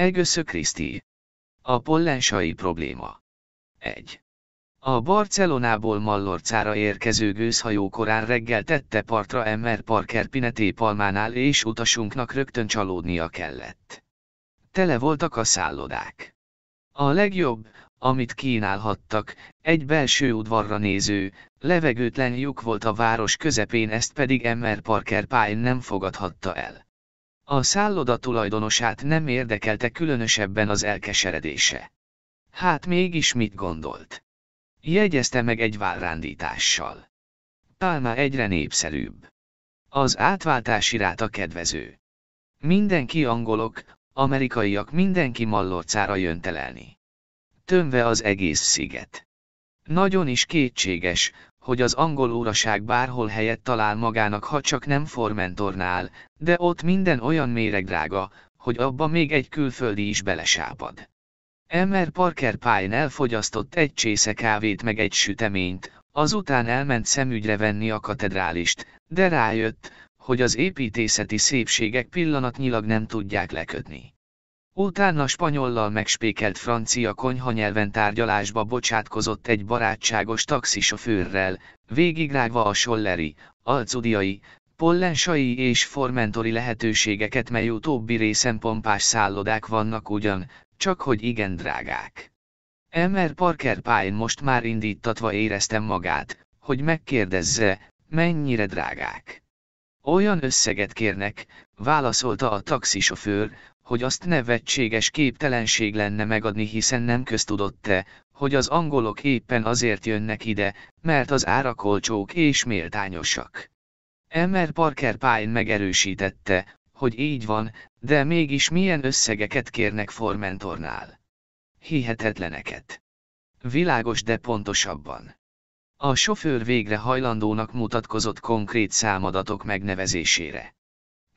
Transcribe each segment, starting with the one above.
Egösszö Kriszti. A pollensai probléma. 1. A Barcelonából Mallorcára érkező gőzhajó korán reggel tette partra Emmer Parker Pineté Palmánál és utasunknak rögtön csalódnia kellett. Tele voltak a szállodák. A legjobb, amit kínálhattak, egy belső udvarra néző, levegőtlen lyuk volt a város közepén ezt pedig Emmer Parker Pine nem fogadhatta el. A szálloda tulajdonosát nem érdekelte különösebben az elkeseredése. Hát mégis mit gondolt? Jegyezte meg egy válrándítással. Pálma egyre népszerűbb. Az átváltási ráta kedvező. Mindenki angolok, amerikaiak mindenki mallorcára jöntelelni. Tömve az egész sziget. Nagyon is kétséges, hogy az angol óraság bárhol helyet talál magának, ha csak nem Formentornál, de ott minden olyan méregdrága, hogy abba még egy külföldi is belesápad. Emmer Parker Pine elfogyasztott egy csésze kávét meg egy süteményt, azután elment szemügyre venni a katedrálist, de rájött, hogy az építészeti szépségek pillanatnyilag nem tudják lekötni. Utána spanyollal megspékelt francia konyhanyelven tárgyalásba bocsátkozott egy barátságos taxisofőrrel, végigrágva a solleri, alcudiai, pollensai és formentori lehetőségeket mely utóbbi részen pompás szállodák vannak ugyan, csak hogy igen drágák. Emmer Parker Pine most már indítatva éreztem magát, hogy megkérdezze, mennyire drágák. Olyan összeget kérnek, válaszolta a taxisofőr, hogy azt nevetséges képtelenség lenne megadni hiszen nem köztudott-e, hogy az angolok éppen azért jönnek ide, mert az árak olcsók és méltányosak. Emmer Parker Pine megerősítette, hogy így van, de mégis milyen összegeket kérnek Formentornál. Hihetetleneket. Világos de pontosabban. A sofőr végre hajlandónak mutatkozott konkrét számadatok megnevezésére.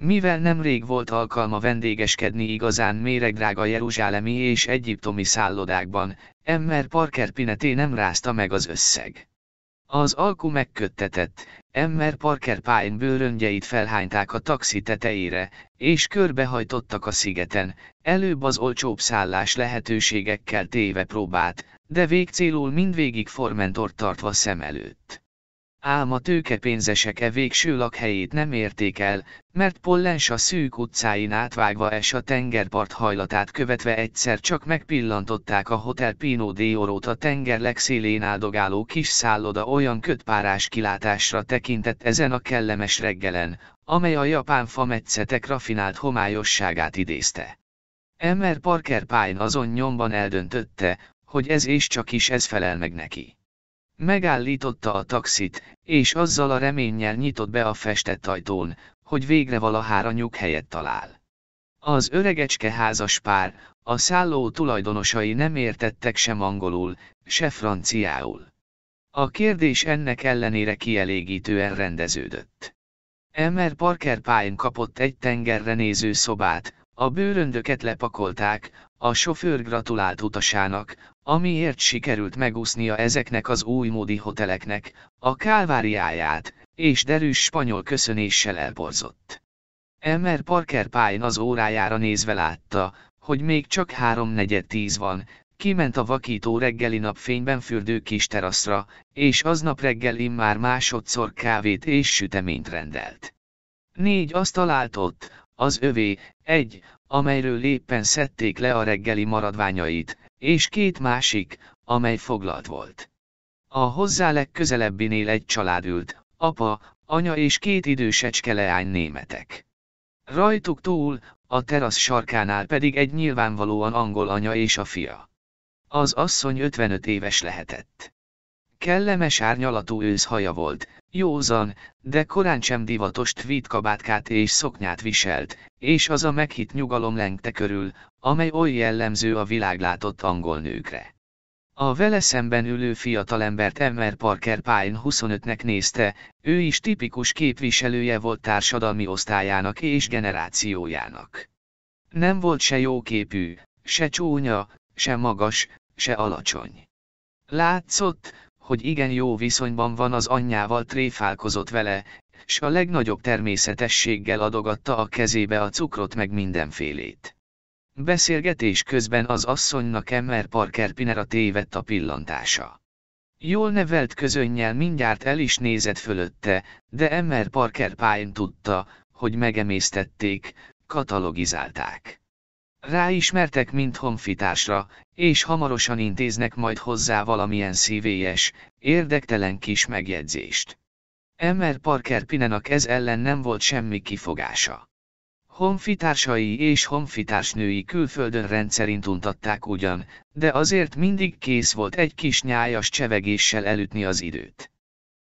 Mivel nemrég volt alkalma vendégeskedni igazán méregdrága jeruzsálemi és egyiptomi szállodákban, Emmer Parker Pineté nem rázta meg az összeg. Az alkú megköttetett, Emmer Parker Pine bőröngyeit felhányták a taxi tetejére, és körbehajtottak a szigeten, előbb az olcsóbb szállás lehetőségekkel téve próbált, de végcélul mindvégig Formentort tartva szem előtt ám a tőkepénzeseke végső lakhelyét nem érték el, mert Pollens a szűk utcáin átvágva es a tengerpart hajlatát követve egyszer csak megpillantották a Hotel Pino de Orot a tenger legszélén áldogáló kis szálloda olyan kötpárás kilátásra tekintett ezen a kellemes reggelen, amely a japán fametszetek rafinált homályosságát idézte. Emmer Parker Pine azon nyomban eldöntötte, hogy ez és csak is ez felel meg neki. Megállította a taxit, és azzal a reménnyel nyitott be a festett ajtón, hogy végre valahára helyet talál. Az öregecske házas pár, a szálló tulajdonosai nem értettek sem angolul, se franciául. A kérdés ennek ellenére kielégítően rendeződött. Emmer Parker Pine kapott egy tengerre néző szobát, a bőröndöket lepakolták, a sofőr gratulált utasának, amiért sikerült megúsznia ezeknek az újmódi hoteleknek, a kálváriáját, és derűs spanyol köszönéssel elborzott. Emmer Parker Pine az órájára nézve látta, hogy még csak háromnegyed tíz van, kiment a vakító reggeli napfényben fürdő kis teraszra, és aznap reggel immár másodszor kávét és süteményt rendelt. Négy asztal állt ott, az övé, egy, amelyről éppen szedték le a reggeli maradványait, és két másik, amely foglalt volt. A hozzá legközelebbinél egy család ült, apa, anya és két idősecske leány németek. Rajtuk túl, a terasz sarkánál pedig egy nyilvánvalóan angol anya és a fia. Az asszony 55 éves lehetett. Kellemes árnyalatú őszhaja volt, józan, de korán sem divatos tweed kabátkát és szoknyát viselt, és az a meghitt nyugalom lengte körül, amely oly jellemző a világlátott angol nőkre. A vele szemben ülő fiatalembert Emmer Parker Pine 25-nek nézte, ő is tipikus képviselője volt társadalmi osztályának és generációjának. Nem volt se jóképű, se csúnya, se magas, se alacsony. Látszott, hogy igen jó viszonyban van az anyjával tréfálkozott vele, s a legnagyobb természetességgel adogatta a kezébe a cukrot meg mindenfélét. Beszélgetés közben az asszonynak Emmer Parker Pinera tévedt a pillantása. Jól nevelt közönnyel mindjárt el is nézett fölötte, de Emmer Parker Pine tudta, hogy megemésztették, katalogizálták. Ráismertek mint honfitársra, és hamarosan intéznek majd hozzá valamilyen szívélyes, érdektelen kis megjegyzést. Emmer Parker Pinenak ez ellen nem volt semmi kifogása. Honfitársai és honfitársnői külföldön rendszerint untatták ugyan, de azért mindig kész volt egy kis nyájas csevegéssel elütni az időt.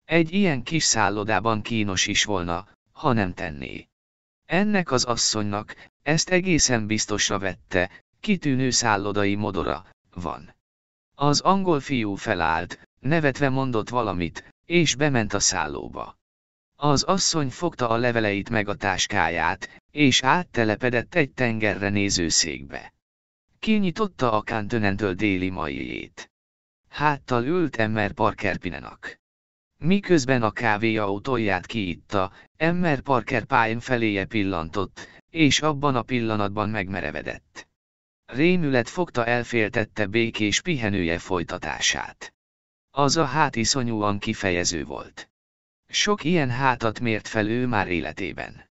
Egy ilyen kis szállodában kínos is volna, ha nem tenné. Ennek az asszonynak, ezt egészen biztosra vette, kitűnő szállodai modora, van. Az angol fiú felállt, nevetve mondott valamit, és bement a szállóba. Az asszony fogta a leveleit meg a táskáját, és áttelepedett egy tengerre néző székbe. Kinyitotta a kántönentől déli maiét. Háttal ült Emmer Parker Pinenak. Miközben a kávéja autóját kiitta, Emmer Parker pályán feléje pillantott, és abban a pillanatban megmerevedett. Rémület fogta elféltette békés pihenője folytatását. Az a hát iszonyúan kifejező volt. Sok ilyen hátat mért fel ő már életében.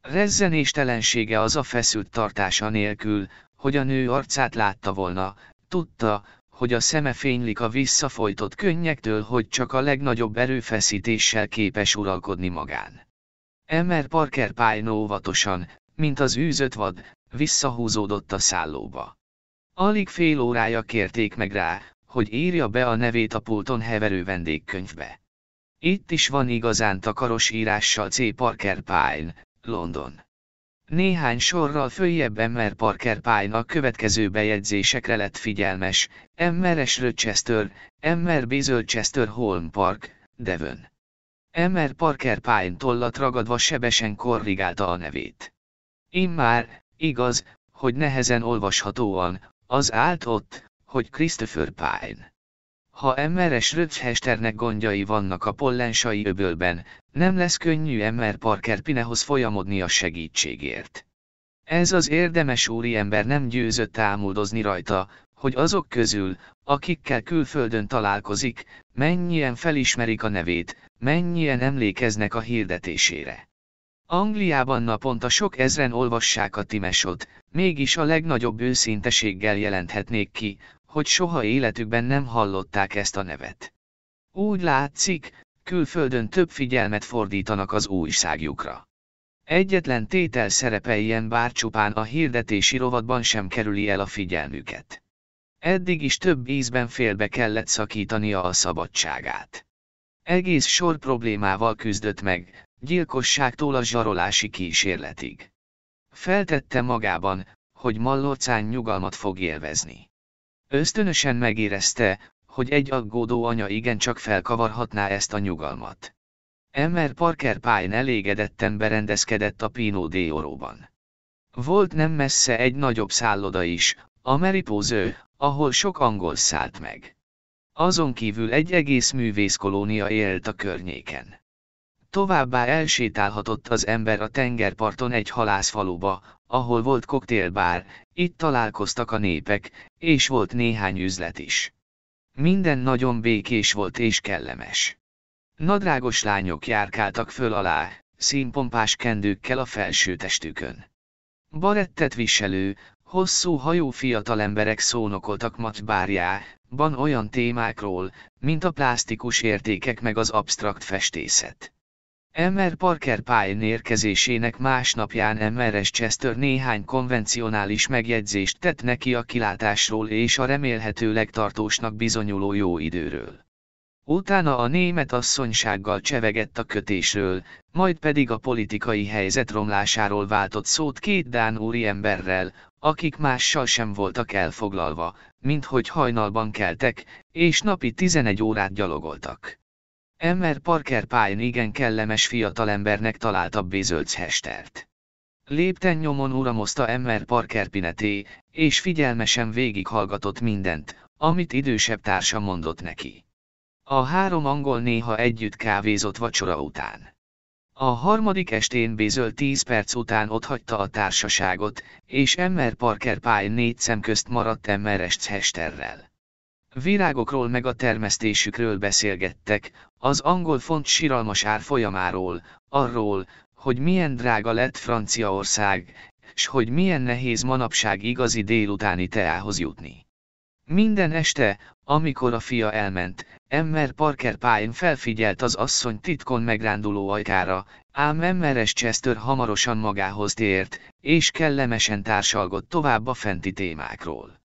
Rezzenéstelensége az a feszült tartása nélkül, hogy a nő arcát látta volna, tudta, hogy a szeme fénylik a visszafolytott könnyektől, hogy csak a legnagyobb erőfeszítéssel képes uralkodni magán. Emmer Parker Pine óvatosan, mint az űzött vad, visszahúzódott a szállóba. Alig fél órája kérték meg rá, hogy írja be a nevét a pulton heverő vendégkönyvbe. Itt is van igazán takaros írással C. Parker Pine, London. Néhány sorral följebb Emmer Parker Pine a következő bejegyzésekre lett figyelmes, S. Rochester, Emmer Chester Holm Park, Devon. Emmer Parker Pine tollat ragadva sebesen korrigálta a nevét. Immár, igaz, hogy nehezen olvashatóan, az állt ott, hogy Christopher Pine. Ha emmeres röpfhesternek gondjai vannak a pollensai öbölben, nem lesz könnyű emmer Parker Pinehoz folyamodni a segítségért. Ez az érdemes úriember nem győzött álmodozni rajta, hogy azok közül, akikkel külföldön találkozik, mennyien felismerik a nevét, mennyien emlékeznek a hirdetésére. Angliában naponta sok ezren olvassák a Timesot, mégis a legnagyobb őszinteséggel jelenthetnék ki, hogy soha életükben nem hallották ezt a nevet. Úgy látszik, külföldön több figyelmet fordítanak az újságjukra. Egyetlen tétel szerepeljen bár csupán a hirdetési rovatban sem kerüli el a figyelmüket. Eddig is több ízben félbe kellett szakítania a szabadságát. Egész sor problémával küzdött meg, gyilkosságtól a zsarolási kísérletig. Feltette magában, hogy Mallorcán nyugalmat fog élvezni. Ösztönösen megérezte, hogy egy aggódó anya igencsak felkavarhatná ezt a nyugalmat. Emmer Parker Pine elégedetten berendezkedett a Pino Dioróban. Volt nem messze egy nagyobb szálloda is, a Meripóző, ahol sok angol szállt meg. Azon kívül egy egész művészkolónia élt a környéken. Továbbá elsétálhatott az ember a tengerparton egy halászfaluba, ahol volt koktélbár, itt találkoztak a népek, és volt néhány üzlet is. Minden nagyon békés volt és kellemes. Nadrágos lányok járkáltak föl alá, színpompás kendőkkel a felső testükön. Barettet viselő, hosszú hajú fiatalemberek szónokoltak matbárjában olyan témákról, mint a plástikus értékek meg az absztrakt festészet. Emmer Parker Pine érkezésének másnapján MRS Chester néhány konvencionális megjegyzést tett neki a kilátásról és a remélhető legtartósnak bizonyuló jó időről. Utána a német asszonysággal csevegett a kötésről, majd pedig a politikai helyzet romlásáról váltott szót két dán emberrel, akik mással sem voltak elfoglalva, mint hogy hajnalban keltek, és napi 11 órát gyalogoltak. Emmer Parker Pine igen kellemes fiatalembernek találta Bézölc Hestert. Lépten nyomon uramozta Emmer Parker Pineté, és figyelmesen végighallgatott mindent, amit idősebb társa mondott neki. A három angol néha együtt kávézott vacsora után. A harmadik estén Bézöl tíz perc után otthagyta a társaságot, és Emmer Parker Pine négy szem közt maradt Emmer Hesterrel. Virágokról meg a termesztésükről beszélgettek, az angol font síralmas árfolyamáról, arról, hogy milyen drága lett Franciaország, s hogy milyen nehéz manapság igazi délutáni teához jutni. Minden este, amikor a fia elment, Emmer Parker Pine felfigyelt az asszony titkon megránduló ajkára, ám Emmeres Chester hamarosan magához tért, és kellemesen társalgott tovább a fenti témákról.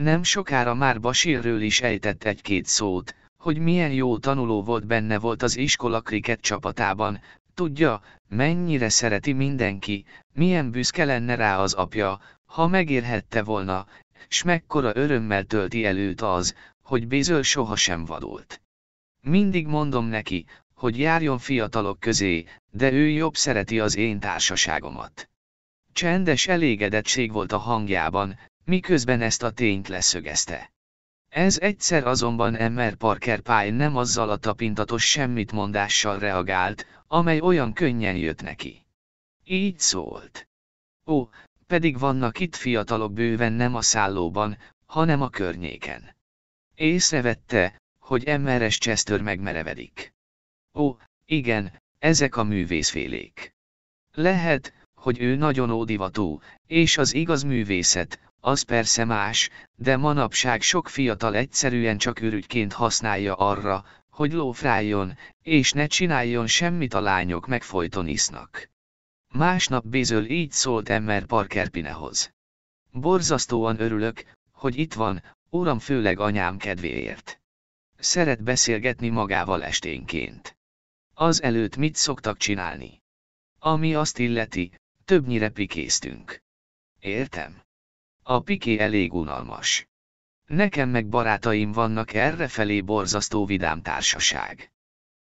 Nem sokára már Basírről is ejtett egy-két szót, hogy milyen jó tanuló volt benne volt az iskola kriket csapatában, tudja, mennyire szereti mindenki, milyen büszke lenne rá az apja, ha megérhette volna, s mekkora örömmel tölti előt az, hogy Bézöl sohasem vadult. Mindig mondom neki, hogy járjon fiatalok közé, de ő jobb szereti az én társaságomat. Csendes elégedettség volt a hangjában, miközben ezt a tényt leszögezte. Ez egyszer azonban Emmer Parker Pyle nem azzal a tapintatos semmitmondással reagált, amely olyan könnyen jött neki. Így szólt. Ó, pedig vannak itt fiatalok bőven nem a szállóban, hanem a környéken. Észrevette, hogy Emmeres Chester megmerevedik. Ó, igen, ezek a művészfélék. Lehet, hogy ő nagyon ódivatú, és az igaz művészet, az persze más, de manapság sok fiatal egyszerűen csak ürügyként használja arra, hogy lófráljon, és ne csináljon semmit a lányok megfolyton isznak. Másnap Bézöl így szólt Emmer Parker Pinehoz. Borzasztóan örülök, hogy itt van, uram főleg anyám kedvéért. Szeret beszélgetni magával esténként. Az előtt mit szoktak csinálni? Ami azt illeti, többnyire pikéztünk. Értem. A piké elég unalmas. Nekem meg barátaim vannak errefelé borzasztó vidám társaság.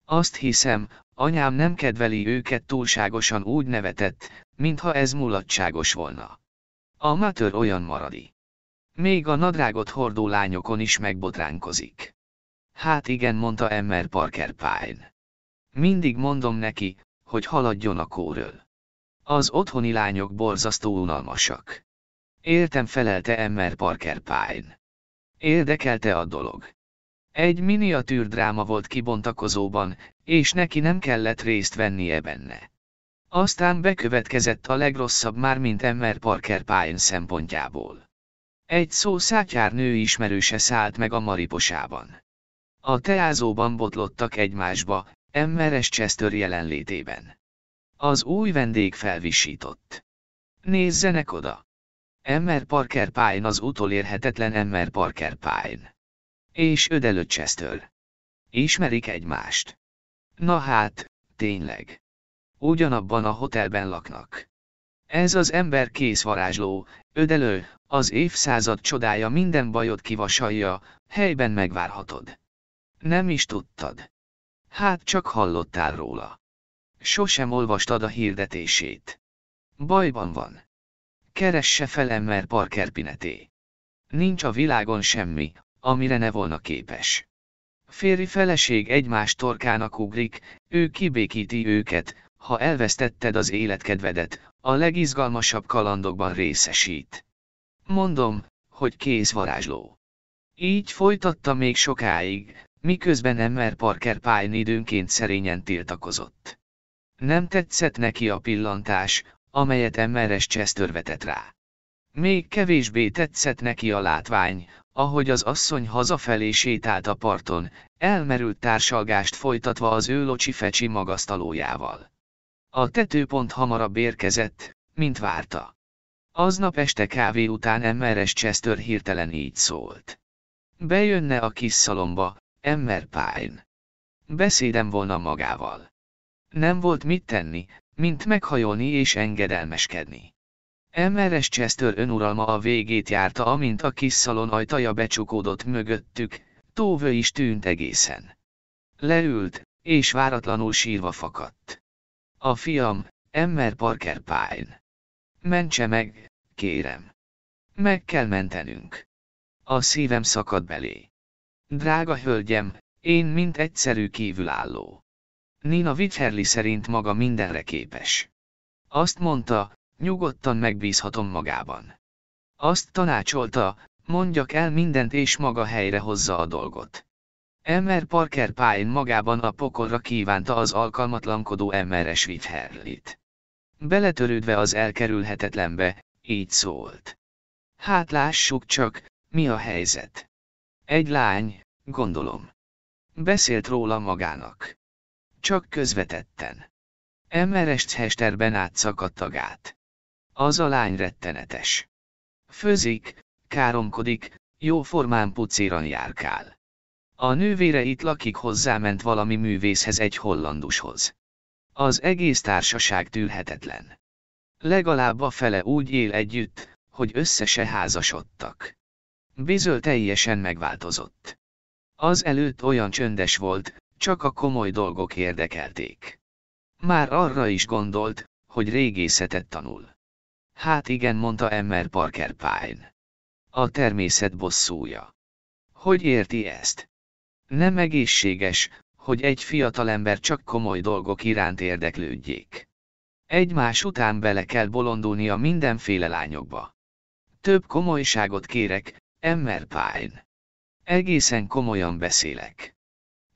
Azt hiszem, anyám nem kedveli őket túlságosan úgy nevetett, mintha ez mulatságos volna. A matör olyan maradi. Még a nadrágot hordó lányokon is megbotránkozik. Hát igen, mondta Emmer Parker Pine. Mindig mondom neki, hogy haladjon a kóről. Az otthoni lányok borzasztó unalmasak. Éltem felelte Emmer Parker Pine. Érdekelte a dolog. Egy miniatűr dráma volt kibontakozóban, és neki nem kellett részt vennie benne. Aztán bekövetkezett a legrosszabb már, mint Emmer Parker Pine szempontjából. Egy szó nő ismerőse szállt meg a mariposában. A teázóban botlottak egymásba, Emmeres Chester jelenlétében. Az új vendég felvisított. Nézzenek oda! Emmer Parker Pine az utolérhetetlen Emmer Parker Pine. És ödelőtt Chester. Ismerik egymást. Na hát, tényleg. Ugyanabban a hotelben laknak. Ez az ember kész varázsló, ödelő, az évszázad csodája minden bajot kivasalja, helyben megvárhatod. Nem is tudtad. Hát csak hallottál róla. Sosem olvastad a hirdetését. Bajban van keresse fel Emmer Parker Pineté. Nincs a világon semmi, amire ne volna képes. Féri feleség egymás torkának ugrik, ő kibékíti őket, ha elvesztetted az életkedvedet, a legizgalmasabb kalandokban részesít. Mondom, hogy kész varázsló. Így folytatta még sokáig, miközben Emmer Parker Pine időnként szerényen tiltakozott. Nem tetszett neki a pillantás, amelyet Emmeres Chester vetett rá. Még kevésbé tetszett neki a látvány, ahogy az asszony hazafelé sétált a parton, elmerült társalgást folytatva az ő locsi fecsi magasztalójával. A tetőpont hamarabb érkezett, mint várta. Aznap este kávé után Emmeres Chester hirtelen így szólt. Bejönne a kis szalomba, Emmer Pine. Beszédem volna magával. Nem volt mit tenni, mint meghajolni és engedelmeskedni. Emeres Chester önuralma a végét járta, amint a kis szalon ajtaja becsukódott mögöttük, tóvő is tűnt egészen. Leült, és váratlanul sírva fakadt. A fiam, Emmer Parker Pine. Mentse meg, kérem. Meg kell mentenünk. A szívem szakad belé. Drága hölgyem, én mint egyszerű kívülálló. Nina Witherli szerint maga mindenre képes. Azt mondta, nyugodtan megbízhatom magában. Azt tanácsolta, mondjak el mindent és maga helyre hozza a dolgot. Emmer Parker Pine magában a pokolra kívánta az alkalmatlankodó Emmeres Witherlit. Beletörődve az elkerülhetetlenbe, így szólt. Hát lássuk csak, mi a helyzet. Egy lány, gondolom. Beszélt róla magának. Csak közvetetten. Hesterben átszakadt a gát. Az a lány rettenetes. Főzik, káromkodik, jó formán pucéran járkál. A nővére itt lakik hozzáment valami művészhez egy hollandushoz. Az egész társaság tűrhetetlen. Legalább a fele úgy él együtt, hogy össze se házasodtak. Bizöl teljesen megváltozott. Az előtt olyan csöndes volt, csak a komoly dolgok érdekelték. Már arra is gondolt, hogy régészetet tanul. Hát igen, mondta Emmer Parker Pine. A természet bosszúja. Hogy érti ezt? Nem egészséges, hogy egy fiatalember csak komoly dolgok iránt érdeklődjék. Egymás után bele kell bolondulnia mindenféle lányokba. Több komolyságot kérek, Emmer Pine. Egészen komolyan beszélek.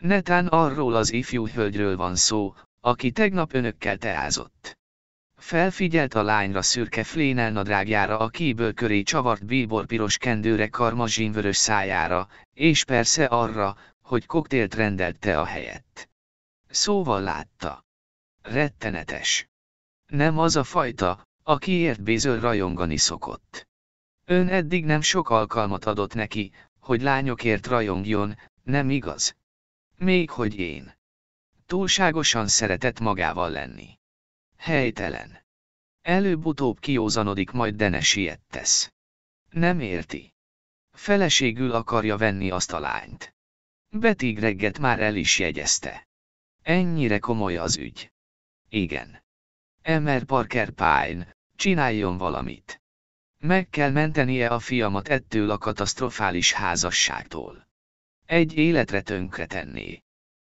Netán arról az ifjú hölgyről van szó, aki tegnap önökkel teázott. Felfigyelt a lányra szürke nadrágjára a kéből köré csavart bíborpiros kendőre karma szájára, és persze arra, hogy koktélt rendelte a helyett. Szóval látta. Rettenetes. Nem az a fajta, akiért Bézöl rajongani szokott. Ön eddig nem sok alkalmat adott neki, hogy lányokért rajongjon, nem igaz? Még hogy én. Túlságosan szeretett magával lenni. Helytelen. Előbb-utóbb kiózanodik majd, de ne siet Nem érti. Feleségül akarja venni azt a lányt. Betty regget már el is jegyezte. Ennyire komoly az ügy. Igen. Emmer Parker Pine, csináljon valamit. Meg kell mentenie a fiamat ettől a katasztrofális házasságtól egy életre tönkretenné.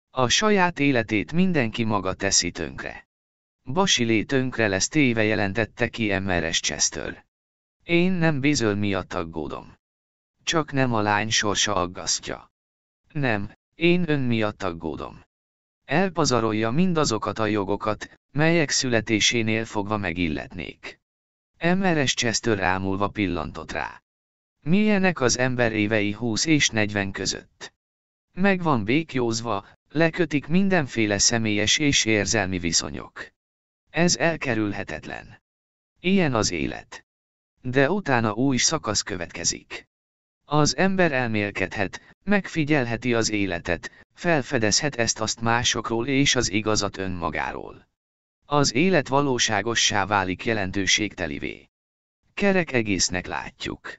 A saját életét mindenki maga teszi tönkre. Basilé tönkre lesz téve jelentette ki Emmeres Csesztől. Én nem bizöl miatt aggódom. Csak nem a lány sorsa aggasztja. Nem, én ön miatt aggódom. Elpazarolja mindazokat a jogokat, melyek születésénél fogva megilletnék. Emmeres csesztől rámulva pillantott rá. Milyenek az ember évei 20 és 40 között? Meg van békjózva, lekötik mindenféle személyes és érzelmi viszonyok. Ez elkerülhetetlen. Ilyen az élet. De utána új szakasz következik. Az ember elmélkedhet, megfigyelheti az életet, felfedezhet ezt-azt másokról és az igazat önmagáról. Az élet valóságossá válik jelentőségtelivé. Kerek egésznek látjuk.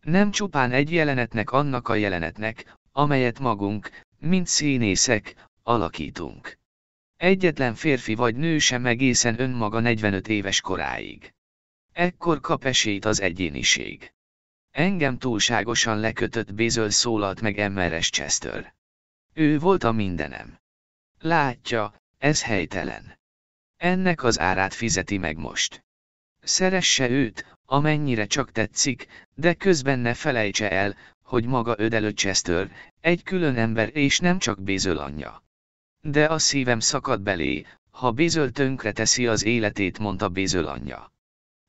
Nem csupán egy jelenetnek annak a jelenetnek, amelyet magunk, mint színészek, alakítunk. Egyetlen férfi vagy nő sem egészen önmaga 45 éves koráig. Ekkor kap esélyt az egyéniség. Engem túlságosan lekötött Bézöl szólalt meg Emmeres Chester. Ő volt a mindenem. Látja, ez helytelen. Ennek az árát fizeti meg most. Szeresse őt, amennyire csak tetszik, de közben ne felejtse el, hogy maga ödelő Chester, egy külön ember és nem csak Bézöl anyja. De a szívem szakad belé, ha Bézöl tönkre teszi az életét, mondta Bézöl anyja.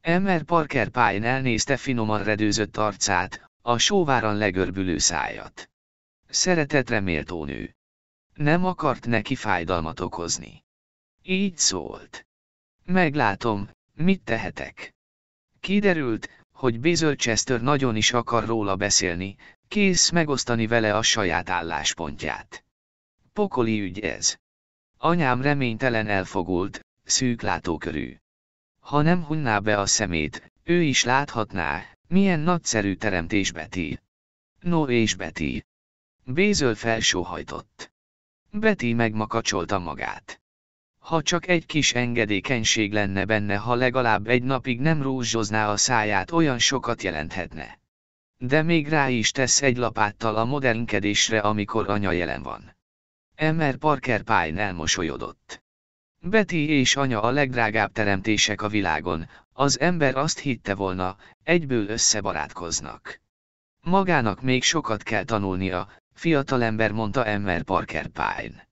Emmer Parker Pine elnézte finoman redőzött arcát, a sóváran legörbülő szájat. Szeretetre méltó nő. Nem akart neki fájdalmat okozni. Így szólt. Meglátom, Mit tehetek? Kiderült, hogy Basil Chester nagyon is akar róla beszélni, kész megosztani vele a saját álláspontját. Pokoli ügy ez. Anyám reménytelen elfogult, szűk látókörű. Ha nem hunná be a szemét, ő is láthatná, milyen nagyszerű teremtés Beti. No és Beti. Bézöl felsóhajtott. Beti megmakacsolta magát. Ha csak egy kis engedékenység lenne benne, ha legalább egy napig nem rúzsozná a száját, olyan sokat jelenthetne. De még rá is tesz egy lapáttal a modernkedésre, amikor anya jelen van. Emmer Parker Pine elmosolyodott. Betty és anya a legdrágább teremtések a világon, az ember azt hitte volna, egyből összebarátkoznak. Magának még sokat kell tanulnia, fiatalember mondta Emmer Parker Pine.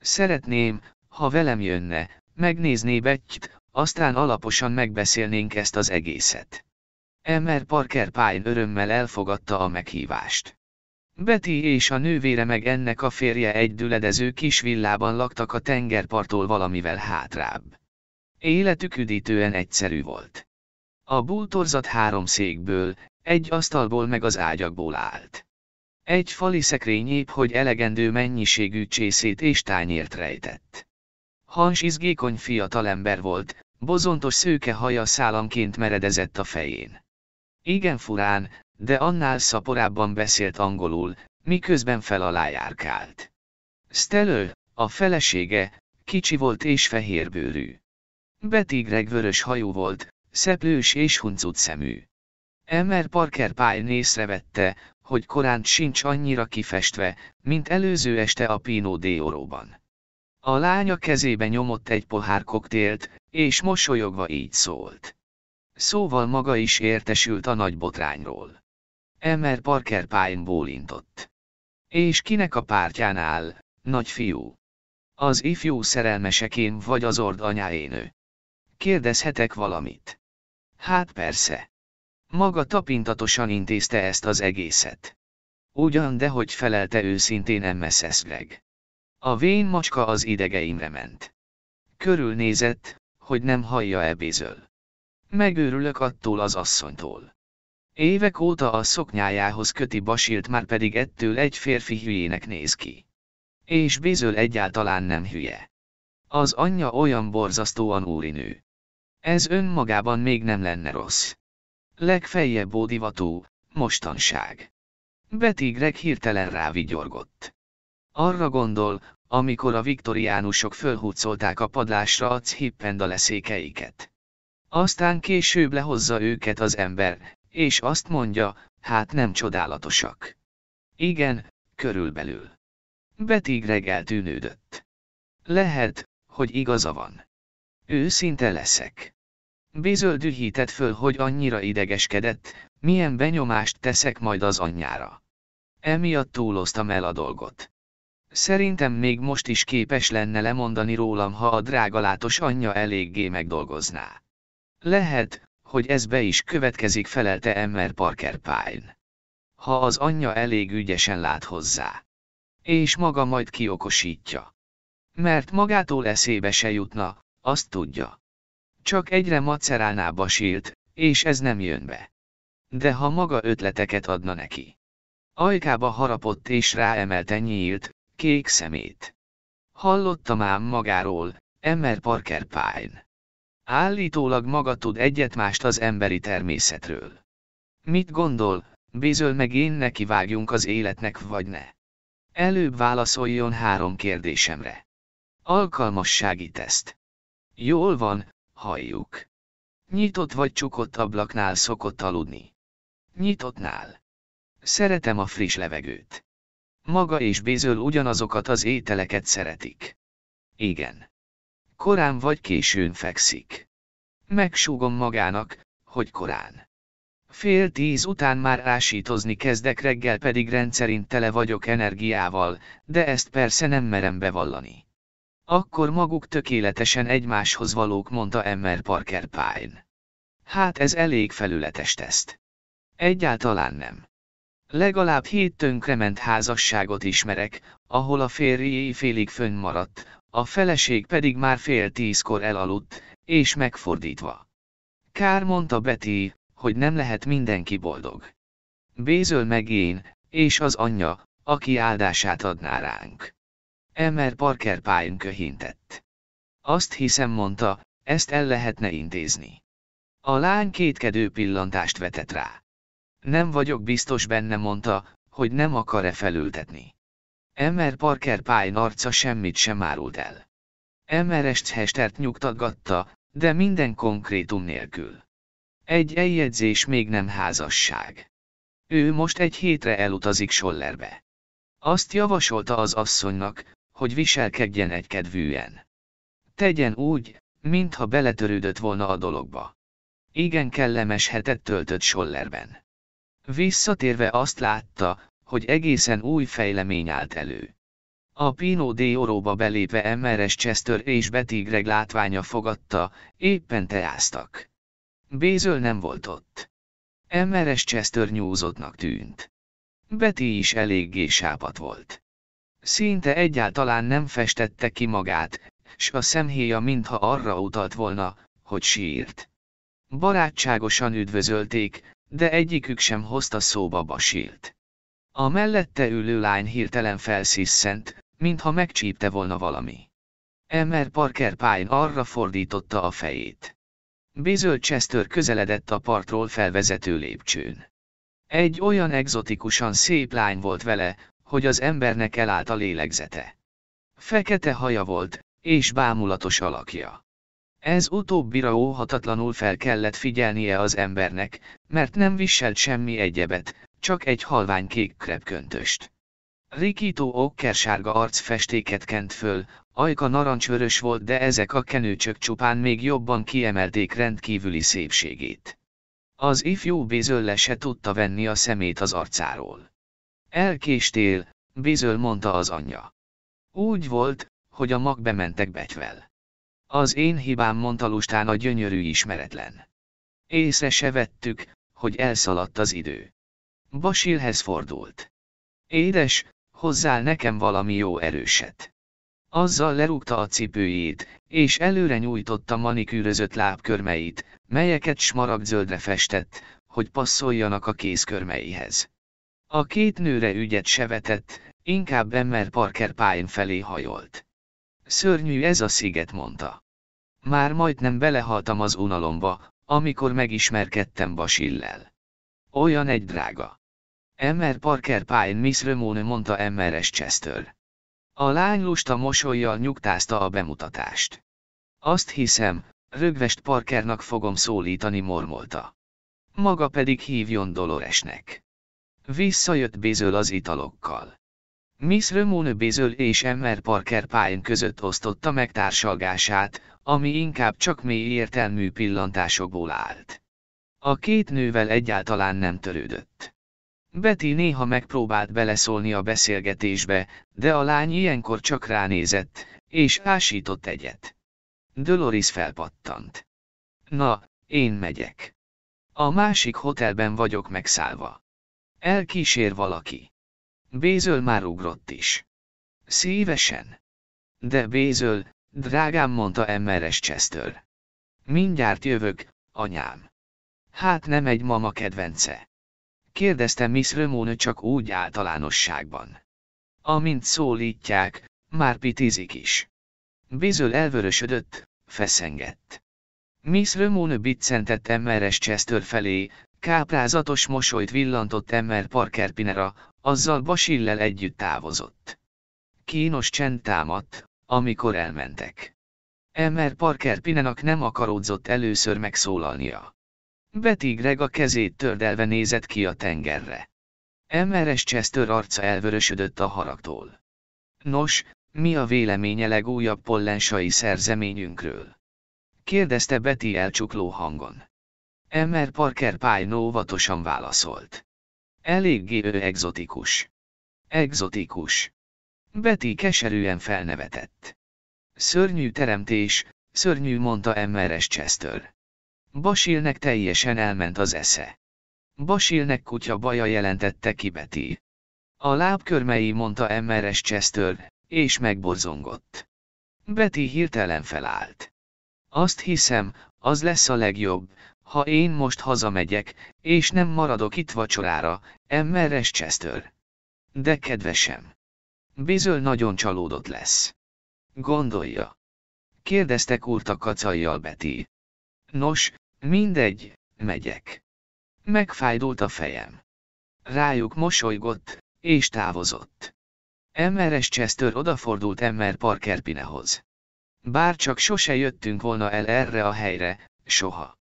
Szeretném, ha velem jönne, megnézné betyt, aztán alaposan megbeszélnénk ezt az egészet. Emmer Parker Pine örömmel elfogadta a meghívást. Betty és a nővére meg ennek a férje egy düledező kis villában laktak a tengerparttól valamivel hátrább. Életük üdítően egyszerű volt. A bútorzat három székből, egy asztalból meg az ágyakból állt. Egy fali szekrény épp, hogy elegendő mennyiségű csészét és tányért rejtett. Hans izgékony fiatalember volt, bozontos szőke haja szálamként meredezett a fején. Igen furán, de annál szaporábban beszélt angolul, miközben fel alá járkált. Stelő, a felesége, kicsi volt és fehérbőrű. Betigreg vörös hajú volt, szeplős és huncut szemű. Emmer Parker Pyle észrevette, hogy korán sincs annyira kifestve, mint előző este a Pino Oroban. A lánya kezébe nyomott egy pohár koktélt, és mosolyogva így szólt. Szóval maga is értesült a nagy botrányról. Emmer Parker Pine bólintott. És kinek a pártján áll, nagy fiú? Az ifjú szerelmesekén vagy az ord anyáénő? Kérdezhetek valamit? Hát persze. Maga tapintatosan intézte ezt az egészet. Ugyan dehogy felelte őszintén Emmer Szeszgreg. A vén macska az idegeimre ment. Körülnézett, hogy nem hallja ebézöl. Megőrülök attól az asszonytól. Évek óta a szoknyájához köti basilt már pedig ettől egy férfi hülyének néz ki. És Bézöl egyáltalán nem hülye. Az anyja olyan borzasztóan úrinő. Ez önmagában még nem lenne rossz. Legfeljebb ódivató, mostanság. Betigreg hirtelen rávigyorgott. Arra gondol, amikor a viktoriánusok fölhúzolták a padlásra a cippenda leszékeiket. Aztán később lehozza őket az ember, és azt mondja, hát nem csodálatosak. Igen, körülbelül. Betig reggel tűnődött. Lehet, hogy igaza van. Őszinte leszek. Bézöl dühített föl, hogy annyira idegeskedett, milyen benyomást teszek majd az anyjára. Emiatt túloztam el a dolgot. Szerintem még most is képes lenne lemondani rólam, ha a drágalátos anyja eléggé megdolgozná. Lehet, hogy ez be is következik felelte Emmer Parker Pine. Ha az anyja elég ügyesen lát hozzá. És maga majd kiokosítja. Mert magától eszébe se jutna, azt tudja. Csak egyre macerálná basílt, és ez nem jön be. De ha maga ötleteket adna neki. Ajkába harapott és ráemelte nyílt, kék szemét. Hallottam ám magáról, Emmer Parker Pine. Állítólag maga tud egyetmást az emberi természetről. Mit gondol, bizöl meg én neki vágjunk az életnek vagy ne? Előbb válaszoljon három kérdésemre. Alkalmassági teszt. Jól van, halljuk. Nyitott vagy csukott ablaknál szokott aludni. Nyitottnál. Szeretem a friss levegőt. Maga és Bézöl ugyanazokat az ételeket szeretik. Igen. Korán vagy későn fekszik. Megsúgom magának, hogy korán. Fél tíz után már ásítozni kezdek reggel pedig rendszerint tele vagyok energiával, de ezt persze nem merem bevallani. Akkor maguk tökéletesen egymáshoz valók, mondta Emmer Parker Pine. Hát ez elég felületes teszt. Egyáltalán nem. Legalább hét tönkrement házasságot ismerek, ahol a férj félig fönn maradt, a feleség pedig már fél tízkor elaludt, és megfordítva. Kár mondta Betty, hogy nem lehet mindenki boldog. Bézöl meg én, és az anyja, aki áldását adná ránk. Emmer Parker pályán köhintett. Azt hiszem mondta, ezt el lehetne intézni. A lány kétkedő pillantást vetett rá. Nem vagyok biztos benne mondta, hogy nem akar-e felültetni. Emmer Parker Pine arca semmit sem árult el. Emmer Esthestert nyugtatgatta, de minden konkrétum nélkül. Egy eljegyzés még nem házasság. Ő most egy hétre elutazik Sollerbe. Azt javasolta az asszonynak, hogy viselkedjen egykedvűen. Tegyen úgy, mintha beletörődött volna a dologba. Igen kellemes hetet töltött Sollerben. Visszatérve azt látta, hogy egészen új fejlemény állt elő. A Pino de Oróba belépve MRS Chester és Betty Greg látványa fogadta, éppen teáztak. Bézöl nem volt ott. MRS Chester nyúzottnak tűnt. Betty is eléggé sápat volt. Szinte egyáltalán nem festette ki magát, s a szemhéja mintha arra utalt volna, hogy sírt. Barátságosan üdvözölték, de egyikük sem hozta szóba Basilt. A mellette ülő lány hirtelen felszisszent, mintha megcsípte volna valami. Emmer Parker Pine arra fordította a fejét. Bizöld Chester közeledett a partról felvezető lépcsőn. Egy olyan egzotikusan szép lány volt vele, hogy az embernek elállt a lélegzete. Fekete haja volt, és bámulatos alakja. Ez utóbbira óhatatlanul fel kellett figyelnie az embernek, mert nem viselt semmi egyebet, csak egy halvány kék krepköntöst. Rikító okkersárga festéket kent föl, ajka narancsvörös volt de ezek a kenőcsök csupán még jobban kiemelték rendkívüli szépségét. Az ifjú Bézöl se tudta venni a szemét az arcáról. Elkéstél, bizöl mondta az anyja. Úgy volt, hogy a mag bementek betyvel. Az én hibám mondta lustán a gyönyörű ismeretlen. Észre se vettük, hogy elszaladt az idő. Basilhez fordult. Édes, hozzál nekem valami jó erőset. Azzal lerúgta a cipőjét, és előre nyújtotta manikűrözött lábkörmeit, melyeket smaragdzöldre festett, hogy passzoljanak a kézkörmeihez. A két nőre ügyet se vetett, inkább Emmer Parker Pine felé hajolt. Szörnyű ez a sziget mondta. Már majdnem belehaltam az unalomba, amikor megismerkedtem Basillel. Olyan egy drága. Emmer Parker Pine Miss Remone mondta Emmeres Chester. A lány lusta mosolyjal nyugtázta a bemutatást. Azt hiszem, rögvest Parkernak fogom szólítani mormolta. Maga pedig hívjon Doloresnek. Visszajött Bézöl az italokkal. Miss Remone Bézöl és Emmer Parker Pine között osztotta meg társalgását, ami inkább csak mély értelmű pillantásokból állt. A két nővel egyáltalán nem törődött. Betty néha megpróbált beleszólni a beszélgetésbe, de a lány ilyenkor csak ránézett, és ásított egyet. Dolores felpattant. Na, én megyek. A másik hotelben vagyok megszállva. Elkísér valaki. Bézöl már ugrott is. Szívesen. De Bézöl, Drágám mondta emmeres Chester. Mindjárt jövök, anyám. Hát nem egy mama kedvence. Kérdezte Miss Remónő csak úgy általánosságban. Amint szólítják, már pitizik is. Bizöl elvörösödött, feszengett. Miss Remónő biccentett emmeres Chester felé, káprázatos mosolyt villantott emmer Parker Pinera, azzal Basillel együtt távozott. Kínos csend támadt, amikor elmentek. Emmer Parker Pinenak nem akaródzott először megszólalnia. Betty Greg a kezét tördelve nézett ki a tengerre. Emmeres Chester arca elvörösödött a haragtól. Nos, mi a véleménye legújabb pollensai szerzeményünkről? Kérdezte Betty elcsukló hangon. Emmer Parker Pine óvatosan válaszolt. Eléggé ő egzotikus. Egzotikus. Betty keserűen felnevetett. Szörnyű teremtés, szörnyű mondta Emmeres Chester. Basilnek teljesen elment az esze. Basilnek kutya baja jelentette ki Betty. A lábkörmei mondta Emmeres Chester, és megborzongott. Betty hirtelen felállt. Azt hiszem, az lesz a legjobb, ha én most hazamegyek, és nem maradok itt vacsorára, Emmeres Chester. De kedvesem! Bizony nagyon csalódott lesz. Gondolja. Kérdezte kurta kacajjal Beti. Nos, mindegy, megyek. Megfájdult a fejem. Rájuk mosolygott, és távozott. MRS Chester odafordult Mr. Parker Pinehoz. Bár csak sose jöttünk volna el erre a helyre, soha.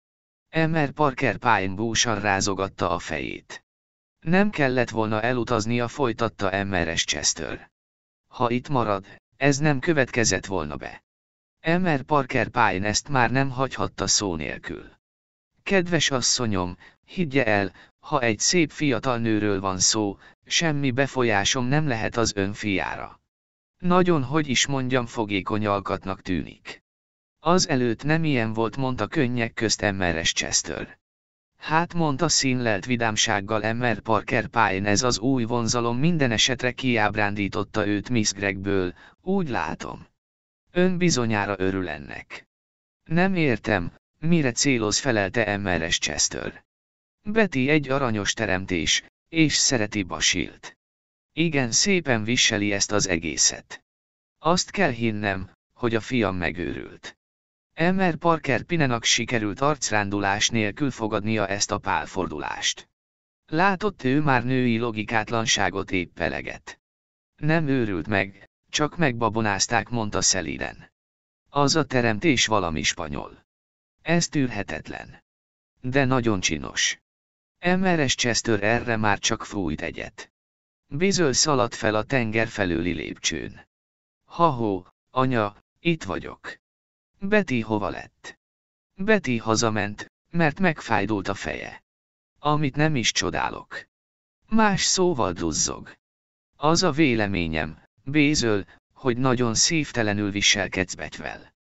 Mr. Parker Pine búsan rázogatta a fejét. Nem kellett volna elutaznia, folytatta MRS Chester. Ha itt marad, ez nem következett volna be. Emmer Parker Pine ezt már nem hagyhatta szó nélkül. Kedves asszonyom, higgye el, ha egy szép fiatal nőről van szó, semmi befolyásom nem lehet az ön fiára. Nagyon, hogy is mondjam, fogékony alkatnak tűnik. Az előtt nem ilyen volt, mondta könnyek közt emmeres Chester. Hát mondta színlelt vidámsággal Emmer Parker Pine ez az új vonzalom minden esetre kiábrándította őt Miss Gregből, úgy látom. Ön bizonyára örül ennek. Nem értem, mire céloz felelte Emmeres Chester. Betty egy aranyos teremtés, és szereti Basilt. Igen szépen viseli ezt az egészet. Azt kell hinnem, hogy a fiam megőrült. Elmer Parker Pinenak sikerült arcrándulás nélkül fogadnia ezt a pálfordulást. Látott ő már női logikátlanságot épp eleget. Nem őrült meg, csak megbabonázták, mondta szelíden. Az a teremtés valami spanyol. Ez tűrhetetlen. De nagyon csinos. Emeres Chester erre már csak fújt egyet. Bizöl szaladt fel a tenger felőli lépcsőn. Ha-hó, anya, itt vagyok. Betty hova lett? Betty hazament, mert megfájdult a feje. Amit nem is csodálok. Más szóval duzzog. Az a véleményem, Bézöl, hogy nagyon szívtelenül viselkedsz Betvel.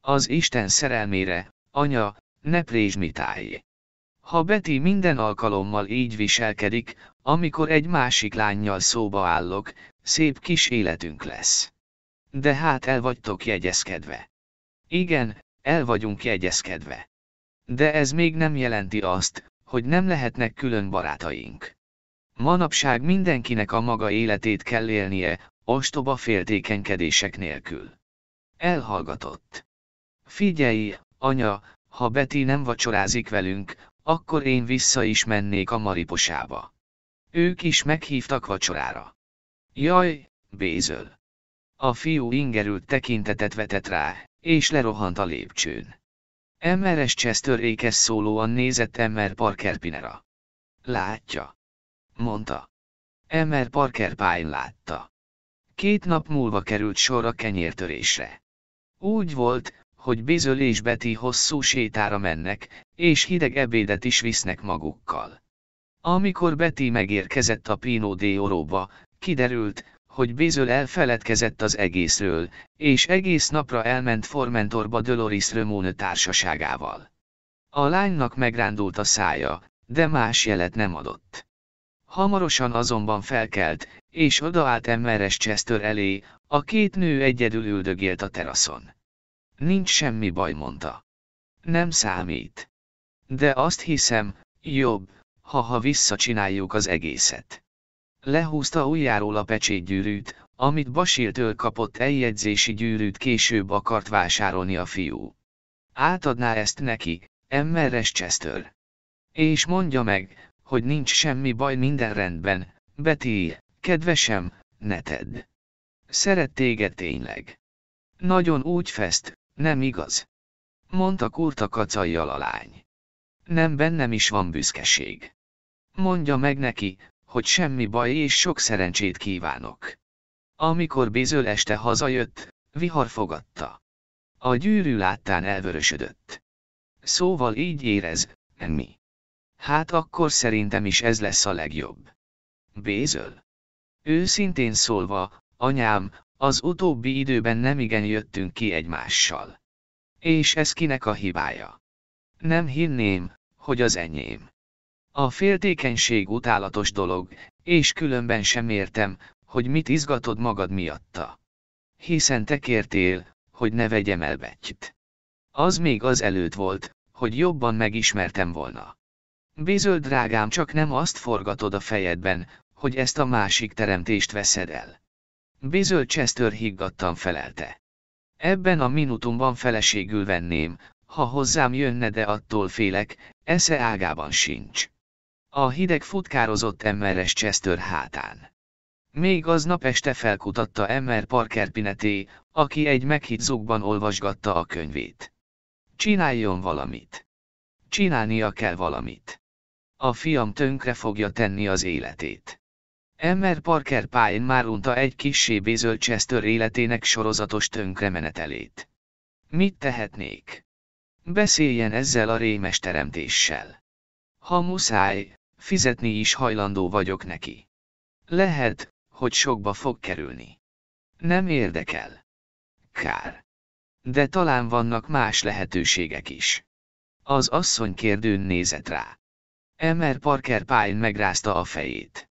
Az Isten szerelmére, anya, ne prézsmitálj. Ha Betty minden alkalommal így viselkedik, amikor egy másik lányjal szóba állok, szép kis életünk lesz. De hát el vagytok jegyezkedve. Igen, el vagyunk jegyezkedve. De ez még nem jelenti azt, hogy nem lehetnek külön barátaink. Manapság mindenkinek a maga életét kell élnie, ostoba féltékenykedések nélkül. Elhallgatott. Figyelj, anya, ha Betty nem vacsorázik velünk, akkor én vissza is mennék a mariposába. Ők is meghívtak vacsorára. Jaj, Bézöl. A fiú ingerült tekintetet vetett rá, és lerohant a lépcsőn. MRS Chester ékes szólóan nézett MR Parker Pinera. Látja. Mondta. MR Parker Pine látta. Két nap múlva került sor a kenyértörésre. Úgy volt, hogy Bizöl és Betty hosszú sétára mennek, és hideg ebédet is visznek magukkal. Amikor Betty megérkezett a Pino de Oroba, kiderült, hogy Bézől elfeledkezett az egészről, és egész napra elment Formentorba Doloris Römónő társaságával. A lánynak megrándult a szája, de más jelet nem adott. Hamarosan azonban felkelt, és odaállt Emmeres Chester elé, a két nő egyedül üldögélt a teraszon. Nincs semmi baj, mondta. Nem számít. De azt hiszem, jobb, ha ha visszacsináljuk az egészet. Lehúzta ujjáról a pecsétgyűrűt, amit Basiltől kapott eljegyzési gyűrűt később akart vásárolni a fiú. Átadná ezt neki, Emmeres Chester. És mondja meg, hogy nincs semmi baj minden rendben, Betty, kedvesem, ne tedd. Szeret téged tényleg. Nagyon úgy fest, nem igaz? Mondta kurta kacajjal a lány. Nem bennem is van büszkeség. Mondja meg neki, hogy semmi baj és sok szerencsét kívánok. Amikor bizöl este hazajött, vihar fogadta. A gyűrű láttán elvörösödött. Szóval így érez, mi. Hát akkor szerintem is ez lesz a legjobb. Bézöl. Őszintén szólva, anyám, az utóbbi időben nemigen jöttünk ki egymással. És ez kinek a hibája? Nem hinném, hogy az enyém. A féltékenység utálatos dolog, és különben sem értem, hogy mit izgatod magad miatta. Hiszen te kértél, hogy ne vegyem el betyt. Az még az előtt volt, hogy jobban megismertem volna. Bizöld drágám csak nem azt forgatod a fejedben, hogy ezt a másik teremtést veszed el. Bizöld Chester higgadtan felelte. Ebben a minutumban feleségül venném, ha hozzám jönne de attól félek, esze ágában sincs. A hideg futkározott emmeres Chester hátán. Még aznap este felkutatta Emmer Parker Pineté, aki egy meghitzukban olvasgatta a könyvét. Csináljon valamit. Csinálnia kell valamit. A fiam tönkre fogja tenni az életét. Emmer Parker Pine már unta egy kissé bézölt Chester életének sorozatos menetelét. Mit tehetnék? Beszéljen ezzel a rémes teremtéssel. Ha muszáj, fizetni is hajlandó vagyok neki. Lehet, hogy sokba fog kerülni. Nem érdekel. Kár. De talán vannak más lehetőségek is. Az asszony kérdőn nézett rá. Emer Parker Pine megrázta a fejét.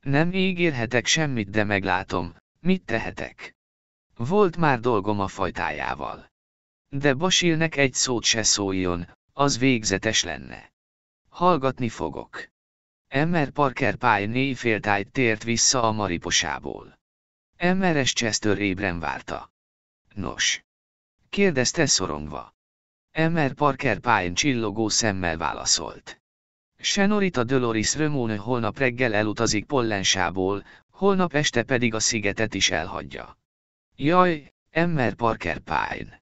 Nem ígérhetek semmit, de meglátom, mit tehetek. Volt már dolgom a fajtájával. De Basilnek egy szót se szóljon, az végzetes lenne. Hallgatni fogok. Emmer Parker pály négy tért vissza a mariposából. Emmeres Chester ébren várta. Nos? kérdezte szorongva. Emmer Parker Pye csillogó szemmel válaszolt. Senorita Dolores Römón holnap reggel elutazik Pollensából, holnap este pedig a szigetet is elhagyja. Jaj, Emmer Parker Pine.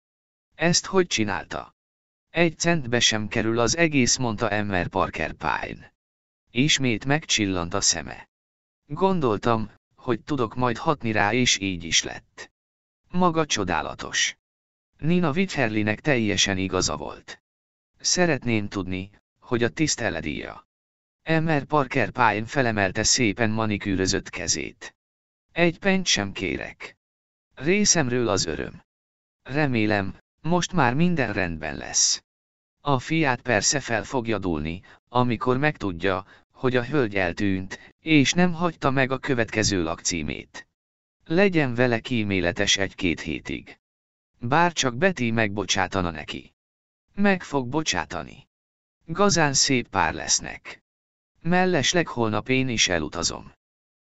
Ezt hogy csinálta? Egy centbe sem kerül az egész, mondta Emmer Parker Pine. Ismét megcsillant a szeme. Gondoltam, hogy tudok majd hatni rá és így is lett. Maga csodálatos. Nina Witherlinek teljesen igaza volt. Szeretném tudni, hogy a tiszteledíja. Emmer Parker Pine felemelte szépen manikűrözött kezét. Egy pent sem kérek. Részemről az öröm. Remélem, most már minden rendben lesz. A fiát persze fel fogja dúlni, amikor megtudja, hogy a hölgy eltűnt, és nem hagyta meg a következő lakcímét. Legyen vele kíméletes egy-két hétig. Bár csak Betty megbocsátana neki. Meg fog bocsátani. Gazán szép pár lesznek. Mellesleg holnap én is elutazom.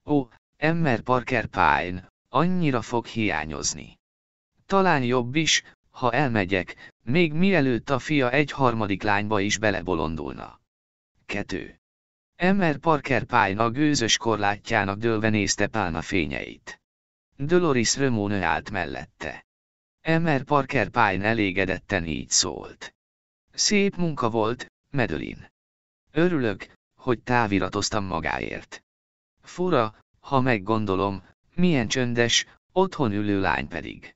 Ó, Emmer Parker Pine, annyira fog hiányozni. Talán jobb is, ha elmegyek, még mielőtt a fia egy harmadik lányba is belebolondulna. 2. Emmer Parker pályna gőzös korlátjának dőlve nézte Pálna fényeit. Dolores Römónő állt mellette. Emmer Parker pályn elégedetten így szólt. Szép munka volt, Medölin. Örülök, hogy táviratoztam magáért. Fura, ha meggondolom, milyen csöndes, otthon ülő lány pedig.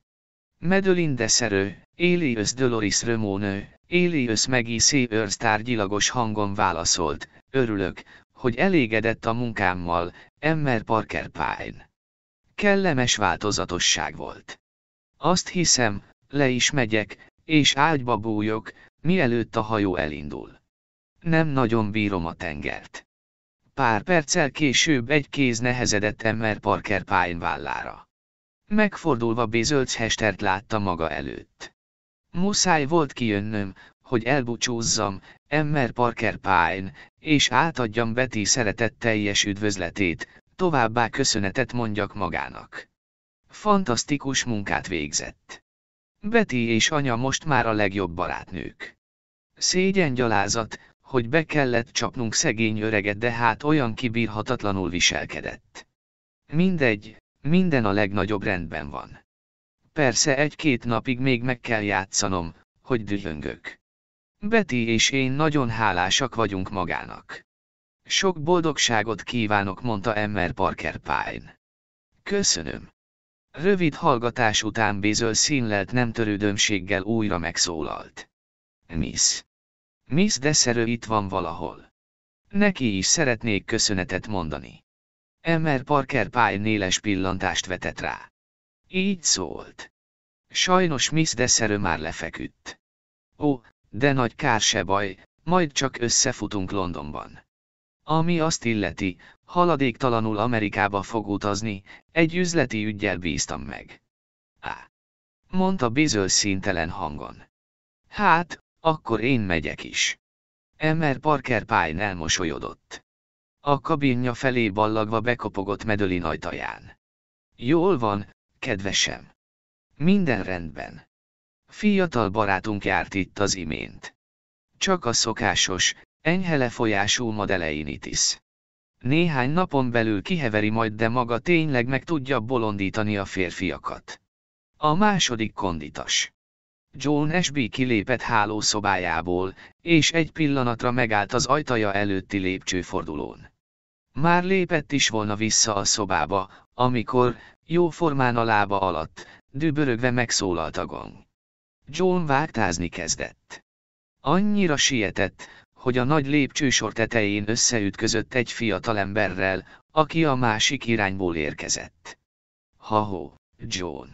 Medölin deszerő, Éliös Dolores Römónő, Éliös megíszi őrz tárgyilagos hangon válaszolt, Örülök, hogy elégedett a munkámmal, Emmer Parker Pine. Kellemes változatosság volt. Azt hiszem, le is megyek, és ágyba bújok, mielőtt a hajó elindul. Nem nagyon bírom a tengert. Pár perccel később egy kéz nehezedett Emmer Parker Pine vállára. Megfordulva Bézölc Hestert látta maga előtt. Muszáj volt kijönnöm, hogy elbúcsúzzam, Emmer Parker Pine, és átadjam Betty teljes üdvözletét, továbbá köszönetet mondjak magának. Fantasztikus munkát végzett. Betty és anya most már a legjobb barátnők. Szégyen gyalázat, hogy be kellett csapnunk szegény öreget, de hát olyan kibírhatatlanul viselkedett. Mindegy, minden a legnagyobb rendben van. Persze egy-két napig még meg kell játszanom, hogy dühöngök. Betty és én nagyon hálásak vagyunk magának. Sok boldogságot kívánok, mondta Emmer Parker Pine. Köszönöm. Rövid hallgatás után Bézöl színlelt nem törődömséggel újra megszólalt. Miss. Miss Deszerő itt van valahol. Neki is szeretnék köszönetet mondani. Emmer Parker Pyle néles pillantást vetett rá. Így szólt. Sajnos Miss Deszerő már lefeküdt. Ó, de nagy kár se baj, majd csak összefutunk Londonban. Ami azt illeti, haladéktalanul Amerikába fog utazni, egy üzleti ügyjel bíztam meg. Á! mondta bizöl szintelen hangon. Hát, akkor én megyek is. Emmer Parker Pine elmosolyodott. A kabinja felé ballagva bekopogott Medölin ajtaján. Jól van, kedvesem. Minden rendben fiatal barátunk járt itt az imént. Csak a szokásos, enyhe lefolyású is. Néhány napon belül kiheveri majd, de maga tényleg meg tudja bolondítani a férfiakat. A második konditas. John Ashby kilépett hálószobájából, és egy pillanatra megállt az ajtaja előtti lépcsőfordulón. Már lépett is volna vissza a szobába, amikor, jó formán a lába alatt, dübörögve megszólalt a gong. John vágtázni kezdett. Annyira sietett, hogy a nagy lépcsősor tetején összeütközött egy fiatalemberrel, aki a másik irányból érkezett. Haho, John.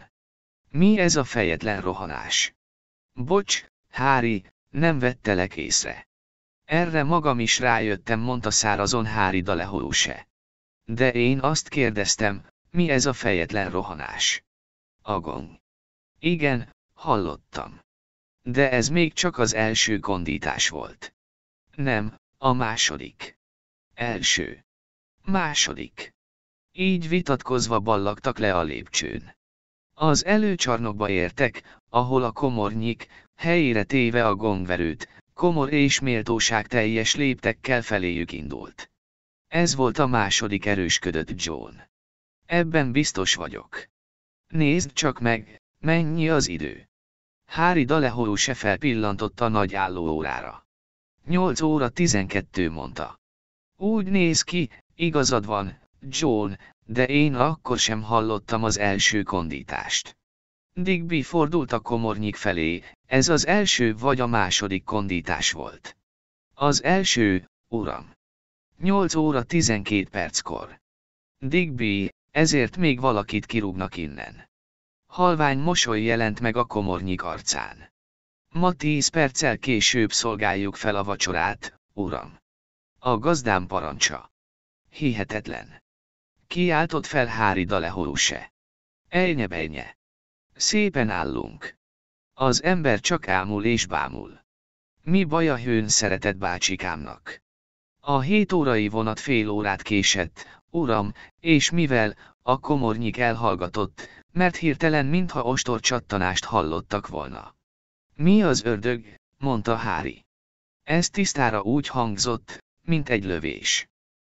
Mi ez a fejetlen rohanás? Bocs, Hári, nem vettelek észre. Erre magam is rájöttem, mondta szárazon Hári Dalehó se. De én azt kérdeztem, mi ez a fejetlen rohanás? Agong. Igen, Hallottam. De ez még csak az első gondítás volt. Nem, a második. Első. Második. Így vitatkozva ballagtak le a lépcsőn. Az előcsarnokba értek, ahol a komornyik, helyére téve a gongverőt, komor és méltóság teljes léptekkel feléjük indult. Ez volt a második erősködött John. Ebben biztos vagyok. Nézd csak meg, mennyi az idő. Hári Dalehoró se felpillantott a nagy álló órára. Nyolc óra tizenkettő mondta. Úgy néz ki, igazad van, John, de én akkor sem hallottam az első kondítást. Digby fordult a komornyik felé, ez az első vagy a második kondítás volt. Az első, uram. 8 óra 12 perckor. Digby, ezért még valakit kirúgnak innen. Halvány mosoly jelent meg a komornyik arcán. Ma tíz perccel később szolgáljuk fel a vacsorát, uram. A gazdám parancsa. Hihetetlen. Kiáltott fel hári lehoruse. Ejnye-bejnye. Szépen állunk. Az ember csak ámul és bámul. Mi baj a hőn szeretett bácsikámnak? A hét órai vonat fél órát késett, uram, és mivel, a komornyik elhallgatott, mert hirtelen mintha ostor csattanást hallottak volna. Mi az ördög, mondta Hári. Ez tisztára úgy hangzott, mint egy lövés.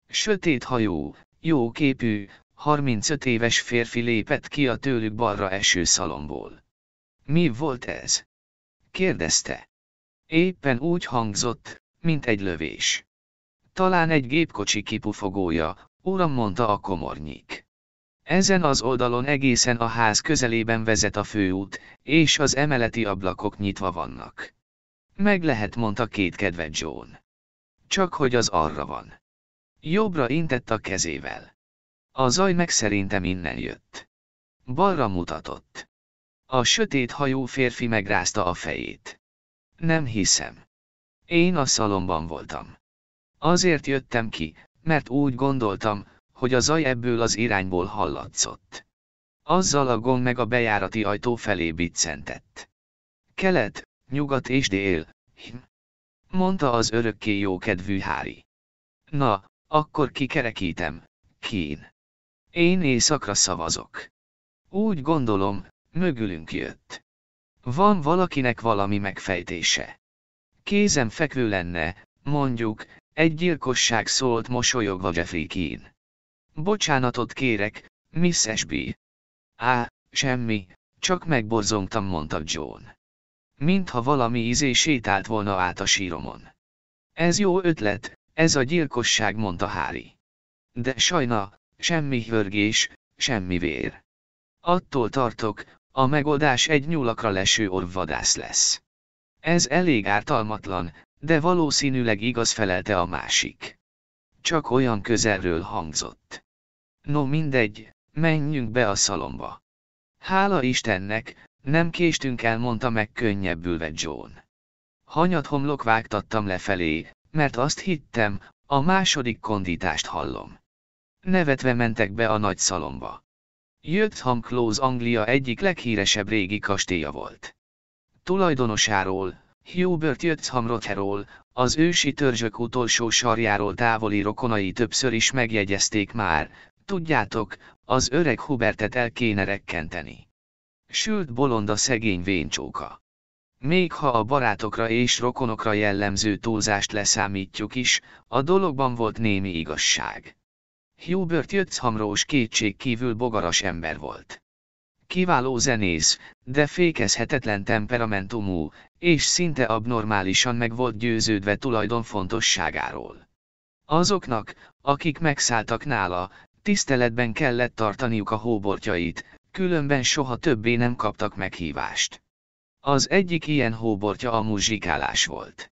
Sötét hajú, jó képű, 35 éves férfi lépett ki a tőlük balra eső szalomból. Mi volt ez? kérdezte. Éppen úgy hangzott, mint egy lövés. Talán egy gépkocsi kipufogója, uram mondta a komornyik. Ezen az oldalon egészen a ház közelében vezet a főút, és az emeleti ablakok nyitva vannak. Meg lehet, mondta két kedve John. Csak hogy az arra van. Jobbra intett a kezével. A zaj meg szerintem innen jött. Balra mutatott. A sötét hajú férfi megrázta a fejét. Nem hiszem. Én a szalomban voltam. Azért jöttem ki, mert úgy gondoltam, hogy a zaj ebből az irányból hallatszott. Azzal a gong meg a bejárati ajtó felé biccentett. Kelet, nyugat és dél, hm. mondta az örökké jókedvű Hári. Na, akkor kikerekítem, kín. Én éjszakra szavazok. Úgy gondolom, mögülünk jött. Van valakinek valami megfejtése. Kézem fekvő lenne, mondjuk, egy gyilkosság szólt mosolyogva Jeffrey Keane. Bocsánatot kérek, Miss B. Á, semmi, csak megborzongtam, mondta John. Mintha valami izé sétált volna át a síromon. Ez jó ötlet, ez a gyilkosság, mondta Hári. De sajna, semmi hörgés, semmi vér. Attól tartok, a megoldás egy nyúlakra leső orvvadász lesz. Ez elég ártalmatlan, de valószínűleg igaz felelte a másik. Csak olyan közelről hangzott. No mindegy, menjünk be a szalomba. Hála Istennek, nem késtünk el, mondta meg könnyebbülve John. Hanyat homlok vágtattam lefelé, mert azt hittem, a második kondítást hallom. Nevetve mentek be a nagy szalomba. Jöttham Close Anglia egyik leghíresebb régi kastélya volt. Tulajdonosáról, Hubert Jöttham Rotherról, az ősi törzsök utolsó sarjáról távoli rokonai többször is megjegyezték már, Tudjátok, az öreg Hubertet el kéne rekkenteni. Sült a szegény véncsóka. Még ha a barátokra és rokonokra jellemző túlzást leszámítjuk is, a dologban volt némi igazság. Hubert Jötzhamrós kétség kívül bogaras ember volt. Kiváló zenész, de fékezhetetlen temperamentumú, és szinte abnormálisan meg volt győződve tulajdon fontosságáról. Azoknak, akik megszálltak nála, tiszteletben kellett tartaniuk a hóbortjait, különben soha többé nem kaptak meghívást. Az egyik ilyen hóbortja a muzsikálás volt.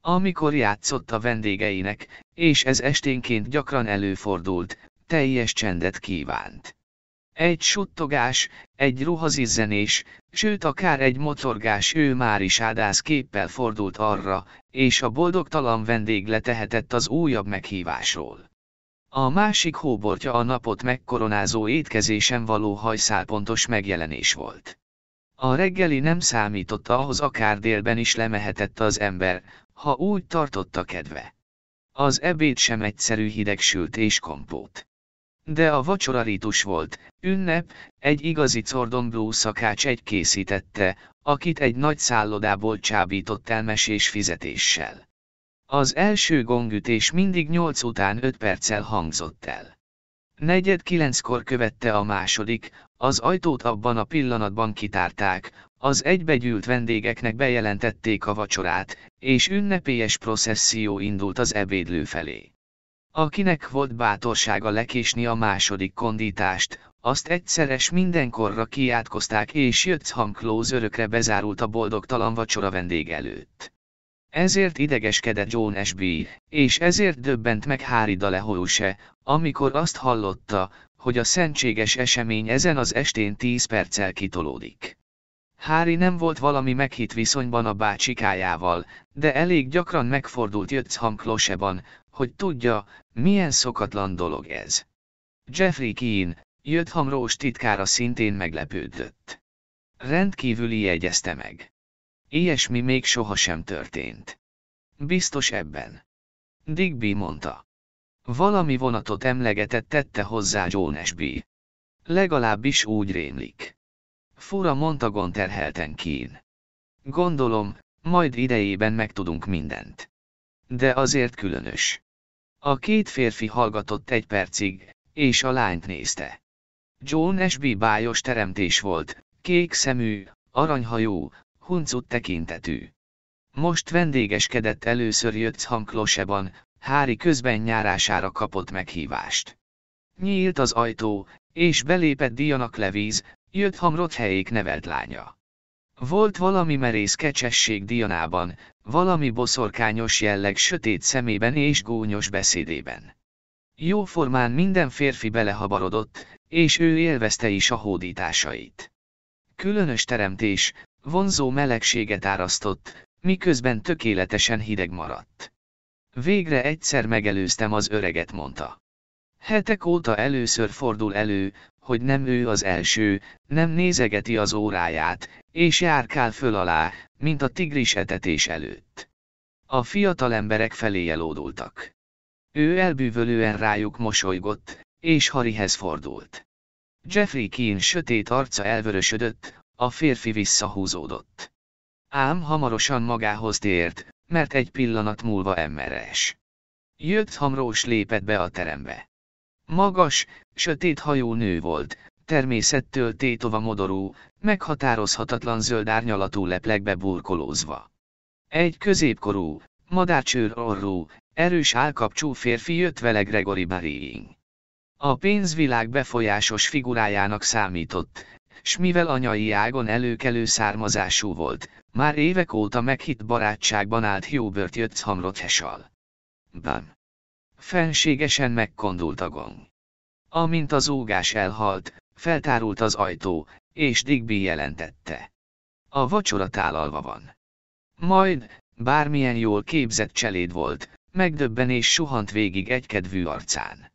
Amikor játszott a vendégeinek, és ez esténként gyakran előfordult, teljes csendet kívánt. Egy suttogás, egy ruhazizzenés, sőt akár egy motorgás ő már is ádász képpel fordult arra, és a boldogtalan vendég letehetett az újabb meghívásról. A másik hóbortja a napot megkoronázó étkezésen való hajszálpontos megjelenés volt. A reggeli nem számított ahhoz akár délben is lemehetett az ember, ha úgy tartotta kedve. Az ebéd sem egyszerű sült és kompót. De a vacsora rítus volt, ünnep, egy igazi Cordon szakács egy készítette, akit egy nagy szállodából csábított elmesés fizetéssel. Az első gongütés mindig 8 után 5 perccel hangzott el. Negyed kilenckor követte a második, az ajtót abban a pillanatban kitárták, az egybegyűlt vendégeknek bejelentették a vacsorát, és ünnepélyes processzió indult az ebédlő felé. Akinek volt bátorsága lekésni a második kondítást, azt egyszeres mindenkorra kiátkozták és jött hamklóz örökre bezárult a boldogtalan vacsora vendég előtt. Ezért idegeskedett John S.B., és ezért döbbent meg Hári Dalehouse, amikor azt hallotta, hogy a szentséges esemény ezen az estén tíz perccel kitolódik. Hári nem volt valami meghitt viszonyban a bácsikájával, de elég gyakran megfordult Jötzham Kloseban, hogy tudja, milyen szokatlan dolog ez. Jeffrey Keane, Jötzham Rós titkára szintén meglepődött. Rendkívüli jegyezte meg. Ilyesmi még sohasem történt. Biztos ebben. Digby mondta. Valami vonatot emlegetett tette hozzá John B. Legalábbis úgy rémlik. Fura mondta gonterhelten kín. Gondolom, majd idejében megtudunk mindent. De azért különös. A két férfi hallgatott egy percig, és a lányt nézte. John S. bájos teremtés volt, kék szemű, aranyhajú, huncut tekintetű. Most vendégeskedett először jött hangkloseban, Hári közben nyárására kapott meghívást. Nyílt az ajtó, és belépett Diana Levíz, jött Hamrot helyék nevelt lánya. Volt valami merész kecsesség Dianában, valami boszorkányos jelleg sötét szemében és gúnyos beszédében. Jóformán minden férfi belehabarodott, és ő élvezte is a hódításait. Különös teremtés, Vonzó melegséget árasztott, miközben tökéletesen hideg maradt. Végre egyszer megelőztem az öreget, mondta. Hetek óta először fordul elő, hogy nem ő az első, nem nézegeti az óráját, és járkál föl alá, mint a tigris etetés előtt. A fiatal emberek felé jelódultak. Ő elbűvölően rájuk mosolygott, és Harryhez fordult. Jeffrey Keane sötét arca elvörösödött, a férfi visszahúzódott. Ám hamarosan magához tért, mert egy pillanat múlva emmeres. Jött hamrós lépett be a terembe. Magas, sötét hajú nő volt, természettől tétova modorú, meghatározhatatlan zöld árnyalatú leplekbe burkolózva. Egy középkorú, madárcsőr orrú, erős állkapcsú férfi jött vele Gregory Barying. A pénzvilág befolyásos figurájának számított, s mivel anyai ágon előkelő származású volt, már évek óta meghitt barátságban állt Hubert jött Hamrothesal. Bam! Fenségesen megkondult a gong. Amint az ógás elhalt, feltárult az ajtó, és Digby jelentette. A vacsora tálalva van. Majd, bármilyen jól képzett cseléd volt, megdöbben és suhant végig egykedvű arcán.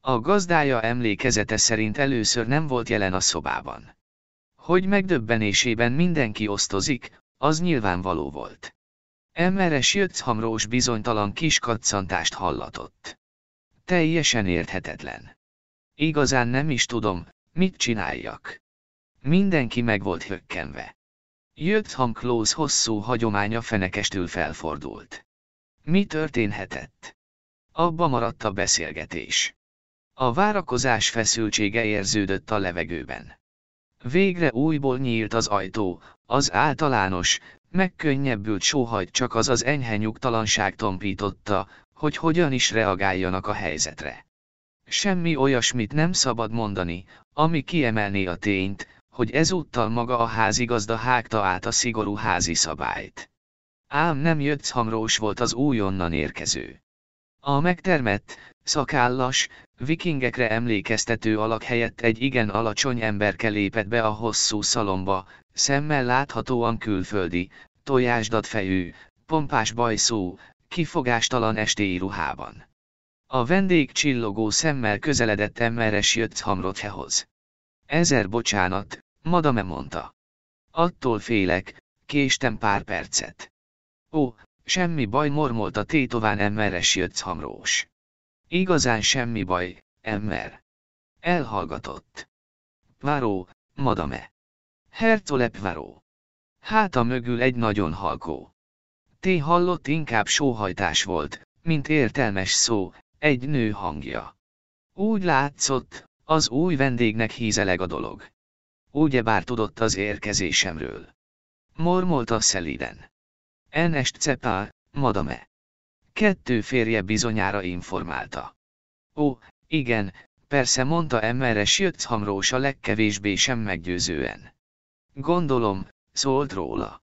A gazdája emlékezete szerint először nem volt jelen a szobában. Hogy megdöbbenésében mindenki osztozik, az nyilvánvaló volt. Emmeres Jöchamrós bizonytalan kis kacsantást hallatott. Teljesen érthetetlen. Igazán nem is tudom, mit csináljak. Mindenki meg volt hökkenve. Jötham Klóz hosszú hagyománya fenekestül felfordult. Mi történhetett? Abba maradt a beszélgetés. A várakozás feszültsége érződött a levegőben. Végre újból nyílt az ajtó, az általános, megkönnyebbült sóhajt csak az az enyhe nyugtalanság tompította, hogy hogyan is reagáljanak a helyzetre. Semmi olyasmit nem szabad mondani, ami kiemelné a tényt, hogy ezúttal maga a házigazda hágta át a szigorú házi szabályt. Ám nem jött hamrós volt az újonnan érkező. A megtermett, Szakállas, vikingekre emlékeztető alak helyett egy igen alacsony emberke lépett be a hosszú szalomba, szemmel láthatóan külföldi, tojásdat fejű, pompás bajszú, kifogástalan estéi ruhában. A vendég csillogó szemmel közeledett emmeres jött Hamrothehoz. Ezer bocsánat, madame mondta. Attól félek, késtem pár percet. Ó, semmi baj mormolta tétován emmeres jött Hamrós. Igazán semmi baj, ember. Elhallgatott. Váró, madame. Hertolep váró. Háta mögül egy nagyon halkó. Té hallott inkább sóhajtás volt, mint értelmes szó, egy nő hangja. Úgy látszott, az új vendégnek hízeleg a dolog. bár tudott az érkezésemről. Mormolta szeliden. Enest cepá, madame kettő férje bizonyára informálta. Ó, igen, persze mondta Emmerre Sjötzhamrós a legkevésbé sem meggyőzően. Gondolom, szólt róla.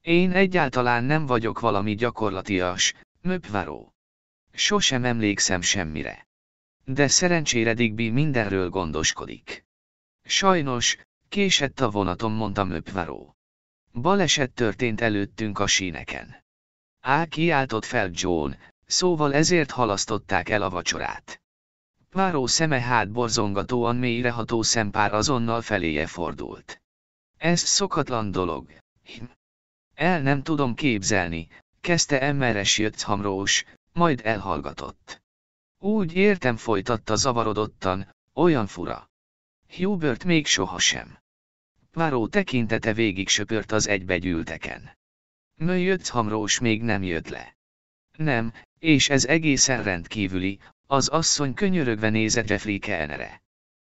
Én egyáltalán nem vagyok valami gyakorlatias, möpvaró. Sosem emlékszem semmire. De szerencsére Digby mindenről gondoskodik. Sajnos, késett a vonatom, mondta möpvaró. Baleset történt előttünk a síneken. Á, kiáltott fel John, szóval ezért halasztották el a vacsorát. Váró szeme hát borzongatóan mélyreható szempár azonnal feléje fordult. Ez szokatlan dolog. Hm. El nem tudom képzelni, kezdte emmeres jött hamrós, majd elhallgatott. Úgy értem folytatta zavarodottan, olyan fura. Hubert még sohasem. Váró tekintete végig söpört az egybegyülteken. Nőjött hamrós még nem jött le. Nem, és ez egészen rendkívüli, az asszony könyörögve nézett Jeffrey Kellnere.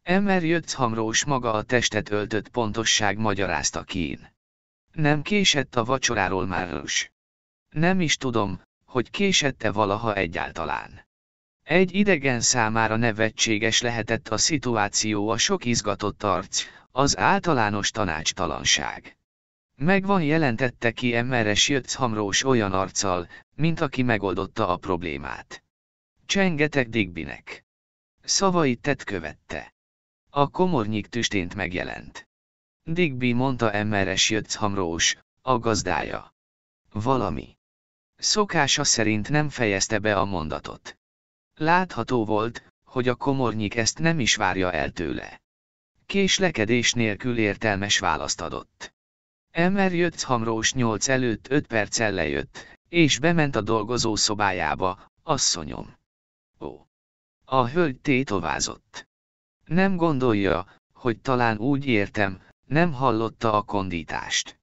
Emmer jött hamrós maga a testet öltött pontosság magyarázta kín. Nem késett a vacsoráról már rös. Nem is tudom, hogy késette valaha egyáltalán. Egy idegen számára nevetséges lehetett a szituáció a sok izgatott arc, az általános tanácstalanság. Megvan jelentette ki Emmeres jött hamrós olyan arccal, mint aki megoldotta a problémát. Csengetek Digbinek. Szavait tett követte. A komornyik tüstént megjelent. Digby mondta Emmeres jött hamrós, a gazdája. Valami. Szokása szerint nem fejezte be a mondatot. Látható volt, hogy a komornyik ezt nem is várja el tőle. Késlekedés nélkül értelmes választ adott. Emmer jött hamrós nyolc előtt öt perccel lejött, és bement a dolgozó szobájába, asszonyom. Ó! A hölgy tétovázott. Nem gondolja, hogy talán úgy értem, nem hallotta a kondítást.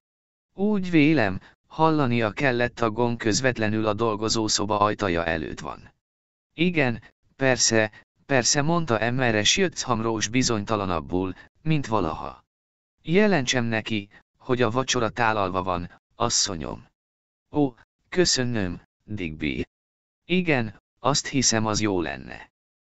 Úgy vélem, hallania kellett a gong közvetlenül a dolgozó szoba ajtaja előtt van. Igen, persze, persze mondta Emmeres jött hamrós bizonytalanabbul, mint valaha. Jelentsem neki, hogy a vacsora tálalva van, asszonyom. Ó, köszönöm, Digby. Igen, azt hiszem az jó lenne.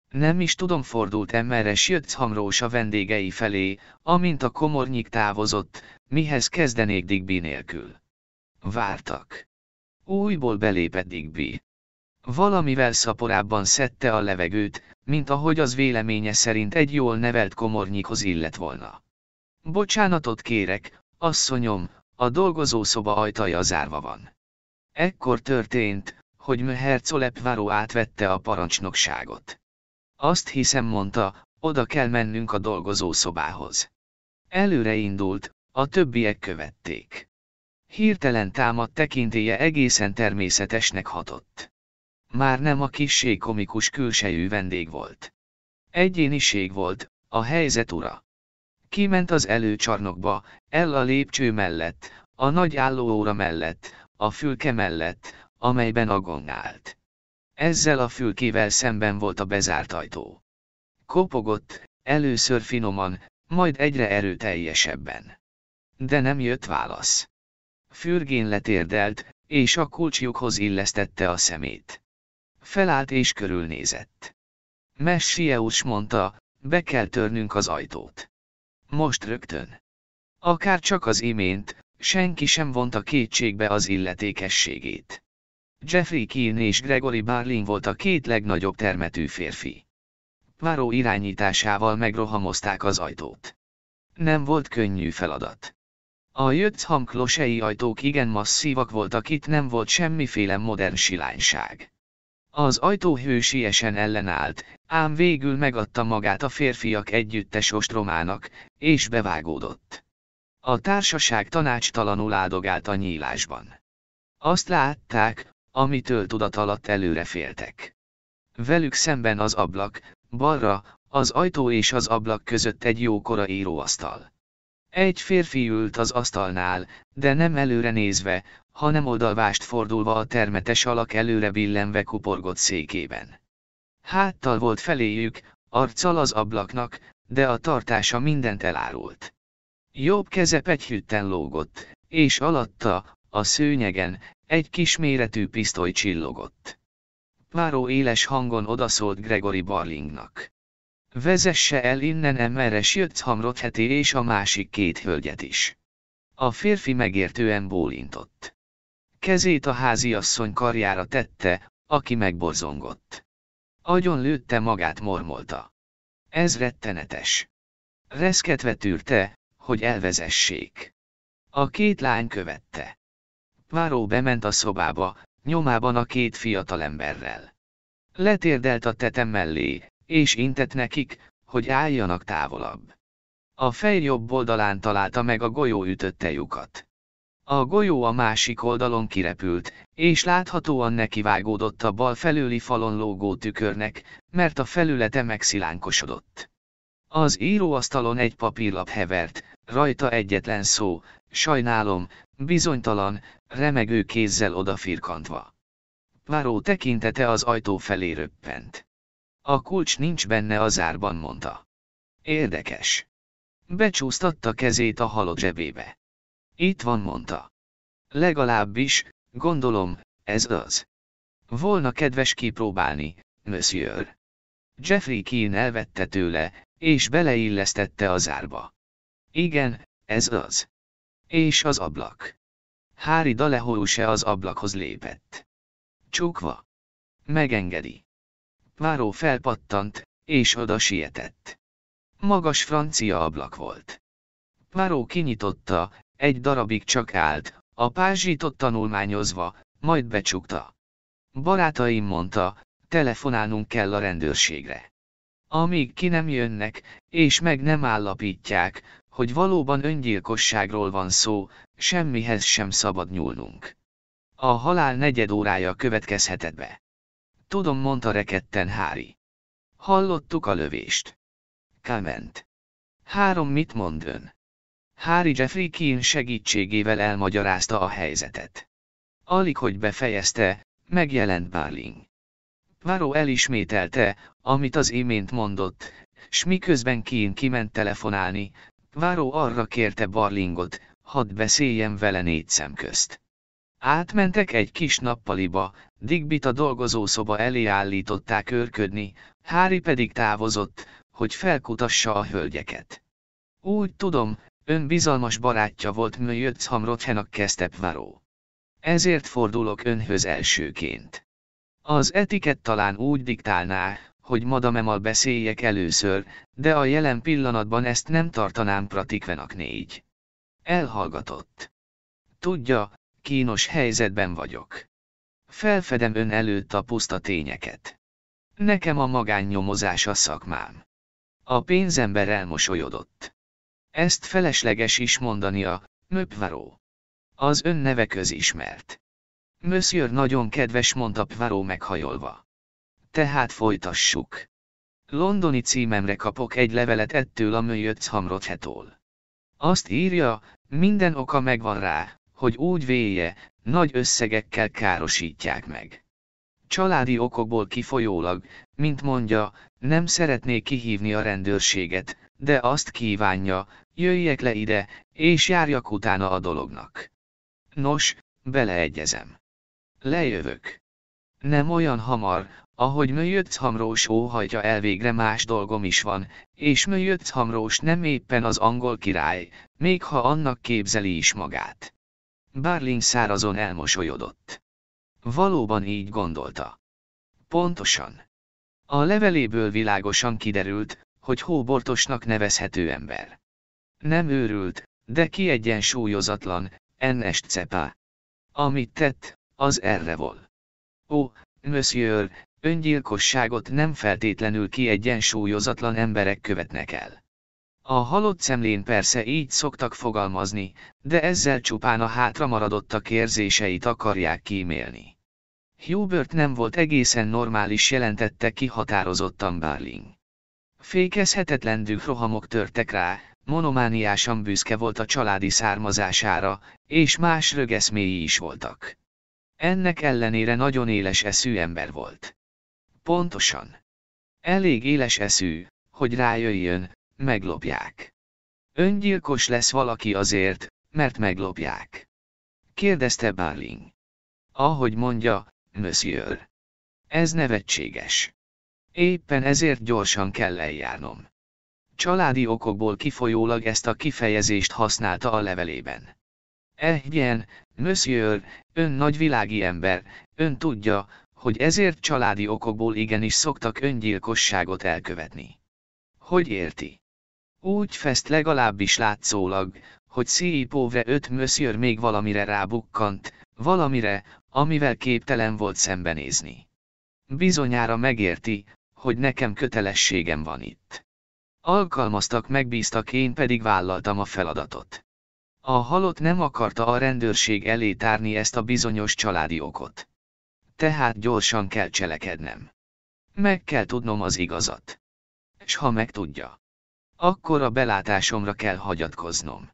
Nem is tudom fordult emmerre jött hamrós a vendégei felé, amint a komornyik távozott, mihez kezdenék Digby nélkül. Vártak. Újból belépett Digby. Valamivel szaporábban szedte a levegőt, mint ahogy az véleménye szerint egy jól nevelt komornyikhoz illett volna. Bocsánatot kérek, Asszonyom, a dolgozószoba ajtaja zárva van. Ekkor történt, hogy Mehercolepváró átvette a parancsnokságot. Azt hiszem mondta, oda kell mennünk a dolgozószobához. Előre indult, a többiek követték. Hirtelen támad tekintéje egészen természetesnek hatott. Már nem a kissé komikus külsejű vendég volt. Egyéniség volt, a helyzet ura. Kiment az előcsarnokba, el a lépcső mellett, a nagy állóóra mellett, a fülke mellett, amelyben a gong állt. Ezzel a fülkével szemben volt a bezárt ajtó. Kopogott, először finoman, majd egyre erőteljesebben. De nem jött válasz. Fürgén letérdelt, és a kulcsjukhoz illesztette a szemét. Felállt és körülnézett. Messieus mondta, be kell törnünk az ajtót. Most rögtön. Akár csak az imént, senki sem vonta kétségbe az illetékességét. Jeffrey Keane és Gregory Barling volt a két legnagyobb termetű férfi. Váró irányításával megrohamozták az ajtót. Nem volt könnyű feladat. A Jötz-Ham ajtók igen masszívak voltak itt nem volt semmiféle modern silányság. Az ajtó hősiesen ellenállt, ám végül megadta magát a férfiak együttes ostromának, és bevágódott. A társaság tanácstalanul áldogált a nyílásban. Azt látták, amitől tudat alatt előre féltek. Velük szemben az ablak, balra, az ajtó és az ablak között egy jókora íróasztal. Egy férfi ült az asztalnál, de nem előre nézve, hanem oldalvást fordulva a termetes alak előre billenve kuporgott székében. Háttal volt feléjük, arccal az ablaknak, de a tartása mindent elárult. Jobb keze pegyhütten lógott, és alatta, a szőnyegen, egy kisméretű pisztoly csillogott. Páró éles hangon odaszólt Gregory Barlingnak. Vezesse el innen emeres jött heti és a másik két hölgyet is. A férfi megértően bólintott kezét a háziasszony karjára tette, aki megborzongott. Agyon lőtte magát mormolta. Ez rettenetes. Reszketve tűrte, hogy elvezessék. A két lány követte. Váró bement a szobába, nyomában a két fiatalemberrel. Letérdelt a tetem mellé, és intett nekik, hogy álljanak távolabb. A fej jobb oldalán találta meg a golyó ütötte lyukat. A golyó a másik oldalon kirepült, és láthatóan nekivágódott a bal felőli falon lógó tükörnek, mert a felülete megszilánkosodott. Az íróasztalon egy papírlap hevert, rajta egyetlen szó, sajnálom, bizonytalan, remegő kézzel odafirkantva. Váró tekintete az ajtó felé röppent. A kulcs nincs benne a zárban, mondta. Érdekes. Becsúsztatta kezét a halott zsebébe. Itt van mondta. Legalábbis, gondolom, ez az. Volna kedves kipróbálni, monsieur. Jeffrey Keane elvette tőle, és beleillesztette az árba. Igen, ez az. És az ablak. Hári Dalehó se az ablakhoz lépett. Csukva. Megengedi. Váró felpattant, és oda sietett. Magas francia ablak volt. Váró kinyitotta, egy darabig csak állt, a pázsított tanulmányozva, majd becsukta. Barátaim mondta, telefonálnunk kell a rendőrségre. Amíg ki nem jönnek, és meg nem állapítják, hogy valóban öngyilkosságról van szó, semmihez sem szabad nyúlnunk. A halál negyed órája következhetett be. Tudom, mondta reketten Hári. Hallottuk a lövést. Káment. Három mit mond ön? Harry Jeffrey Keane segítségével elmagyarázta a helyzetet. Alig, hogy befejezte, megjelent Barling. Váró elismételte, amit az imént mondott, s miközben Keane kiment telefonálni, Váró arra kérte Barlingot, hadd beszéljen vele négy szem közt. Átmentek egy kis nappaliba, Digbit a dolgozószoba elé állították őrködni, Hári pedig távozott, hogy felkutassa a hölgyeket. Úgy tudom, Ön bizalmas barátja volt Mjötz Hamrotchenak Kesztepvaró. Ezért fordulok önhöz elsőként. Az etiket talán úgy diktálná, hogy madamemmal beszéljek először, de a jelen pillanatban ezt nem tartanám pratikvenak négy. Elhallgatott. Tudja, kínos helyzetben vagyok. Felfedem ön előtt a puszta tényeket. Nekem a magánnyomozás a szakmám. A pénzember elmosolyodott. Ezt felesleges is mondania, Möpvaró. Az ön neve közismert. Monsieur nagyon kedves, mondta Pvaró meghajolva. Tehát folytassuk. Londoni címemre kapok egy levelet ettől a Möjötz Hamrothetól. Azt írja, minden oka megvan rá, hogy úgy véje, nagy összegekkel károsítják meg. Családi okokból kifolyólag, mint mondja, nem szeretné kihívni a rendőrséget, de azt kívánja, jöjjek le ide, és járjak utána a dolognak. Nos, beleegyezem. Lejövök. Nem olyan hamar, ahogy möjött hamrós óhajtja elvégre más dolgom is van, és möjött hamrós nem éppen az angol király, még ha annak képzeli is magát. Barling szárazon elmosolyodott. Valóban így gondolta. Pontosan. A leveléből világosan kiderült, hogy hóbortosnak nevezhető ember. Nem őrült, de kiegyensúlyozatlan, ennest cepá. Amit tett, az erre vol. Ó, monsieur, öngyilkosságot nem feltétlenül kiegyensúlyozatlan emberek követnek el. A halott szemlén persze így szoktak fogalmazni, de ezzel csupán a hátramaradottak érzéseit akarják kímélni. Hubert nem volt egészen normális jelentette ki határozottan Bárling. Fékezhetetlen rohamok törtek rá, monomániásan büszke volt a családi származására, és más rögeszméi is voltak. Ennek ellenére nagyon éles eszű ember volt. Pontosan. Elég éles eszű, hogy rájöjjön, meglopják. Öngyilkos lesz valaki azért, mert meglopják. Kérdezte Bárling. Ahogy mondja, monsieur. Ez nevetséges. Éppen ezért gyorsan kell eljárnom. Családi okokból kifolyólag ezt a kifejezést használta a levelében. Eh igen, monsieur, ön nagyvilági ember, ön tudja, hogy ezért családi okokból igenis szoktak öngyilkosságot elkövetni. Hogy érti? Úgy fest legalábbis látszólag, hogy C.I. Pauvre 5 monsieur még valamire rábukkant, valamire, amivel képtelen volt szembenézni. Bizonyára megérti, hogy nekem kötelességem van itt. Alkalmaztak megbíztak én pedig vállaltam a feladatot. A halott nem akarta a rendőrség elé tárni ezt a bizonyos családi okot. Tehát gyorsan kell cselekednem. Meg kell tudnom az igazat. És ha megtudja, akkor a belátásomra kell hagyatkoznom.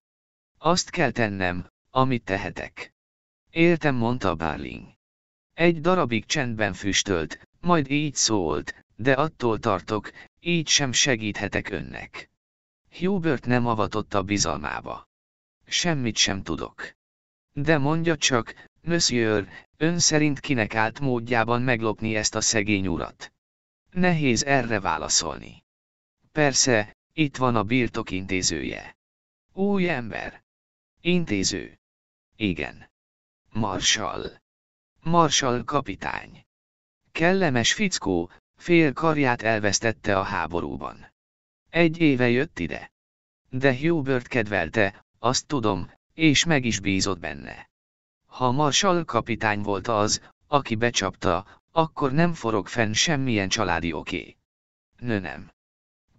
Azt kell tennem, amit tehetek. Értem, mondta Barling. Egy darabig csendben füstölt, majd így szólt, de attól tartok, így sem segíthetek önnek. Hubert nem avatott a bizalmába. Semmit sem tudok. De mondja csak, Monsieur, ön szerint kinek állt módjában meglopni ezt a szegény urat? Nehéz erre válaszolni. Persze, itt van a birtok intézője. Új ember. Intéző. Igen. Marshall. Marshall kapitány. Kellemes fickó, Fél karját elvesztette a háborúban. Egy éve jött ide. De Hubert kedvelte, azt tudom, és meg is bízott benne. Ha Marshall kapitány volt az, aki becsapta, akkor nem forog fenn semmilyen családi oké. Nő nem.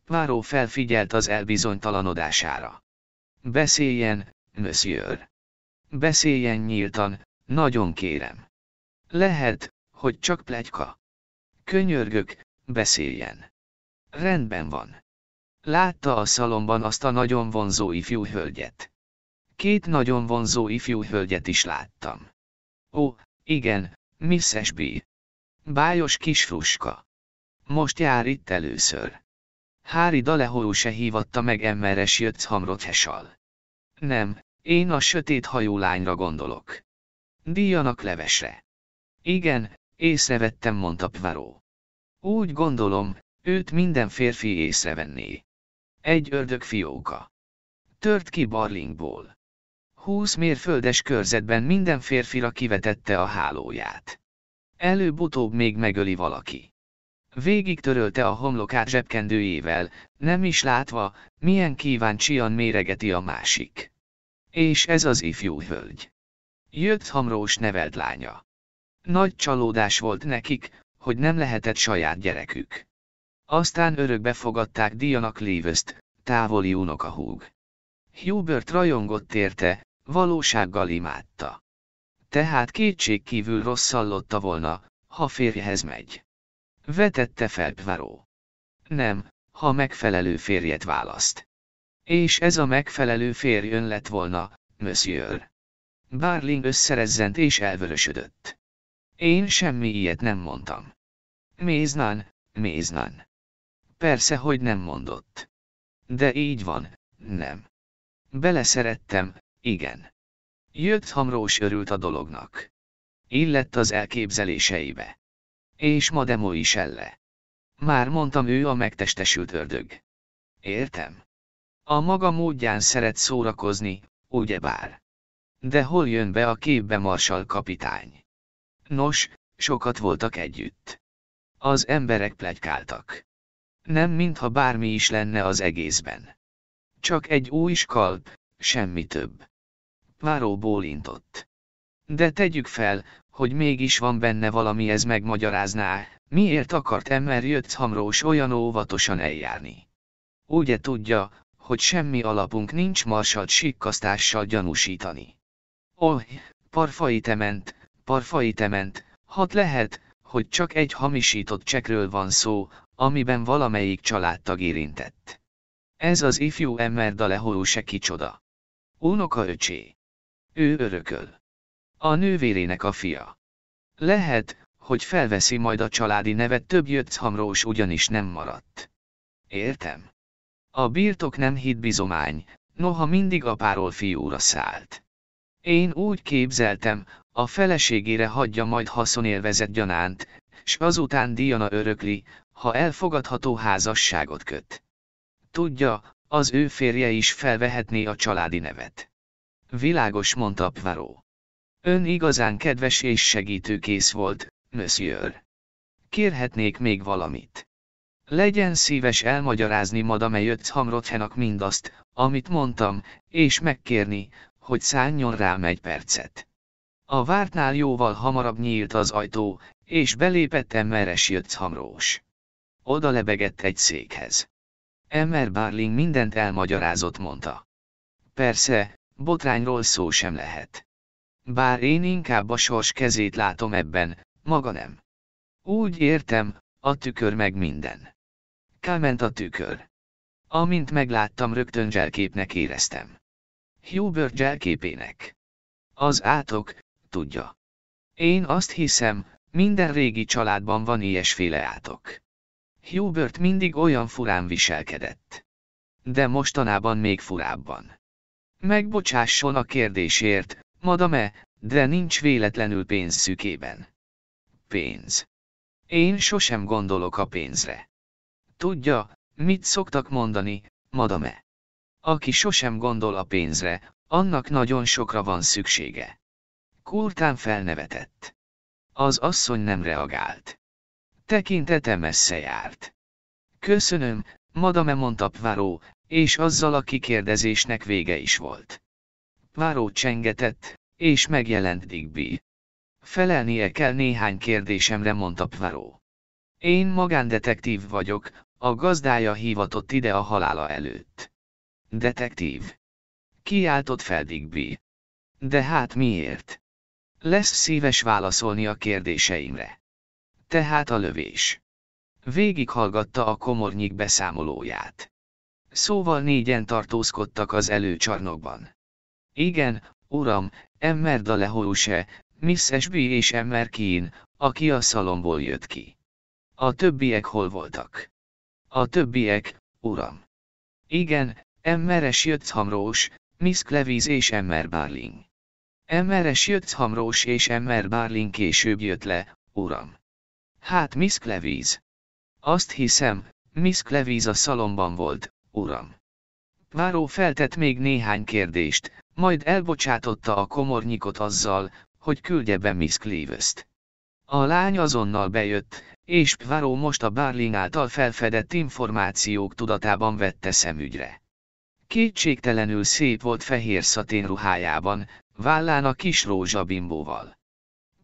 Páró felfigyelt az elbizonytalanodására. Beszéljen, monsieur. Beszéljen nyíltan, nagyon kérem. Lehet, hogy csak plegyka. Könyörgök, beszéljen. Rendben van. Látta a szalomban azt a nagyon vonzó ifjú hölgyet. Két nagyon vonzó ifjú hölgyet is láttam. Ó, igen, Mrs. B. Bájos kis fruska. Most jár itt először. Hári Dalehorú se hívatta meg emmeres jött hamrothesal. Nem, én a sötét hajú lányra gondolok. Díjanak levesre. Igen, Észrevettem, mondta Pvaró. Úgy gondolom, őt minden férfi észrevenné. Egy ördög fióka. Tört ki barlingból. Húsz mérföldes körzetben minden férfira kivetette a hálóját. Előbb-utóbb még megöli valaki. Végig törölte a homlokát zsebkendőjével, nem is látva, milyen kíváncsian méregeti a másik. És ez az ifjú hölgy. Jött hamrós nevelt lánya. Nagy csalódás volt nekik, hogy nem lehetett saját gyerekük. Aztán örökbe fogadták Diana cleaves távoli unokahúg. Hubert rajongott érte, valósággal imádta. Tehát kétség kívül rosszallotta volna, ha férjehez megy. Vetette fel Pvaró. Nem, ha megfelelő férjet választ. És ez a megfelelő férjön lett volna, Monsieur. Barling összerezzent és elvörösödött. Én semmi ilyet nem mondtam. Méznán, méznán. Persze, hogy nem mondott. De így van, nem. Beleszerettem, igen. Jött Hamrós örült a dolognak. Illett az elképzeléseibe. És ma demo is elle. Már mondtam ő a megtestesült ördög. Értem. A maga módján szeret szórakozni, ugyebár. De hol jön be a képbe marsal kapitány? Nos, sokat voltak együtt. Az emberek plegykáltak. Nem mintha bármi is lenne az egészben. Csak egy új skalp, semmi több. Váró bólintott. De tegyük fel, hogy mégis van benne valami ez megmagyarázná, miért akart ember jött Hamrós olyan óvatosan eljárni. Ugye tudja, hogy semmi alapunk nincs marsat sikkasztással gyanúsítani. Oh, te ment, Parfai tement, hat lehet, hogy csak egy hamisított csekről van szó, amiben valamelyik családtag érintett. Ez az ifjú ember Daleholó se kicsoda. Unoka öcsé. Ő örököl. A nővérének a fia. Lehet, hogy felveszi majd a családi nevet több jöttshamrós ugyanis nem maradt. Értem. A birtok nem hit bizomány, noha mindig apáról fiúra szállt. Én úgy képzeltem, a feleségére hagyja majd haszonélvezett gyanánt, s azután Diana örökli, ha elfogadható házasságot köt. Tudja, az ő férje is felvehetné a családi nevet. Világos mondta Pvaró. Ön igazán kedves és segítőkész volt, monsieur. Kérhetnék még valamit. Legyen szíves elmagyarázni Madame Jötz Hamrothenak mindazt, amit mondtam, és megkérni, hogy szálljon rám egy percet. A vártnál jóval hamarabb nyílt az ajtó, és belépett Emmeres jött Hamrós. Oda lebegett egy székhez. Emmer Barling mindent elmagyarázott mondta. Persze, botrányról szó sem lehet. Bár én inkább a sors kezét látom ebben, maga nem. Úgy értem, a tükör meg minden. Kálment a tükör. Amint megláttam rögtön zselképnek éreztem. Hubert zselképének. Az átok, tudja. Én azt hiszem, minden régi családban van ilyesféle átok. Hubert mindig olyan furán viselkedett. De mostanában még furábban. Megbocsásson a kérdésért, madame, de nincs véletlenül pénz szükében. Pénz. Én sosem gondolok a pénzre. Tudja, mit szoktak mondani, madame? Aki sosem gondol a pénzre, annak nagyon sokra van szüksége. Kultán felnevetett. Az asszony nem reagált. Tekintete messze járt. Köszönöm, madame mondta Pváró, és azzal a kikérdezésnek vége is volt. Pváró csengetett, és megjelent Digby. Felelnie kell néhány kérdésemre, mondta Pváró. Én magándetektív vagyok, a gazdája hívatott ide a halála előtt. Detektív. Kiáltott fel Digby. De hát miért? Lesz szíves válaszolni a kérdéseimre. Tehát a lövés. hallgatta a komornyik beszámolóját. Szóval négyen tartózkodtak az előcsarnokban. Igen, uram, Emmer Dalehouse, Miss SB és Emmer Keen, aki a szalomból jött ki. A többiek hol voltak? A többiek, uram. Igen, Emmeres jött Miss Clevis és Emmer Barling. MRS jött Hamrós és MR. Bárlin később jött le, uram. Hát Miss Clevíz. Azt hiszem, Miss Clevíz a szalomban volt, uram. Váró feltett még néhány kérdést, majd elbocsátotta a komornyikot azzal, hogy küldje be Miss Clevis-t. A lány azonnal bejött, és Pváró most a Bárlin által felfedett információk tudatában vette szemügyre. Kétségtelenül szép volt fehér szatén ruhájában, vállán a kis rózsabimbóval.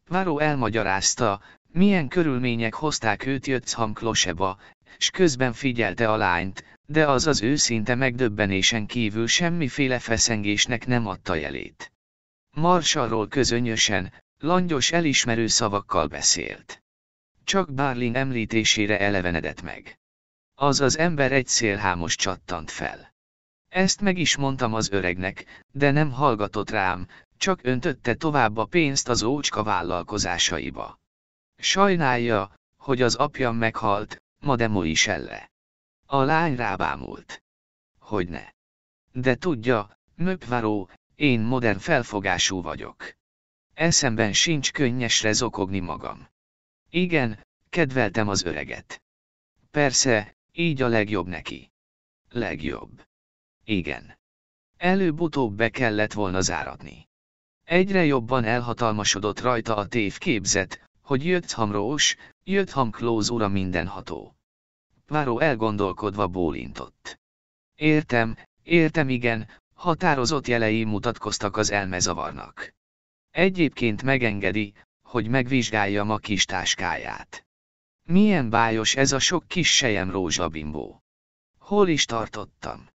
Váró elmagyarázta, milyen körülmények hozták őt Jötszham Kloseba, s közben figyelte a lányt, de az az őszinte megdöbbenésen kívül semmiféle feszengésnek nem adta jelét. Marsalról közönyösen, langyos elismerő szavakkal beszélt. Csak Bárlin említésére elevenedett meg. Az az ember egy szélhámos csattant fel. Ezt meg is mondtam az öregnek, de nem hallgatott rám, csak öntötte tovább a pénzt az ócska vállalkozásaiba. Sajnálja, hogy az apja meghalt, ma demo is elle. A lány rábámult. Hogy ne. De tudja, möpvaró, én modern felfogású vagyok. Eszemben sincs könnyesre zokogni magam. Igen, kedveltem az öreget. Persze, így a legjobb neki. Legjobb. Igen. Előbb-utóbb be kellett volna záratni. Egyre jobban elhatalmasodott rajta a tévképzet, hogy jött Rós, jött Klóz ura mindenható. Váró elgondolkodva bólintott. Értem, értem igen, határozott jelei mutatkoztak az elmezavarnak. Egyébként megengedi, hogy megvizsgáljam a kis táskáját. Milyen bájos ez a sok kis sejem rózsabimbó. Hol is tartottam?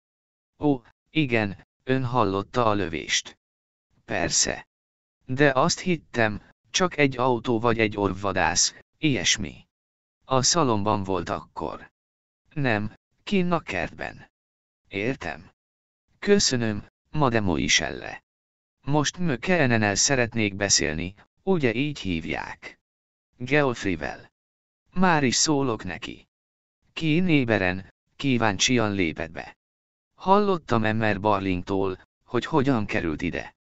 Ó, igen, ön hallotta a lövést. Persze. De azt hittem, csak egy autó vagy egy orvvadász, ilyesmi. A szalomban volt akkor. Nem, kinn a kertben. Értem. Köszönöm, Mademo is elle. Most Mökeennel szeretnék beszélni, ugye így hívják. Geoffreyvel. Már is szólok neki. Ki éberen, kíváncsian lépett be. Hallottam Emmer Barlingtól, hogy hogyan került ide.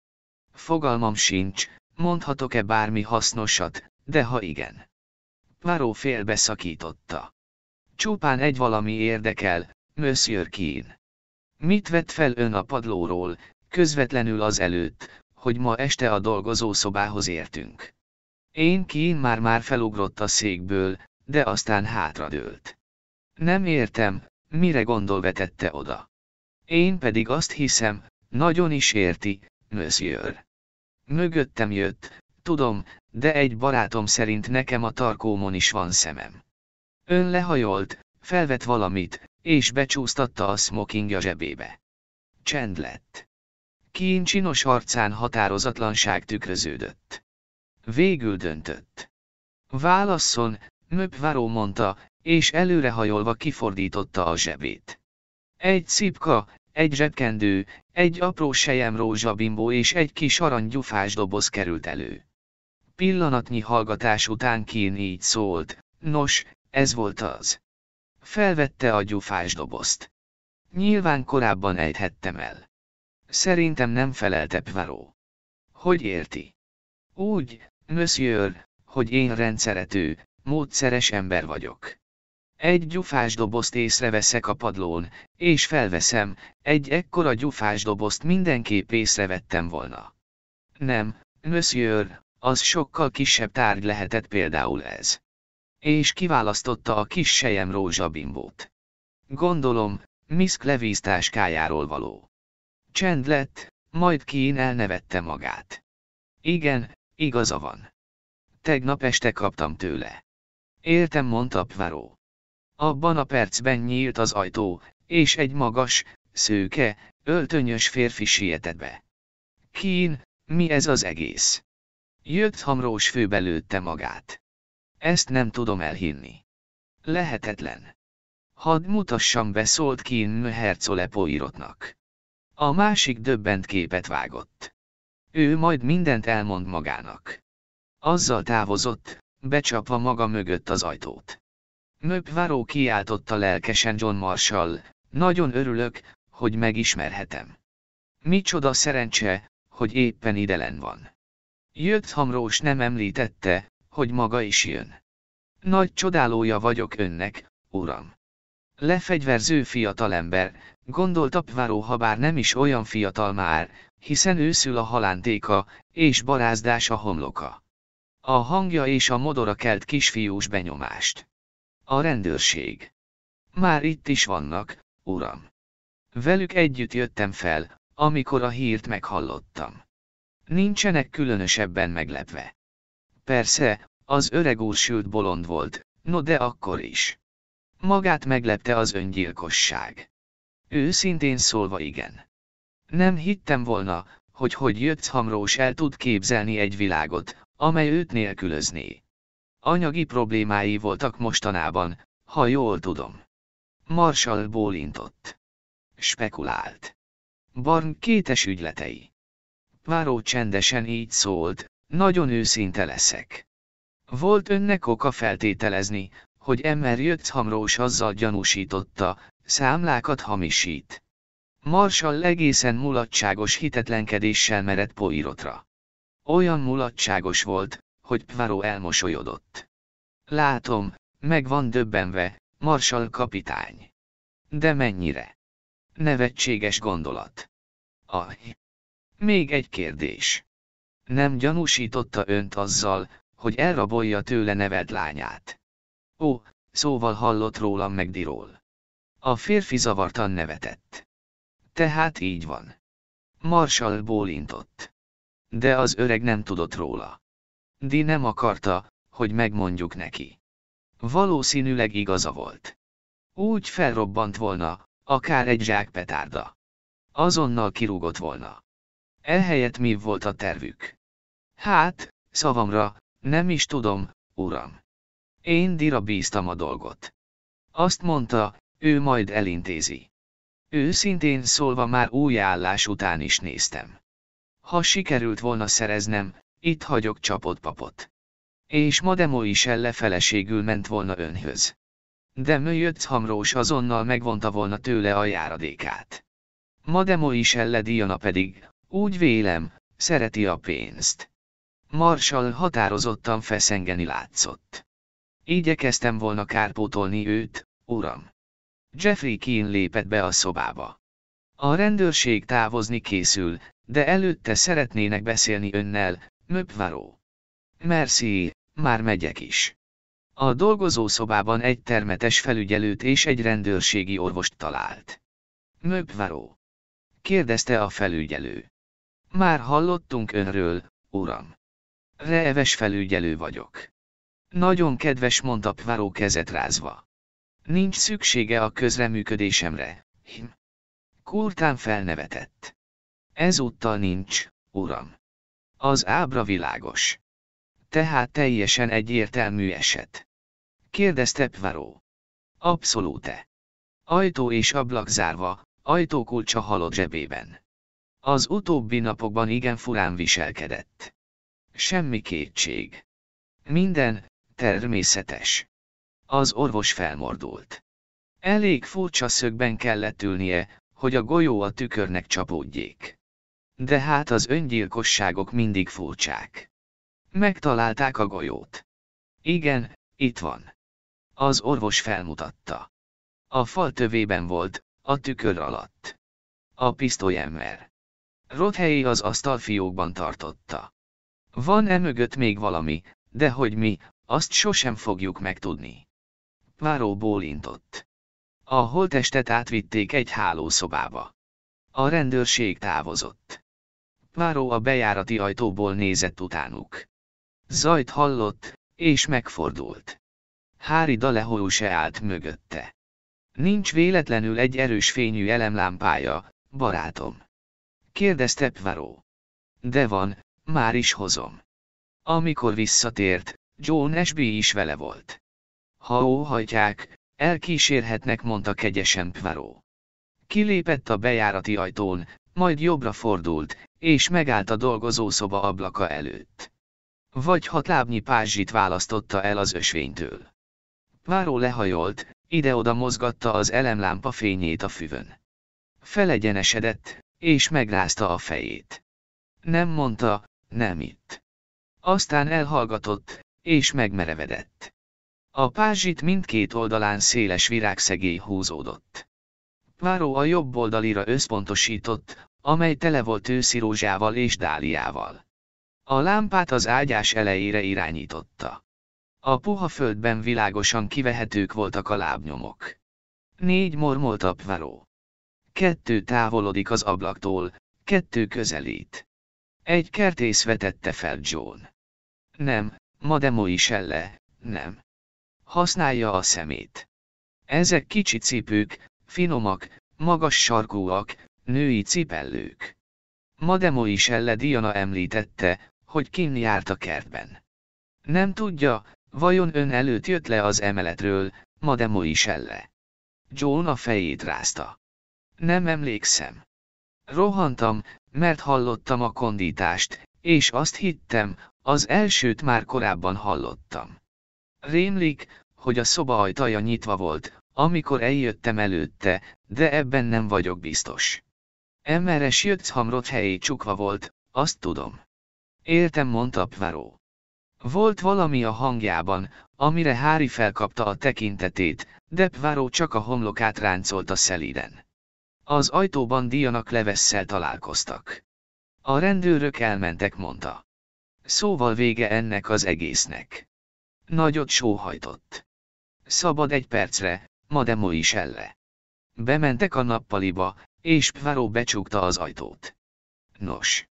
Fogalmam sincs, mondhatok-e bármi hasznosat, de ha igen. Váró félbeszakította. Csupán egy valami érdekel, Monsieur Keen. Mit vett fel ön a padlóról, közvetlenül az előtt, hogy ma este a dolgozószobához értünk? Én Keen már-már felugrott a székből, de aztán hátradőlt. Nem értem, mire gondol vetette oda. Én pedig azt hiszem, nagyon is érti, monsieur. Mögöttem jött, tudom, de egy barátom szerint nekem a tarkómon is van szemem. Ön lehajolt, felvett valamit, és becsúsztatta a smokingja zsebébe. Csend lett. Kín csinos arcán határozatlanság tükröződött. Végül döntött. Válasszon, Möpváró mondta, és előrehajolva kifordította a zsebét. Egy szipka, egy zsebkendő, egy apró sejem rózsabimbó és egy kis aranygyufás doboz került elő. Pillanatnyi hallgatás után Kín így szólt, nos, ez volt az. Felvette a gyufás dobozt. Nyilván korábban ejthettem el. Szerintem nem felelte Pvaró. Hogy érti? Úgy, monsieur, hogy én rendszerető, módszeres ember vagyok. Egy gyufás dobozt észreveszek a padlón, és felveszem, egy ekkora gyufás dobozt mindenképp észrevettem volna. Nem, monsieur, az sokkal kisebb tárgy lehetett például ez. És kiválasztotta a kis sejem rózsabimbót. Gondolom, Miss Clevis táskájáról való. Csend lett, majd Kín elnevette magát. Igen, igaza van. Tegnap este kaptam tőle. Éltem, mondta Pvaró. Abban a percben nyílt az ajtó, és egy magas, szőke, öltönyös férfi sietett be. Kín, mi ez az egész? Jött hamrós főbelőtte magát. Ezt nem tudom elhinni. Lehetetlen. Hadd mutassam be szólt Kín Hercolepoirotnak. A másik döbbent képet vágott. Ő majd mindent elmond magának. Azzal távozott, becsapva maga mögött az ajtót. Möpváró kiáltotta lelkesen John Marshall, nagyon örülök, hogy megismerhetem. Micsoda szerencse, hogy éppen idelen van. Jött Hamrós nem említette, hogy maga is jön. Nagy csodálója vagyok önnek, uram. Lefegyverző fiatalember, gondolt apváró habár nem is olyan fiatal már, hiszen őszül a halántéka, és barázdás a homloka. A hangja és a modora kelt kisfiús benyomást. A rendőrség. Már itt is vannak, uram. Velük együtt jöttem fel, amikor a hírt meghallottam. Nincsenek különösebben meglepve. Persze, az öreg úr sült bolond volt, no de akkor is. Magát meglepte az öngyilkosság. Őszintén szólva igen. Nem hittem volna, hogy hogy jött hamrós el tud képzelni egy világot, amely őt nélkülözné. Anyagi problémái voltak mostanában, ha jól tudom. Marshall bólintott. Spekulált. Barn kétes ügyletei. Váró csendesen így szólt, nagyon őszinte leszek. Volt önnek oka feltételezni, hogy Emmer jött hamrós azzal gyanúsította, számlákat hamisít. Marshall egészen mulatságos hitetlenkedéssel merett poirotra. Olyan mulatságos volt, hogy pvaró elmosolyodott. Látom, meg van döbbenve, Marsal kapitány. De mennyire? Nevetséges gondolat. Aj. Még egy kérdés. Nem gyanúsította önt azzal, hogy elrabolja tőle neved lányát. Ó, szóval hallott rólam meg Diról. A férfi zavartan nevetett. Tehát így van. Marsal bólintott. De az öreg nem tudott róla. Di nem akarta, hogy megmondjuk neki. Valószínűleg igaza volt. Úgy felrobbant volna, akár egy zsák petárda. Azonnal kirúgott volna. Ehelyett mi volt a tervük? Hát, szavamra, nem is tudom, uram. Én Dira bíztam a dolgot. Azt mondta, ő majd elintézi. Őszintén szólva már új állás után is néztem. Ha sikerült volna szereznem, itt hagyok csapott papot. És Mademo is elle feleségül ment volna önhöz. De möjött hamrós azonnal megvonta volna tőle a járadékát. Mademo is elle Diana pedig, úgy vélem, szereti a pénzt. Marshall határozottan feszengeni látszott. Igyekeztem volna kárpótolni őt, uram. Jeffrey Keane lépett be a szobába. A rendőrség távozni készül, de előtte szeretnének beszélni önnel, Möpvaró. Merci, már megyek is. A dolgozószobában egy termetes felügyelőt és egy rendőrségi orvost talált. Möpvaró. Kérdezte a felügyelő. Már hallottunk önről, uram. Reeves felügyelő vagyok. Nagyon kedves, mondta Pvaró kezet rázva. Nincs szüksége a közreműködésemre, him. Kurtán felnevetett. Ezúttal nincs, uram. Az ábra világos. Tehát teljesen egyértelmű eset. Kérdezte Pvaró. Abszolút-e. Ajtó és ablak zárva, ajtókulcsa halott zsebében. Az utóbbi napokban igen furán viselkedett. Semmi kétség. Minden, természetes. Az orvos felmordult. Elég furcsa szögben kellett ülnie, hogy a golyó a tükörnek csapódjék de hát az öngyilkosságok mindig furcsák. Megtalálták a golyót. Igen, itt van. Az orvos felmutatta. A fal tövében volt, a tükör alatt. A pisztolyemmer. Rothelyi az asztal fiókban tartotta. Van-e mögött még valami, de hogy mi, azt sosem fogjuk megtudni. Váró bólintott. A holtestet átvitték egy hálószobába. A rendőrség távozott. Páró a bejárati ajtóból nézett utánuk. Zajt hallott, és megfordult. Hári Dalehoú se állt mögötte. Nincs véletlenül egy erős fényű elemlámpája, barátom. Kérdezte Pvaró. De van, már is hozom. Amikor visszatért, John Ashby is vele volt. Ha óhajtják, elkísérhetnek, mondta kegyesen Pvaró. Kilépett a bejárati ajtón, majd jobbra fordult, és megállt a dolgozószoba ablaka előtt. Vagy hat lábnyi pázsit választotta el az ösvénytől. Váró lehajolt, ide-oda mozgatta az elemlámpa fényét a füvön. Felegyenesedett, és megrázta a fejét. Nem mondta, nem itt. Aztán elhallgatott, és megmerevedett. A pázsit mindkét oldalán széles virágszegély húzódott. Páró a jobb oldalira összpontosított, amely tele volt rózsával és dáliával. A lámpát az ágyás elejére irányította. A puha földben világosan kivehetők voltak a lábnyomok. Négy mormolt a Páró. Kettő távolodik az ablaktól, kettő közelít. Egy kertész vetette fel John. Nem, Mademo is elle, nem. Használja a szemét. Ezek kicsi cipők, finomak, magas sarkúak, női cipellők. Mademo is elle Diana említette, hogy kin járt a kertben. Nem tudja, vajon ön előtt jött le az emeletről, Mademo is elle. John a fejét rázta. Nem emlékszem. Rohantam, mert hallottam a kondítást, és azt hittem, az elsőt már korábban hallottam. Rémlik, hogy a szoba ajtaja nyitva volt, amikor eljöttem előtte, de ebben nem vagyok biztos. Emeres jött hamrot helyé csukva volt, azt tudom. Éltem, mondta Pvaró. Volt valami a hangjában, amire Hári felkapta a tekintetét, de Pvaró csak a homlokát ráncolta szelíden. Az ajtóban Dianak levesszel találkoztak. A rendőrök elmentek, mondta. Szóval vége ennek az egésznek. Nagyot sóhajtott. Szabad egy percre, ma de ma is elle. Bementek a nappaliba, és Pvaró becsukta az ajtót. Nos.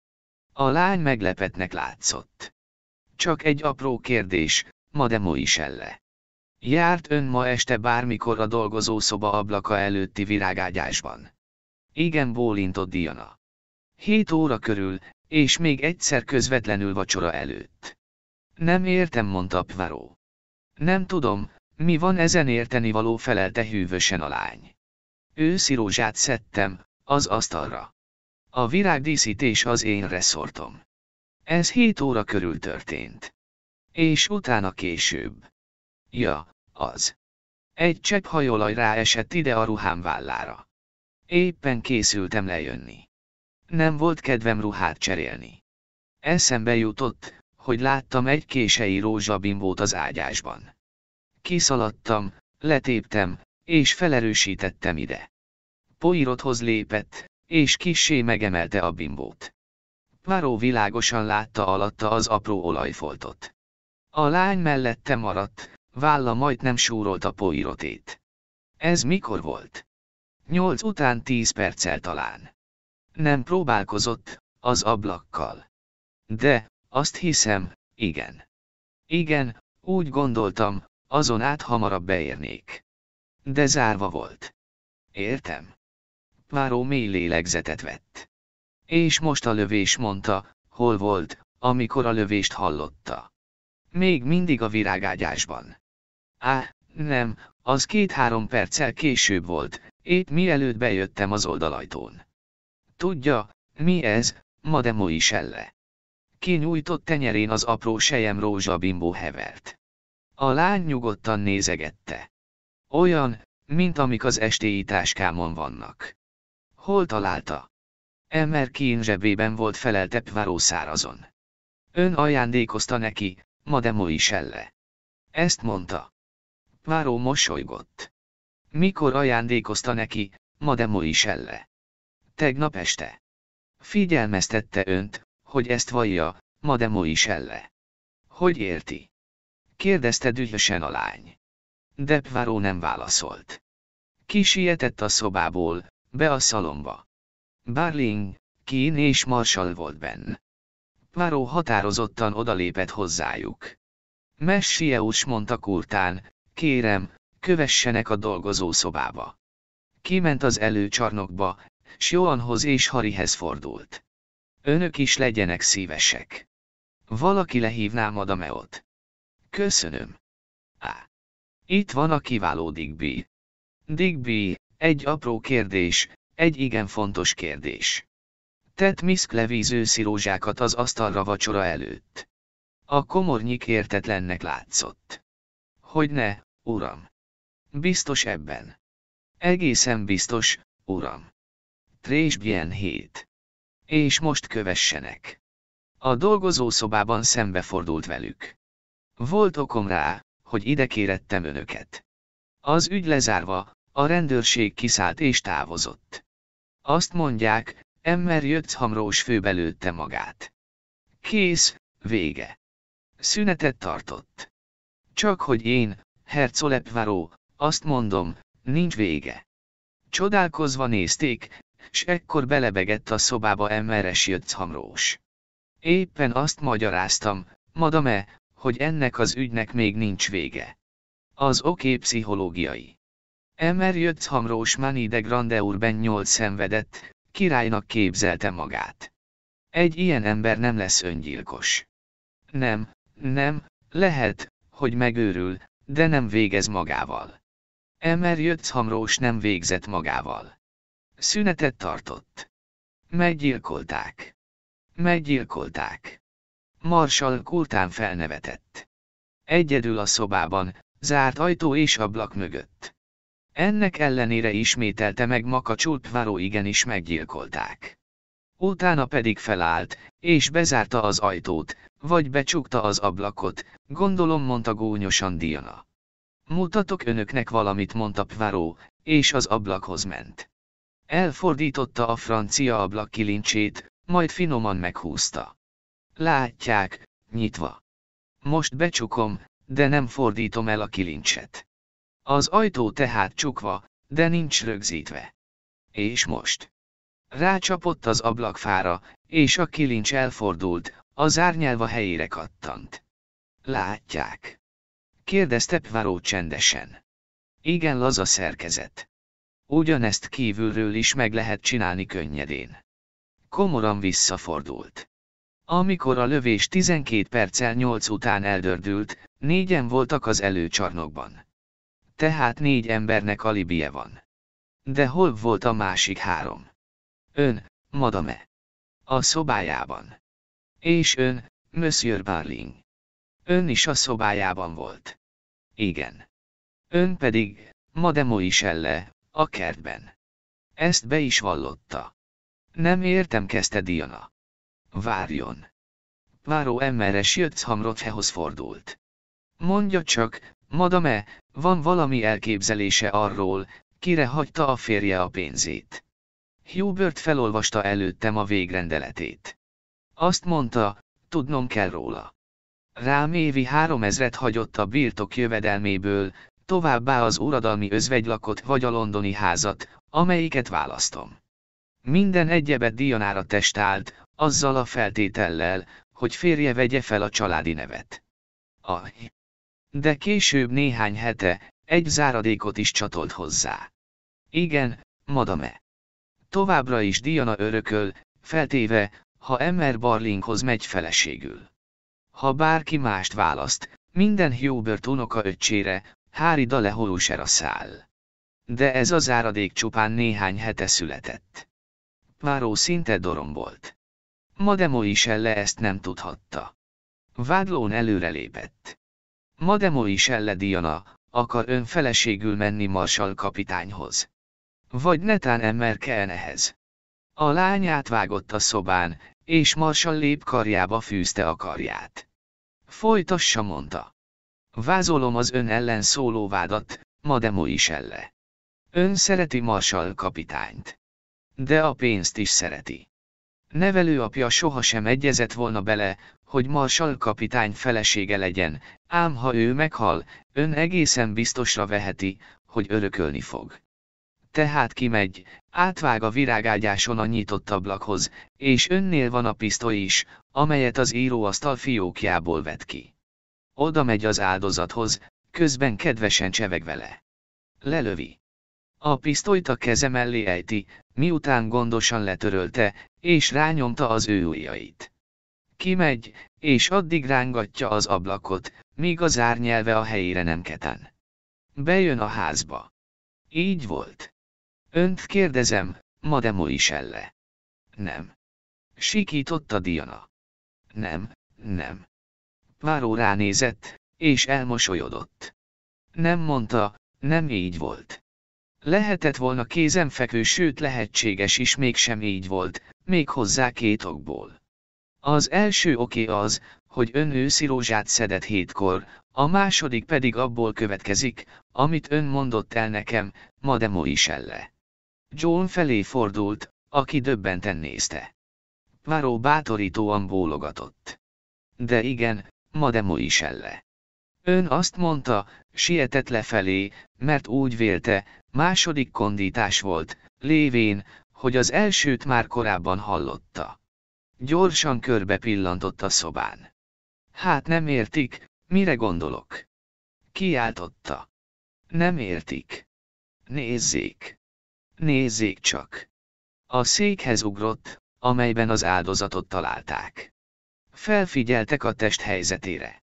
A lány meglepetnek látszott. Csak egy apró kérdés, ma de is elle. Járt ön ma este bármikor a dolgozószoba ablaka előtti virágágyásban. Igen bólintott Diana. Hét óra körül, és még egyszer közvetlenül vacsora előtt. Nem értem, mondta Pvaró. Nem tudom, mi van ezen érteni való felelte hűvösen a lány. Őszi rózsát szedtem, az asztalra. A virágdíszítés az én reszortom. Ez hét óra körül történt. És utána később. Ja, az. Egy csepp hajolaj ráesett ide a ruhám vállára. Éppen készültem lejönni. Nem volt kedvem ruhát cserélni. Eszembe jutott, hogy láttam egy kései rózsabimbót az ágyásban kiszaladtam, letéptem, és felerősítettem ide. Poirothoz lépett, és kissé megemelte a bimbót. Páró világosan látta alatta az apró olajfoltot. A lány mellette maradt, válla majdnem súrolt a poirotét. Ez mikor volt? Nyolc után tíz perccel talán. Nem próbálkozott, az ablakkal. De, azt hiszem, igen. Igen, úgy gondoltam, azon át hamarabb beérnék. De zárva volt. Értem. Váró mély lélegzetet vett. És most a lövés mondta, hol volt, amikor a lövést hallotta. Még mindig a virágágyásban. Á, nem, az két-három perccel később volt, Épp mielőtt bejöttem az oldalajtón. Tudja, mi ez, Mademoiselle. Kinyújtott tenyerén az apró sejem rózsabimbó hevert. A lány nyugodtan nézegette. Olyan, mint amik az estéi táskámon vannak. Hol találta? Emmer Kín zsebében volt felelte Pvaró szárazon. Ön ajándékozta neki, ma demo is elle. Ezt mondta. Váró mosolygott. Mikor ajándékozta neki, ma demo is elle. Tegnap este. Figyelmeztette önt, hogy ezt vallja, ma demo is elle. Hogy érti? kérdezte dühösen a lány. Depváró nem válaszolt. Kisietett a szobából, be a szalomba. Barling, Kín és Marshall volt benn. Váró határozottan odalépett hozzájuk. Messieus mondta kurtán, kérem, kövessenek a dolgozó szobába. Kiment az előcsarnokba, s Johanhoz és Harihez fordult. Önök is legyenek szívesek. Valaki lehívná Madameot. Köszönöm. Á. Itt van a kiváló Digby. Digby, egy apró kérdés, egy igen fontos kérdés. Tett miszk levíző szirózsákat az asztalra vacsora előtt. A komornyik értetlennek látszott. Hogy ne, uram. Biztos ebben. Egészen biztos, uram. Trésbjen hét. És most kövessenek. A dolgozó szobában szembefordult velük. Volt okom rá, hogy ide kérettem önöket. Az ügy lezárva, a rendőrség kiszállt és távozott. Azt mondják, Emmer jött hamrós főbelőtte magát. Kész, vége. Szünetet tartott. Csak hogy én, Hercolepváró, azt mondom, nincs vége. Csodálkozva nézték, s ekkor belebegett a szobába Emmeres jött hamrós Éppen azt magyaráztam, madame, hogy ennek az ügynek még nincs vége. Az oké okay pszichológiai. Emer hamrós Mani de Grandeurben 8 szenvedett, királynak képzelte magát. Egy ilyen ember nem lesz öngyilkos. Nem, nem, lehet, hogy megőrül, de nem végez magával. Emer hamrós nem végzett magával. Szünetet tartott. Meggyilkolták. Meggyilkolták. Marshall kultán felnevetett. Egyedül a szobában, zárt ajtó és ablak mögött. Ennek ellenére ismételte meg Maka Csultváró igenis meggyilkolták. Utána pedig felállt, és bezárta az ajtót, vagy becsukta az ablakot, gondolom mondta gónyosan Diana. Mutatok önöknek valamit, mondta Pváró, és az ablakhoz ment. Elfordította a francia ablak kilincsét, majd finoman meghúzta. Látják, nyitva. Most becsukom, de nem fordítom el a kilincset. Az ajtó tehát csukva, de nincs rögzítve. És most? Rácsapott az ablakfára, és a kilincs elfordult, az zárnyelva helyére kattant. Látják. Kérdezte Pvaró csendesen. Igen laza szerkezet. Ugyanezt kívülről is meg lehet csinálni könnyedén. Komoran visszafordult. Amikor a lövés 12 perccel 8 után eldördült, négyen voltak az előcsarnokban. Tehát négy embernek alibije van. De hol volt a másik három? Ön, madame. A szobájában. És ön, Monsieur Barling. Ön is a szobájában volt. Igen. Ön pedig, Mademo is elle, a kertben. Ezt be is vallotta. Nem értem kezdte Diana. Várjon. Váró emmeres jött Hamrotfehoz fordult. Mondja csak, madame, van valami elképzelése arról, kire hagyta a férje a pénzét. Hubert felolvasta előttem a végrendeletét. Azt mondta, tudnom kell róla. Rám évi háromezret hagyott a birtok jövedelméből, továbbá az uradalmi özvegylakot vagy a londoni házat, amelyiket választom. Minden egyebet Dianára testált, azzal a feltétellel, hogy férje vegye fel a családi nevet. Ah. De később néhány hete, egy záradékot is csatolt hozzá. Igen, madame. Továbbra is Diana örököl, feltéve, ha Emmer Barlinghoz megy feleségül. Ha bárki mást választ, minden Hubert unoka öccsére, Dale Holusera száll. De ez a záradék csupán néhány hete született. Váró szinte dorombolt. Mademoiselle ezt nem tudhatta. Vádlón előrelépett. Mademoiselle Diana, akar ön feleségül menni Marsal kapitányhoz. Vagy netán kell ehhez. A lány átvágott a szobán, és Marsal lép karjába fűzte a karját. Folytassa, mondta. Vázolom az ön ellen szóló vádat, Mademoiselle. Ön szereti Marsal kapitányt. De a pénzt is szereti. Nevelőapja sohasem egyezett volna bele, hogy Marsal kapitány felesége legyen, ám ha ő meghal, ön egészen biztosra veheti, hogy örökölni fog. Tehát kimegy, átvág a virágágyáson a nyitott ablakhoz, és önnél van a pisztoly is, amelyet az íróasztal fiókjából vet ki. Oda megy az áldozathoz, közben kedvesen cseveg vele. Lelövi. A pisztolyt a keze mellé ejti, miután gondosan letörölte, és rányomta az ő ujjait. Kimegy, és addig rángatja az ablakot, míg az zárnyelve a helyére nem keten. Bejön a házba. Így volt. Önt kérdezem, Mademo is elle. Nem. Sikította Diana. Nem, nem. Váró ránézett, és elmosolyodott. Nem mondta, nem így volt. Lehetett volna kézenfekvő, sőt lehetséges is mégsem így volt, még hozzá két okból. Az első oké az, hogy ön őszi rózsát szedett hétkor, a második pedig abból következik, amit ön mondott el nekem, ma demo is elle. John felé fordult, aki döbbenten nézte. Váró bátorítóan bólogatott. De igen, ma demo is elle. Ön azt mondta, sietett lefelé, mert úgy vélte, második kondítás volt, lévén, hogy az elsőt már korábban hallotta. Gyorsan körbe pillantott a szobán. Hát nem értik, mire gondolok? Kiáltotta. Nem értik. Nézzék. Nézzék csak. A székhez ugrott, amelyben az áldozatot találták. Felfigyeltek a test helyzetére.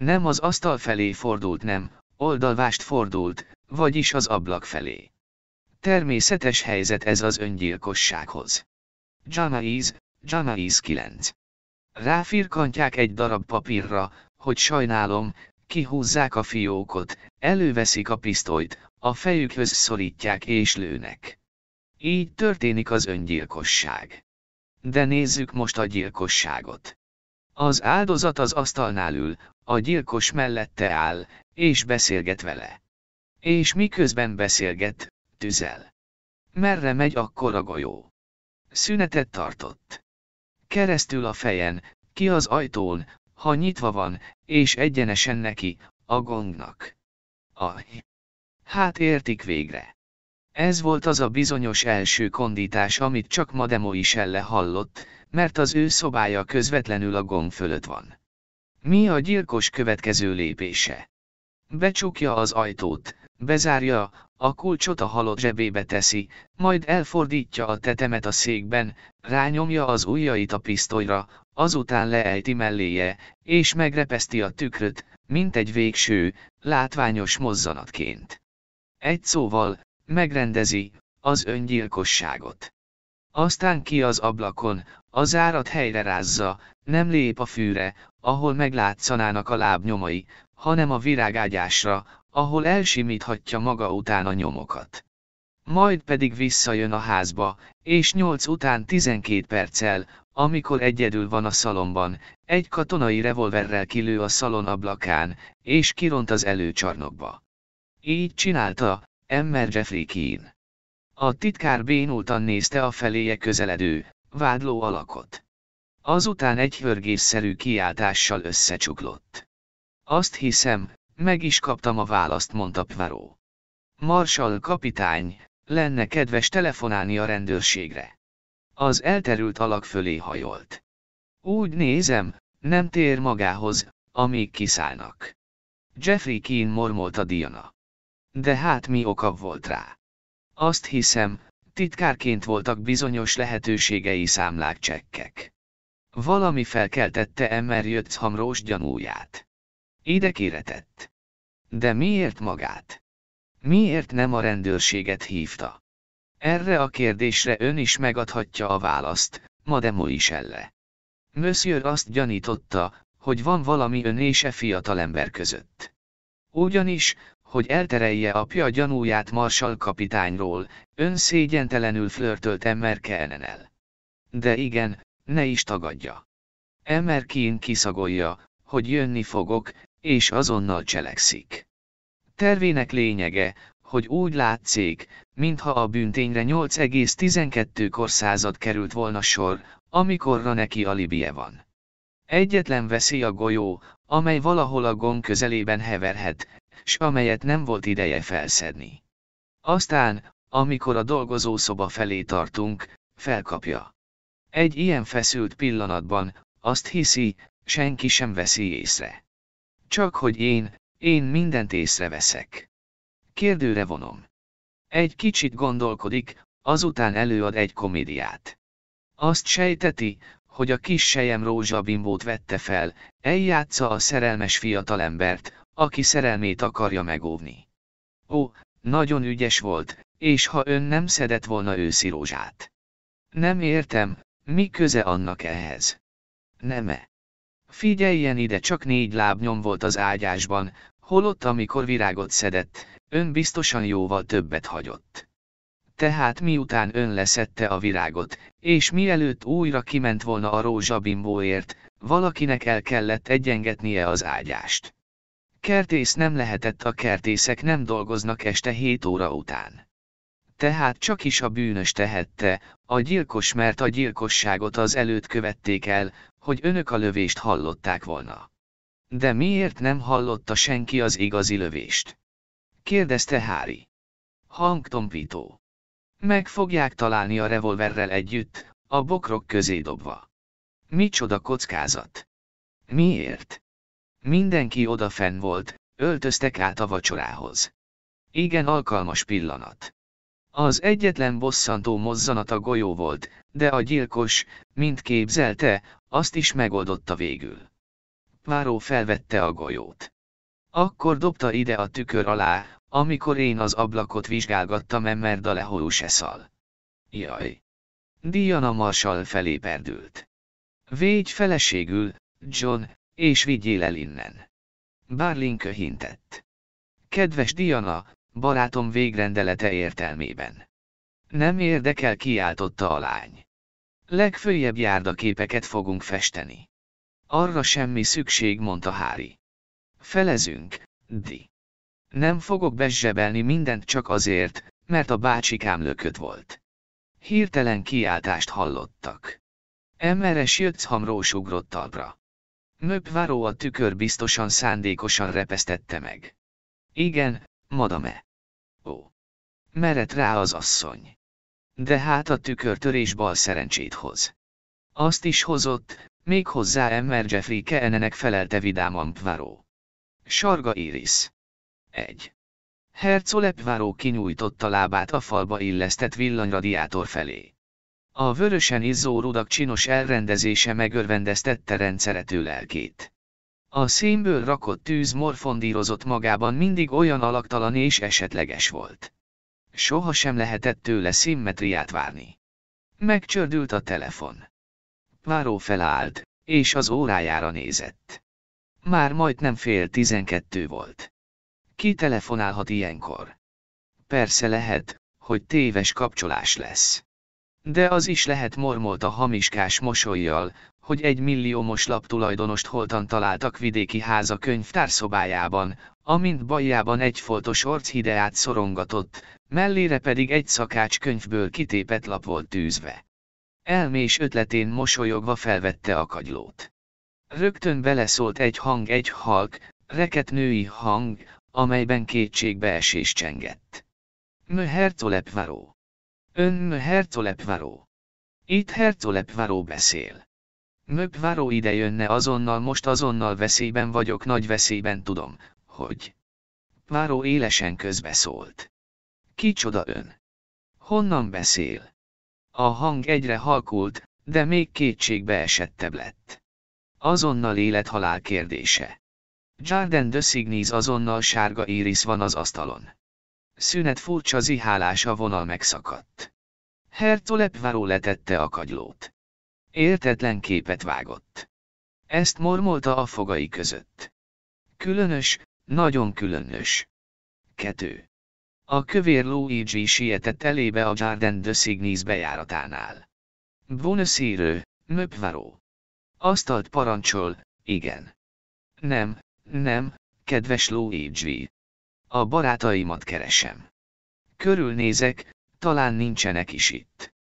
Nem az asztal felé fordult nem, oldalvást fordult, vagyis az ablak felé. Természetes helyzet ez az öngyilkossághoz. Janaiz, Janaiz 9. Ráfirkantják egy darab papírra, hogy sajnálom, kihúzzák a fiókot, előveszik a pisztolyt, a fejükhöz szorítják és lőnek. Így történik az öngyilkosság. De nézzük most a gyilkosságot. Az áldozat az asztalnál ül, a gyilkos mellette áll, és beszélget vele. És miközben beszélget, tüzel. Merre megy akkor a golyó? Szünetet tartott. Keresztül a fejen, ki az ajtón, ha nyitva van, és egyenesen neki, a gongnak. Aj! Hát értik végre. Ez volt az a bizonyos első kondítás, amit csak Mademo is elle hallott, mert az ő szobája közvetlenül a gong fölött van. Mi a gyilkos következő lépése? Becsukja az ajtót, bezárja, a kulcsot a halott zsebébe teszi, majd elfordítja a tetemet a székben, rányomja az ujjait a pisztolyra, azután leejti melléje, és megrepeszti a tükröt, mint egy végső, látványos mozzanatként. Egy szóval, megrendezi az öngyilkosságot. Aztán ki az ablakon, az árat helyre rázza, nem lép a fűre, ahol meglátszanának a lábnyomai, hanem a virágágyásra, ahol elsimíthatja maga után a nyomokat. Majd pedig visszajön a házba, és nyolc után tizenkét perccel, amikor egyedül van a szalomban, egy katonai revolverrel kilő a szalon ablakán, és kiront az előcsarnokba. Így csinálta, Emmer Jeffrey Keane. A titkár bénultan nézte a feléje közeledő, vádló alakot. Azután egy hörgésszerű kiáltással összecsuklott. Azt hiszem, meg is kaptam a választ, mondta Pvaró. Marsal kapitány, lenne kedves telefonálni a rendőrségre. Az elterült alak fölé hajolt. Úgy nézem, nem tér magához, amíg kiszállnak. Jeffrey Keen mormolta Diana. De hát mi oka volt rá? Azt hiszem, titkárként voltak bizonyos lehetőségei számlák csekkek. Valami felkeltette Emmer hamrós gyanúját. Ide kéretett. De miért magát? Miért nem a rendőrséget hívta? Erre a kérdésre ön is megadhatja a választ, Mademo is elle. Monsieur azt gyanította, hogy van valami ön és e fiatalember között. Ugyanis, hogy elterelje apja gyanúját Marshall kapitányról, önszégyentelenül flörtölt Emmer Kellenen De igen, ne is tagadja. Emmer Keen kiszagolja, hogy jönni fogok, és azonnal cselekszik. Tervének lényege, hogy úgy látszik, mintha a bűntényre 8,12-kor század került volna sor, amikorra neki alibie van. Egyetlen veszély a golyó, amely valahol a gomb közelében heverhet, s amelyet nem volt ideje felszedni. Aztán, amikor a dolgozószoba felé tartunk, felkapja. Egy ilyen feszült pillanatban, azt hiszi, senki sem veszi észre. Csak hogy én, én mindent észreveszek. Kérdőre vonom. Egy kicsit gondolkodik, azután előad egy komédiát. Azt sejteti, hogy a kis sejem rózsabimbót vette fel, eljátsza a szerelmes fiatalembert, aki szerelmét akarja megóvni. Ó, nagyon ügyes volt, és ha ön nem szedett volna őszi rózsát. Nem értem, mi köze annak ehhez? Neme. Figyeljen ide, csak négy lábnyom volt az ágyásban, holott amikor virágot szedett, ön biztosan jóval többet hagyott. Tehát miután ön leszette a virágot, és mielőtt újra kiment volna a rózsabimbóért, valakinek el kellett egyengetnie az ágyást. Kertész nem lehetett a kertészek nem dolgoznak este 7 óra után. Tehát csak is a bűnös tehette, a gyilkos mert a gyilkosságot az előtt követték el, hogy önök a lövést hallották volna. De miért nem hallotta senki az igazi lövést? Kérdezte Hári. Hangtompító. Meg fogják találni a revolverrel együtt, a bokrok közé dobva. Micsoda kockázat? Miért? Mindenki odafenn volt, öltöztek át a vacsorához. Igen alkalmas pillanat. Az egyetlen bosszantó mozzanat a golyó volt, de a gyilkos, mint képzelte, azt is megoldotta végül. Váró felvette a golyót. Akkor dobta ide a tükör alá, amikor én az ablakot vizsgálgattam Emmerda leholus eszal. Jaj! Diana Marshall felé perdült. Végy feleségül, John, és vigyél el innen. Barlin köhintett. Kedves Diana, barátom végrendelete értelmében. Nem érdekel, kiáltotta a lány. Legfőjebb járdaképeket fogunk festeni. Arra semmi szükség, mondta Hári. Felezünk, Di. Nem fogok bezsebelni mindent csak azért, mert a bácsikám lökött volt. Hirtelen kiáltást hallottak. Emeres jötsz hamrós ugrott talpra. Möpváró a tükör biztosan szándékosan repesztette meg. Igen, madame. Ó. Meret rá az asszony. De hát a törés bal szerencsét hoz. Azt is hozott, még hozzá Emmer Jeffrey Keenenek felelte vidáman Pvaró. Sarga Iris. 1. Herzolep Pvaró kinyújtotta lábát a falba illesztett villanyradiátor felé. A vörösen izzó rudak csinos elrendezése megörvendeztette rendszerető lelkét. A szénből rakott tűz morfondírozott magában mindig olyan alaktalan és esetleges volt. Soha sem lehetett tőle szimmetriát várni. Megcsördült a telefon. Váró felállt, és az órájára nézett. Már majdnem fél tizenkettő volt. Ki telefonálhat ilyenkor? Persze lehet, hogy téves kapcsolás lesz. De az is lehet a hamiskás mosolyjal, hogy egy milliómos laptulajdonost holtan találtak vidéki háza könyvtárszobájában, amint bajában egy foltos orchideát szorongatott, mellére pedig egy szakács könyvből kitépet lap volt tűzve. Elmés ötletén mosolyogva felvette a kagylót. Rögtön beleszólt egy hang egy halk, reket női hang, amelyben kétségbeesés csengett. Mö Ön Hertolepvaró. Itt Hertolepvaró beszél. Möpvaró ide jönne azonnal, most azonnal veszélyben vagyok, nagy veszélyben tudom, hogy. Váró élesen közbeszólt. Kicsoda ön? Honnan beszél? A hang egyre halkult, de még kétségbe esettebb lett. Azonnal élet-halál kérdése. Jarden de Signiz azonnal sárga íris van az asztalon. Szünet furcsa zihálása vonal megszakadt. Hertolepváró letette a kagylót. Értetlen képet vágott. Ezt mormolta a fogai között. Különös, nagyon különös. Kető. A kövér Luigi sietett elébe a Jardin de Signis bejáratánál. Boneszírő, möpvaró. Asztalt parancsol, igen. Nem, nem, kedves Luigi. A barátaimat keresem. Körülnézek, talán nincsenek is itt.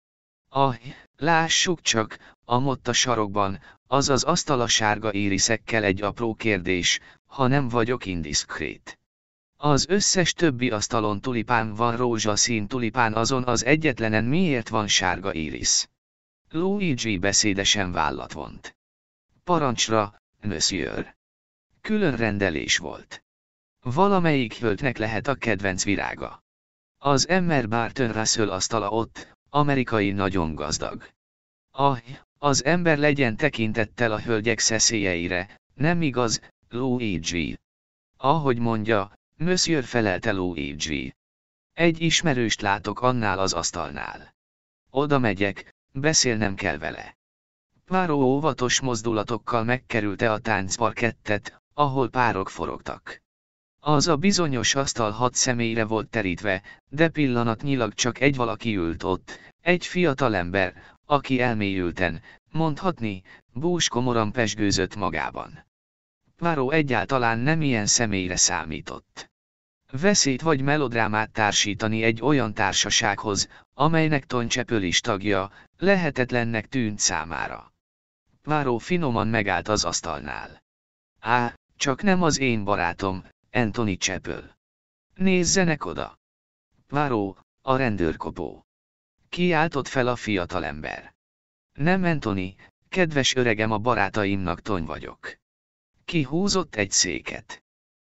Ah, lássuk csak, amott a sarokban, az az asztala sárga íriszekkel egy apró kérdés, ha nem vagyok indiszkrét. Az összes többi asztalon tulipán van rózsaszín tulipán azon az egyetlenen miért van sárga írisz. Luigi beszédesen vállat vont. Parancsra, monsieur. Külön rendelés volt. Valamelyik hölgynek lehet a kedvenc virága. Az Emmer Barton Russell asztala ott, amerikai nagyon gazdag. Ah, az ember legyen tekintettel a hölgyek szeszélyeire, nem igaz, Luigi. Ahogy mondja, Monsieur felelte Luigi. Egy ismerőst látok annál az asztalnál. Oda megyek, beszélnem kell vele. Páró óvatos mozdulatokkal megkerülte a táncparkettet, ahol párok forogtak. Az a bizonyos asztal hat személyre volt terítve, de pillanatnyilag csak egy valaki ült ott, egy fiatal ember, aki elmélyülten, mondhatni, bús komoran pesgőzött magában. Váró egyáltalán nem ilyen személyre számított. Veszélyt vagy melodrámát társítani egy olyan társasághoz, amelynek Toncsepöl is tagja, lehetetlennek tűnt számára. Váró finoman megállt az asztalnál. Á, csak nem az én barátom, Anthony Chappell. Nézzenek oda! Váró, a rendőrkopó. Kiáltott fel a fiatalember. Nem Anthony, kedves öregem a barátaimnak tony vagyok. Kihúzott egy széket.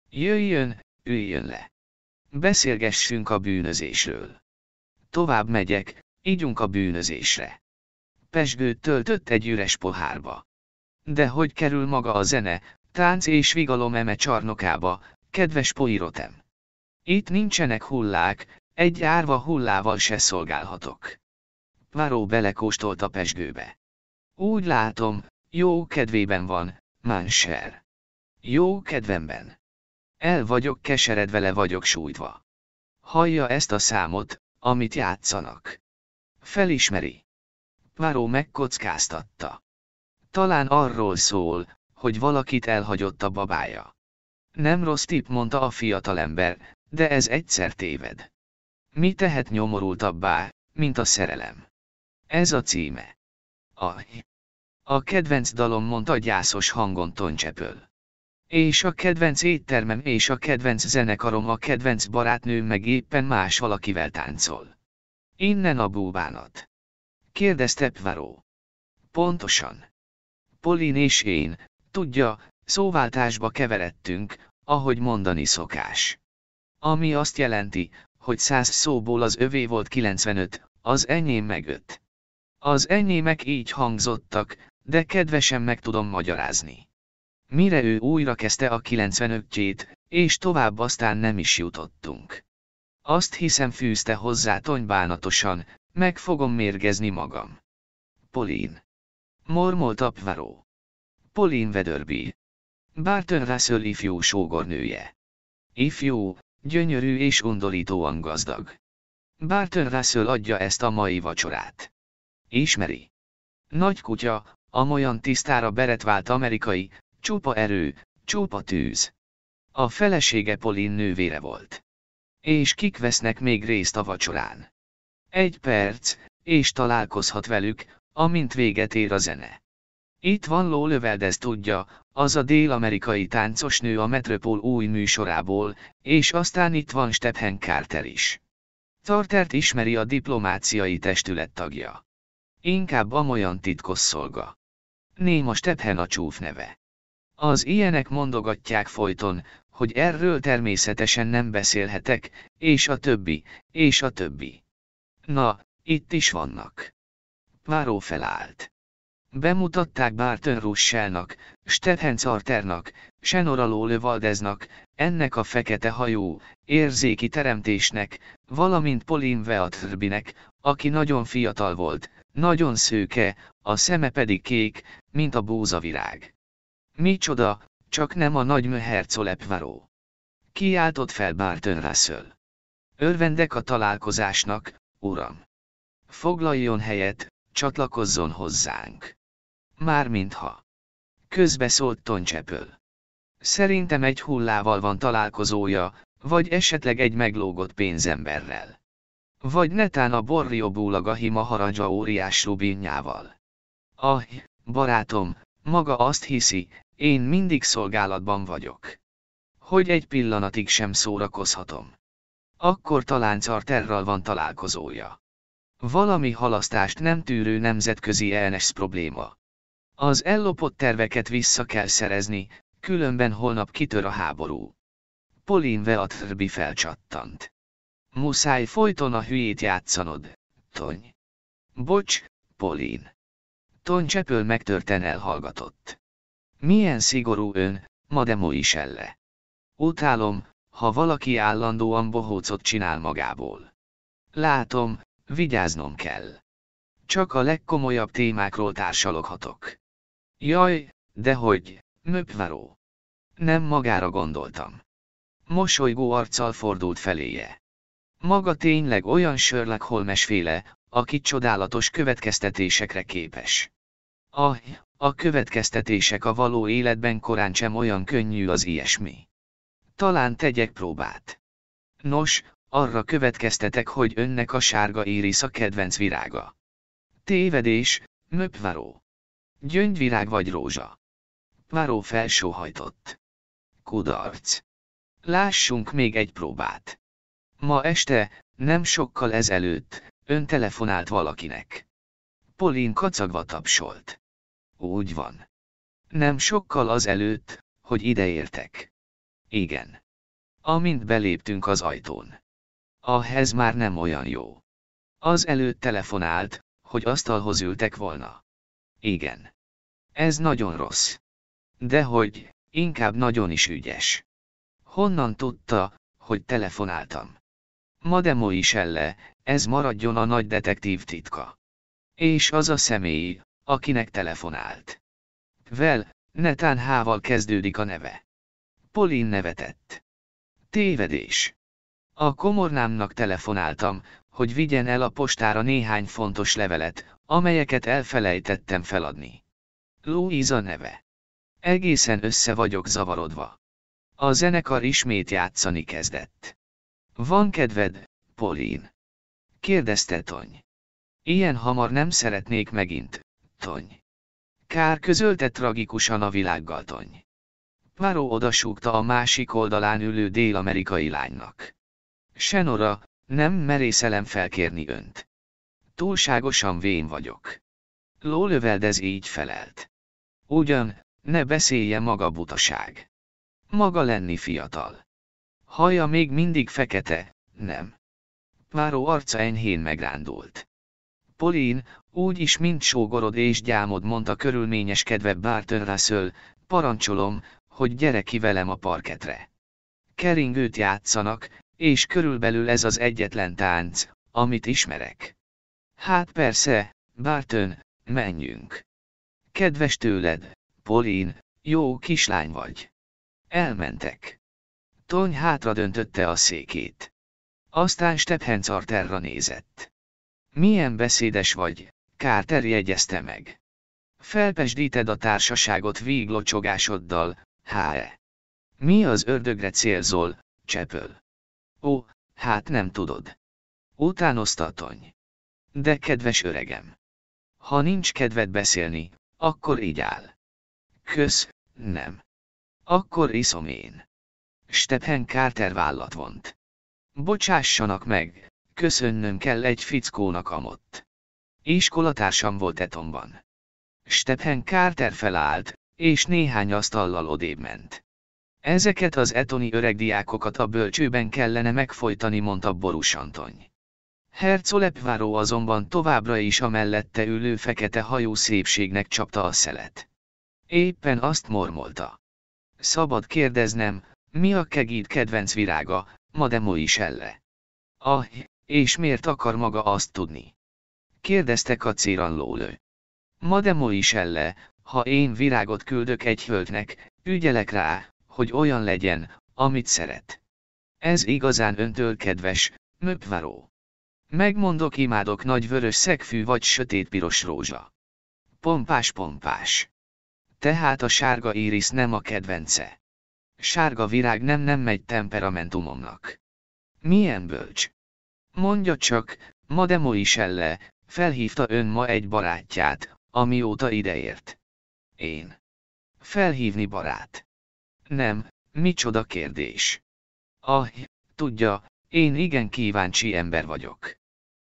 Jöjjön, üljön le. Beszélgessünk a bűnözésről. Tovább megyek, ígyunk a bűnözésre. Pesgőt töltött egy üres pohárba. De hogy kerül maga a zene, tánc és vigalom eme csarnokába, Kedves poirotem! Itt nincsenek hullák, egy árva hullával se szolgálhatok. Váró belekóstolt a pesgőbe. Úgy látom, jó kedvében van, Manser. Jó kedvemben. El vagyok keseredve le vagyok sújtva. Hallja ezt a számot, amit játszanak. Felismeri. Váró megkockáztatta. Talán arról szól, hogy valakit elhagyott a babája. Nem rossz tipp, mondta a fiatalember, de ez egyszer téved. Mi tehet nyomorultabbá, mint a szerelem? Ez a címe. Aj. a kedvenc dalom mondta gyászos hangon Toncsepöl. És a kedvenc éttermem és a kedvenc zenekarom a kedvenc barátnőm meg éppen más valakivel táncol. Innen a búbánat. Kérdezte Pvaró. Pontosan. Polin és én, tudja, szóváltásba keveredtünk, ahogy mondani szokás. Ami azt jelenti, hogy száz szóból az övé volt 95, az enyém meg 5. Az enyémek így hangzottak, de kedvesen meg tudom magyarázni. Mire ő újra kezdte a 95-jét, és tovább aztán nem is jutottunk. Azt hiszem fűzte hozzá tonybánatosan, meg fogom mérgezni magam. Polin. Mormolt apvaró. Polin Vedörbi. Barton Russell ifjú sógornője. Ifjú, gyönyörű és undorítóan gazdag. Barton Russell adja ezt a mai vacsorát. Ismeri. Nagy kutya, amolyan tisztára beretvált amerikai, csupa erő, csupa tűz. A felesége Polin nővére volt. És kik vesznek még részt a vacsorán? Egy perc, és találkozhat velük, amint véget ér a zene. Itt van Lólövel, ez tudja, az a dél-amerikai táncosnő a Metropol új műsorából, és aztán itt van Stephen Carter is. Tartert ismeri a diplomáciai testület tagja. Inkább amolyan titkos szolga. Néma Stephen a csúf neve. Az ilyenek mondogatják folyton, hogy erről természetesen nem beszélhetek, és a többi, és a többi. Na, itt is vannak. Váró felállt. Bemutatták Barton Russellnak, Stephen Carternak, Senora Lóvaldeznak, ennek a fekete hajó, érzéki teremtésnek, valamint Pauline Weatherbynek, aki nagyon fiatal volt, nagyon szőke, a szeme pedig kék, mint a búzavirág. Micsoda, csak nem a nagy möhercolepvaró. Kiáltott fel Barton Russell. Örvendek a találkozásnak, uram. Foglaljon helyet, csatlakozzon hozzánk. Már mintha. Közbeszólt Toncsepöl. Szerintem egy hullával van találkozója, vagy esetleg egy meglógott pénzemberrel. Vagy netán a borriobúlaga himaharadzsa óriás rubinjával. Ah, barátom, maga azt hiszi, én mindig szolgálatban vagyok. Hogy egy pillanatig sem szórakozhatom. Akkor talán Carterral van találkozója. Valami halasztást nem tűrő nemzetközi elnes probléma. Az ellopott terveket vissza kell szerezni, különben holnap kitör a háború. Polin Veatrbi felcsattant. Muszáj folyton a hülyét játszanod, Tony. Bocs, Polin. Tony csepöl megtörten elhallgatott. Milyen szigorú ön, Mademo is elle. Utálom, ha valaki állandóan bohócot csinál magából. Látom, vigyáznom kell. Csak a legkomolyabb témákról társaloghatok. Jaj, dehogy, möpvaró. Nem magára gondoltam. Mosolygó arccal fordult feléje. Maga tényleg olyan sörlek holmesféle, aki csodálatos következtetésekre képes. Ah, a következtetések a való életben korán sem olyan könnyű az ilyesmi. Talán tegyek próbát. Nos, arra következtetek, hogy önnek a sárga íris a kedvenc virága. Tévedés, möpvaró. Gyöngyvirág vagy rózsa. Váró felsóhajtott. Kudarc. Lássunk még egy próbát. Ma este, nem sokkal ezelőtt, ön telefonált valakinek. Polin kacagva tapsolt. Úgy van. Nem sokkal az előtt, hogy ideértek. Igen. Amint beléptünk az ajtón. Ahhez már nem olyan jó. Az előtt telefonált, hogy asztalhoz ültek volna. Igen. Ez nagyon rossz. De hogy, inkább nagyon is ügyes. Honnan tudta, hogy telefonáltam? Mademo is elle, ez maradjon a nagy detektív titka. És az a személy, akinek telefonált. Vel, Netán Hával kezdődik a neve. Polin nevetett. Tévedés. A komornámnak telefonáltam, hogy vigyen el a postára néhány fontos levelet, amelyeket elfelejtettem feladni. Louisa neve. Egészen össze vagyok zavarodva. A zenekar ismét játszani kezdett. Van kedved, Polin? Kérdezte Tony. Ilyen hamar nem szeretnék megint, Tony. Kár közölte tragikusan a világgal Tony. Váró odasúgta a másik oldalán ülő dél-amerikai lánynak. Senora, nem merészelem felkérni önt. Túlságosan vén vagyok. Lólöveldez így felelt. Ugyan, ne beszélje maga butaság. Maga lenni fiatal. Haja még mindig fekete, nem. Váró arca enyhén megrándult. Polin, úgy is mint sógorod és gyámod mondta körülményeskedve Barton Russell, parancsolom, hogy gyere ki velem a parketre. Keringőt játszanak, és körülbelül ez az egyetlen tánc, amit ismerek. Hát persze, Barton, menjünk. Kedves tőled, Polin, jó kislány vagy. Elmentek. Tony hátra döntötte a székét. Aztán Stephenc Arterra nézett. Milyen beszédes vagy, Carter jegyezte meg. Felpesdíted a társaságot víglocsogásoddal, H.E. Mi az ördögre célzol, Csepöl? Ó, hát nem tudod. Utánoztatony. De kedves öregem. Ha nincs kedved beszélni, akkor így áll. Kösz, nem. Akkor iszom én. Stephen Carter vállat vont. Bocsássanak meg, köszönnöm kell egy fickónak amott. Iskolatársam volt etomban. Stephen Carter felállt, és néhány asztallal odébb ment. Ezeket az etoni öregdiákokat a bölcsőben kellene megfojtani, mondta Borús Antony. Herzolepváró azonban továbbra is a mellette ülő fekete hajú szépségnek csapta a szelet. Éppen azt mormolta. Szabad kérdeznem, mi a kegid kedvenc virága, Mademo is elle. Ah, és miért akar maga azt tudni? Kérdezte a céranlólő. Mademo is elle, ha én virágot küldök egy hölgynek, ügyelek rá, hogy olyan legyen, amit szeret. Ez igazán öntől kedves, möpvaró. Megmondok imádok nagy vörös szegfű vagy sötét-piros rózsa. Pompás-pompás. Tehát a sárga íris nem a kedvence. Sárga virág nem nem megy temperamentumomnak. Milyen bölcs. Mondja csak, ma demo is elle, felhívta ön ma egy barátját, amióta ideért. Én. Felhívni barát. Nem, micsoda kérdés. Ah, tudja, én igen kíváncsi ember vagyok.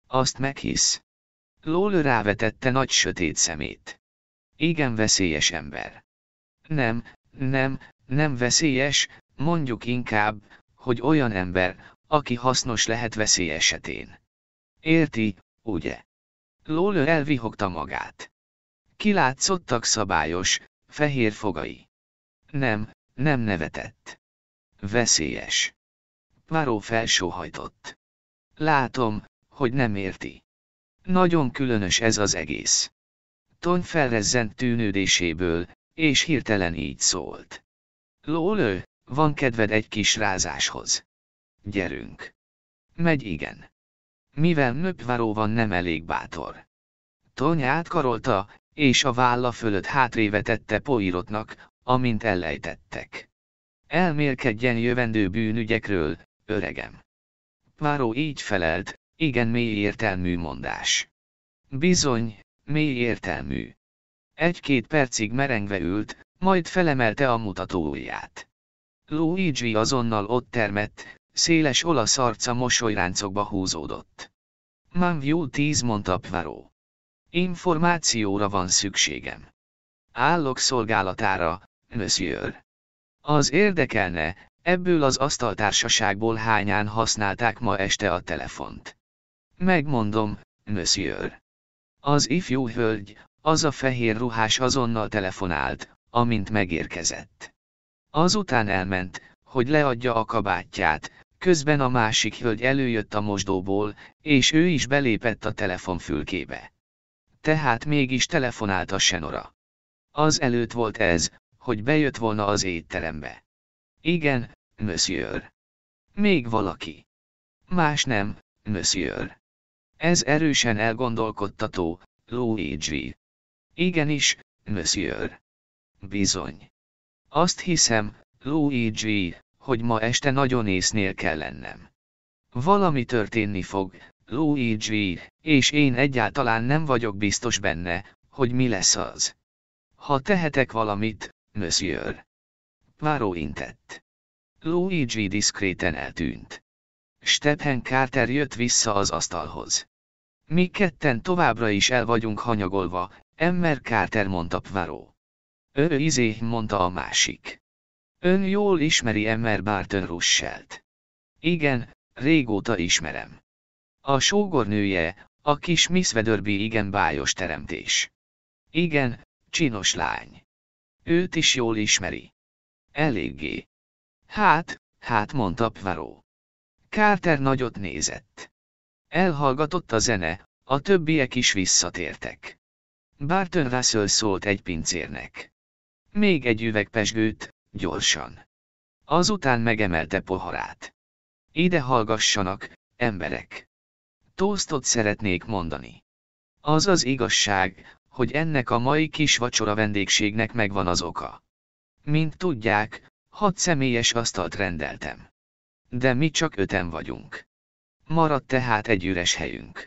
Azt meghisz. Lól rávetette nagy sötét szemét. Igen veszélyes ember. Nem, nem, nem veszélyes, mondjuk inkább, hogy olyan ember, aki hasznos lehet veszély esetén. Érti, ugye? Lólő elvihogta magát. Kilátszottak szabályos, fehér fogai. Nem, nem nevetett. Veszélyes. Páró felsóhajtott. Látom, hogy nem érti. Nagyon különös ez az egész. Tony felrezzent tűnődéséből, és hirtelen így szólt. Lólő, van kedved egy kis rázáshoz. Gyerünk. Megy igen. Mivel nöpvaró van nem elég bátor. Tony átkarolta, és a válla fölött hátrévetette Poirotnak, amint ellejtettek. Elmélkedjen jövendő bűnügyekről, öregem. Páró így felelt, igen mély értelmű mondás. Bizony, mély értelmű. Egy-két percig merengve ült, majd felemelte a mutatóját. Luigi azonnal ott termett, széles olasz arca mosolyráncokba húzódott. Manviu tíz mondta Pvaró. Információra van szükségem. Állok szolgálatára, monsieur. Az érdekelne, ebből az asztaltársaságból hányan használták ma este a telefont. Megmondom, monsieur. Az ifjú hölgy, az a fehér ruhás azonnal telefonált, amint megérkezett. Azután elment, hogy leadja a kabátját, közben a másik hölgy előjött a mosdóból, és ő is belépett a telefonfülkébe. Tehát mégis telefonált a Senora. Az előtt volt ez, hogy bejött volna az étterembe. Igen, monsieur. Még valaki. Más nem, monsieur. Ez erősen elgondolkodtató, Luigi. Igenis, monsieur. Bizony. Azt hiszem, Luigi, hogy ma este nagyon észnél kell lennem. Valami történni fog, Luigi, és én egyáltalán nem vagyok biztos benne, hogy mi lesz az. Ha tehetek valamit, Monsieur. Páró intett. Luigi diszkréten eltűnt. Stephen Carter jött vissza az asztalhoz. Mi ketten továbbra is el vagyunk hanyagolva, Emmer Carter mondta Poirot. Ő izé, mondta a másik. Ön jól ismeri Emmer Barton Russelt. Igen, régóta ismerem. A sógornője, a kis Miss Wedderby igen bájos teremtés. Igen, csinos lány. Őt is jól ismeri. Eléggé. Hát, hát mondta Pvaró. Carter nagyot nézett. Elhallgatott a zene, a többiek is visszatértek. Barton Russell szólt egy pincérnek. Még egy üveg pesgőt, gyorsan. Azután megemelte poharát. Ide hallgassanak, emberek. Tóztot szeretnék mondani. Az az igazság, hogy ennek a mai kis vacsora vendégségnek megvan az oka. Mint tudják, hat személyes asztalt rendeltem. De mi csak öten vagyunk. Maradt tehát egy üres helyünk.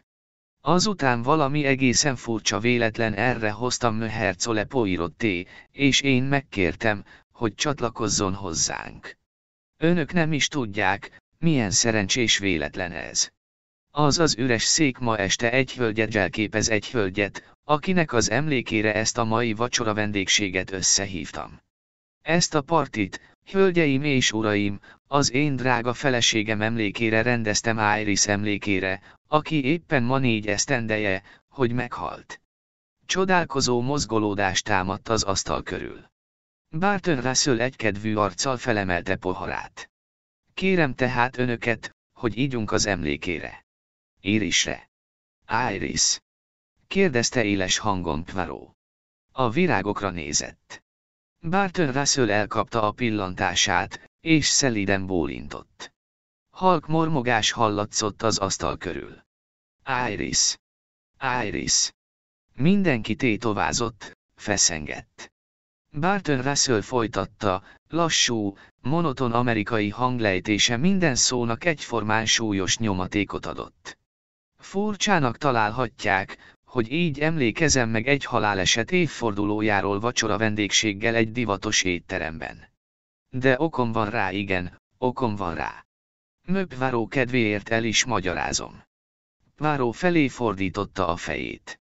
Azután valami egészen furcsa véletlen erre hoztam Möhercole Poirotté, és én megkértem, hogy csatlakozzon hozzánk. Önök nem is tudják, milyen szerencsés véletlen ez. Az az üres szék ma este egy hölgyet elképez egy hölgyet, akinek az emlékére ezt a mai vacsora vendégséget összehívtam. Ezt a partit, hölgyeim és uraim, az én drága feleségem emlékére rendeztem Iris emlékére, aki éppen ma négy esztendeje, hogy meghalt. Csodálkozó mozgolódás támadt az asztal körül. Barton Russell egykedvű arccal felemelte poharát. Kérem tehát önöket, hogy ígyunk az emlékére. Irisre. Iris kérdezte éles hangon Pvaró. A virágokra nézett. Barton Russell elkapta a pillantását, és szeliden bólintott. Halk mormogás hallatszott az asztal körül. Iris. Iris. Mindenki tétovázott, feszengett. Barton Russell folytatta, lassú, monoton amerikai hanglejtése minden szónak egyformán súlyos nyomatékot adott. Furcsának találhatják, hogy így emlékezem meg egy haláleset évfordulójáról vacsora vendégséggel egy divatos étteremben. De okom van rá igen, okom van rá. Möpváró kedvéért el is magyarázom. Váró felé fordította a fejét.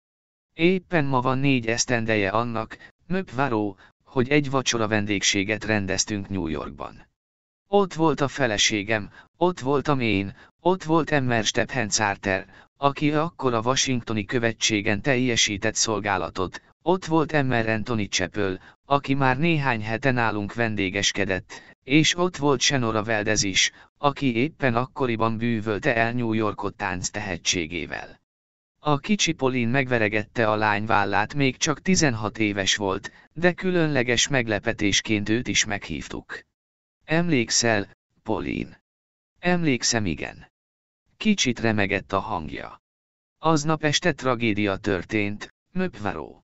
Éppen ma van négy esztendeje annak, Möpváró, hogy egy vacsora vendégséget rendeztünk New Yorkban. Ott volt a feleségem, ott voltam én, ott volt Emmer Stephen Carter, aki akkor a Washingtoni követségen teljesített szolgálatot, ott volt Emmer Anthony Csepöl, aki már néhány hete nálunk vendégeskedett, és ott volt Senora Veldez is, aki éppen akkoriban bűvölte el New Yorkot tánc tehetségével. A kicsi Polin megveregette a lány vállát még csak 16 éves volt, de különleges meglepetésként őt is meghívtuk. Emlékszel, Polin? Emlékszem igen kicsit remegett a hangja. Aznap este tragédia történt, Möpvaró.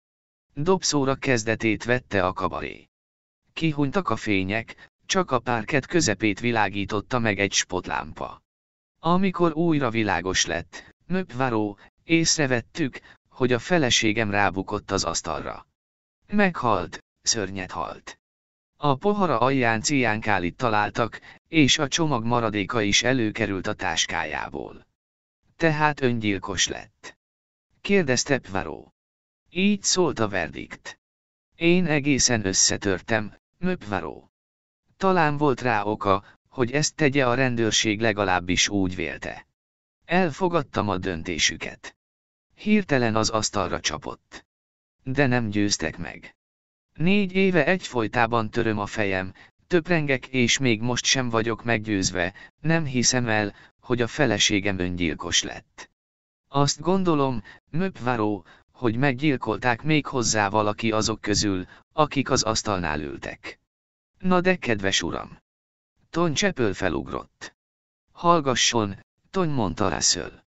Dobszóra kezdetét vette a kabaré. Kihúnytak a fények, csak a párket közepét világította meg egy spotlámpa. Amikor újra világos lett, Möpvaró, észrevettük, hogy a feleségem rábukott az asztalra. Meghalt, szörnyet halt. A pohara alján ciánkálit találtak, és a csomag maradéka is előkerült a táskájából. Tehát öngyilkos lett. Kérdezte Pvaró. Így szólt a verdikt. Én egészen összetörtem, Möpvaró. Talán volt rá oka, hogy ezt tegye a rendőrség legalábbis úgy vélte. Elfogadtam a döntésüket. Hirtelen az asztalra csapott. De nem győztek meg. Négy éve egyfolytában töröm a fejem, töprengek és még most sem vagyok meggyőzve, nem hiszem el, hogy a feleségem öngyilkos lett. Azt gondolom, möpvaró, hogy meggyilkolták még hozzá valaki azok közül, akik az asztalnál ültek. Na de kedves uram! Tony Csepöl felugrott. Hallgasson, Tony mondta Russell.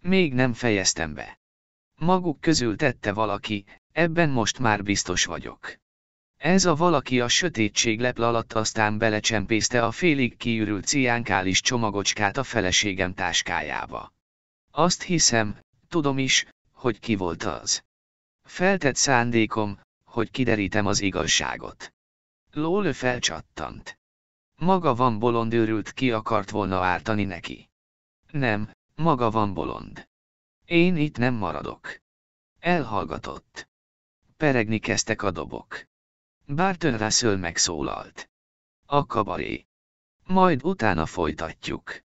Még nem fejeztem be. Maguk közül tette valaki, Ebben most már biztos vagyok. Ez a valaki a sötétség lepl alatt aztán belecsempészte a félig kiürült ciánkális csomagocskát a feleségem táskájába. Azt hiszem, tudom is, hogy ki volt az. Feltett szándékom, hogy kiderítem az igazságot. Lólő felcsattant. Maga van bolond őrült ki akart volna ártani neki. Nem, maga van bolond. Én itt nem maradok. Elhallgatott peregni kezdtek a dobok. Barton Russell megszólalt. A kabaré. Majd utána folytatjuk.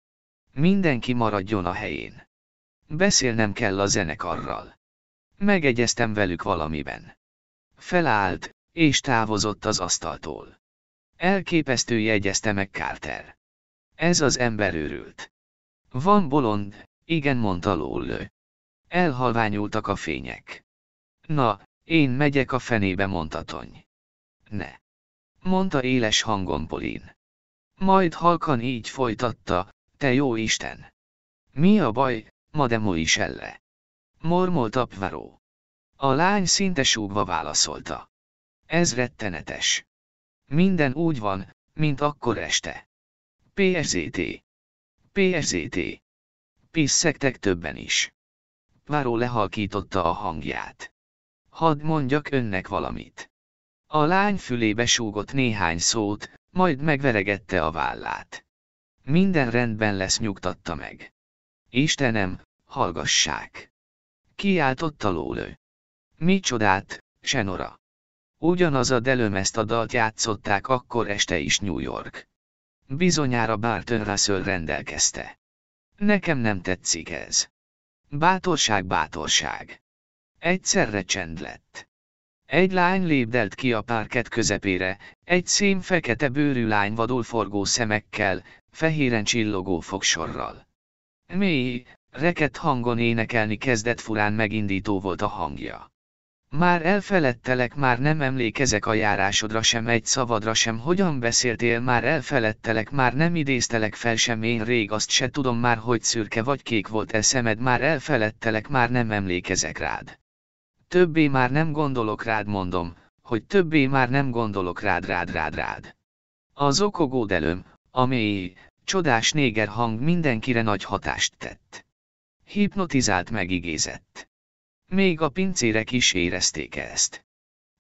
Mindenki maradjon a helyén. Beszélnem kell a zenekarral. Megegyeztem velük valamiben. Felállt, és távozott az asztaltól. Elképesztő jegyezte meg Carter. Ez az ember őrült. Van bolond, igen mondta Lowell. Elhalványultak a fények. Na, én megyek a fenébe, mondta Tony. Ne. Mondta éles hangon Polin. Majd halkan így folytatta, te jó Isten. Mi a baj, Mademo is elle? Mormolt apvaró. A lány szinte súgva válaszolta. Ez rettenetes. Minden úgy van, mint akkor este. PSZT. PSZT. Pisszektek többen is. Váró lehalkította a hangját hadd mondjak önnek valamit. A lány fülébe súgott néhány szót, majd megveregette a vállát. Minden rendben lesz nyugtatta meg. Istenem, hallgassák! a lólő. Mi csodát, Senora! Ugyanaz a delöm ezt a dalt játszották akkor este is New York. Bizonyára Barton Russell rendelkezte. Nekem nem tetszik ez. Bátorság, bátorság. Egyszerre csend lett. Egy lány lépdelt ki a párket közepére, egy szém fekete bőrű lány vadul forgó szemekkel, fehéren csillogó fogsorral. Mély, rekett hangon énekelni kezdett furán megindító volt a hangja. Már elfeledtelek, már nem emlékezek a járásodra sem egy szavadra sem, hogyan beszéltél, már elfeledtelek, már nem idéztelek fel sem én rég, azt se tudom már, hogy szürke vagy kék volt e szemed, már elfeledtelek, már nem emlékezek rád többé már nem gondolok rád mondom, hogy többé már nem gondolok rád rád rád rád. Az okogó delöm, amely csodás néger hang mindenkire nagy hatást tett. Hipnotizált megigézett. Még a pincérek is érezték ezt.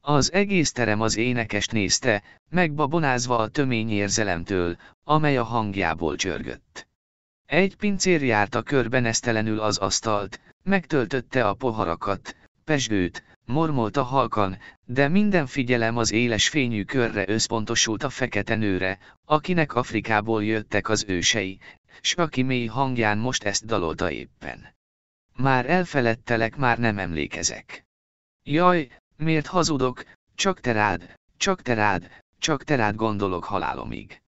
Az egész terem az énekes nézte, megbabonázva a tömény érzelemtől, amely a hangjából csörgött. Egy pincér járta körben eztelenül az asztalt, megtöltötte a poharakat, pesgőt, mormolta halkan, de minden figyelem az éles fényű körre összpontosult a fekete nőre, akinek Afrikából jöttek az ősei, s aki mély hangján most ezt dalolta éppen. Már elfeledtelek, már nem emlékezek. Jaj, miért hazudok, csak te rád, csak te rád, csak te rád gondolok halálomig.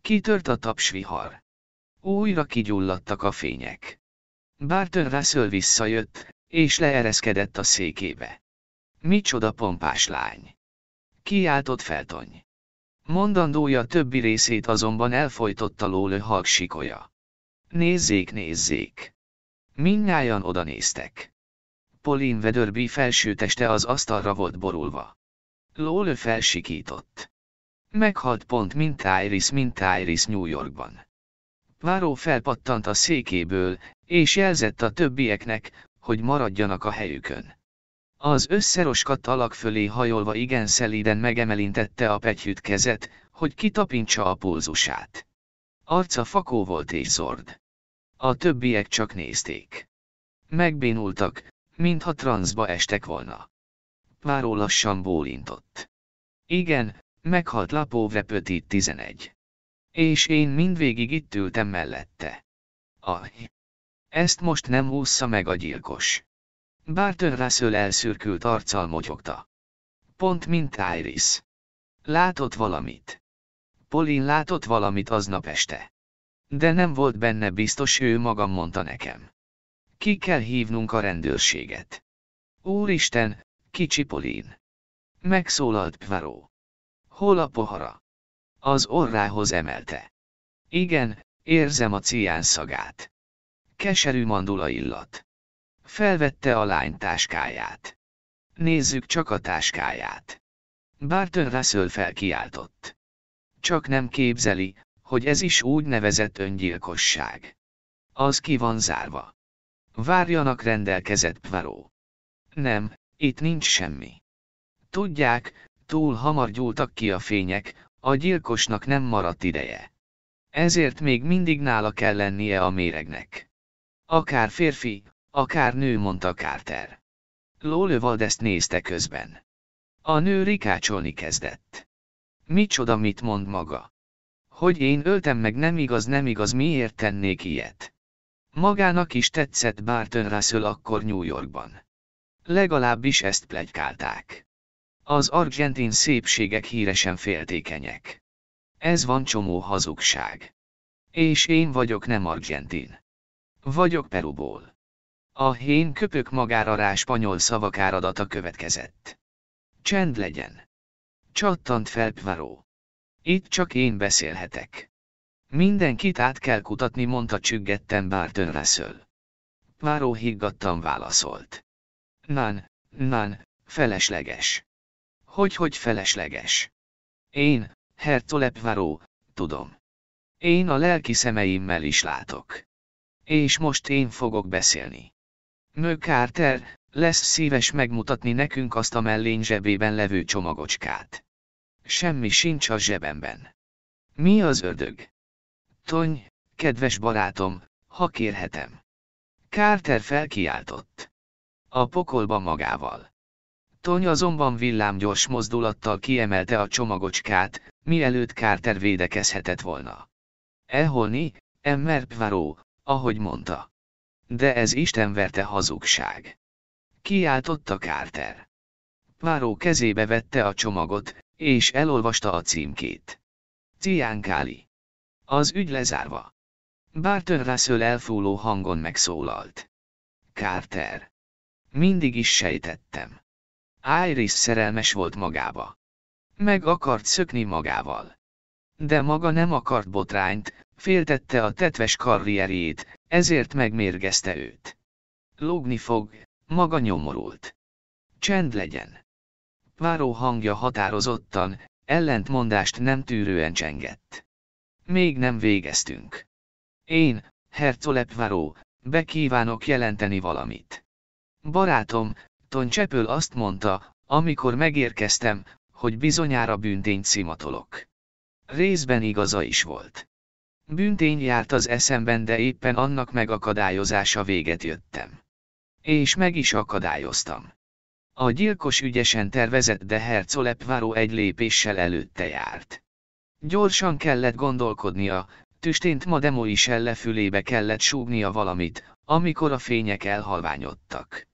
Kitört a tapsvihar. Újra kigyulladtak a fények. Barton Russell visszajött, és leereszkedett a székébe. Micsoda pompás lány! Kiáltott feltony. Mondandója többi részét azonban elfojtotta lólő halksikoja. Nézzék, Nézzék, nézzék! Minnyájan odanéztek. Polin felső felsőteste az asztalra volt borulva. Lólő felsikított. Meghalt pont, mint Iris, mint Iris New Yorkban. Váró felpattant a székéből, és jelzett a többieknek, hogy maradjanak a helyükön. Az összeroskadt alak fölé hajolva igen szelíden megemelintette a pegyhűt kezet, hogy kitapintsa a pulzusát. Arca fakó volt és zord. A többiek csak nézték. Megbénultak, mintha transzba estek volna. Váró lassan bólintott. Igen, meghalt Lapóvre pötít 11. És én mindvégig itt ültem mellette. Ah, ezt most nem ússza meg a gyilkos. Barton Russell elszürkült arccal motyogta. Pont mint Iris. Látott valamit. Polin látott valamit aznap este. De nem volt benne biztos, ő magam mondta nekem. Ki kell hívnunk a rendőrséget. Úristen, kicsi Polin. Megszólalt Pvaró. Hol a pohara? Az orrához emelte. Igen, érzem a cián szagát. Keserű mandula illat. Felvette a lány táskáját. Nézzük csak a táskáját. Barton Russell felkiáltott. Csak nem képzeli, hogy ez is úgy nevezett öngyilkosság. Az ki van zárva. Várjanak rendelkezett Pvaró. Nem, itt nincs semmi. Tudják, túl hamar gyúltak ki a fények, a gyilkosnak nem maradt ideje. Ezért még mindig nála kell lennie a méregnek. Akár férfi, akár nő, mondta Carter. Lólő ezt nézte közben. A nő rikácsolni kezdett. Micsoda mit mond maga? Hogy én öltem meg nem igaz nem igaz miért tennék ilyet? Magának is tetszett Barton Russell akkor New Yorkban. Legalábbis ezt plegykálták. Az argentin szépségek híresen féltékenyek. Ez van csomó hazugság. És én vagyok nem argentin. Vagyok Peruból. A hén köpök magára rá spanyol szavak áradata következett. Csend legyen. Csattant fel Pvaró. Itt csak én beszélhetek. Mindenkit át kell kutatni, mondta csüggetten Barton Russell. Váró higgadtan válaszolt. Nan, nan, felesleges. Hogy-hogy felesleges. Én, Hertolep Váró, tudom. Én a lelki szemeimmel is látok. És most én fogok beszélni. Nő Carter, lesz szíves megmutatni nekünk azt a mellény zsebében levő csomagocskát. Semmi sincs a zsebemben. Mi az ördög? Tony, kedves barátom, ha kérhetem. Carter felkiáltott. A pokolba magával. Tony azonban villámgyors mozdulattal kiemelte a csomagocskát, mielőtt Carter védekezhetett volna. Eholni, Emmer Pvaró, ahogy mondta. De ez Isten verte hazugság. Kiáltotta Carter. Páró kezébe vette a csomagot, és elolvasta a címkét. Ciánkáli. Az ügy lezárva. Barton Russell elfúló hangon megszólalt. Carter. Mindig is sejtettem. Iris szerelmes volt magába. Meg akart szökni magával. De maga nem akart botrányt, féltette a tetves karrierjét, ezért megmérgezte őt. Lógni fog, maga nyomorult. Csend legyen. Váró hangja határozottan, ellentmondást nem tűrően csengett. Még nem végeztünk. Én, Váró, bekívánok jelenteni valamit. Barátom, Ton Csepöl azt mondta, amikor megérkeztem, hogy bizonyára büntényt szimatolok. Részben igaza is volt. Bűntény járt az eszemben, de éppen annak megakadályozása véget jöttem. És meg is akadályoztam. A gyilkos ügyesen tervezett, de váró egy lépéssel előtte járt. Gyorsan kellett gondolkodnia, tüstént ma demo is ellefülébe kellett súgnia valamit, amikor a fények elhalványodtak.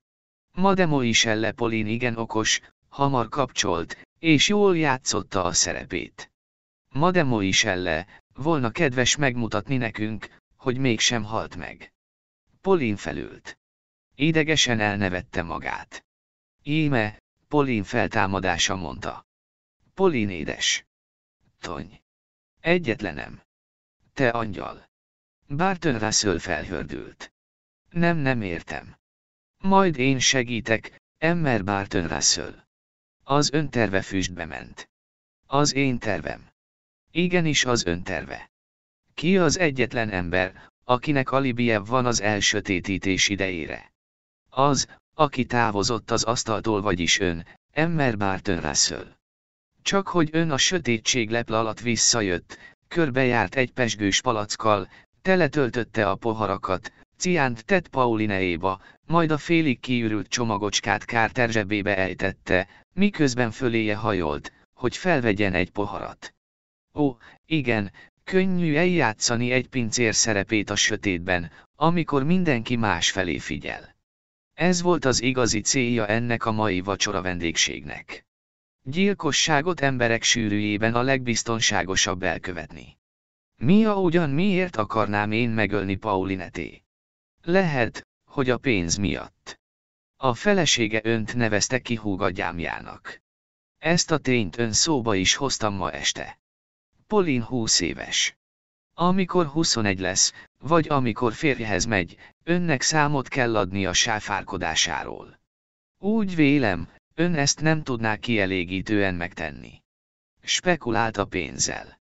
Mademo is ellepolin igen okos, hamar kapcsolt, és jól játszotta a szerepét. Mademo is elle, volna kedves megmutatni nekünk, hogy mégsem halt meg. Polin felült. Idegesen elnevette magát. Íme, Polin feltámadása mondta. Polin édes. Tony. Egyetlenem. Te angyal. Barton Russell felhördült. Nem nem értem. Majd én segítek, Emmer Barton Russell. Az ön terve füstbe ment. Az én tervem. Igenis az önterve. Ki az egyetlen ember, akinek alibije van az elsötétítés idejére? Az, aki távozott az asztaltól vagyis ön, Emmer Barton Russell. Csak hogy ön a sötétség lepl alatt visszajött, körbejárt egy pesgős palackkal, teletöltötte a poharakat, ciánt tett Paulineéba, majd a félig kiürült csomagocskát kár terzsebébe ejtette, miközben föléje hajolt, hogy felvegyen egy poharat. Ó, igen, könnyű eljátszani egy pincér szerepét a sötétben, amikor mindenki más felé figyel. Ez volt az igazi célja ennek a mai vacsora vendégségnek. Gyilkosságot emberek sűrűjében a legbiztonságosabb elkövetni. Mia ugyan miért akarnám én megölni Paulineté? Lehet, hogy a pénz miatt. A felesége önt nevezte ki húgagyámjának. Ezt a tényt ön szóba is hoztam ma este. Polin 20 éves. Amikor 21 lesz, vagy amikor férjehez megy, önnek számot kell adni a sáfárkodásáról. Úgy vélem, ön ezt nem tudná kielégítően megtenni. Spekulált a pénzzel.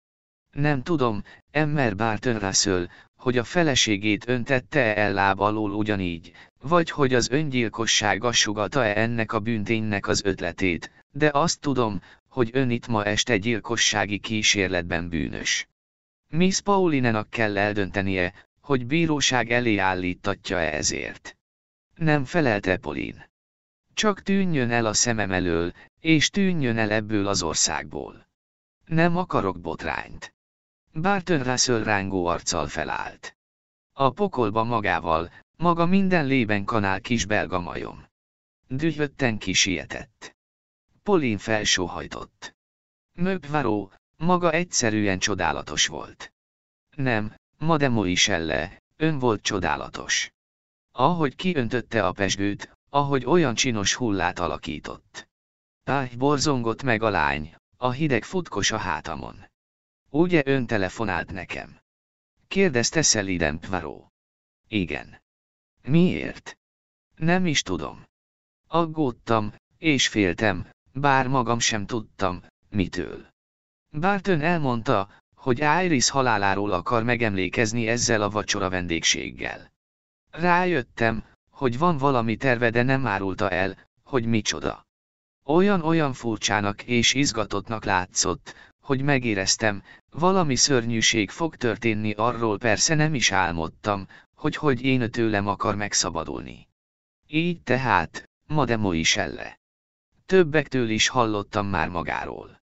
Nem tudom, Emmer Barton Russell, hogy a feleségét öntette-e el láb alól ugyanígy, vagy hogy az öngyilkosság sugata-e ennek a bünténynek az ötletét, de azt tudom, hogy ön itt ma este gyilkossági kísérletben bűnös. Miss Paulinenak kell eldöntenie, hogy bíróság elé állítatja-e ezért. Nem felelte Polin. Csak tűnjön el a szemem elől, és tűnjön el ebből az országból. Nem akarok botrányt. Barton Russell rángó arccal felállt. A pokolba magával, maga minden lében kanál kis belga majom. Dühötten kisietett. Polin felsóhajtott. Möbvaró, maga egyszerűen csodálatos volt. Nem, Mademo is elle, ön volt csodálatos. Ahogy kiöntötte a pesgőt, ahogy olyan csinos hullát alakított. Pály borzongott meg a lány, a hideg futkos a hátamon. Ugye ön telefonált nekem? Kérdezte Szeliden Pvaró. Igen. Miért? Nem is tudom. Aggódtam, és féltem, bár magam sem tudtam, mitől. Barton elmondta, hogy Iris haláláról akar megemlékezni ezzel a vacsora vendégséggel. Rájöttem, hogy van valami terve, de nem árulta el, hogy micsoda. Olyan-olyan furcsának és izgatottnak látszott, hogy megéreztem, valami szörnyűség fog történni arról persze nem is álmodtam, hogy hogy én tőlem akar megszabadulni. Így tehát, demo is elle. Többektől is hallottam már magáról.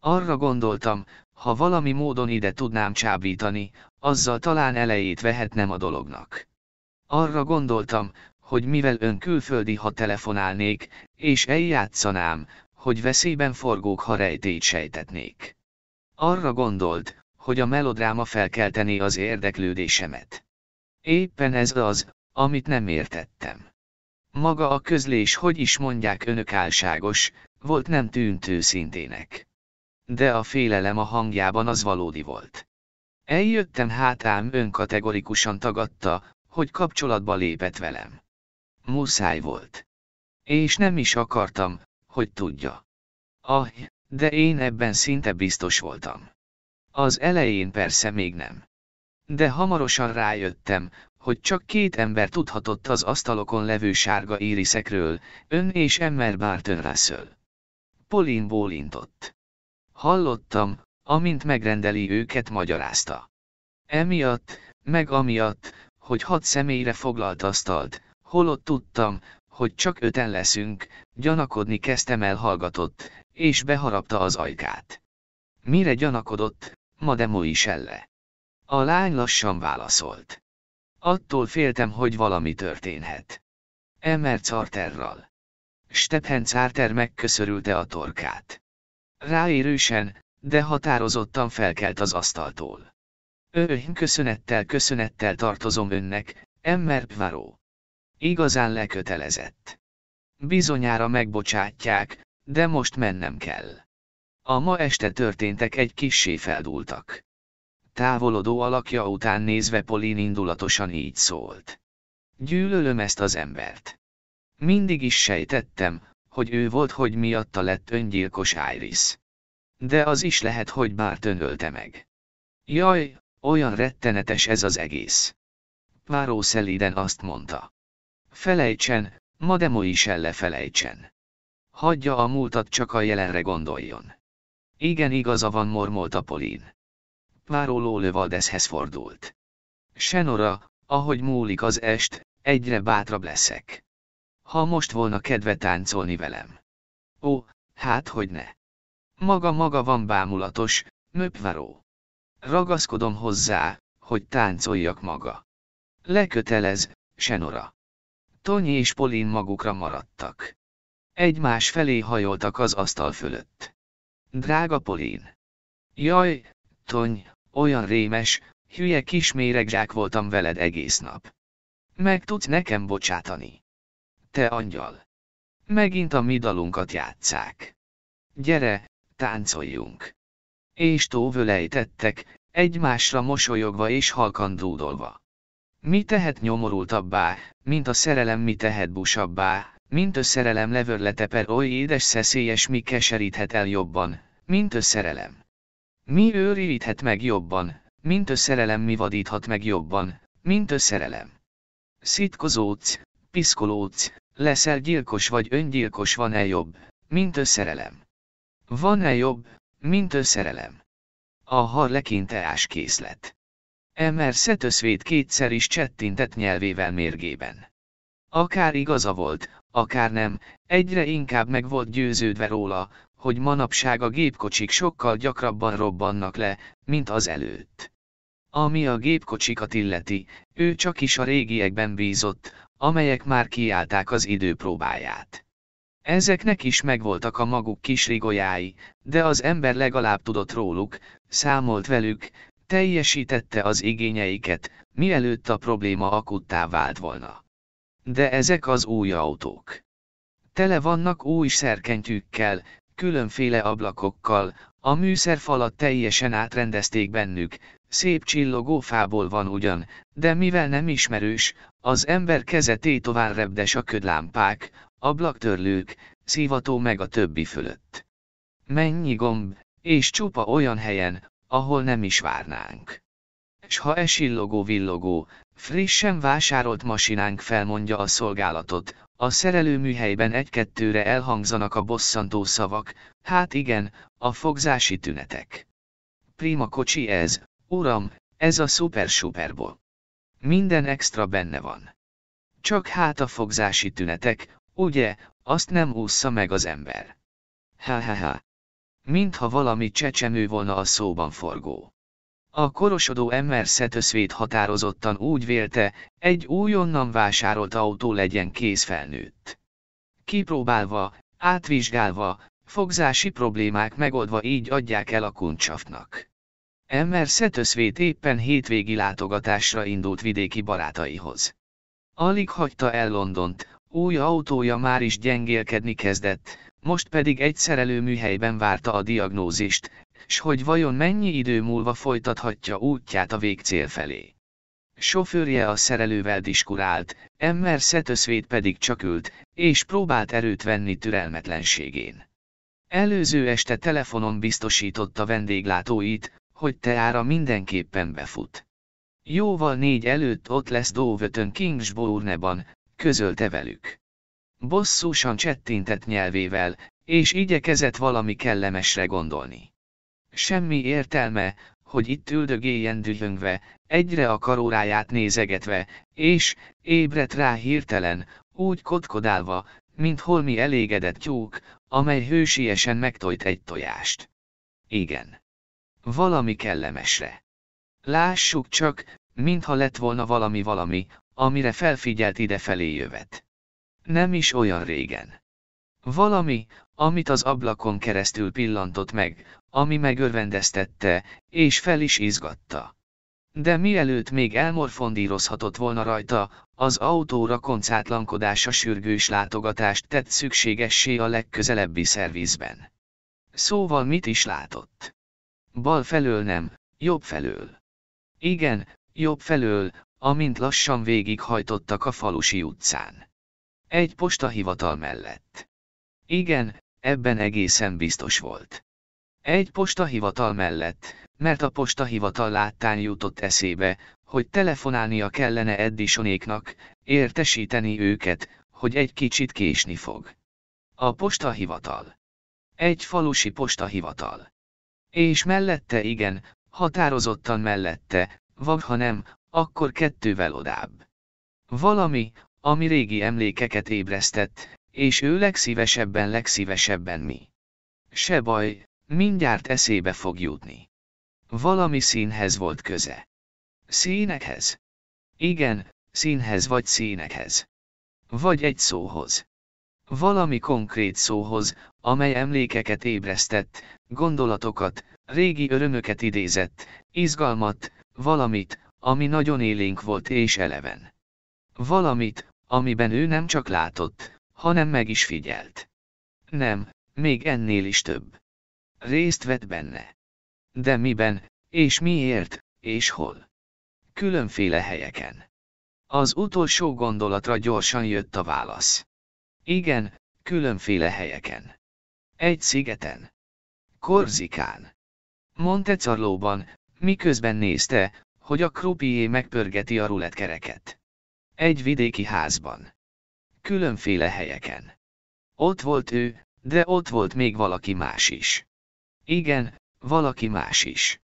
Arra gondoltam, ha valami módon ide tudnám csábítani, azzal talán elejét vehetnem a dolognak. Arra gondoltam, hogy mivel ön külföldi, ha telefonálnék, és eljátszanám, hogy veszélyben forgók, ha rejtét sejtetnék. Arra gondolt, hogy a melodráma felkeltené az érdeklődésemet. Éppen ez az, amit nem értettem. Maga a közlés hogy is mondják önök álságos, volt nem tűnt őszintének. De a félelem a hangjában az valódi volt. Eljöttem hátám ön kategorikusan tagadta, hogy kapcsolatba lépett velem. Muszáj volt. És nem is akartam, hogy tudja. Ah, de én ebben szinte biztos voltam. Az elején persze még nem. De hamarosan rájöttem, hogy csak két ember tudhatott az asztalokon levő sárga íriszekről, ön és Emmer Barton Russell. Pauline bólintott. Hallottam, amint megrendeli őket magyarázta. Emiatt, meg amiatt, hogy hat személyre foglalt asztalt, holott tudtam, hogy csak öten leszünk, gyanakodni kezdtem el hallgatott, és beharapta az ajkát. Mire gyanakodott, Mademoiselle. A lány lassan válaszolt. Attól féltem, hogy valami történhet. Emmer Carterral. Stephen Carter megköszörülte a torkát. Ráérősen, de határozottan felkelt az asztaltól. Ön köszönettel köszönettel tartozom önnek, Emmer Pvaró. Igazán lekötelezett. Bizonyára megbocsátják, de most mennem kell. A ma este történtek egy kissé feldúltak távolodó alakja után nézve Polin indulatosan így szólt. Gyűlölöm ezt az embert. Mindig is sejtettem, hogy ő volt, hogy miatta lett öngyilkos Iris. De az is lehet, hogy Barton ölte meg. Jaj, olyan rettenetes ez az egész. Váró szeliden azt mondta. Felejtsen, ma demo is ellefelejtsen. Hagyja a múltat csak a jelenre gondoljon. Igen igaza van mormolta Polin pároló lövaldeszhez fordult. Senora, ahogy múlik az est, egyre bátrabb leszek. Ha most volna kedve táncolni velem. Ó, hát hogy ne. Maga-maga van bámulatos, möpvaró. Ragaszkodom hozzá, hogy táncoljak maga. Lekötelez, Senora. Tony és Polin magukra maradtak. Egymás felé hajoltak az asztal fölött. Drága Polin. Jaj, Tony, olyan rémes, hülye kis méregzsák voltam veled egész nap. Meg tudsz nekem bocsátani. Te angyal. Megint a mi dalunkat játszák. Gyere, táncoljunk. És tóvölejtettek, egymásra mosolyogva és halkan dúdolva. Mi tehet nyomorultabbá, mint a szerelem mi tehet busabbá, mint a szerelem levörlete per oly édes szeszélyes mi keseríthet el jobban, mint a szerelem. Mi őríthet meg jobban, mint a szerelem mi vadíthat meg jobban, mint a szerelem. Szitkozódsz, piszkolódsz, leszel gyilkos vagy öngyilkos van-e jobb, mint a szerelem. Van-e jobb, mint a szerelem. A harlekinteás készlet. Emer Szetöszvét kétszer is csettintett nyelvével mérgében. Akár igaza volt, akár nem, egyre inkább meg volt győződve róla, hogy manapság a gépkocsik sokkal gyakrabban robbannak le, mint az előtt. Ami a gépkocsikat illeti, ő csak is a régiekben bízott, amelyek már kiállták az időpróbáját. Ezeknek is megvoltak a maguk kis rigolyái, de az ember legalább tudott róluk, számolt velük, teljesítette az igényeiket, mielőtt a probléma akuttá vált volna. De ezek az új autók. Tele vannak új szerkentyűkkel, különféle ablakokkal, a műszerfalat teljesen átrendezték bennük, szép csillogó fából van ugyan, de mivel nem ismerős, az ember keze tétován repdes a ködlámpák, ablaktörlők, szívató meg a többi fölött. Mennyi gomb, és csupa olyan helyen, ahol nem is várnánk. S ha esillogó-villogó, frissen vásárolt masinánk felmondja a szolgálatot, a szerelőműhelyben egy-kettőre elhangzanak a bosszantó szavak, hát igen, a fogzási tünetek. Prima kocsi ez, uram, ez a szuper superból. Minden extra benne van. Csak hát a fogzási tünetek, ugye, azt nem ússza meg az ember. Ha ha ha. Mintha valami csecsemő volna a szóban forgó. A korosodó ember Szetöszvét határozottan úgy vélte, egy újonnan vásárolt autó legyen kézfelnőtt. Kipróbálva, átvizsgálva, fogzási problémák megoldva így adják el a kuncsafnak. Emmer Szetöszvét éppen hétvégi látogatásra indult vidéki barátaihoz. Alig hagyta el Londont, új autója már is gyengélkedni kezdett, most pedig egy szerelőműhelyben várta a diagnózist, s hogy vajon mennyi idő múlva folytathatja útját a végcél felé. Sofőrje a szerelővel diskurált, Emmer Szetöszvét pedig csak ült, és próbált erőt venni türelmetlenségén. Előző este telefonon biztosította vendéglátóit, hogy teára mindenképpen befut. Jóval négy előtt ott lesz Dóvötön Kingsbourneban, közölte velük. Bosszúsan csettintett nyelvével, és igyekezett valami kellemesre gondolni. Semmi értelme, hogy itt üldögéljen dühöngve, egyre a karóráját nézegetve, és, ébredt rá hirtelen, úgy kotkodálva, mint holmi elégedett tyúk, amely hősiesen megtojt egy tojást. Igen. Valami kellemesre. Lássuk csak, mintha lett volna valami-valami, amire felfigyelt idefelé jövet. Nem is olyan régen. Valami, amit az ablakon keresztül pillantott meg, ami megörvendeztette, és fel is izgatta. De mielőtt még elmorfondírozhatott volna rajta, az autóra koncátlankodása sürgős látogatást tett szükségessé a legközelebbi szervizben. Szóval mit is látott? Bal felől nem, jobb felől. Igen, jobb felől, amint lassan végighajtottak a falusi utcán. Egy postahivatal mellett. Igen, ebben egészen biztos volt. Egy postahivatal mellett, mert a postahivatal láttán jutott eszébe, hogy telefonálnia kellene Eddisonéknak, értesíteni őket, hogy egy kicsit késni fog. A postahivatal. Egy falusi postahivatal. És mellette igen, határozottan mellette, vagy ha nem, akkor kettővel odább. Valami, ami régi emlékeket ébresztett, és ő legszívesebben legszívesebben mi. Se baj, mindjárt eszébe fog jutni. Valami színhez volt köze. Színekhez? Igen, színhez vagy színekhez. Vagy egy szóhoz. Valami konkrét szóhoz, amely emlékeket ébresztett, gondolatokat, régi örömöket idézett, izgalmat, valamit, ami nagyon élénk volt és eleven. Valamit, amiben ő nem csak látott, hanem meg is figyelt. Nem, még ennél is több. Részt vett benne. De miben, és miért, és hol? Különféle helyeken. Az utolsó gondolatra gyorsan jött a válasz. Igen, különféle helyeken. Egy szigeten. Korzikán. Montecarlóban, miközben nézte, hogy a krupié megpörgeti a kereket. Egy vidéki házban különféle helyeken. Ott volt ő, de ott volt még valaki más is. Igen, valaki más is.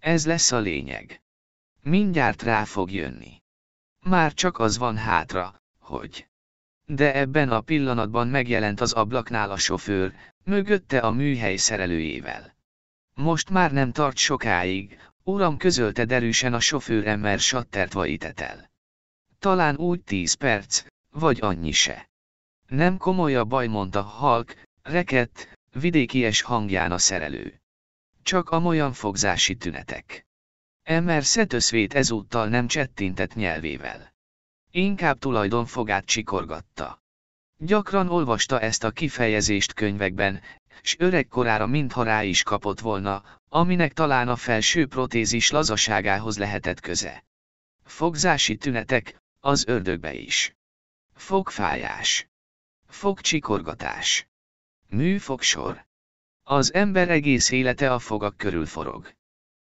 Ez lesz a lényeg. Mindjárt rá fog jönni. Már csak az van hátra, hogy. De ebben a pillanatban megjelent az ablaknál a sofőr, mögötte a műhely szerelőjével. Most már nem tart sokáig, uram közölte derűsen a sofőr ember sattertva itetel. Talán úgy tíz perc, vagy annyi se. Nem komoly a baj, mondta Halk, rekett, vidékies hangján a szerelő. Csak amolyan fogzási tünetek. Emmer szetöszvét ezúttal nem csettintett nyelvével. Inkább tulajdonfogát csikorgatta. Gyakran olvasta ezt a kifejezést könyvekben, s öregkorára mintha rá is kapott volna, aminek talán a felső protézis lazaságához lehetett köze. Fogzási tünetek, az ördögbe is. Fogfájás. Fogcsikorgatás. Műfogsor. Az ember egész élete a fogak körül forog.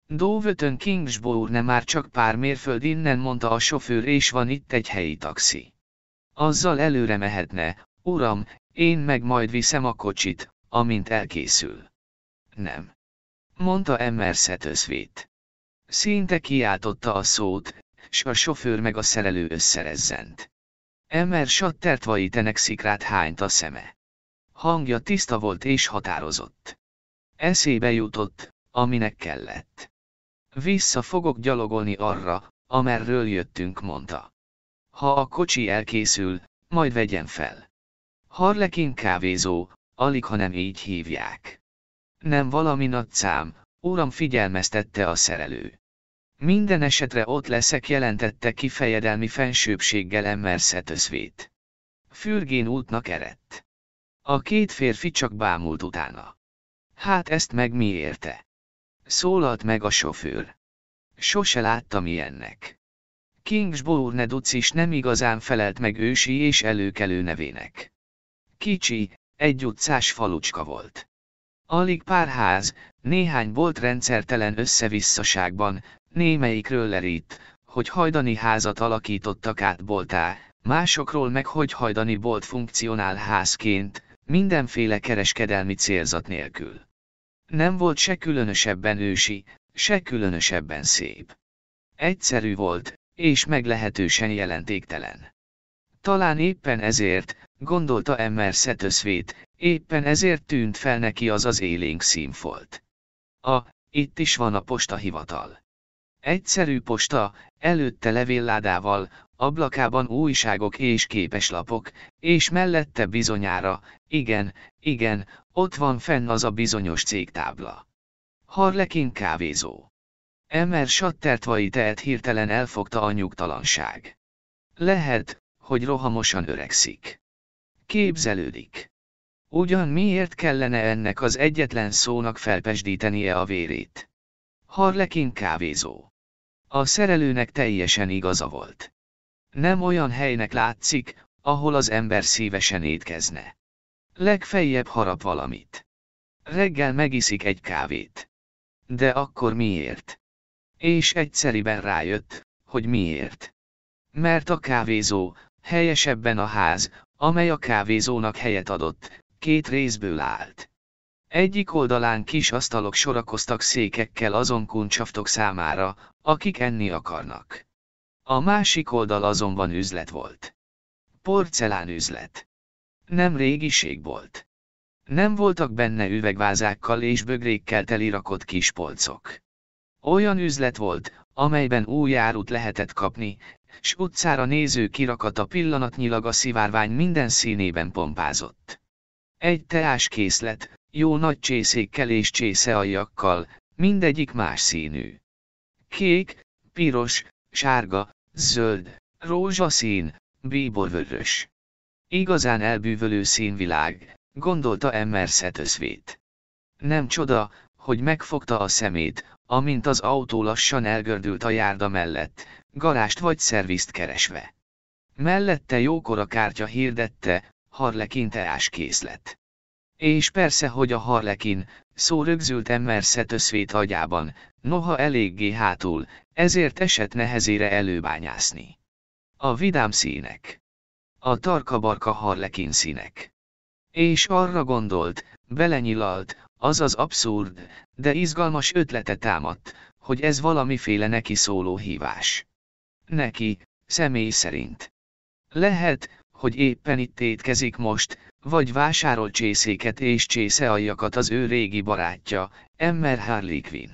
Dóvötön Kingsbourne már csak pár mérföld innen mondta a sofőr és van itt egy helyi taxi. Azzal előre mehetne, uram, én meg majd viszem a kocsit, amint elkészül. Nem. Mondta Emerset összvét. Szinte kiáltotta a szót, s a sofőr meg a szerelő összerezzent. Emmer sattertva itenek szikrát hányt a szeme. Hangja tiszta volt és határozott. Eszébe jutott, aminek kellett. Vissza fogok gyalogolni arra, amerről jöttünk, mondta. Ha a kocsi elkészül, majd vegyen fel. Harlekin kávézó, alig ha nem így hívják. Nem valami nagy szám, uram figyelmeztette a szerelő. Minden esetre ott leszek jelentette ki fejedelmi fensőbséggel Emmer Szetözvét. Fürgén útnak erett. A két férfi csak bámult utána. Hát ezt meg mi érte? Szólalt meg a sofőr. Sose láttam ilyennek. Kingsbourne is nem igazán felelt meg ősi és előkelő nevének. Kicsi, egy utcás falucska volt. Alig pár ház, néhány bolt rendszertelen összevisszaságban, némelyikről lerít, hogy hajdani házat alakítottak át boltá, másokról meg hogy hajdani bolt funkcionál házként, mindenféle kereskedelmi célzat nélkül. Nem volt se különösebben ősi, se különösebben szép. Egyszerű volt, és meglehetősen jelentéktelen. Talán éppen ezért, gondolta Emmer Szetöszvét, éppen ezért tűnt fel neki az az élénk színfolt. A, itt is van a postahivatal. Egyszerű posta, előtte levélládával, ablakában újságok és képeslapok, és mellette bizonyára, igen, igen, ott van fenn az a bizonyos cégtábla. Harlekin kávézó. Emer sattertvai tehet hirtelen elfogta a nyugtalanság. Lehet, hogy rohamosan öregszik. Képzelődik. Ugyan miért kellene ennek az egyetlen szónak felpesdítenie a vérét? Harlekin kávézó. A szerelőnek teljesen igaza volt. Nem olyan helynek látszik, ahol az ember szívesen étkezne. Legfeljebb harap valamit. Reggel megiszik egy kávét. De akkor miért? És egyszeriben rájött, hogy miért. Mert a kávézó, helyesebben a ház, amely a kávézónak helyet adott, két részből állt. Egyik oldalán kis asztalok sorakoztak székekkel azon kuncsaftok számára, akik enni akarnak. A másik oldal azonban üzlet volt. Porcelán üzlet. Nem régiség volt. Nem voltak benne üvegvázákkal és bögrékkel telirakott kis polcok. Olyan üzlet volt, amelyben új árut lehetett kapni, s utcára néző kirakata pillanatnyilag a szivárvány minden színében pompázott. Egy teás készlet, jó nagy csészékkel és csészealjakkal, mindegyik más színű kék, piros, sárga, zöld, rózsaszín, bíborvörös. Igazán elbűvölő színvilág, gondolta Emerset összvét. Nem csoda, hogy megfogta a szemét, amint az autó lassan elgördült a járda mellett, garást vagy szervizt keresve. Mellette jókora kártya hirdette, harlekinteás készlet. És persze, hogy a harlekin, szó rögzült emmerszet összvét agyában, noha eléggé hátul, ezért esett nehezére előbányászni. A vidám színek. A tarkabarka harlekin színek. És arra gondolt, belenyilalt, az az abszurd, de izgalmas ötlete támadt, hogy ez valamiféle neki szóló hívás. Neki, személy szerint. Lehet, hogy éppen itt étkezik most, vagy vásárol csészéket és csészealjakat az ő régi barátja, Emmer Harley Quinn.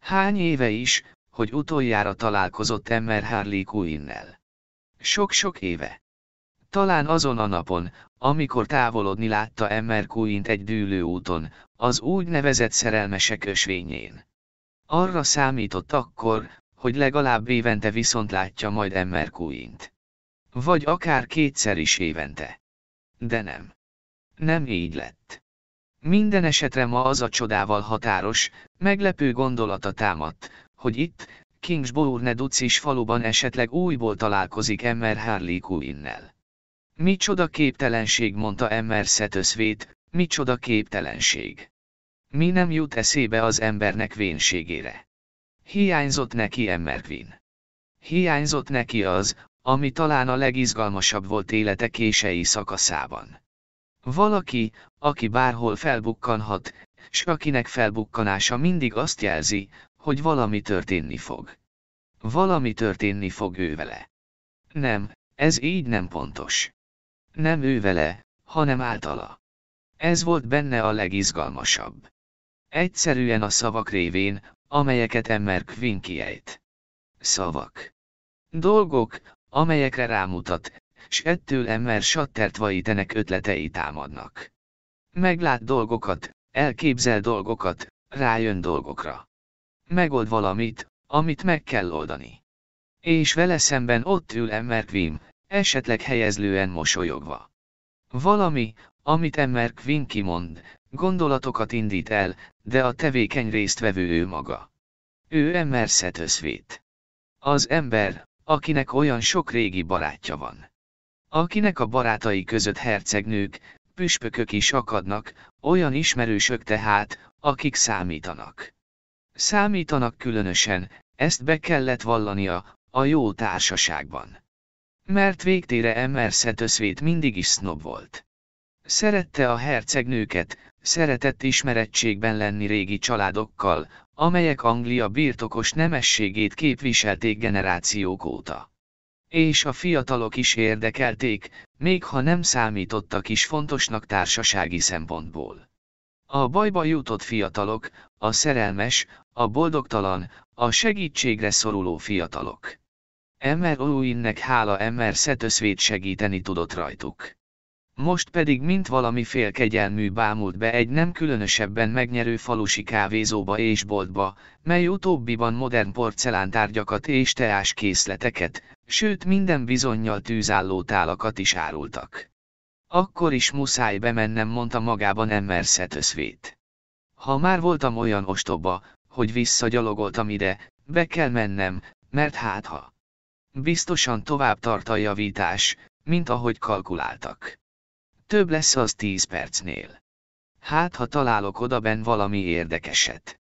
Hány éve is, hogy utoljára találkozott Emmer Harley Quinn-nel. Sok-sok éve. Talán azon a napon, amikor távolodni látta Emmer Quint egy dűlő úton, az úgynevezett szerelmesek ösvényén. Arra számított akkor, hogy legalább évente viszont látja majd Emmer Quint. Vagy akár kétszer is évente. De nem. Nem így lett. Minden esetre ma az a csodával határos, meglepő gondolata támadt, hogy itt, Kingsbourne Ducis faluban esetleg újból találkozik Emmer Harley Quinn-nel. Micsoda képtelenség, mondta Emmer Szetöszvét, micsoda képtelenség. Mi nem jut eszébe az embernek vénségére. Hiányzott neki Emmer Quinn. Hiányzott neki az, ami talán a legizgalmasabb volt élete kései szakaszában. Valaki, aki bárhol felbukkanhat, s akinek felbukkanása mindig azt jelzi, hogy valami történni fog. Valami történni fog ő vele. Nem, ez így nem pontos. Nem ő vele, hanem általa. Ez volt benne a legizgalmasabb. Egyszerűen a szavak révén, amelyeket Emmer Quinn kiejt. Szavak. Dolgok, amelyekre rámutat, s ettől ember sattert vajítenek ötletei támadnak. Meglát dolgokat, elképzel dolgokat, rájön dolgokra. Megold valamit, amit meg kell oldani. És vele szemben ott ül ember Quim, esetleg helyezlően mosolyogva. Valami, amit ember Quim kimond, gondolatokat indít el, de a tevékeny résztvevő ő maga. Ő ember szetöszvét. Az ember, akinek olyan sok régi barátja van. Akinek a barátai között hercegnők, püspökök is akadnak, olyan ismerősök tehát, akik számítanak. Számítanak különösen, ezt be kellett vallania, a jó társaságban. Mert végtére Emerset öszvét mindig is sznob volt. Szerette a hercegnőket, szeretett ismerettségben lenni régi családokkal, amelyek Anglia birtokos nemességét képviselték generációk óta. És a fiatalok is érdekelték, még ha nem számítottak is fontosnak társasági szempontból. A bajba jutott fiatalok, a szerelmes, a boldogtalan, a segítségre szoruló fiatalok. Emmer Oluinnek hála Emmer Szetöszvét segíteni tudott rajtuk most pedig mint valami félkegyelmű bámult be egy nem különösebben megnyerő falusi kávézóba és boltba, mely utóbbiban modern porcelántárgyakat és teás készleteket, sőt minden bizonyal tűzálló tálakat is árultak. Akkor is muszáj bemennem, mondta magában Emmer Szetőszvét. Ha már voltam olyan ostoba, hogy visszagyalogoltam ide, be kell mennem, mert hát ha. Biztosan tovább tart a javítás, mint ahogy kalkuláltak. Több lesz az tíz percnél. Hát ha találok odaben valami érdekeset.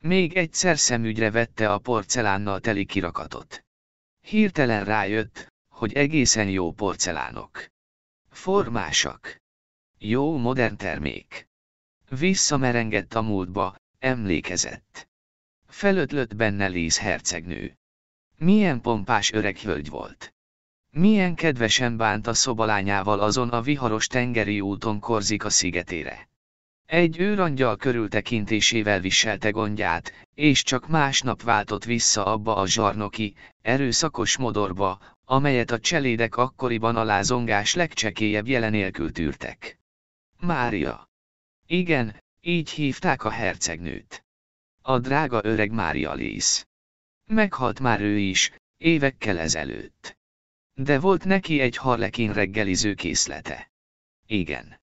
Még egyszer szemügyre vette a porcelánnal teli kirakatot. Hirtelen rájött, hogy egészen jó porcelánok. Formásak. Jó modern termék. Visszamerengett a múltba, emlékezett. Felötlött benne Líz hercegnő. Milyen pompás öreg hölgy volt. Milyen kedvesen bánt a szobalányával azon a viharos tengeri úton korzik a szigetére. Egy őrangyal körültekintésével viselte gondját, és csak másnap váltott vissza abba a zsarnoki, erőszakos modorba, amelyet a cselédek akkoriban a lázongás legcsekélyebb jelenélkül tűrtek. Mária. Igen, így hívták a hercegnőt. A drága öreg Mária Lész. Meghalt már ő is, évekkel ezelőtt. De volt neki egy harlekin reggeliző készlete. Igen.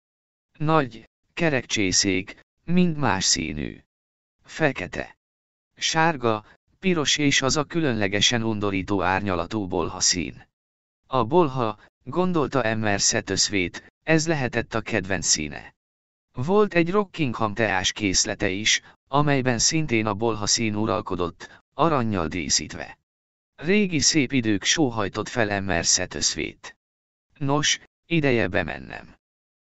Nagy, kerekcsészék, mind más színű. Fekete. Sárga, piros és az a különlegesen undorító árnyalatú bolha szín. A bolha, gondolta Emmer Szetöszvét, ez lehetett a kedvenc színe. Volt egy Rockingham teás készlete is, amelyben szintén a bolha szín uralkodott, arannyal díszítve. Régi szép idők sóhajtott fel Emerszet összvét. Nos, ideje bemennem.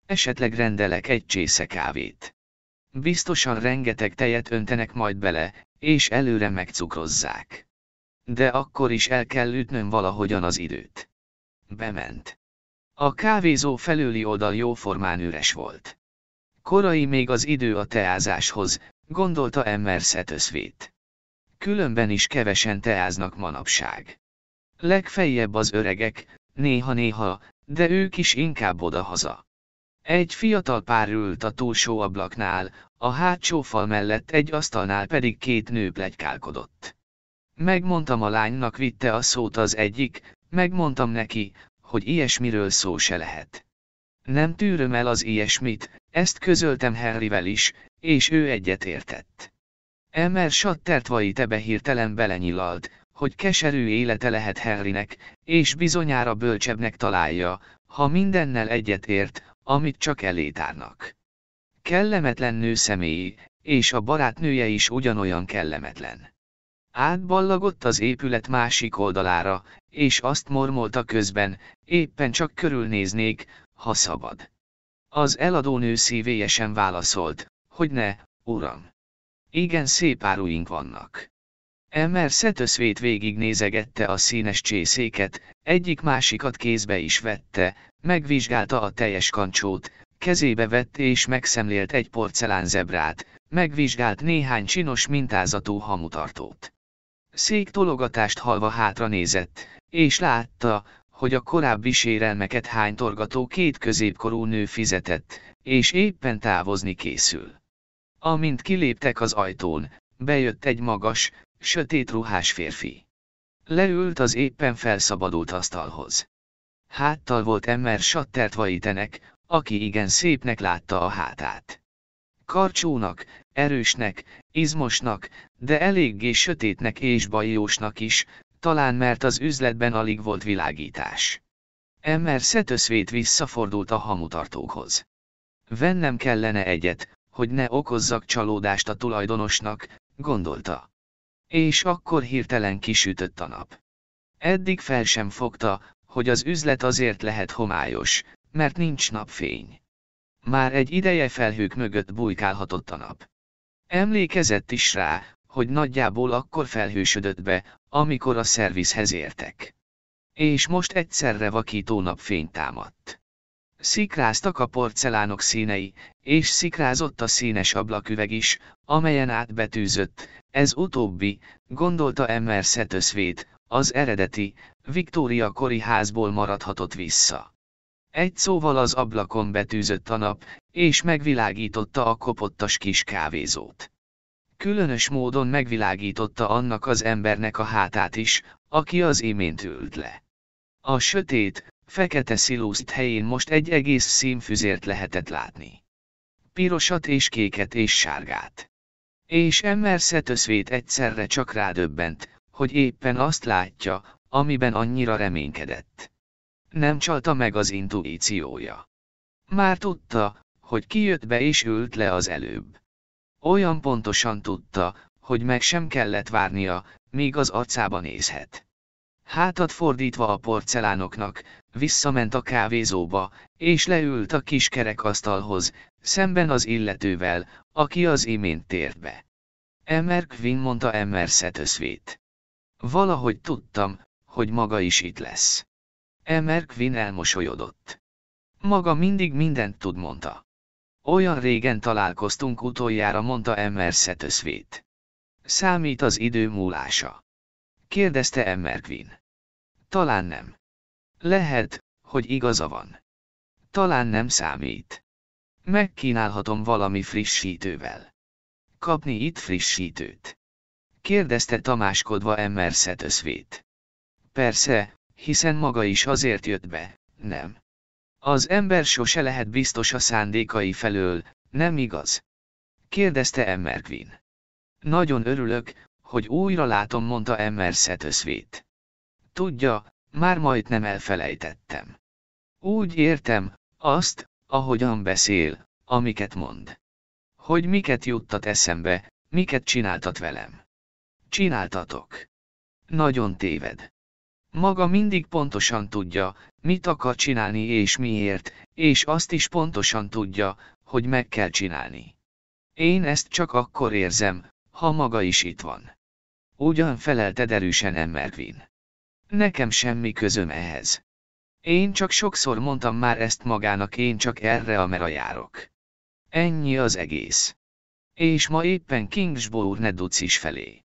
Esetleg rendelek egy csésze kávét. Biztosan rengeteg tejet öntenek majd bele, és előre megcukrozzák. De akkor is el kell ütnöm valahogyan az időt. Bement. A kávézó felőli oldal jóformán üres volt. Korai még az idő a teázáshoz, gondolta Emerset összvét különben is kevesen teáznak manapság. Legfeljebb az öregek, néha-néha, de ők is inkább odahaza. Egy fiatal pár ült a túlsó ablaknál, a hátsó fal mellett egy asztalnál pedig két nő plegykálkodott. Megmondtam a lánynak vitte a szót az egyik, megmondtam neki, hogy ilyesmiről szó se lehet. Nem tűröm el az ilyesmit, ezt közöltem Henryvel is, és ő egyetértett. Elmer Shattert Tebe hirtelen belenyilalt, hogy keserű élete lehet Henrynek, és bizonyára bölcsebbnek találja, ha mindennel egyetért, amit csak elétárnak. Kellemetlen nő személyi, és a barátnője is ugyanolyan kellemetlen. Átballagott az épület másik oldalára, és azt mormolta közben, éppen csak körülnéznék, ha szabad. Az eladónő szívélyesen válaszolt, hogy ne, uram. Igen szép áruink vannak. Emmer szetöszvét végignézegette a színes csészéket, egyik-másikat kézbe is vette, megvizsgálta a teljes kancsót, kezébe vette és megszemlélt egy porcelán zebrát, megvizsgált néhány csinos mintázatú hamutartót. Szék tologatást halva hátra nézett, és látta, hogy a korábbi sérelmeket hány torgató két középkorú nő fizetett, és éppen távozni készül. Amint kiléptek az ajtón, bejött egy magas, sötét ruhás férfi. Leült az éppen felszabadult asztalhoz. Háttal volt ember sattert vajítenek, aki igen szépnek látta a hátát. Karcsónak, erősnek, izmosnak, de eléggé sötétnek és bajósnak is, talán mert az üzletben alig volt világítás. Emmer szetöszvét visszafordult a hamutartókhoz. Vennem kellene egyet, hogy ne okozzak csalódást a tulajdonosnak, gondolta. És akkor hirtelen kisütött a nap. Eddig fel sem fogta, hogy az üzlet azért lehet homályos, mert nincs napfény. Már egy ideje felhők mögött bujkálhatott a nap. Emlékezett is rá, hogy nagyjából akkor felhősödött be, amikor a szervizhez értek. És most egyszerre vakító napfény támadt. Szikráztak a porcelánok színei, és szikrázott a színes ablaküveg is, amelyen átbetűzött, ez utóbbi, gondolta Emmer Szetöszvét, az eredeti, Viktória kori házból maradhatott vissza. Egy szóval az ablakon betűzött a nap, és megvilágította a kopottas kis kávézót. Különös módon megvilágította annak az embernek a hátát is, aki az imént ült le. A sötét, Fekete szilószt helyén most egy egész színfüzért lehetett látni. Pirosat és kéket és sárgát. És Emmer Szetöszvét egyszerre csak rádöbbent, hogy éppen azt látja, amiben annyira reménykedett. Nem csalta meg az intuíciója. Már tudta, hogy kijött be és ült le az előbb. Olyan pontosan tudta, hogy meg sem kellett várnia, míg az arcába nézhet hátat fordítva a porcelánoknak, visszament a kávézóba, és leült a kis kerekasztalhoz, szemben az illetővel, aki az imént tért be. Emmer Quinn mondta Emmer Szetöszvét. Valahogy tudtam, hogy maga is itt lesz. Emmer Quinn elmosolyodott. Maga mindig mindent tud, mondta. Olyan régen találkoztunk utoljára, mondta Emmer Szetöszvét. Számít az idő múlása kérdezte Emmerkvin. Talán nem. Lehet, hogy igaza van. Talán nem számít. Megkínálhatom valami frissítővel. Kapni itt frissítőt? Kérdezte tamáskodva Emmer Szetöszvét. Persze, hiszen maga is azért jött be, nem. Az ember sose lehet biztos a szándékai felől, nem igaz? Kérdezte Emmerkvin. Nagyon örülök, hogy újra látom, mondta Emerset összvét. Tudja, már majd nem elfelejtettem. Úgy értem, azt, ahogyan beszél, amiket mond. Hogy miket juttat eszembe, miket csináltat velem. Csináltatok. Nagyon téved. Maga mindig pontosan tudja, mit akar csinálni és miért, és azt is pontosan tudja, hogy meg kell csinálni. Én ezt csak akkor érzem, ha maga is itt van. Ugyan felelte erősen Emmervin. Nekem semmi közöm ehhez. Én csak sokszor mondtam már ezt magának, én csak erre a mera járok. Ennyi az egész. És ma éppen Kingsbourne is felé.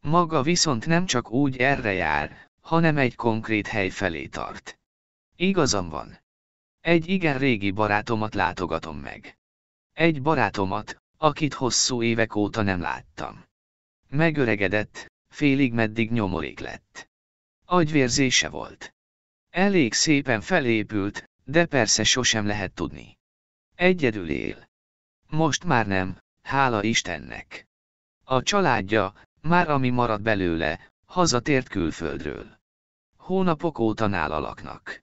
Maga viszont nem csak úgy erre jár, hanem egy konkrét hely felé tart. Igazam van. Egy igen régi barátomat látogatom meg. Egy barátomat, akit hosszú évek óta nem láttam. Megöregedett, félig meddig nyomorék lett. Agyvérzése volt. Elég szépen felépült, de persze sosem lehet tudni. Egyedül él. Most már nem, hála Istennek. A családja, már ami marad belőle, hazatért külföldről. Hónapok óta nála laknak.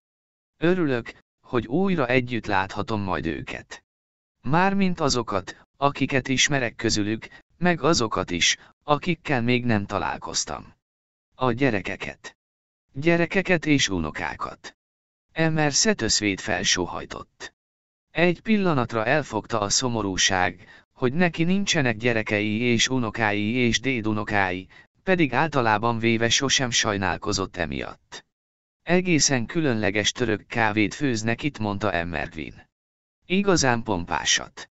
Örülök, hogy újra együtt láthatom majd őket. Mármint azokat, akiket ismerek közülük, meg azokat is, akikkel még nem találkoztam. A gyerekeket. Gyerekeket és unokákat. Emmer szetöszvét felsóhajtott. Egy pillanatra elfogta a szomorúság, hogy neki nincsenek gyerekei és unokái és dédunokái, pedig általában véve sosem sajnálkozott emiatt. Egészen különleges török kávét főznek itt, mondta Emmervin. Igazán pompásat.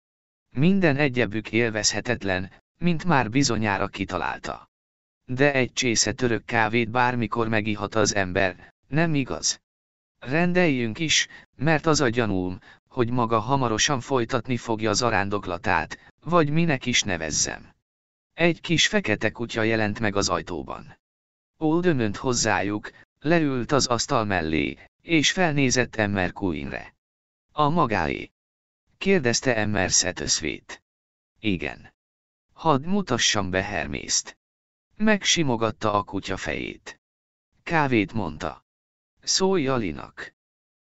Minden egyebük élvezhetetlen, mint már bizonyára kitalálta. De egy csésze török kávét bármikor megihat az ember, nem igaz? Rendeljünk is, mert az a gyanúm, hogy maga hamarosan folytatni fogja az arándoklatát, vagy minek is nevezzem. Egy kis fekete kutya jelent meg az ajtóban. Oldömönt hozzájuk, leült az asztal mellé, és felnézett Emmer Queenre. A magáé. Kérdezte Emmer Szetöszvét. Igen. Hadd mutassam be Hermészt. Megsimogatta a kutya fejét. Kávét mondta. Szólj Alinak.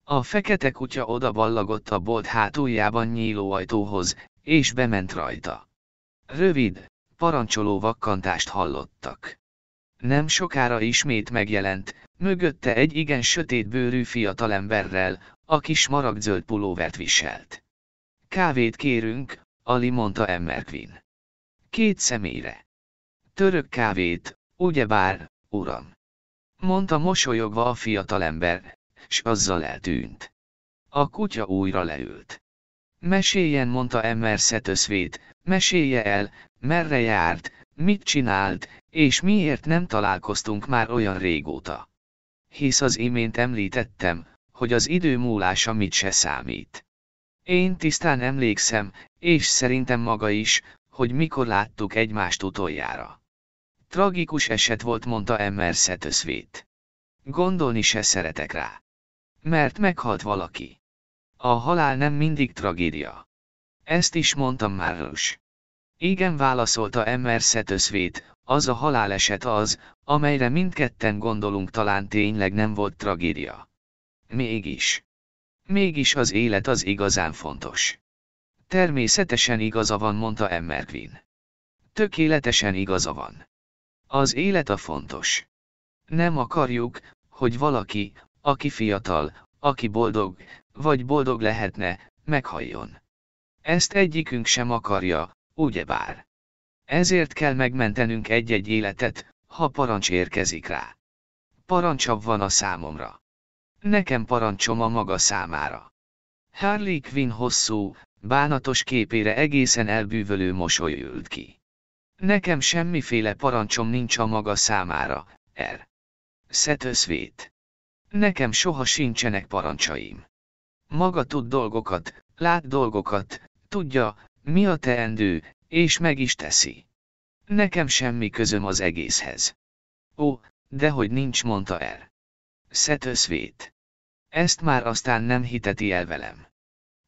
A fekete kutya odaballagott a bolt hátuljában nyíló ajtóhoz, és bement rajta. Rövid, parancsoló vakkantást hallottak. Nem sokára ismét megjelent, mögötte egy igen sötét bőrű fiatalemberrel, aki smaragdzöld pulóvert viselt. Kávét kérünk, Ali mondta Emmerkvin két személyre. Török kávét, ugyebár, uram. Mondta mosolyogva a fiatalember, s azzal eltűnt. A kutya újra leült. Meséljen, mondta Emmer Szetöszvét, mesélje el, merre járt, mit csinált, és miért nem találkoztunk már olyan régóta. Hisz az imént említettem, hogy az idő múlása mit se számít. Én tisztán emlékszem, és szerintem maga is, hogy mikor láttuk egymást utoljára. Tragikus eset volt, mondta Emmer Szetöszvét. Gondolni se szeretek rá. Mert meghalt valaki. A halál nem mindig tragédia. Ezt is mondtam már Rus. Igen válaszolta Emmer Szetöszvét, az a haláleset az, amelyre mindketten gondolunk talán tényleg nem volt tragédia. Mégis. Mégis az élet az igazán fontos. Természetesen igaza van, mondta Emmerkvin. Tökéletesen igaza van. Az élet a fontos. Nem akarjuk, hogy valaki, aki fiatal, aki boldog, vagy boldog lehetne, meghalljon. Ezt egyikünk sem akarja, ugyebár. Ezért kell megmentenünk egy-egy életet, ha parancs érkezik rá. Parancsabb van a számomra. Nekem parancsom a maga számára. Harley Quinn hosszú, Bánatos képére egészen elbűvölő mosoly ült ki. Nekem semmiféle parancsom nincs a maga számára, er. Szetőszvét. Nekem soha sincsenek parancsaim. Maga tud dolgokat, lát dolgokat, tudja, mi a teendő, és meg is teszi. Nekem semmi közöm az egészhez. Ó, dehogy nincs mondta el. Szetőszvét. Ezt már aztán nem hiteti el velem.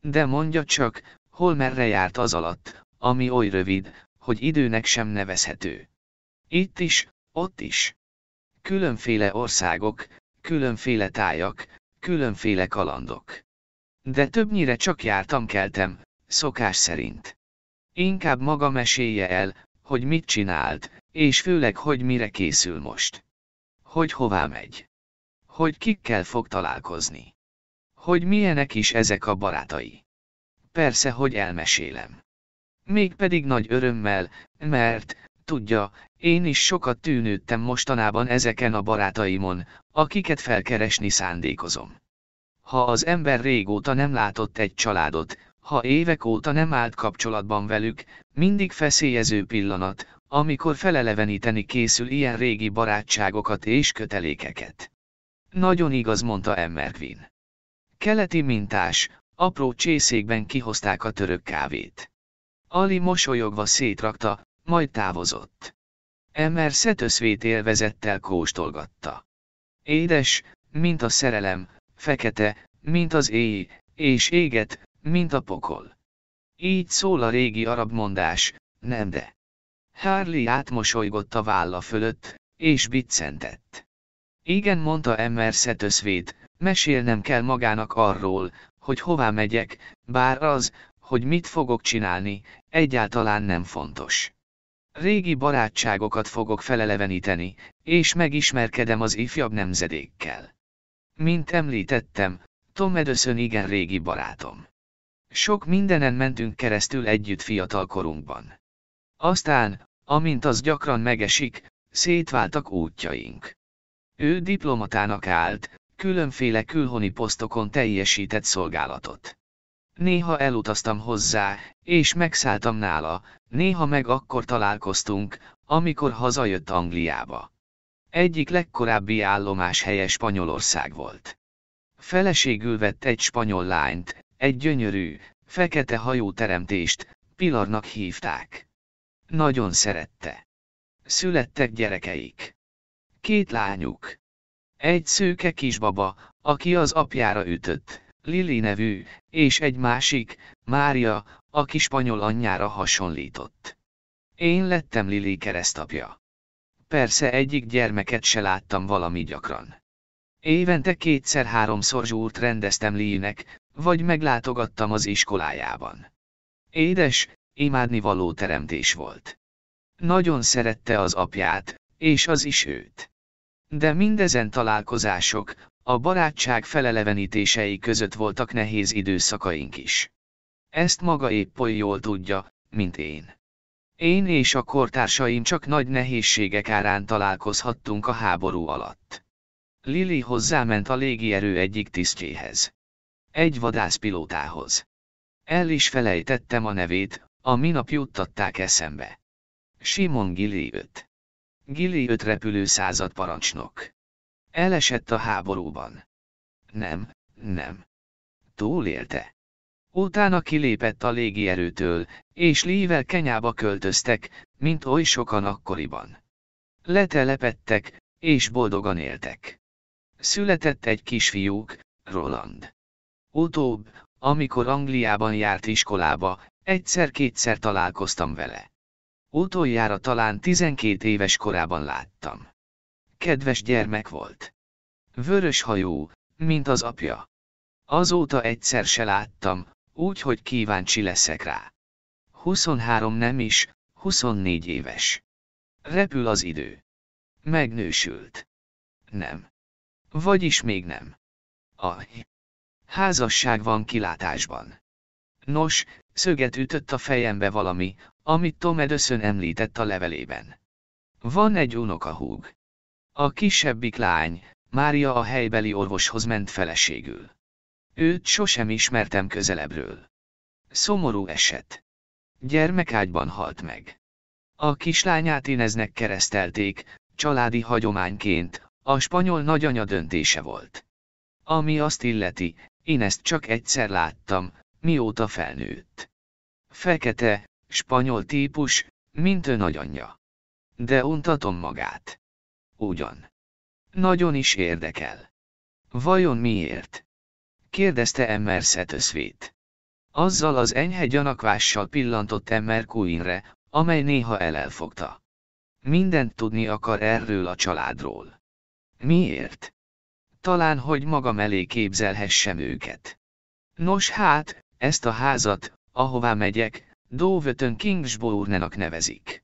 De mondja csak, hol merre járt az alatt, ami oly rövid, hogy időnek sem nevezhető. Itt is, ott is. Különféle országok, különféle tájak, különféle kalandok. De többnyire csak jártam-keltem, szokás szerint. Inkább maga mesélje el, hogy mit csinált, és főleg, hogy mire készül most. Hogy hová megy. Hogy kikkel fog találkozni. Hogy milyenek is ezek a barátai. Persze, hogy elmesélem. Mégpedig nagy örömmel, mert, tudja, én is sokat tűnődtem mostanában ezeken a barátaimon, akiket felkeresni szándékozom. Ha az ember régóta nem látott egy családot, ha évek óta nem állt kapcsolatban velük, mindig feszélyező pillanat, amikor feleleveníteni készül ilyen régi barátságokat és kötelékeket. Nagyon igaz, mondta Emmerkvin. Keleti mintás, apró csészékben kihozták a török kávét. Ali mosolyogva szétrakta, majd távozott. Emmer szetöszvét élvezettel kóstolgatta. Édes, mint a szerelem, fekete, mint az éj, és éget, mint a pokol. Így szól a régi arab mondás, nem de. Harley átmosolygott a válla fölött, és biccentett. Igen mondta Emmer szetöszvét, Mesélnem kell magának arról, hogy hová megyek, bár az, hogy mit fogok csinálni, egyáltalán nem fontos. Régi barátságokat fogok feleleveníteni, és megismerkedem az ifjabb nemzedékkel. Mint említettem, Tom Edison igen régi barátom. Sok mindenen mentünk keresztül együtt fiatal korunkban. Aztán, amint az gyakran megesik, szétváltak útjaink. Ő diplomatának állt, különféle külhoni posztokon teljesített szolgálatot. Néha elutaztam hozzá, és megszálltam nála, néha meg akkor találkoztunk, amikor hazajött Angliába. Egyik legkorábbi állomás helye Spanyolország volt. Feleségül vett egy spanyol lányt, egy gyönyörű, fekete hajú teremtést, Pilarnak hívták. Nagyon szerette. Születtek gyerekeik. Két lányuk. Egy szőke kisbaba, aki az apjára ütött, Lili nevű, és egy másik, Mária, aki spanyol anyjára hasonlított. Én lettem Lili keresztapja. Persze egyik gyermeket se láttam valami gyakran. Évente kétszer-háromszor zsúrt rendeztem Lilinek, vagy meglátogattam az iskolájában. Édes, való teremtés volt. Nagyon szerette az apját, és az is őt. De mindezen találkozások, a barátság felelevenítései között voltak nehéz időszakaink is. Ezt maga épp oly jól tudja, mint én. Én és a kortársaim csak nagy nehézségek árán találkozhattunk a háború alatt. Lili hozzáment a légierő egyik tisztjéhez. Egy vadászpilótához. El is felejtettem a nevét, a minap juttatták eszembe. Simon 5. Gilly öt repülő század parancsnok. Elesett a háborúban. Nem, nem. Túlélte. Utána kilépett a légierőtől, és lível Kenyába költöztek, mint oly sokan akkoriban. Letelepettek, és boldogan éltek. Született egy kisfiúk, Roland. Utóbb, amikor Angliában járt iskolába, egyszer-kétszer találkoztam vele. Utoljára talán 12 éves korában láttam. Kedves gyermek volt. Vörös hajú, mint az apja. Azóta egyszer se láttam, úgyhogy kíváncsi leszek rá. 23 nem is, 24 éves. Repül az idő. Megnősült. Nem. Vagyis még nem. A házasság van kilátásban. Nos, szöget ütött a fejembe valami, amit Tom Edison említett a levelében. Van egy unokahúg. A kisebbik lány, Mária a helybeli orvoshoz ment feleségül. Őt sosem ismertem közelebbről. Szomorú eset. Gyermekágyban halt meg. A kislányát Ineznek keresztelték, családi hagyományként, a spanyol nagyanya döntése volt. Ami azt illeti, én ezt csak egyszer láttam, mióta felnőtt. Fekete, Spanyol típus, mint ő nagyanyja. De untatom magát. Ugyan. Nagyon is érdekel. Vajon miért? kérdezte Emmer Szetöszvét. Azzal az enyhe gyanakvással pillantott Emmer Kuinre, amely néha elelfogta. Mindent tudni akar erről a családról. Miért? Talán, hogy magam elé képzelhessem őket. Nos hát, ezt a házat, ahová megyek, Doverton Kingsbournenak nak nevezik.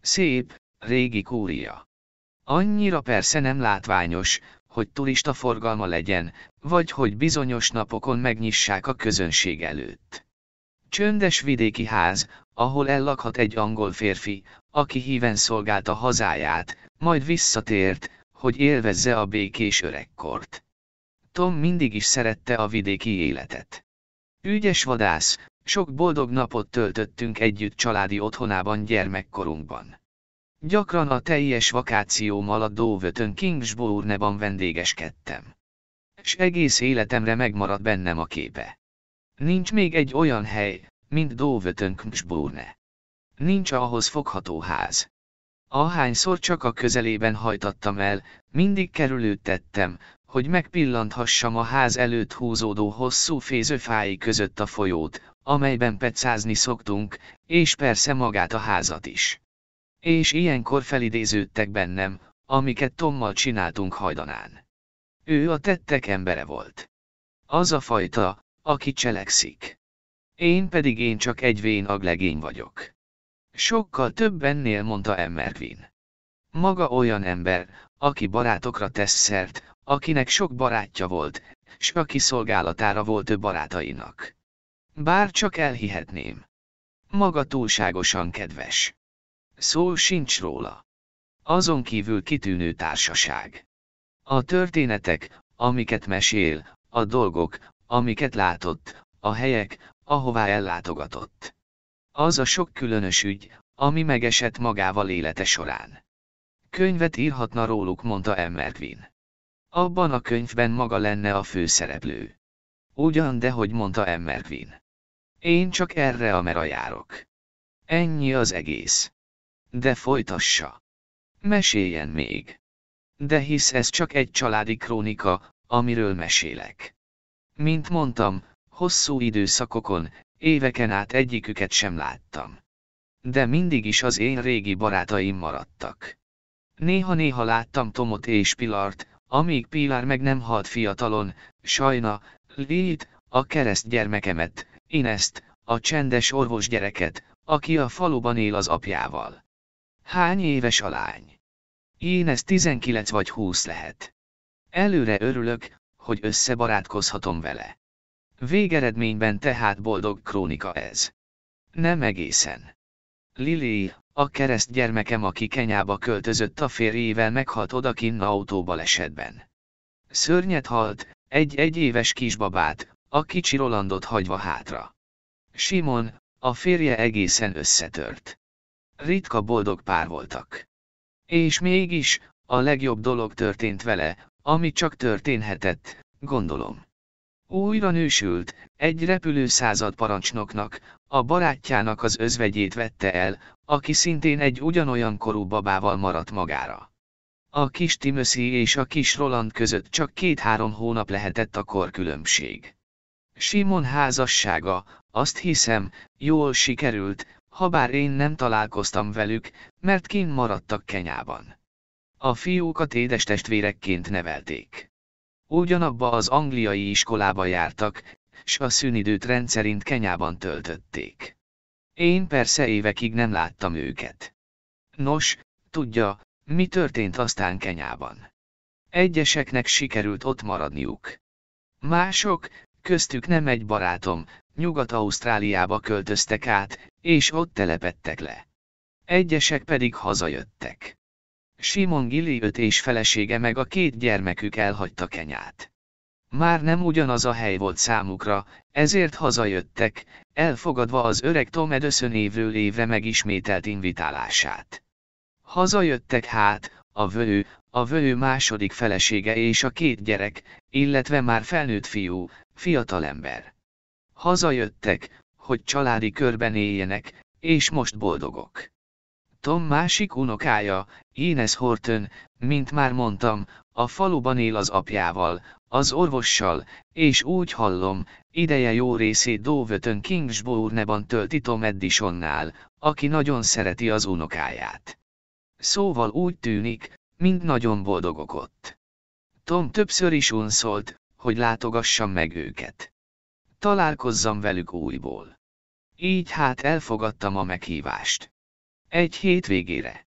Szép, régi kúria. Annyira persze nem látványos, hogy turista forgalma legyen, vagy hogy bizonyos napokon megnyissák a közönség előtt. Csöndes vidéki ház, ahol ellakhat egy angol férfi, aki híven szolgálta hazáját, majd visszatért, hogy élvezze a békés öregkort. Tom mindig is szerette a vidéki életet. Ügyes vadász, sok boldog napot töltöttünk együtt családi otthonában gyermekkorunkban. Gyakran a teljes vakációm alatt Dóvötön Kingsbourne-ban vendégeskedtem. S egész életemre megmaradt bennem a képe. Nincs még egy olyan hely, mint Dóvötön Kingsbourne. Nincs ahhoz fogható ház. Ahányszor csak a közelében hajtattam el, mindig kerülődtettem, hogy megpillanthassam a ház előtt húzódó hosszú fézőfái között a folyót, amelyben petszázni szoktunk, és persze magát a házat is. És ilyenkor felidéződtek bennem, amiket Tommal csináltunk hajdanán. Ő a tettek embere volt. Az a fajta, aki cselekszik. Én pedig én csak egy vén aglegény vagyok. Sokkal több ennél mondta Emmervin. Maga olyan ember, aki barátokra tesz szert, akinek sok barátja volt, s aki szolgálatára volt ő barátainak. Bár csak elhihetném. Maga túlságosan kedves. Szó sincs róla. Azon kívül kitűnő társaság. A történetek, amiket mesél, a dolgok, amiket látott, a helyek, ahová ellátogatott. Az a sok különös ügy, ami megesett magával élete során. Könyvet írhatna róluk, mondta Emmervin. Abban a könyvben maga lenne a főszereplő. Ugyan de hogy mondta Emmervin. Én csak erre a mera járok. Ennyi az egész. De folytassa. Meséljen még. De hisz ez csak egy családi krónika, amiről mesélek. Mint mondtam, hosszú időszakokon, éveken át egyiküket sem láttam. De mindig is az én régi barátaim maradtak. Néha-néha láttam Tomot és Pilart, amíg Pilar meg nem halt fiatalon, sajna, Lét, a kereszt gyermekemet, ezt, a csendes orvos gyereket, aki a faluban él az apjával. Hány éves a lány? Én ez 19 vagy 20 lehet. Előre örülök, hogy összebarátkozhatom vele. Végeredményben tehát boldog krónika ez. Nem egészen. Lili, a kereszt gyermekem, aki Kenyába költözött a férjével meghalt odakinn autóbalesetben. Szörnyet halt, egy egyéves kisbabát, a kicsi Rolandot hagyva hátra. Simon, a férje egészen összetört. Ritka boldog pár voltak. És mégis, a legjobb dolog történt vele, ami csak történhetett, gondolom. Újra nősült, egy repülő század parancsnoknak, a barátjának az özvegyét vette el, aki szintén egy ugyanolyan korú babával maradt magára. A kis Timothy és a kis Roland között csak két-három hónap lehetett a korkülönbség. Simon házassága, azt hiszem, jól sikerült, habár én nem találkoztam velük, mert kint maradtak Kenyában. A fiúkat édes testvérekként nevelték. Ugyanabba az angliai iskolába jártak, s a szünidőt rendszerint Kenyában töltötték. Én persze évekig nem láttam őket. Nos, tudja, mi történt aztán Kenyában? Egyeseknek sikerült ott maradniuk. Mások, köztük nem egy barátom, Nyugat-Ausztráliába költöztek át, és ott telepettek le. Egyesek pedig hazajöttek. Simon Gilly öt és felesége meg a két gyermekük elhagyta Kenyát. Már nem ugyanaz a hely volt számukra, ezért hazajöttek, elfogadva az öreg Tom Edison évről évre megismételt invitálását. Hazajöttek hát, a völő, a völő második felesége és a két gyerek, illetve már felnőtt fiú, fiatalember. Hazajöttek, hogy családi körben éljenek, és most boldogok. Tom másik unokája, Ines Horton, mint már mondtam, a faluban él az apjával, az orvossal, és úgy hallom, ideje jó részét Dovötön Kingsbourne-ban tölti Tom Edisonnál, aki nagyon szereti az unokáját. Szóval úgy tűnik, mint nagyon boldogok ott. Tom többször is unszolt, hogy látogassam meg őket. Találkozzam velük újból. Így hát elfogadtam a meghívást. Egy hétvégére.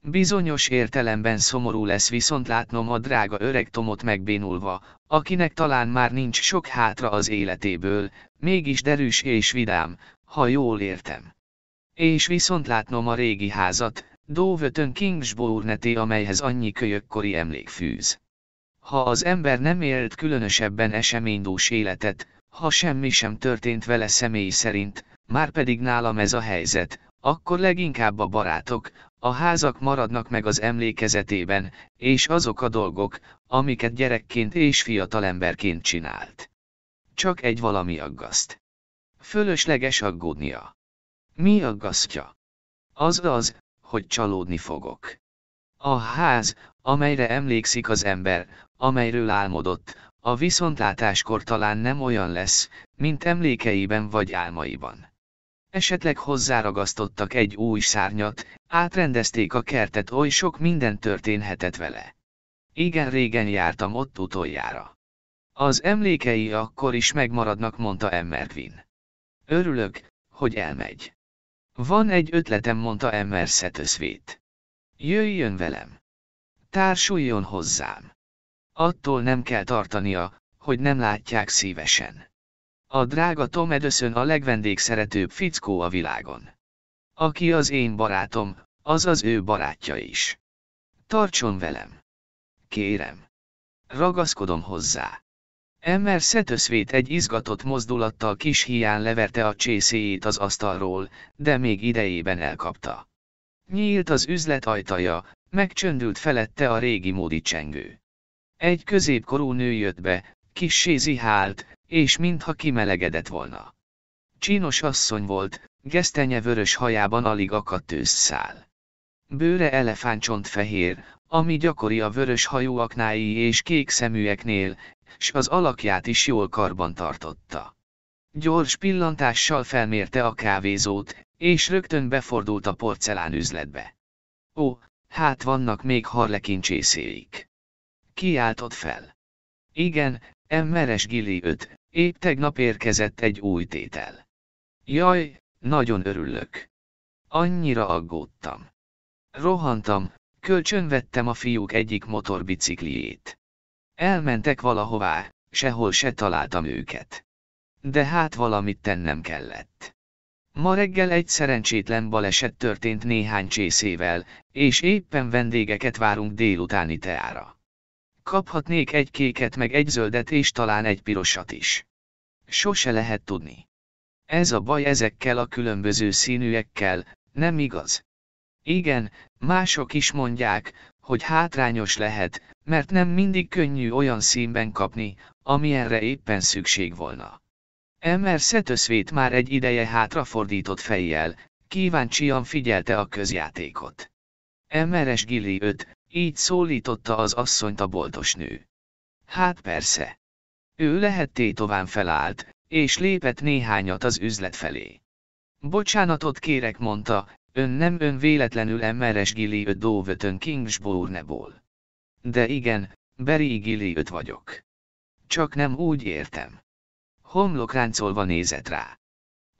Bizonyos értelemben szomorú lesz viszont látnom a drága öreg Tomot megbénulva, akinek talán már nincs sok hátra az életéből, mégis derűs és vidám, ha jól értem. És viszont látnom a régi házat, Doverton Kingsbourne-té, amelyhez annyi kölyökkori emlék fűz. Ha az ember nem élt különösebben eseménydús életet, ha semmi sem történt vele személy szerint, már pedig nálam ez a helyzet, akkor leginkább a barátok, a házak maradnak meg az emlékezetében, és azok a dolgok, amiket gyerekként és fiatalemberként csinált. Csak egy valami aggaszt. Fölösleges aggódnia. Mi aggasztja? Az az, hogy csalódni fogok. A ház, amelyre emlékszik az ember, amelyről álmodott, a viszontlátáskor talán nem olyan lesz, mint emlékeiben vagy álmaiban. Esetleg hozzáragasztottak egy új szárnyat, átrendezték a kertet, oly sok minden történhetett vele. Igen régen jártam ott utoljára. Az emlékei akkor is megmaradnak, mondta Emmervin. Örülök, hogy elmegy. Van egy ötletem, mondta Emerset Szetöszvét. Jöjjön velem. Társuljon hozzám. Attól nem kell tartania, hogy nem látják szívesen. A drága Tom Edison a legvendégszeretőbb fickó a világon. Aki az én barátom, az az ő barátja is. Tartson velem. Kérem. Ragaszkodom hozzá. Emmer szetöszvét egy izgatott mozdulattal kis hián leverte a csészéjét az asztalról, de még idejében elkapta. Nyílt az üzlet ajtaja, megcsöndült felette a régi módi csengő. Egy középkorú nő jött be, kissé zihált, és mintha kimelegedett volna. Csinos asszony volt, gesztenye vörös hajában alig akadt ősszál. Bőre elefántcsont fehér, ami gyakori a vörös hajóaknái és kék szeműeknél, s az alakját is jól karban tartotta. Gyors pillantással felmérte a kávézót, és rögtön befordult a porcelán üzletbe. Ó, hát vannak még harlekin csészéik. Kiáltott fel. Igen, emmeres Gili 5, épp tegnap érkezett egy új tétel. Jaj, nagyon örülök. Annyira aggódtam. Rohantam, kölcsönvettem a fiúk egyik motorbicikliét. Elmentek valahová, sehol se találtam őket. De hát valamit tennem kellett. Ma reggel egy szerencsétlen baleset történt néhány csészével, és éppen vendégeket várunk délutáni teára. Kaphatnék egy kéket meg egy zöldet és talán egy pirosat is. Sose lehet tudni. Ez a baj ezekkel a különböző színűekkel, nem igaz? Igen, mások is mondják, hogy hátrányos lehet, mert nem mindig könnyű olyan színben kapni, amilyenre éppen szükség volna. Emmer Szetöszvét már egy ideje hátrafordított fejjel, kíváncsian figyelte a közjátékot. Emmeres Gilli 5, így szólította az asszonyt a boltos nő. Hát persze. Ő lehet tétován felállt, és lépett néhányat az üzlet felé. Bocsánatot kérek mondta, Ön nem ön véletlenül Gili öt Dóvötön Kingsbourneból. De igen, Gili öt vagyok. Csak nem úgy értem. ráncolva nézett rá.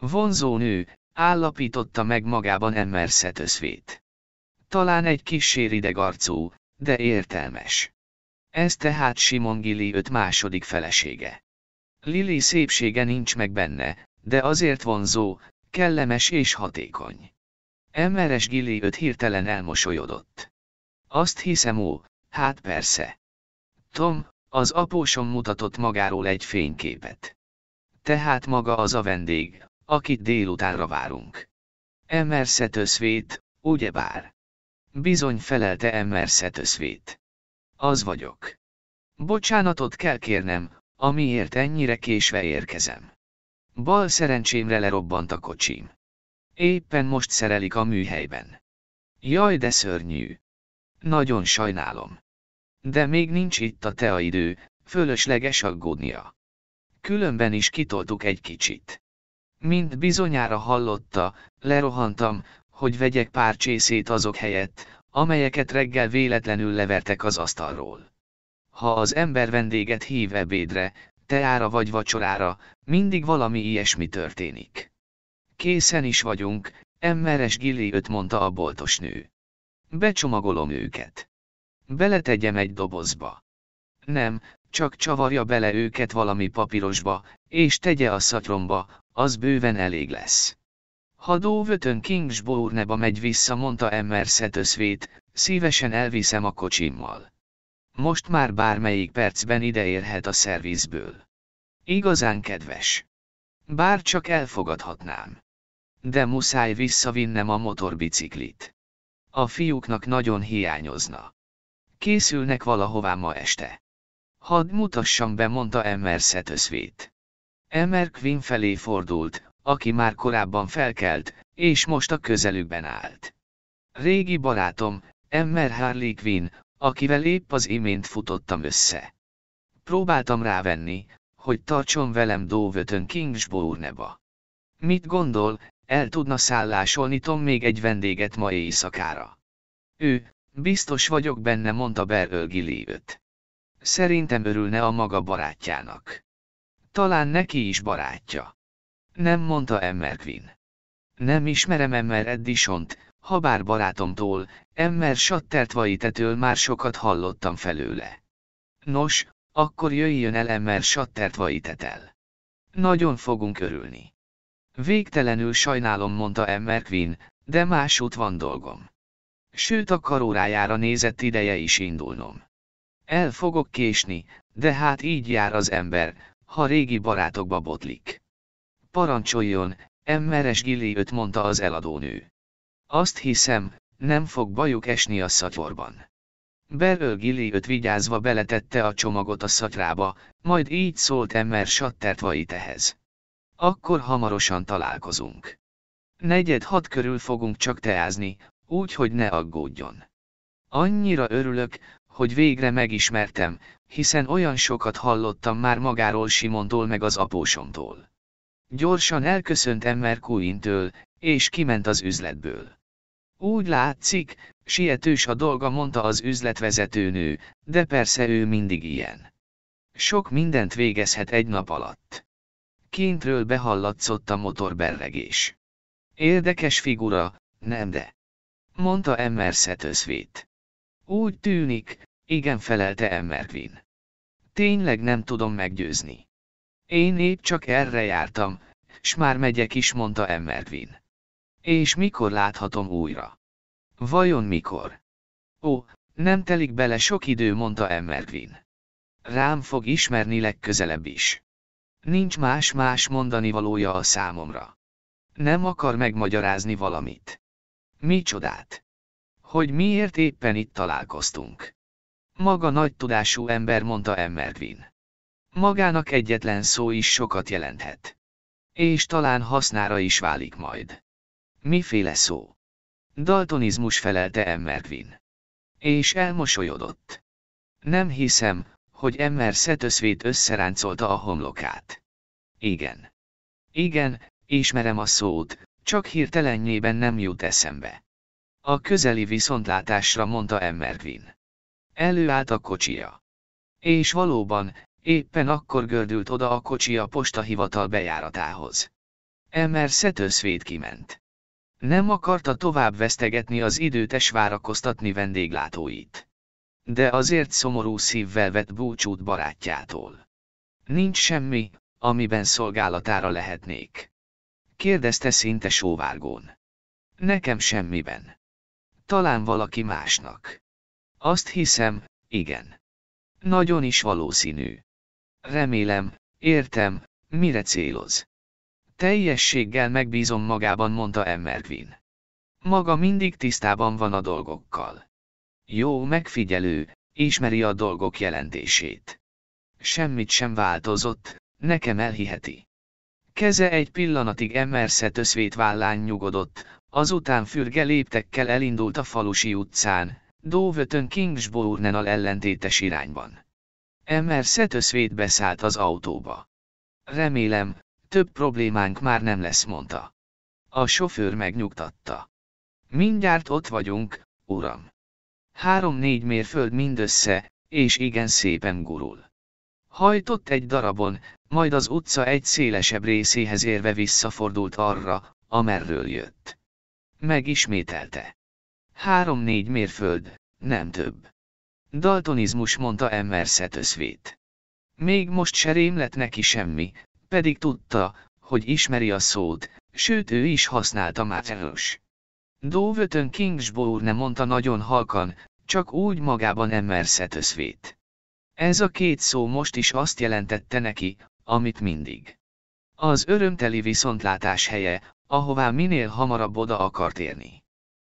Vonzó nő, állapította meg magában emerszet összvét. Talán egy kis rideg arcú, de értelmes. Ez tehát Simon Gili öt második felesége. Lili szépsége nincs meg benne, de azért vonzó, kellemes és hatékony. Emmeres Gilly öt hirtelen elmosolyodott. Azt hiszem ó, hát persze. Tom, az apósom mutatott magáról egy fényképet. Tehát maga az a vendég, akit délutánra várunk. Emerset összvét, ugyebár? Bizony felelte Emerset összvét. Az vagyok. Bocsánatot kell kérnem, amiért ennyire késve érkezem. Bal szerencsémre lerobbant a kocsim. Éppen most szerelik a műhelyben. Jaj, de szörnyű. Nagyon sajnálom. De még nincs itt a tea idő, fölösleges aggódnia. Különben is kitoltuk egy kicsit. Mint bizonyára hallotta, lerohantam, hogy vegyek pár csészét azok helyett, amelyeket reggel véletlenül levertek az asztalról. Ha az ember vendéget hív ebédre, teára vagy vacsorára, mindig valami ilyesmi történik. Készen is vagyunk, emmeres öt mondta a nő. Becsomagolom őket. Beletegyem egy dobozba. Nem, csak csavarja bele őket valami papírosba, és tegye a szatromba, az bőven elég lesz. Ha Dóvötön Kingsbourneba megy vissza, mondta Emmer Szetöszvét, szívesen elviszem a kocsimmal. Most már bármelyik percben ideérhet a szervizből. Igazán kedves. Bár csak elfogadhatnám. De muszáj visszavinnem a motorbiciklit. A fiúknak nagyon hiányozna. Készülnek valahová ma este. Hadd mutassam be, mondta Emmer szetöszvét. Emmer Quinn felé fordult, aki már korábban felkelt, és most a közelükben állt. Régi barátom, Emmer Harley Quinn, akivel épp az imént futottam össze. Próbáltam rávenni, hogy tartson velem Dóvötön Kingsbourne-ba. Mit gondol, el tudna szállásolni Tom még egy vendéget ma éjszakára. Ő, biztos vagyok benne, mondta Beryl öt Szerintem örülne a maga barátjának. Talán neki is barátja. Nem mondta Emmer Quinn. Nem ismerem Emmer Eddisont, ha bár barátomtól, Emmer Sattertvaitetől már sokat hallottam felőle. Nos, akkor jöjjön el Emmer Sattertvaitet Nagyon fogunk örülni. Végtelenül sajnálom, mondta Emmer Quinn, de másút van dolgom. Sőt a karórájára nézett ideje is indulnom. El fogok késni, de hát így jár az ember, ha régi barátokba botlik. Parancsoljon, Emmeres Gilly öt mondta az eladónő. Azt hiszem, nem fog bajuk esni a szatyorban. Beröl Gilly öt vigyázva beletette a csomagot a szatyrába, majd így szólt Emmer sattertva itehez. Akkor hamarosan találkozunk. Negyed hat körül fogunk csak teázni, úgy, hogy ne aggódjon. Annyira örülök, hogy végre megismertem, hiszen olyan sokat hallottam már magáról Simontól meg az apósomtól. Gyorsan elköszönt Emmer Kuintől, től és kiment az üzletből. Úgy látszik, sietős a dolga, mondta az üzletvezetőnő, de persze ő mindig ilyen. Sok mindent végezhet egy nap alatt kintről behallatszott a motorberregés. Érdekes figura, nem de. Mondta Emmer Szetőszvét. Úgy tűnik, igen felelte Emmervin. Tényleg nem tudom meggyőzni. Én épp csak erre jártam, s már megyek is, mondta Emmervin. És mikor láthatom újra? Vajon mikor? Ó, nem telik bele sok idő, mondta Emmervin. Rám fog ismerni legközelebb is. Nincs más-más mondani valója a számomra. Nem akar megmagyarázni valamit. Mi csodát? Hogy miért éppen itt találkoztunk. Maga nagy tudású ember mondta Emmervin. Magának egyetlen szó is sokat jelenthet. És talán hasznára is válik majd. Miféle szó? Daltonizmus felelte Emmervin. És elmosolyodott. Nem hiszem, hogy Emmer Szetöszvét összeráncolta a homlokát. Igen. Igen, ismerem a szót, csak hirtelennyében nem jut eszembe. A közeli viszontlátásra mondta Emmervin. Előállt a kocsia. És valóban, éppen akkor gördült oda a kocsi a postahivatal bejáratához. Emmer szetöszvét kiment. Nem akarta tovább vesztegetni az időt és várakoztatni vendéglátóit de azért szomorú szívvel vett búcsút barátjától. Nincs semmi, amiben szolgálatára lehetnék. Kérdezte szinte sóvárgón. Nekem semmiben. Talán valaki másnak. Azt hiszem, igen. Nagyon is valószínű. Remélem, értem, mire céloz. Teljességgel megbízom magában, mondta Emmervin. Maga mindig tisztában van a dolgokkal. Jó megfigyelő, ismeri a dolgok jelentését. Semmit sem változott, nekem elhiheti. Keze egy pillanatig emerszett összvét vállán nyugodott, azután fürge léptekkel elindult a falusi utcán, Dóvötön Kingsbornenal ellentétes irányban. Emmer szetöszvét beszállt az autóba. Remélem, több problémánk már nem lesz, mondta. A sofőr megnyugtatta. Mindjárt ott vagyunk, uram három-négy mérföld mindössze, és igen szépen gurul. Hajtott egy darabon, majd az utca egy szélesebb részéhez érve visszafordult arra, amerről jött. Megismételte. Három-négy mérföld, nem több. Daltonizmus mondta Emerset összvét. Még most se lett neki semmi, pedig tudta, hogy ismeri a szót, sőt ő is használta már erős. Dóvötön Kingsbourne mondta nagyon halkan, csak úgy magában emerszett összvét. Ez a két szó most is azt jelentette neki, amit mindig. Az örömteli viszontlátás helye, ahová minél hamarabb oda akart érni.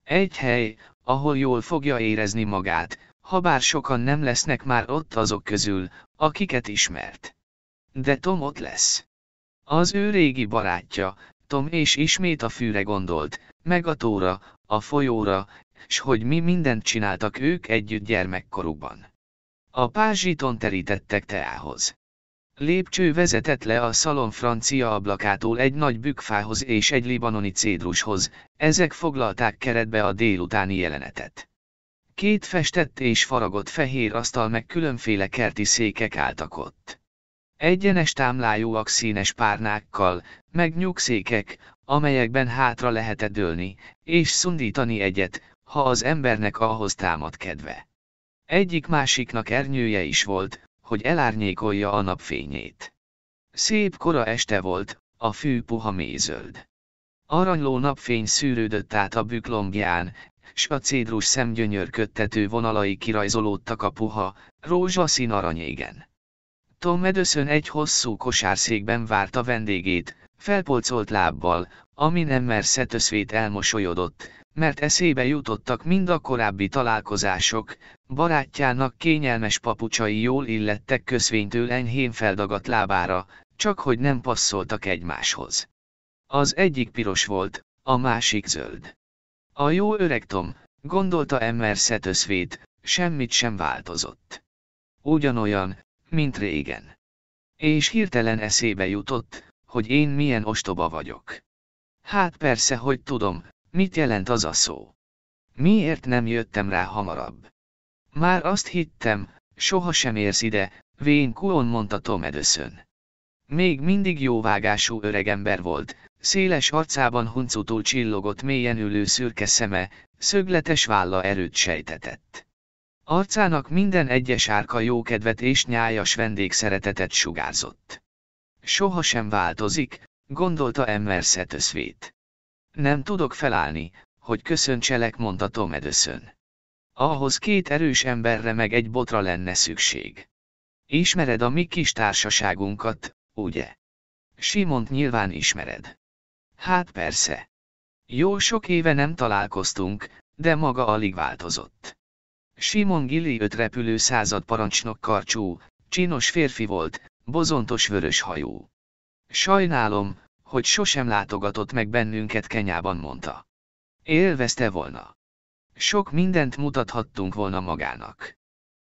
Egy hely, ahol jól fogja érezni magát, habár sokan nem lesznek már ott azok közül, akiket ismert. De Tom ott lesz. Az ő régi barátja, Tom és ismét a fűre gondolt, meg a tóra, a folyóra, s hogy mi mindent csináltak ők együtt gyermekkorukban. A pázsiton terítettek teához. Lépcső vezetett le a szalon francia ablakától egy nagy bükfához és egy libanoni cédrushoz, ezek foglalták keretbe a délutáni jelenetet. Két festett és faragott fehér asztal meg különféle kerti székek álltak ott. Egyenes támlájúak színes párnákkal, meg nyugszékek, amelyekben hátra lehetett dőlni, és szundítani egyet, ha az embernek ahhoz támad kedve. Egyik másiknak ernyője is volt, hogy elárnyékolja a napfényét. Szép kora este volt, a fű puha mézöld. Aranyló napfény szűrődött át a büklombján, s a cédrus szemgyönyörködtető vonalai kirajzolódtak a puha, rózsaszín aranyégen. Tom Edison egy hosszú kosárszékben várta vendégét, felpolcolt lábbal, ami nem merszetőszvét elmosolyodott, mert eszébe jutottak mind a korábbi találkozások, barátjának kényelmes papucsai jól illettek köszvénytől enyhén feldagadt lábára, csak hogy nem passzoltak egymáshoz. Az egyik piros volt, a másik zöld. A jó öreg Tom, gondolta Emmer szetöszvét, semmit sem változott. Ugyanolyan, mint régen. És hirtelen eszébe jutott, hogy én milyen ostoba vagyok. Hát persze, hogy tudom, mit jelent az a szó. Miért nem jöttem rá hamarabb? Már azt hittem, soha sem érsz ide, vén kuon mondta Tom Edison. Még mindig jóvágású öregember volt, széles arcában huncutul csillogott mélyen ülő szürke szeme, szögletes válla erőt sejtetett. Arcának minden egyes árka jókedvet és nyájas vendégszeretetet sugárzott. Sohasem változik, gondolta Emmer szetöszvét. Nem tudok felállni, hogy köszöntselek, mondta Tom Edison. Ahhoz két erős emberre meg egy botra lenne szükség. Ismered a mi kis társaságunkat, ugye? Simont nyilván ismered. Hát persze. Jó sok éve nem találkoztunk, de maga alig változott. Simon Gilli öt repülő század parancsnok karcsú, csinos férfi volt, bozontos vörös hajú. Sajnálom, hogy sosem látogatott meg bennünket Kenyában, mondta. Élvezte volna. Sok mindent mutathattunk volna magának.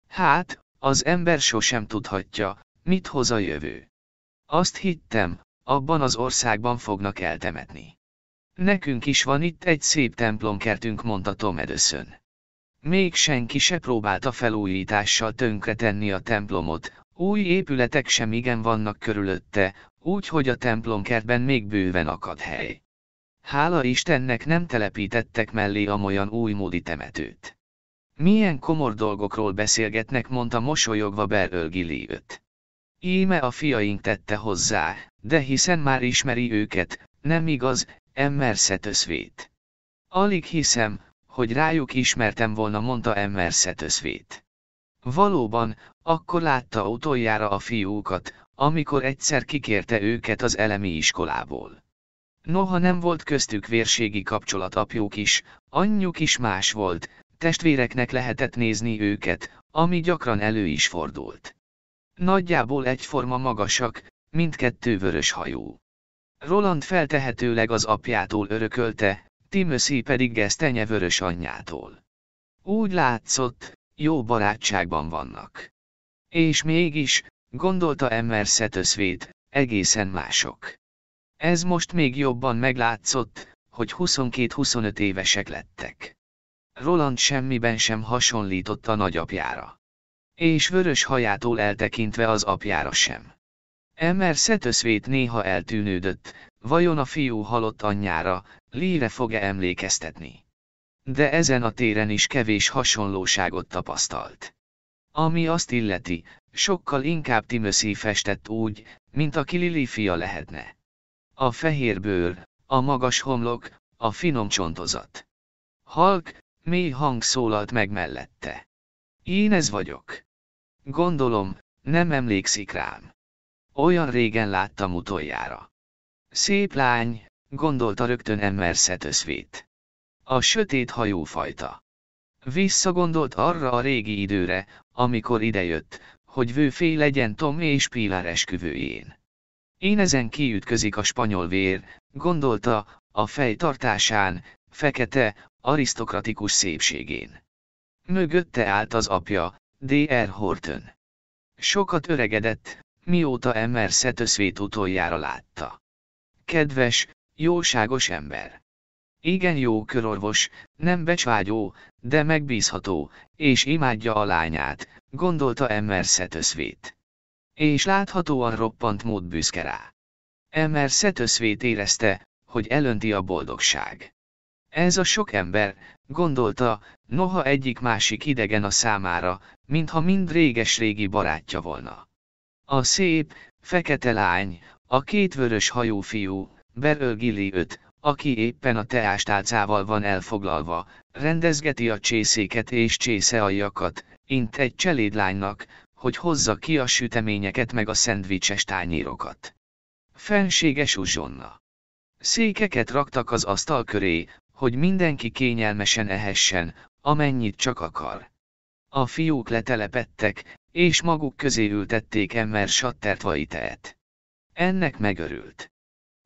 Hát, az ember sosem tudhatja, mit hoz a jövő. Azt hittem, abban az országban fognak eltemetni. Nekünk is van itt egy szép templomkertünk, mondta Tom Edison. Még senki se próbálta felújítással tönkretenni a templomot, új épületek sem igen vannak körülötte, úgy, hogy a templomkertben még bőven akad hely. Hála Istennek nem telepítettek mellé amolyan újmódi temetőt. Milyen komor dolgokról beszélgetnek, mondta mosolyogva Beröl Giliöt. Íme a fiaink tette hozzá, de hiszen már ismeri őket, nem igaz, Emmerszetőszvét. Alig hiszem, hogy rájuk ismertem volna, mondta Emmerszetőszvét. Valóban, akkor látta utoljára a fiúkat, amikor egyszer kikérte őket az elemi iskolából. Noha nem volt köztük vérségi kapcsolat apjuk is, anyjuk is más volt, testvéreknek lehetett nézni őket, ami gyakran elő is fordult. Nagyjából egyforma magasak, mindkettő vörös hajú. Roland feltehetőleg az apjától örökölte, Timothy pedig gesztenye vörös anyjától. Úgy látszott, jó barátságban vannak. És mégis, gondolta Emmer Szetöszvét, egészen mások. Ez most még jobban meglátszott, hogy 22-25 évesek lettek. Roland semmiben sem hasonlított a nagyapjára. És vörös hajától eltekintve az apjára sem. Emmer Szetöszvét néha eltűnődött, vajon a fiú halott anyjára, líre fog-e emlékeztetni? de ezen a téren is kevés hasonlóságot tapasztalt. Ami azt illeti, sokkal inkább Timothy festett úgy, mint aki Lili fia lehetne. A fehér bőr, a magas homlok, a finom csontozat. Halk, mély hang szólalt meg mellette. Én ez vagyok. Gondolom, nem emlékszik rám. Olyan régen láttam utoljára. Szép lány, gondolta rögtön Emmer Szetöszvét. A sötét hajófajta. Visszagondolt arra a régi időre, amikor idejött, hogy vőfé legyen Tom és Pilar esküvőjén. Én ezen kiütközik a spanyol vér, gondolta, a fej tartásán, fekete, arisztokratikus szépségén. Mögötte állt az apja, D.R. Horton. Sokat öregedett, mióta Emmer Szetöszvét utoljára látta. Kedves, jóságos ember. Igen jó körorvos, nem becsvágyó, de megbízható, és imádja a lányát, gondolta Emmer Szetöszvét. És láthatóan roppant mód büszke rá. Emmer Szetöszvét érezte, hogy elönti a boldogság. Ez a sok ember, gondolta, noha egyik-másik idegen a számára, mintha mind réges-régi barátja volna. A szép, fekete lány, a két vörös hajú fiú, Beröl Gilly 5, aki éppen a teástálcával van elfoglalva, rendezgeti a csészéket és csészealjakat, int egy cselédlánynak, hogy hozza ki a süteményeket meg a szendvicses tányérokat. Fenséges uzsonna. Székeket raktak az asztal köré, hogy mindenki kényelmesen ehessen, amennyit csak akar. A fiúk letelepettek, és maguk közé ültették Emmer Sattert teet. Ennek megörült.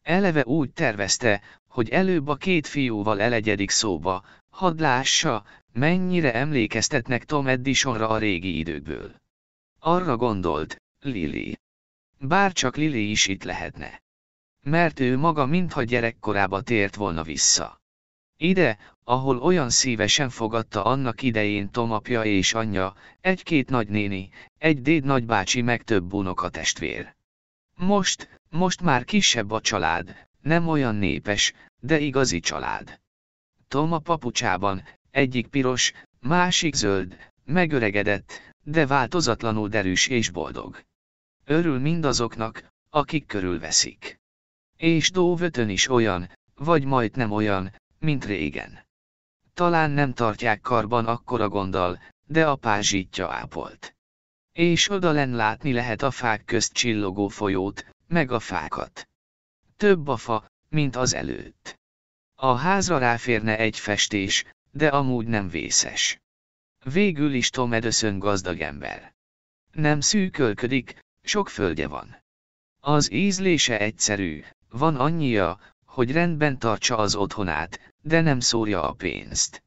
Eleve úgy tervezte, hogy előbb a két fiúval elegyedik szóba, hadd lássa, mennyire emlékeztetnek Tom Eddisonra a régi időkből. Arra gondolt, Lili. Bár csak Lili is itt lehetne. Mert ő maga mintha gyerekkorába tért volna vissza. Ide, ahol olyan szívesen fogadta annak idején Tom apja és anyja, egy-két nagynéni, egy déd nagybácsi meg több unokatestvér. Most, most már kisebb a család, nem olyan népes, de igazi család. Tom a papucsában, egyik piros, másik zöld, megöregedett, de változatlanul derűs és boldog. Örül mindazoknak, akik körülveszik. És Dóvötön is olyan, vagy majd nem olyan, mint régen. Talán nem tartják karban akkora gonddal, de a pázsítja ápolt. És oda len látni lehet a fák közt csillogó folyót, meg a fákat több a fa, mint az előtt. A házra ráférne egy festés, de amúgy nem vészes. Végül is Tom Edison gazdag ember. Nem szűkölködik, sok földje van. Az ízlése egyszerű, van annyia, hogy rendben tartsa az otthonát, de nem szórja a pénzt.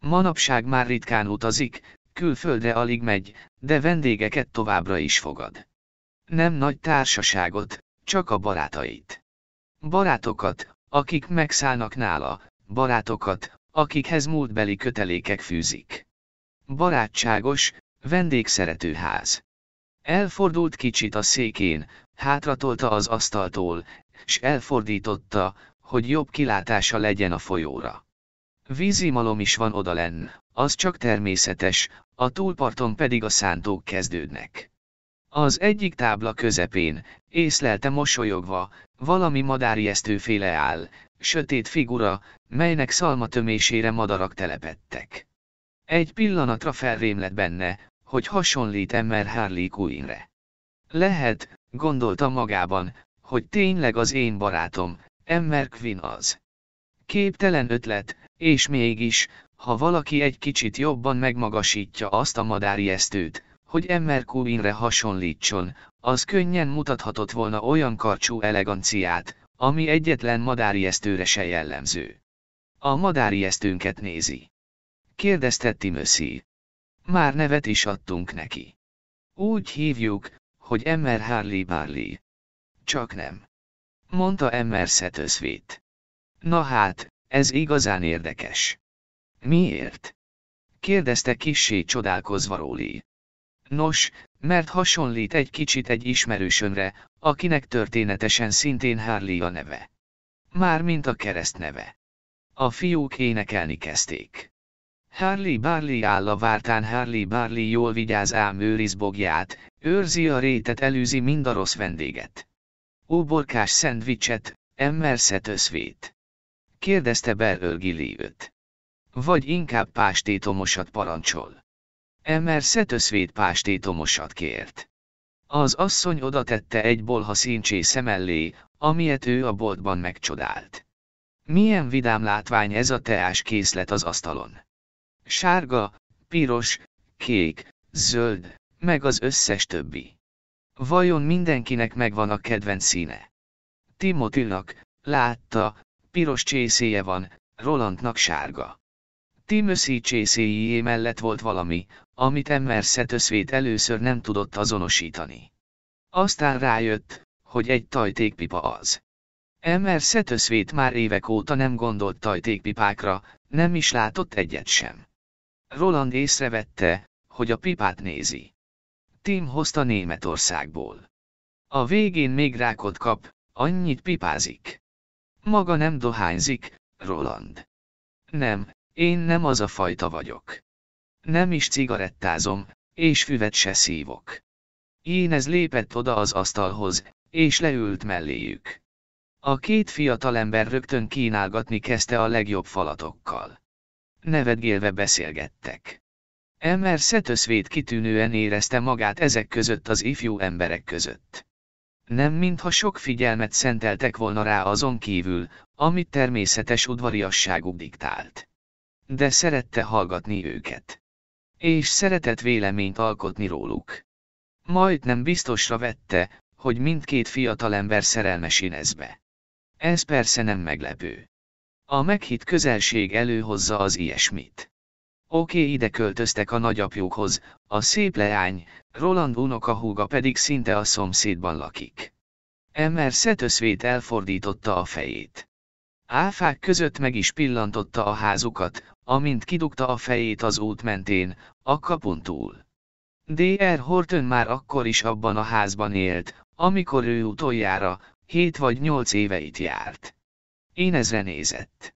Manapság már ritkán utazik, külföldre alig megy, de vendégeket továbbra is fogad. Nem nagy társaságot, csak a barátait. Barátokat, akik megszállnak nála, barátokat, akikhez múltbeli kötelékek fűzik. Barátságos, vendégszerető ház. Elfordult kicsit a székén, hátratolta az asztaltól, s elfordította, hogy jobb kilátása legyen a folyóra. Vízimalom is van oda lenn, az csak természetes, a túlparton pedig a szántók kezdődnek. Az egyik tábla közepén, észlelte mosolyogva, valami madárjesztőféle áll, sötét figura, melynek tömésére madarak telepettek. Egy pillanatra felrém lett benne, hogy hasonlít Emmer Harley Quinnre. Lehet, gondolta magában, hogy tényleg az én barátom, Emmer Quinn az. Képtelen ötlet, és mégis, ha valaki egy kicsit jobban megmagasítja azt a madárjesztőt, hogy Emmer Queenre hasonlítson, az könnyen mutathatott volna olyan karcsú eleganciát, ami egyetlen madáriesztőre se jellemző. A madáriesztőnket nézi. Kérdezte Timothy. Már nevet is adtunk neki. Úgy hívjuk, hogy Emmer Harley Barley. Csak nem. Mondta Emmer Szetőszvét. Na hát, ez igazán érdekes. Miért? Kérdezte kissé csodálkozva Róli. Nos, mert hasonlít egy kicsit egy ismerősönre, akinek történetesen szintén Harley a neve. Már mint a kereszt neve. A fiúk énekelni kezdték. Harley Barley áll a vártán Harley Barley jól vigyáz ám őrizbogját, őrzi a rétet előzi mind a rossz vendéget. Óborkás szendvicset, emmerszet összvét. Kérdezte belőr Gilliőt. Vagy inkább pástétomosat parancsol. Emer szetöszvét pástétomosat kért. Az asszony odatette egy bolha színcsé szemellé, amilyet ő a boltban megcsodált. Milyen vidám látvány ez a teás készlet az asztalon. Sárga, piros, kék, zöld, meg az összes többi. Vajon mindenkinek megvan a kedvenc színe? Timotilnak, látta, piros csészéje van, Rolandnak sárga. Timothy csészéjé mellett volt valami, amit Emmer Szetöszvét először nem tudott azonosítani. Aztán rájött, hogy egy tajtékpipa az. Emmer Szetöszvét már évek óta nem gondolt tajtékpipákra, nem is látott egyet sem. Roland észrevette, hogy a pipát nézi. Tim hozta Németországból. A végén még rákot kap, annyit pipázik. Maga nem dohányzik, Roland. Nem, én nem az a fajta vagyok. Nem is cigarettázom, és füvet se szívok. ez lépett oda az asztalhoz, és leült melléjük. A két fiatalember rögtön kínálgatni kezdte a legjobb falatokkal. Nevedgélve beszélgettek. Emmer Szetöszvét kitűnően érezte magát ezek között az ifjú emberek között. Nem mintha sok figyelmet szenteltek volna rá azon kívül, amit természetes udvariasságuk diktált. De szerette hallgatni őket és szeretett véleményt alkotni róluk. Majdnem biztosra vette, hogy mindkét fiatalember szerelmes Inezbe. Ez persze nem meglepő. A meghitt közelség előhozza az ilyesmit. Oké okay, ide költöztek a nagyapjukhoz, a szép leány, Roland unokahúga pedig szinte a szomszédban lakik. Emmer Szetöszvét elfordította a fejét. Áfák között meg is pillantotta a házukat, amint kidugta a fejét az út mentén, a kapun túl. D.R. Horton már akkor is abban a házban élt, amikor ő utoljára, hét vagy nyolc éve itt járt. ezre nézett.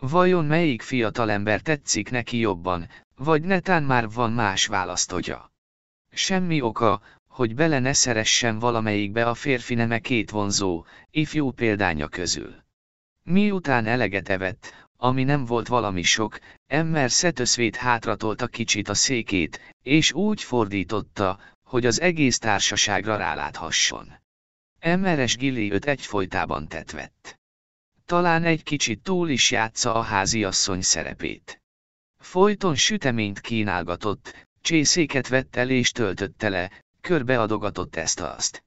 Vajon melyik fiatalember tetszik neki jobban, vagy netán már van más választogya? Semmi oka, hogy bele ne szeressen valamelyikbe a férfi neme két vonzó, ifjú példánya közül. Miután eleget evett, ami nem volt valami sok, Emmer szetöszvét hátratolta kicsit a székét, és úgy fordította, hogy az egész társaságra ráláthasson. Emmeres Gilly öt egyfolytában tetvett. Talán egy kicsit túl is játsza a asszony szerepét. Folyton süteményt kínálgatott, csészéket vett el és töltötte le, körbeadogatott ezt-azt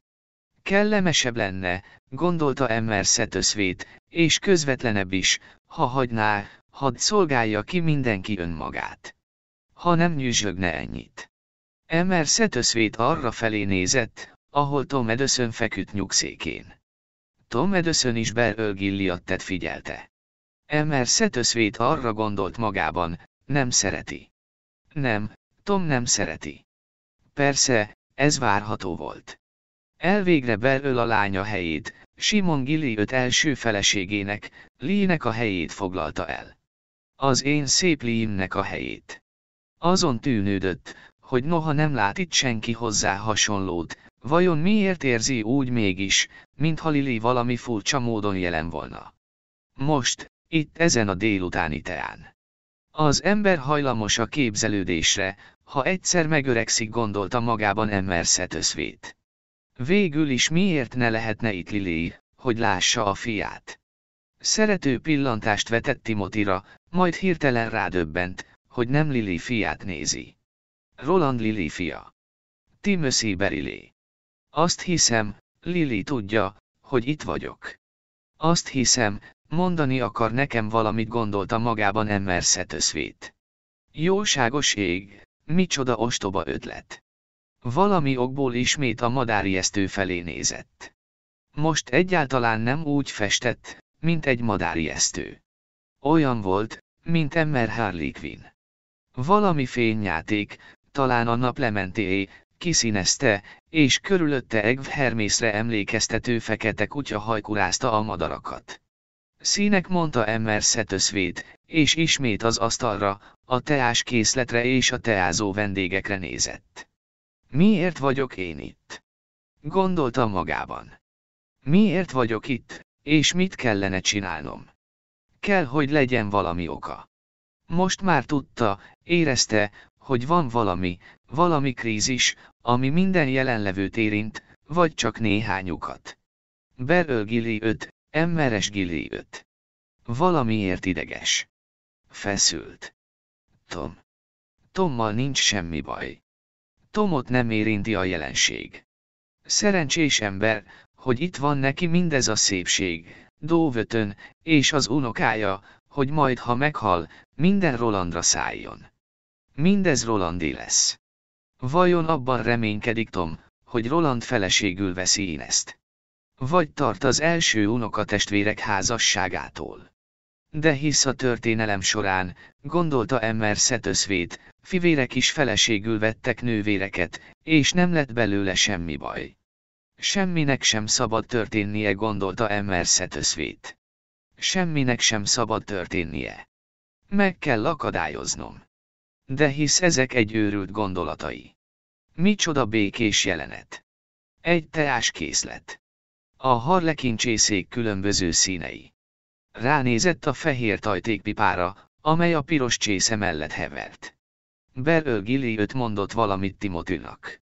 kellemesebb lenne, gondolta Emmer Szetöszvét, és közvetlenebb is, ha hagyná, hadd szolgálja ki mindenki önmagát. Ha nem nyüzsögne ennyit. Emmer Szetöszvét arra felé nézett, ahol Tom Edison feküdt nyugszékén. Tom Edison is tett figyelte. Emmer Szetöszvét arra gondolt magában, nem szereti. Nem, Tom nem szereti. Persze, ez várható volt. Elvégre belől a lánya helyét, Simon Gilli öt első feleségének, Lee-nek a helyét foglalta el. Az én szép lee a helyét. Azon tűnődött, hogy noha nem lát itt senki hozzá hasonlót, vajon miért érzi úgy mégis, mintha Lili valami furcsa módon jelen volna. Most, itt ezen a délutáni teán. Az ember hajlamos a képzelődésre, ha egyszer megöregszik gondolta magában Emmer Szetőszvét. Végül is miért ne lehetne itt Lili, hogy lássa a fiát. Szerető pillantást vetett Timotira, majd hirtelen rádöbbent, hogy nem Lili fiát nézi. Roland Lili fia. Timothy Berilé. Azt hiszem, Lili tudja, hogy itt vagyok. Azt hiszem, mondani akar nekem valamit gondolta magában Emmer Szetöszvét. Jóságos ég, micsoda ostoba ötlet. Valami okból ismét a madárjesztő felé nézett. Most egyáltalán nem úgy festett, mint egy madárjesztő. Olyan volt, mint Emmer Harley Quinn. Valami fényjáték, talán a naplementéé, kiszínezte, és körülötte Egv Hermészre emlékeztető fekete kutya hajkurázta a madarakat. Színek mondta Emmer Szetöszvét, és ismét az asztalra, a teás készletre és a teázó vendégekre nézett. Miért vagyok én itt? Gondolta magában. Miért vagyok itt, és mit kellene csinálnom? Kell, hogy legyen valami oka. Most már tudta, érezte, hogy van valami, valami krízis, ami minden jelenlevőt érint, vagy csak néhányukat. Beröl Gili 5, Emmeres Gili 5. Valamiért ideges. Feszült. Tom. Tommal nincs semmi baj. Tomot nem érinti a jelenség. Szerencsés ember, hogy itt van neki mindez a szépség, Dóvötön, és az unokája, hogy majd ha meghal, minden Rolandra szálljon. Mindez Rolandé lesz. Vajon abban reménykedik Tom, hogy Roland feleségül veszi ezt? Vagy tart az első unokatestvérek házasságától? de hisz a történelem során, gondolta Emmer Szetöszvét, fivérek is feleségül vettek nővéreket, és nem lett belőle semmi baj. Semminek sem szabad történnie gondolta Emmer Szetöszvét. Semminek sem szabad történnie. Meg kell akadályoznom. De hisz ezek egy őrült gondolatai. Micsoda békés jelenet. Egy teáskészlet. A harlekin különböző színei. Ránézett a fehér tajtékpipára, amely a piros csésze mellett hevert. Gili öt mondott valamit Timotynak.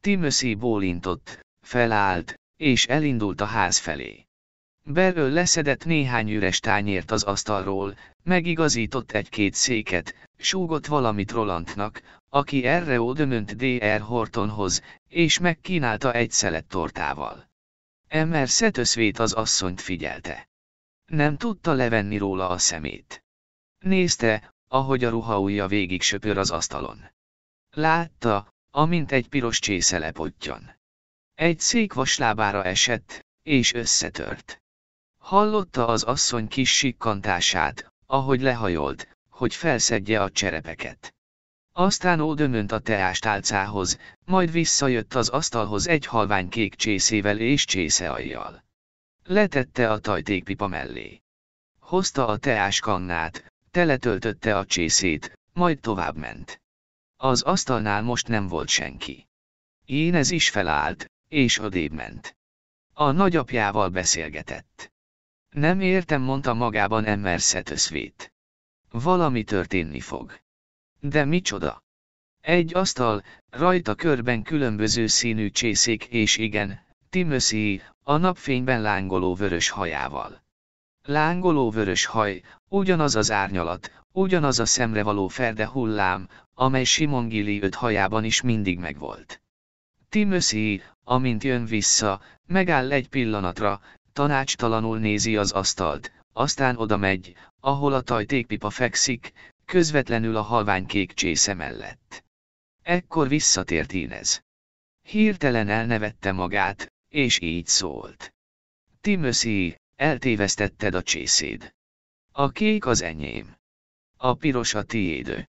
Timothy bólintott, felállt, és elindult a ház felé. Beryl leszedett néhány üres tányért az asztalról, megigazított egy-két széket, súgott valamit Rolandnak, aki erre odömönt D.R. Hortonhoz, és megkínálta egy szelet tortával. Emmer szetöszvét az asszonyt figyelte. Nem tudta levenni róla a szemét. Nézte, ahogy a ruha ujja végig söpör az asztalon. Látta, amint egy piros csésze lepottyan. Egy szék vaslábára esett, és összetört. Hallotta az asszony kis sikkantását, ahogy lehajolt, hogy felszedje a cserepeket. Aztán ódömönt a teástálcához, majd visszajött az asztalhoz egy halvány kék csészével és csészeajjal. Letette a tajtékpipa mellé. Hozta a teáskannát, teletöltötte a csészét, majd továbbment. Az asztalnál most nem volt senki. Én ez is felállt, és odébb ment. A nagyapjával beszélgetett. Nem értem, mondta magában Emmer Szetöszvét. Valami történni fog. De micsoda? Egy asztal, rajta körben különböző színű csészék és igen, Timothy, a napfényben lángoló vörös hajával. Lángoló vörös haj, ugyanaz az árnyalat, ugyanaz a szemre való ferde hullám, amely Simon Gilly öt hajában is mindig megvolt. Timothy, amint jön vissza, megáll egy pillanatra, tanácstalanul nézi az asztalt, aztán oda megy, ahol a tajtékpipa fekszik, közvetlenül a kék csésze mellett. Ekkor visszatért Inez. Hirtelen elnevette magát, és így szólt. Timothy, eltévesztetted a csészéd. A kék az enyém. A piros a tiéd.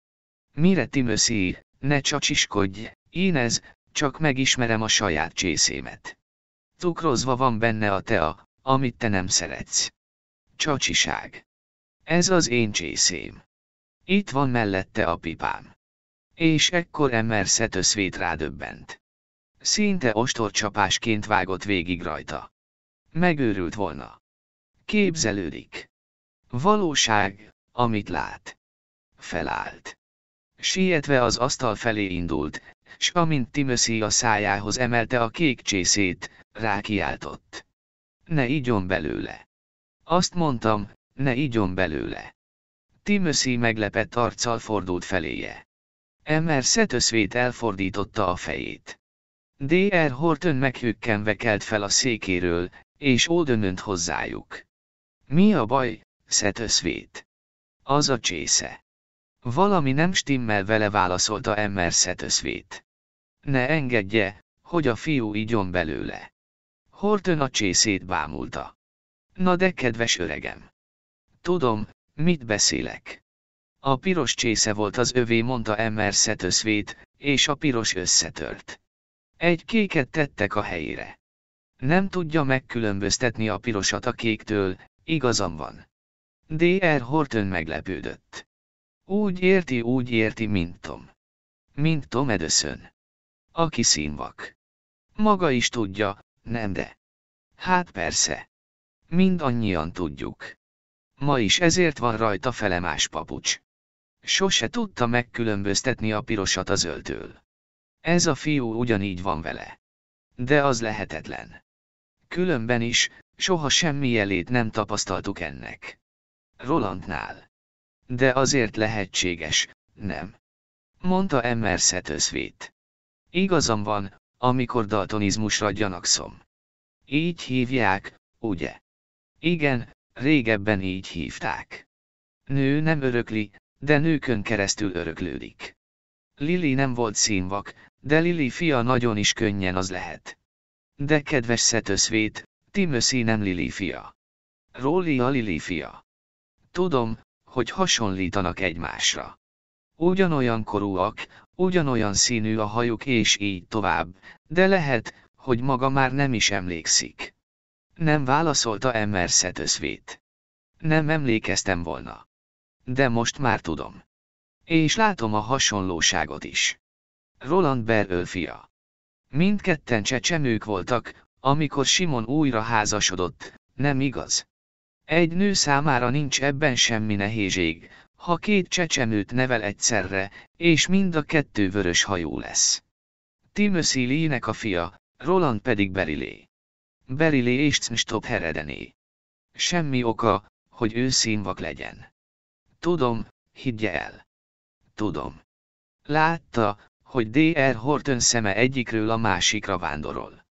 Mire Timothy, ne csacsiskodj, ez, csak megismerem a saját csészémet. Cukrozva van benne a tea, amit te nem szeretsz. Csacsiság. Ez az én csészém. Itt van mellette a pipám. És ekkor Emerset összvét rádöbbent. Szinte ostorcsapásként vágott végig rajta. Megőrült volna. Képzelődik. Valóság, amit lát. Felállt. Sietve az asztal felé indult, s amint Timothy a szájához emelte a kék csészét, rákiáltott. Ne igyon belőle. Azt mondtam, ne igyon belőle. Timothy meglepett arccal fordult feléje. Emer szetőszvét elfordította a fejét. D.R. Horton meghökkenve kelt fel a székéről, és oldönönt hozzájuk. Mi a baj, Szetőszvét? Az a csésze. Valami nem stimmel vele válaszolta Emmer Szetőszvét. Ne engedje, hogy a fiú igyon belőle. Horton a csészét bámulta. Na de kedves öregem. Tudom, mit beszélek. A piros csésze volt az övé mondta Emmer Szetőszvét, és a piros összetört. Egy kéket tettek a helyére. Nem tudja megkülönböztetni a pirosat a kéktől, igazam van. D.R. Horton meglepődött. Úgy érti, úgy érti, mint Tom. Mint Tom Edison. Aki színvak. Maga is tudja, nem de. Hát persze. Mindannyian tudjuk. Ma is ezért van rajta felemás papucs. Sose tudta megkülönböztetni a pirosat a zöldtől. Ez a fiú ugyanígy van vele. De az lehetetlen. Különben is, soha semmi jelét nem tapasztaltuk ennek. Rolandnál. De azért lehetséges, nem. Mondta Emerset összvét. Igazam van, amikor daltonizmusra gyanakszom. Így hívják, ugye? Igen, régebben így hívták. Nő nem örökli, de nőkön keresztül öröklődik. Lili nem volt színvak, de Lili fia nagyon is könnyen az lehet. De kedves Szetőszvét, Timothy nem Lili fia. Róli a Lili fia. Tudom, hogy hasonlítanak egymásra. Ugyanolyan korúak, ugyanolyan színű a hajuk és így tovább, de lehet, hogy maga már nem is emlékszik. Nem válaszolta Emmer Szetőszvét. Nem emlékeztem volna. De most már tudom. És látom a hasonlóságot is. Roland Berő fia. Mindketten csecsemők voltak, amikor Simon újra házasodott, nem igaz? Egy nő számára nincs ebben semmi nehézség, ha két csecsemőt nevel egyszerre, és mind a kettő vörös hajú lesz. Timothy Lee-nek a fia, Roland pedig Berilé. Berilé és Cmstop heredené. Semmi oka, hogy ő színvak legyen. Tudom, higgye el. Tudom. Látta, hogy D.R. Horton szeme egyikről a másikra vándorol.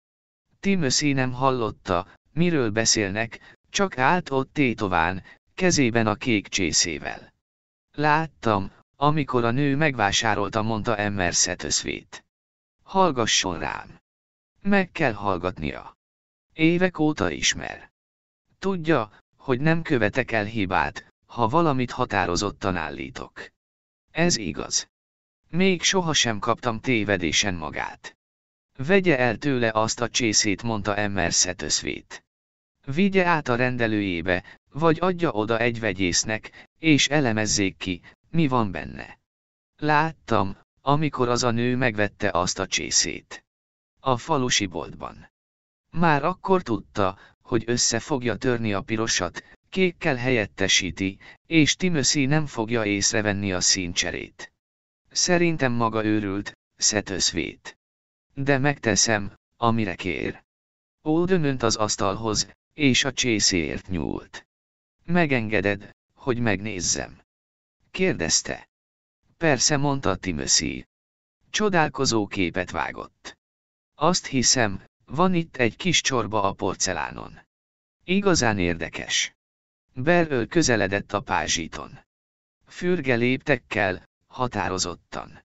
Timothy nem hallotta, miről beszélnek, csak állt ott tétován, kezében a kék csészével. Láttam, amikor a nő megvásárolta, mondta Emmer Szetöszvét. Hallgasson rám. Meg kell hallgatnia. Évek óta ismer. Tudja, hogy nem követek el hibát, ha valamit határozottan állítok. Ez igaz. Még sohasem kaptam tévedésen magát. Vegye el tőle azt a csészét, mondta Emmer Szetöszvét. Vigye át a rendelőjébe, vagy adja oda egy vegyésznek, és elemezzék ki, mi van benne. Láttam, amikor az a nő megvette azt a csészét. A falusi boltban. Már akkor tudta, hogy össze fogja törni a pirosat, kékkel helyettesíti, és Timöszi nem fogja észrevenni a színcserét. Szerintem maga őrült, szetöszvét. De megteszem, amire kér. Olden önt az asztalhoz, és a csészéért nyúlt. Megengeded, hogy megnézzem? Kérdezte. Persze mondta Timothy. Csodálkozó képet vágott. Azt hiszem, van itt egy kis csorba a porcelánon. Igazán érdekes. Berről közeledett a pázsiton. Fürge léptekkel, határozottan.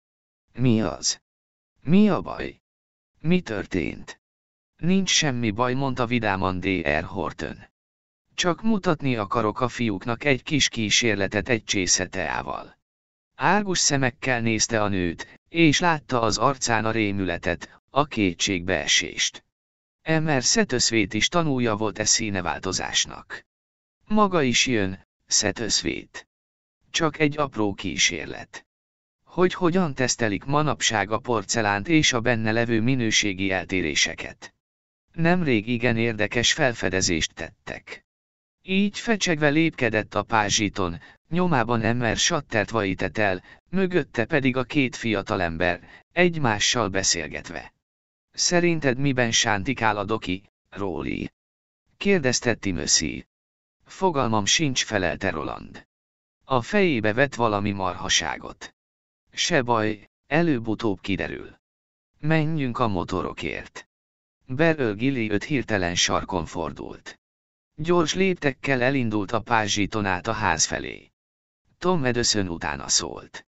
Mi az? Mi a baj? Mi történt? Nincs semmi baj, mondta vidáman D.R. Horton. Csak mutatni akarok a fiúknak egy kis kísérletet egy csészeteával. Árgus szemekkel nézte a nőt, és látta az arcán a rémületet, a kétségbeesést. Emmer Szetöszvét is tanulja volt e színeváltozásnak. Maga is jön, Szetöszvét. Csak egy apró kísérlet hogy hogyan tesztelik manapság a porcelánt és a benne levő minőségi eltéréseket. Nemrég igen érdekes felfedezést tettek. Így fecsegve lépkedett a pázsiton, nyomában ember Sattert vajített el, mögötte pedig a két fiatalember, egymással beszélgetve. Szerinted miben sántikál a doki, Róli? Kérdezte Timöszi. Fogalmam sincs felelte Roland. A fejébe vett valami marhaságot. Se baj, előbb-utóbb kiderül. Menjünk a motorokért. Beröl Gilly öt hirtelen sarkon fordult. Gyors léptekkel elindult a pázsíton át a ház felé. Tom Edison utána szólt.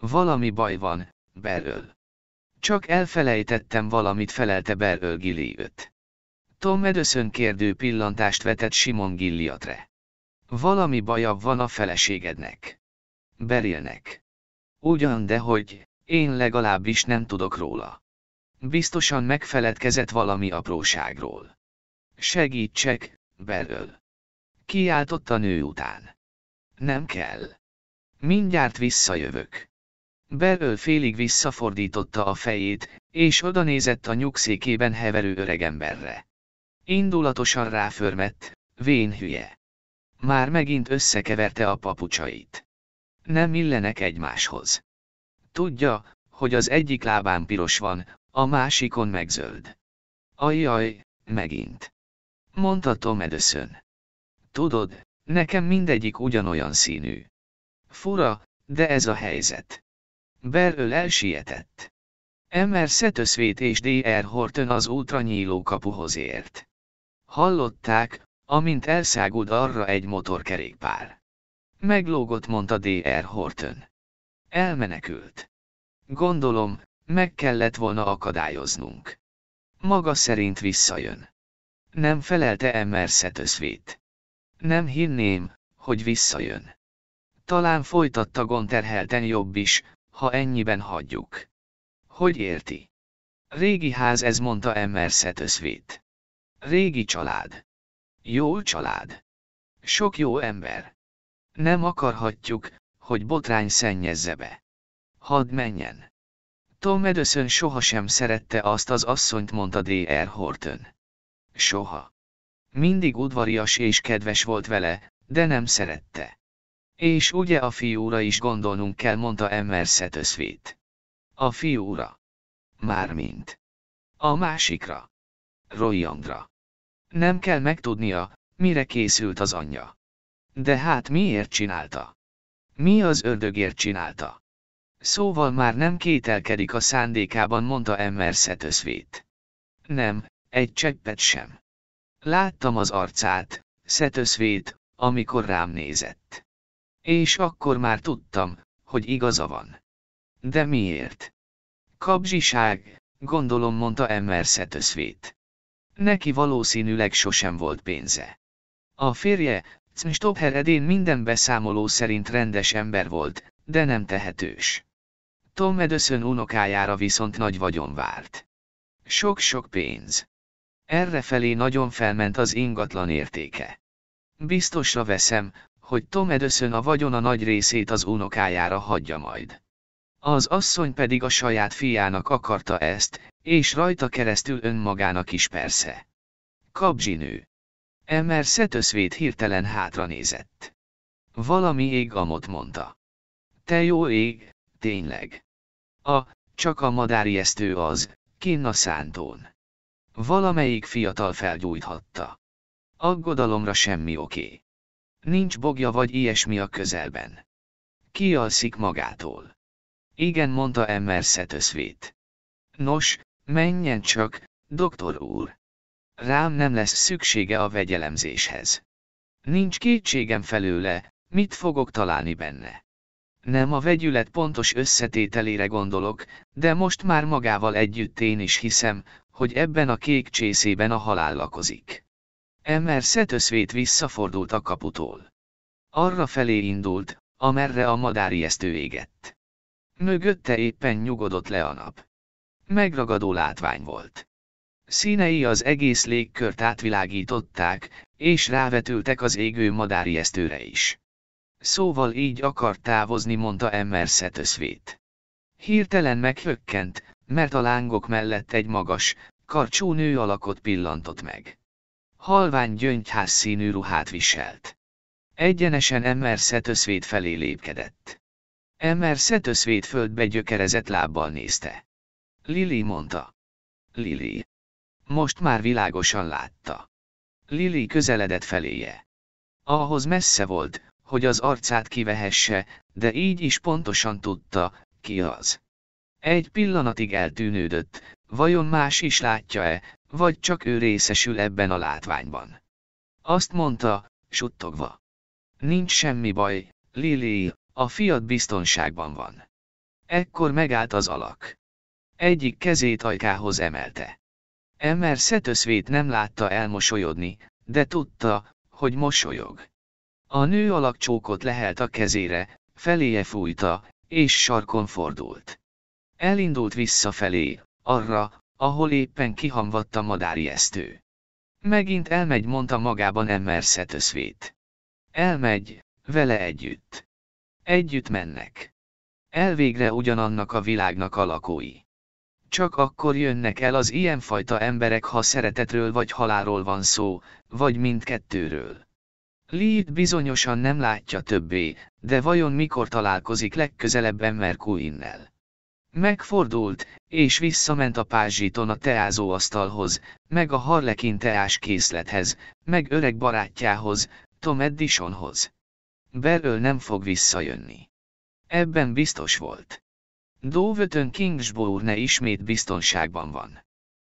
Valami baj van, Beröl. Csak elfelejtettem valamit felelte Beröl Gilly öt. Tom Edison kérdő pillantást vetett Simon Gilliatre. Valami baja van a feleségednek. Berylnek. Ugyan de hogy, én legalábbis nem tudok róla. Biztosan megfeledkezett valami apróságról. Segítsek, belől. Kiáltott a nő után. Nem kell. Mindjárt visszajövök. Belől félig visszafordította a fejét, és odanézett a nyugszékében heverő öregemberre. Indulatosan ráförmett, vén hülye. Már megint összekeverte a papucsait nem illenek egymáshoz. Tudja, hogy az egyik lábán piros van, a másikon meg zöld. Ajjaj, megint. Mondta Tom Edison. Tudod, nekem mindegyik ugyanolyan színű. Fura, de ez a helyzet. Beröl elsietett. Emmer Szetöszvét és D.R. Horton az útra nyíló kapuhoz ért. Hallották, amint elszágud arra egy motorkerékpár. Meglógott, mondta D.R. Horton. Elmenekült. Gondolom, meg kellett volna akadályoznunk. Maga szerint visszajön. Nem felelte Emersetözvét. Nem hinném, hogy visszajön. Talán folytatta gonterhelten jobb is, ha ennyiben hagyjuk. Hogy érti? Régi ház ez mondta Emersetözvét. Régi család. Jó család. Sok jó ember. Nem akarhatjuk, hogy botrány szennyezze be. Hadd menjen. Tom Edison sohasem szerette azt az asszonyt, mondta D.R. Horton. Soha. Mindig udvarias és kedves volt vele, de nem szerette. És ugye a fiúra is gondolnunk kell, mondta Emerset összvét. A fiúra. Mármint. A másikra. Royangra. Nem kell megtudnia, mire készült az anyja. De hát miért csinálta? Mi az ördögért csinálta? Szóval már nem kételkedik a szándékában, mondta Emmer Szetözvét. Nem, egy cseppet sem. Láttam az arcát, Szetöszvét, amikor rám nézett. És akkor már tudtam, hogy igaza van. De miért? Kapzsiság, gondolom mondta Emmer Szetöszvét. Neki valószínűleg sosem volt pénze. A férje, Stopher Edén minden beszámoló szerint rendes ember volt, de nem tehetős. Tom Edison unokájára viszont nagy vagyon várt. Sok-sok pénz. Errefelé nagyon felment az ingatlan értéke. Biztosra veszem, hogy Tom Edison a vagyona nagy részét az unokájára hagyja majd. Az asszony pedig a saját fiának akarta ezt, és rajta keresztül önmagának is persze. Kabzsinő. Emmer szetöszvét hirtelen hátranézett. Valami ég amot mondta. Te jó ég, tényleg. A, csak a madárijesztő az, kinn a szántón. Valamelyik fiatal felgyújthatta. Aggodalomra semmi oké. Nincs bogja vagy ilyesmi a közelben. Ki alszik magától. Igen, mondta Emmer szetöszvét. Nos, menjen csak, doktor úr rám nem lesz szüksége a vegyelemzéshez. Nincs kétségem felőle, mit fogok találni benne. Nem a vegyület pontos összetételére gondolok, de most már magával együtt én is hiszem, hogy ebben a kék csészében a halál lakozik. Emmer szetöszvét visszafordult a kaputól. Arra felé indult, amerre a ijesztő égett. Mögötte éppen nyugodott le a nap. Megragadó látvány volt. Színei az egész légkört átvilágították, és rávetültek az égő madárjesztőre is. Szóval így akart távozni, mondta Emmer Szetöszvét. Hirtelen meghökkent, mert a lángok mellett egy magas, karcsú nő alakot pillantott meg. Halvány gyöngyház színű ruhát viselt. Egyenesen Emmer Szetöszvét felé lépkedett. Emmer Szetöszvét földbe gyökerezett lábbal nézte. Lili mondta. Lili. Most már világosan látta. Lili közeledett feléje. Ahhoz messze volt, hogy az arcát kivehesse, de így is pontosan tudta, ki az. Egy pillanatig eltűnődött, vajon más is látja-e, vagy csak ő részesül ebben a látványban. Azt mondta, suttogva. Nincs semmi baj, Lili, a fiat biztonságban van. Ekkor megállt az alak. Egyik kezét ajkához emelte. Emmer Szetöszvét nem látta elmosolyodni, de tudta, hogy mosolyog. A nő alakcsókot lehelt a kezére, feléje fújta, és sarkon fordult. Elindult visszafelé, arra, ahol éppen kihamvadt a madárjesztő. Megint elmegy, mondta magában Emmer Szetöszvét. Elmegy, vele együtt. Együtt mennek. Elvégre ugyanannak a világnak a lakói. Csak akkor jönnek el az ilyenfajta emberek, ha szeretetről vagy halálról van szó, vagy mindkettőről. lee bizonyosan nem látja többé, de vajon mikor találkozik legközelebben Merkuinnel? Megfordult, és visszament a pázsiton a teázóasztalhoz, meg a harlekin teás készlethez, meg öreg barátjához, Tom Edisonhoz. Belől nem fog visszajönni. Ebben biztos volt kingsborough Kingsbourne ismét biztonságban van.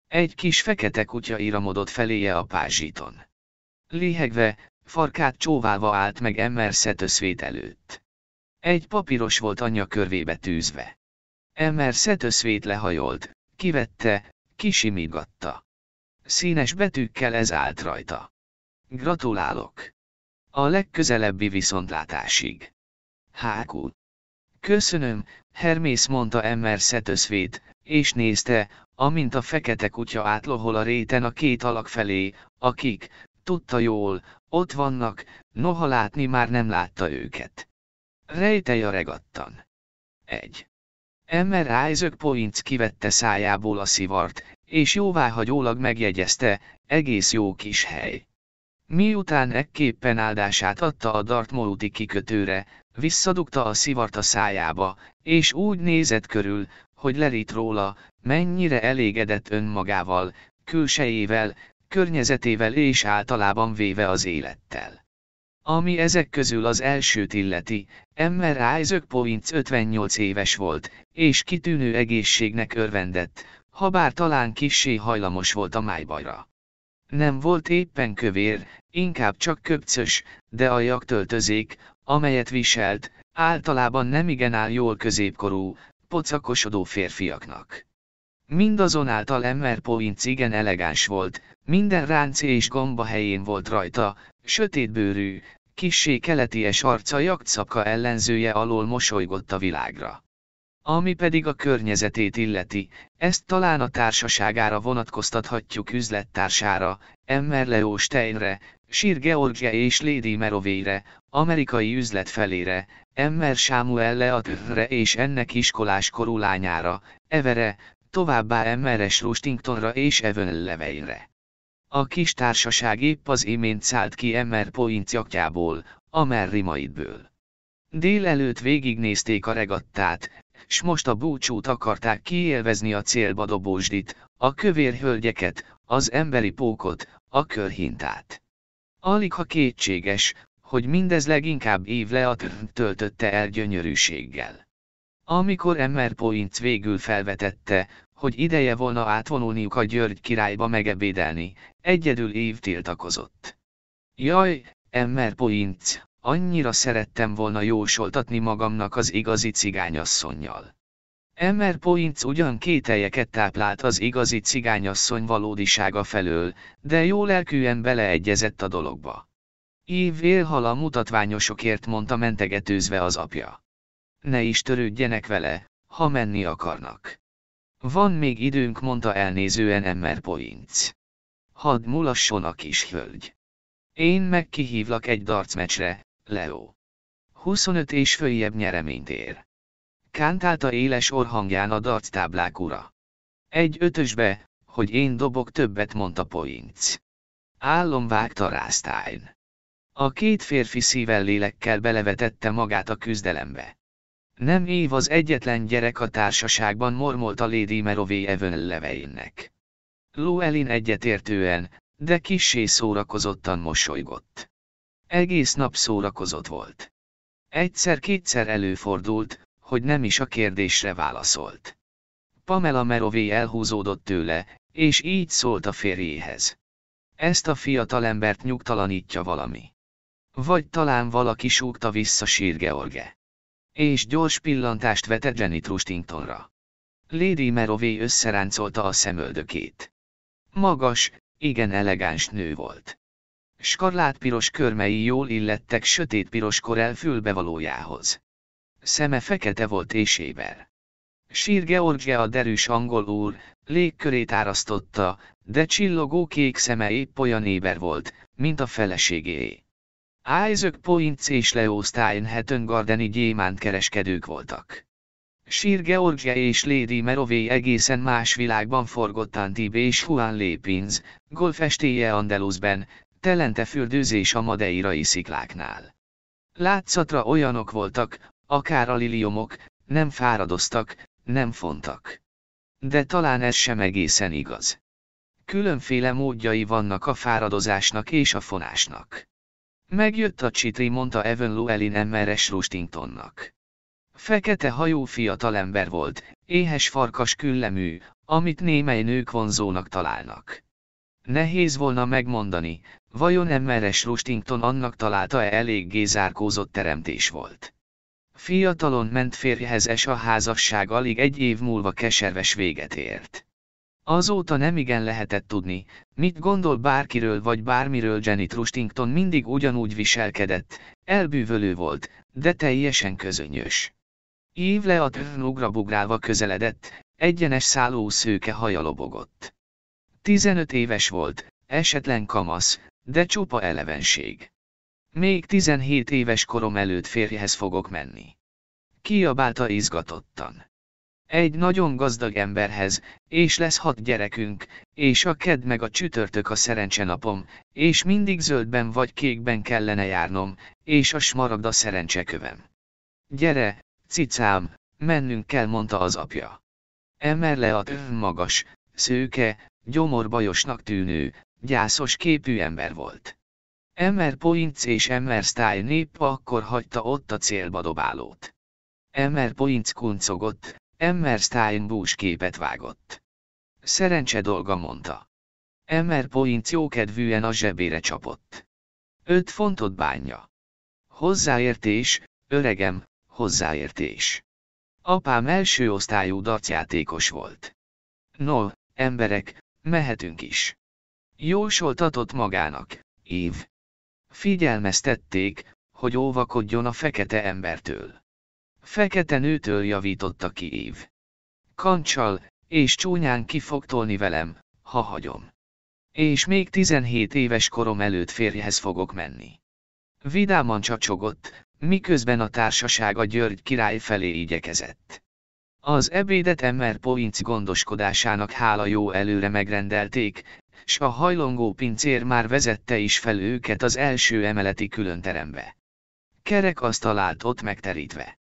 Egy kis fekete kutya iramodott feléje a pázsiton. Léhegve, farkát csóválva állt meg Emmer szetőszvét előtt. Egy papíros volt anyja körvébe tűzve. Emmer szetőszvét lehajolt, kivette, kisimigatta. Színes betűkkel ez állt rajta. Gratulálok! A legközelebbi viszontlátásig. Háku! Köszönöm, Hermész mondta Emmer Szetöszvét, és nézte, amint a fekete kutya átlohol a réten a két alak felé, akik, tudta jól, ott vannak, noha látni már nem látta őket. a regattan. 1. Emmer Isaac Points kivette szájából a szivart, és jóváhagyólag megjegyezte, egész jó kis hely. Miután ekképpen áldását adta a Dartmouthy kikötőre, Visszadugta a szivart a szájába, és úgy nézett körül, hogy lerít róla, mennyire elégedett önmagával, külsejével, környezetével és általában véve az élettel. Ami ezek közül az elsőt illeti, Emmer Isaac Points 58 éves volt, és kitűnő egészségnek örvendett, habár talán kissé hajlamos volt a májbajra. Nem volt éppen kövér, inkább csak köpcös, de a jaktöltözék, amelyet viselt, általában nem igen áll jól középkorú, pocakosodó férfiaknak. Mindazonáltal Emmer Poinc igen elegáns volt, minden ránc és gomba helyén volt rajta, sötétbőrű, kissé keleties arca jaktszaka ellenzője alól mosolygott a világra. Ami pedig a környezetét illeti, ezt talán a társaságára vonatkoztathatjuk üzlettársára, Emmer Leo Steinre, Sír Georgia és Lady Merovére, amerikai üzletfelére, Emmer Samuel Leatre és ennek iskolás korú lányára, Evere, továbbá Emmeres Rustingtonra és Evan Leveire. A kis társaság épp az imént szállt ki Emmer Point jaktyából, Amer rimaidből. Délelőtt végignézték a regattát, s most a búcsút akarták kiélvezni a célba dobósdit, a kövér hölgyeket, az emberi pókot, a körhintát. Alig ha kétséges, hogy mindez leginkább Évleat töltötte el gyönyörűséggel. Amikor Emmer Points végül felvetette, hogy ideje volna átvonulniuk a György királyba megebédelni, egyedül Év tiltakozott. Jaj, Emmer Points, annyira szerettem volna jósoltatni magamnak az igazi cigányasszonynal. Emmer Poinc ugyan kételjeket táplált az igazi cigányasszony valódisága felől, de jó lelkűen beleegyezett a dologba. Ív vélhal a mutatványosokért mondta mentegetőzve az apja. Ne is törődjenek vele, ha menni akarnak. Van még időnk, mondta elnézően Emmer Poinc. Hadd mulasson a kis hölgy. Én meg kihívlak egy darcmecsre, Leo. 25 és följebb nyereményt ér kántálta éles orhangján a darctáblák ura. Egy ötösbe, hogy én dobok többet, mondta Poinc. Állom vágta Rásztájn. A két férfi szível lélekkel belevetette magát a küzdelembe. Nem év az egyetlen gyerek a társaságban a Lady Merové Evön leveinnek. Luelin egyetértően, de kissé szórakozottan mosolygott. Egész nap szórakozott volt. Egyszer-kétszer előfordult, hogy nem is a kérdésre válaszolt. Pamela Merové elhúzódott tőle, és így szólt a férjéhez. Ezt a fiatalembert nyugtalanítja valami. Vagy talán valaki súgta vissza George. És gyors pillantást vetett Jenny Trustingtonra. Lady Merové összeráncolta a szemöldökét. Magas, igen elegáns nő volt. Skarlátpiros körmei jól illettek sötétpiros korel fülbevalójához. Szeme fekete volt és éber. Sír George a derűs angol úr, légkörét árasztotta, de csillogó kék szeme épp olyan éber volt, mint a feleségéé. Isaac Points és Leo Steinhetön gardeni gyémántkereskedők voltak. Sír George és Lady Merové egészen más világban forgott Antib és Juan Lépinz, golfestéje Andalusben, telente fürdőzés a madeirai szikláknál. Látszatra olyanok voltak, Akár a liliomok, nem fáradoztak, nem fontak. De talán ez sem egészen igaz. Különféle módjai vannak a fáradozásnak és a fonásnak. Megjött a csitri, mondta Evan Llewellyn Emmeres Rustingtonnak. Fekete hajú fiatalember volt, éhes farkas küllemű, amit némely nők vonzónak találnak. Nehéz volna megmondani, vajon Emmeres Rustington annak találta-e eléggé zárkózott teremtés volt. Fiatalon ment férjhez és a házasság alig egy év múlva keserves véget ért. Azóta nem igen lehetett tudni, mit gondol bárkiről vagy bármiről Jenny Trustington mindig ugyanúgy viselkedett, elbűvölő volt, de teljesen közönyös. Ív le a ugrabugrálva közeledett, egyenes szálló szőke haja lobogott. 15 éves volt, esetlen kamasz, de csupa elevenség. Még 17 éves korom előtt férjehez fogok menni. Kiabálta izgatottan. Egy nagyon gazdag emberhez, és lesz hat gyerekünk, és a ked meg a csütörtök a szerencsenapom, és mindig zöldben vagy kékben kellene járnom, és a smaragda szerencsekövem. Gyere, cicám, mennünk kell, mondta az apja. Emel le a magas, szőke, gyomorbajosnak tűnő, gyászos képű ember volt. Emmer poincs és Emmer Style nép akkor hagyta ott a célba dobálót. Emer kuncogott, Emmer Stein bús képet vágott. Szerencse dolga mondta. Emmer poinc jókedvűen a zsebére csapott. Öt fontot bánja. Hozzáértés, öregem, hozzáértés. Apám első osztályú darcjátékos volt. No, emberek, mehetünk is. Jósoltatott magának, év. Figyelmeztették, hogy óvakodjon a fekete embertől. Fekete nőtől javította ki Év. Kancsal, és csúnyán ki fog tolni velem, ha hagyom. És még 17 éves korom előtt férjhez fogok menni. Vidáman csacsogott, miközben a társaság a György király felé igyekezett. Az ebédet Emmer Poinc gondoskodásának hála jó előre megrendelték, s a hajlongó pincér már vezette is fel őket az első emeleti különterembe. Kerek asztal állt ott megterítve.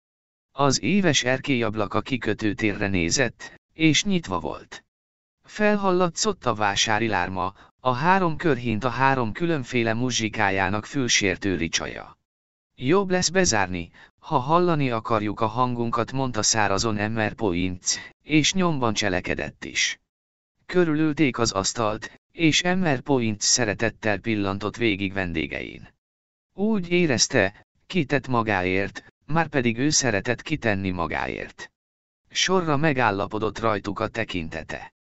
Az éves erkélyablak a kikötőtérre nézett, és nyitva volt. Felhallatszott a vásári lárma, a három körhint a három különféle muzsikájának fülsértő ricsaja. Jobb lesz bezárni, ha hallani akarjuk a hangunkat, mondta szárazon Emmer Poinc, és nyomban cselekedett is. Körülülték az asztalt, és Emmer Point szeretettel pillantott végig vendégein. Úgy érezte, kitett magáért, már pedig ő szeretett kitenni magáért. Sorra megállapodott rajtuk a tekintete.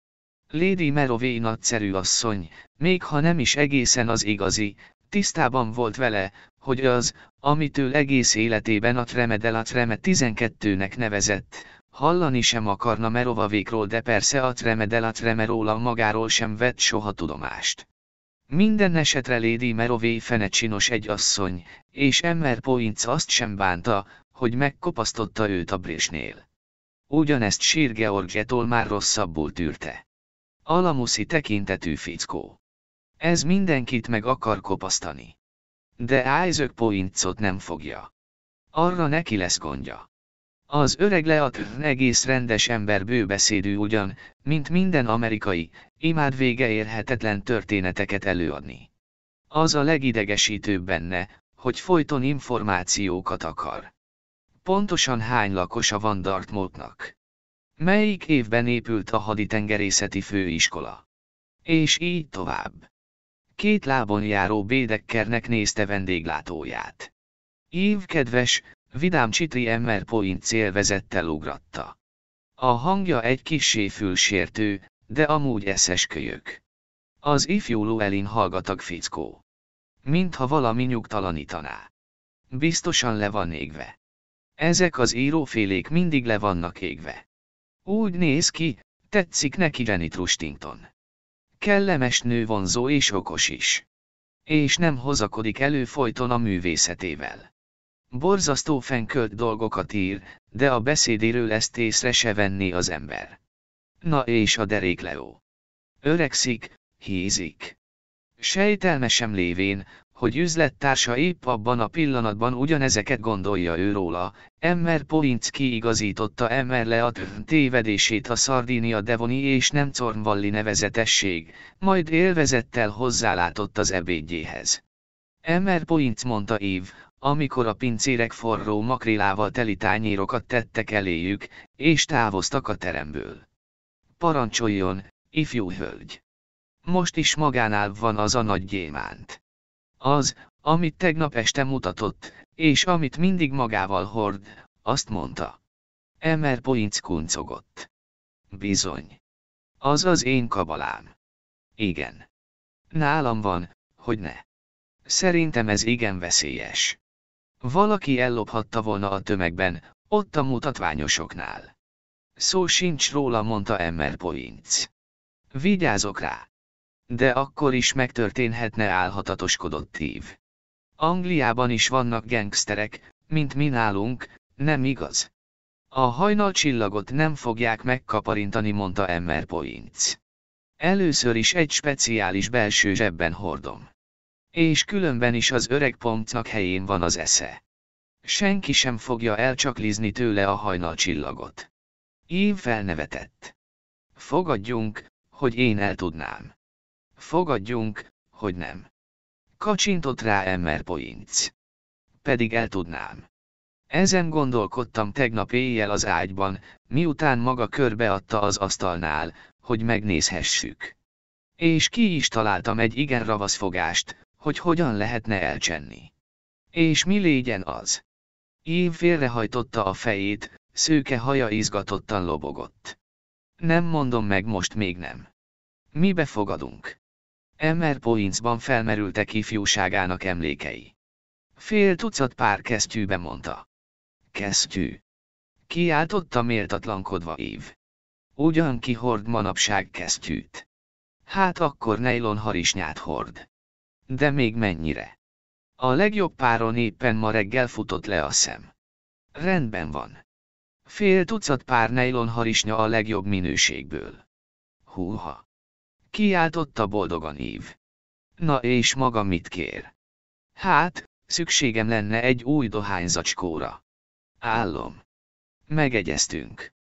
Lady Merové nagyszerű asszony, még ha nem is egészen az igazi, tisztában volt vele, hogy az, amitől egész életében a Tremedel a Treme 12-nek nevezett, Hallani sem akarna Merovavékról de persze a Tremedela Tremeróla magáról sem vett soha tudomást. Minden esetre Lady Merové csinos egy asszony, és Emmer poinc azt sem bánta, hogy megkopasztotta őt a brésnél. Ugyanezt Sir Georgetól már rosszabbul tűrte. Alamuszi tekintetű fickó. Ez mindenkit meg akar kopasztani. De Isaac poincot nem fogja. Arra neki lesz gondja. Az öreg Leak egész rendes ember bőbeszédű ugyan, mint minden amerikai, imád vége érhetetlen történeteket előadni. Az a legidegesítőbb benne, hogy folyton információkat akar. Pontosan hány lakosa van Dartmouthnak? Melyik évben épült a haditengerészeti főiskola? És így tovább. Két lábon járó bédekkernek nézte vendéglátóját. Ív kedves, Vidám Csitri Emmer Point célvezettel ugratta. A hangja egy kissé fülsértő, de amúgy eszes kölyök. Az ifjú Luelin hallgatag fickó. Mintha valami nyugtalanítaná. Biztosan le van égve. Ezek az írófélék mindig le vannak égve. Úgy néz ki, tetszik neki Jenny Trustington. Kellemes nő vonzó és okos is. És nem hozakodik elő folyton a művészetével. Borzasztó fenkölt dolgokat ír, de a beszédéről ezt észre se venné az ember. Na és a derék Leo. Öregszik, hízik. Sejtelme sem lévén, hogy üzlettársa épp abban a pillanatban ugyanezeket gondolja ő róla, Emmer Poinc kiigazította Emmer Leat tévedését a Sardinia Devoni és nem Cornvalli nevezetesség, majd élvezettel hozzálátott az ebédjéhez. Emmer Poinc mondta Év, amikor a pincérek forró makrélával teli tányérokat tettek eléjük, és távoztak a teremből. Parancsoljon, ifjú hölgy! Most is magánál van az a nagy gyémánt. Az, amit tegnap este mutatott, és amit mindig magával hord, azt mondta. Emer Poinc kuncogott. Bizony. Az az én kabalám. Igen. Nálam van, hogy ne. Szerintem ez igen veszélyes. Valaki ellophatta volna a tömegben, ott a mutatványosoknál. Szó sincs róla, mondta Emmer Poinc. Vigyázok rá. De akkor is megtörténhetne álhatatoskodott tív. Angliában is vannak gengszterek, mint mi nálunk, nem igaz? A hajnal csillagot nem fogják megkaparintani, mondta Emmer Poinc. Először is egy speciális belső zsebben hordom. És különben is az öreg pompnak helyén van az esze. Senki sem fogja elcsaklizni tőle a hajnalcsillagot. Én felnevetett. Fogadjunk, hogy én el tudnám. Fogadjunk, hogy nem. Kacsintott rá Emmer Poinc. Pedig el tudnám. Ezen gondolkodtam tegnap éjjel az ágyban, miután maga körbeadta az asztalnál, hogy megnézhessük. És ki is találtam egy igen ravasz fogást, hogy hogyan lehetne elcsenni. És mi légyen az? Ív félrehajtotta a fejét, szőke haja izgatottan lobogott. Nem mondom meg most még nem. Mi befogadunk? Emmer Poincban felmerültek ifjúságának emlékei. Fél tucat pár kesztyűbe mondta. Kesztyű. Kiáltotta méltatlankodva Év. Ugyan ki hord manapság kesztyűt. Hát akkor nejlon harisnyát hord. De még mennyire? A legjobb páron éppen ma reggel futott le a szem. Rendben van. Fél tucat pár nejlon harisnya a legjobb minőségből. Húha! Kiáltotta boldogan ív. Na és maga mit kér? Hát, szükségem lenne egy új dohányzacskóra. Állom. Megegyeztünk.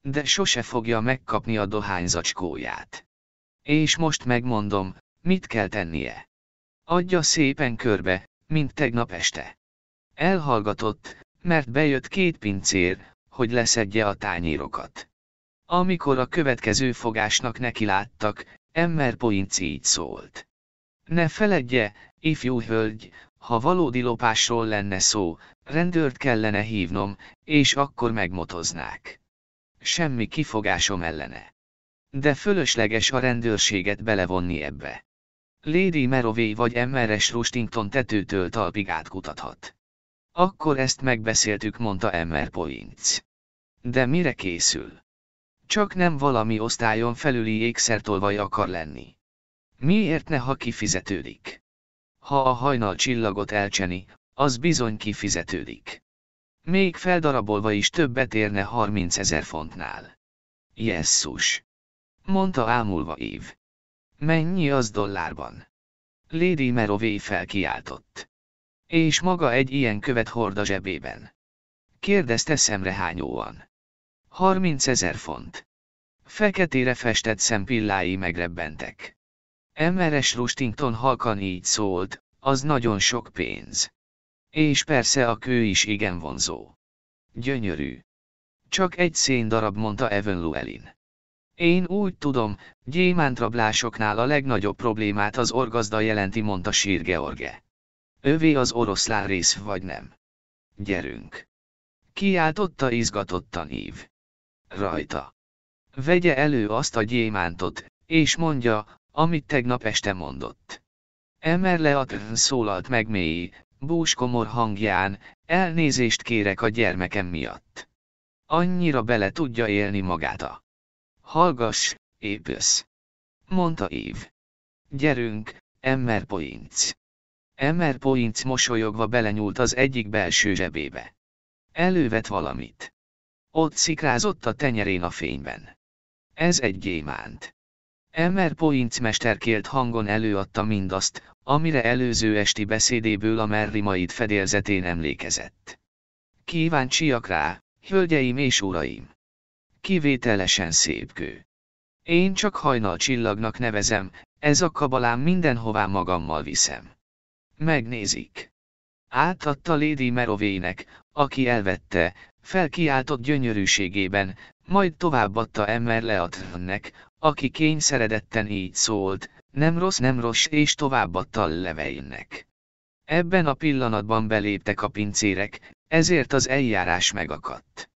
De sose fogja megkapni a dohányzacskóját. És most megmondom, mit kell tennie. Adja szépen körbe, mint tegnap este. Elhallgatott, mert bejött két pincér, hogy leszedje a tányérokat. Amikor a következő fogásnak neki láttak, Emmer Poinc így szólt. Ne feledje, ifjú hölgy, ha valódi lopásról lenne szó, rendőrt kellene hívnom, és akkor megmotoznák. Semmi kifogásom ellene. De fölösleges a rendőrséget belevonni ebbe. Lady Merové vagy MRS Rustington tetőtől talpig átkutathat. Akkor ezt megbeszéltük, mondta Emmer Points. De mire készül? Csak nem valami osztályon felüli ékszertolvaj akar lenni. Miért ne, ha kifizetődik? Ha a hajnal csillagot elcseni, az bizony kifizetődik. Még feldarabolva is többet érne 30 ezer fontnál. Jesszus! Mondta ámulva Eve. Mennyi az dollárban? Lady Merové felkiáltott. És maga egy ilyen követ hord a zsebében. Kérdezte szemrehányóan. Harminc ezer font. Feketére festett szempillái megrebbentek. Emeres Rustington halkan így szólt, az nagyon sok pénz. És persze a kő is igen vonzó. Gyönyörű. Csak egy szén darab mondta Evan Llewellyn. Én úgy tudom, gyémántrablásoknál a legnagyobb problémát az orgazda jelenti, mondta Sír George. Övé az oroszlán rész vagy nem? Gyerünk! Kiáltotta izgatottan ív. Rajta. Vegye elő azt a gyémántot, és mondja, amit tegnap este mondott. Emerle a szólalt meg mély, búskomor hangján, elnézést kérek a gyermekem miatt. Annyira bele tudja élni magát a Hallgass, épülsz. Mondta Év. Gyerünk, Emmer Poinc! Emmer Poinc mosolyogva belenyúlt az egyik belső zsebébe. Elővet valamit. Ott szikrázott a tenyerén a fényben. Ez egy gyémánt. Emmer Poinc mesterkélt hangon előadta mindazt, amire előző esti beszédéből a merrimaid fedélzetén emlékezett. Kíváncsiak rá, hölgyeim és uraim! kivételesen szép kő. Én csak hajnal csillagnak nevezem, ez a kabalám mindenhová magammal viszem. Megnézik. Átadta Lady Merovének, aki elvette, felkiáltott gyönyörűségében, majd továbbadta Emmer Leatrannek, aki kényszeredetten így szólt, nem rossz nem rossz és továbbadta leveinnek. Ebben a pillanatban beléptek a pincérek, ezért az eljárás megakadt.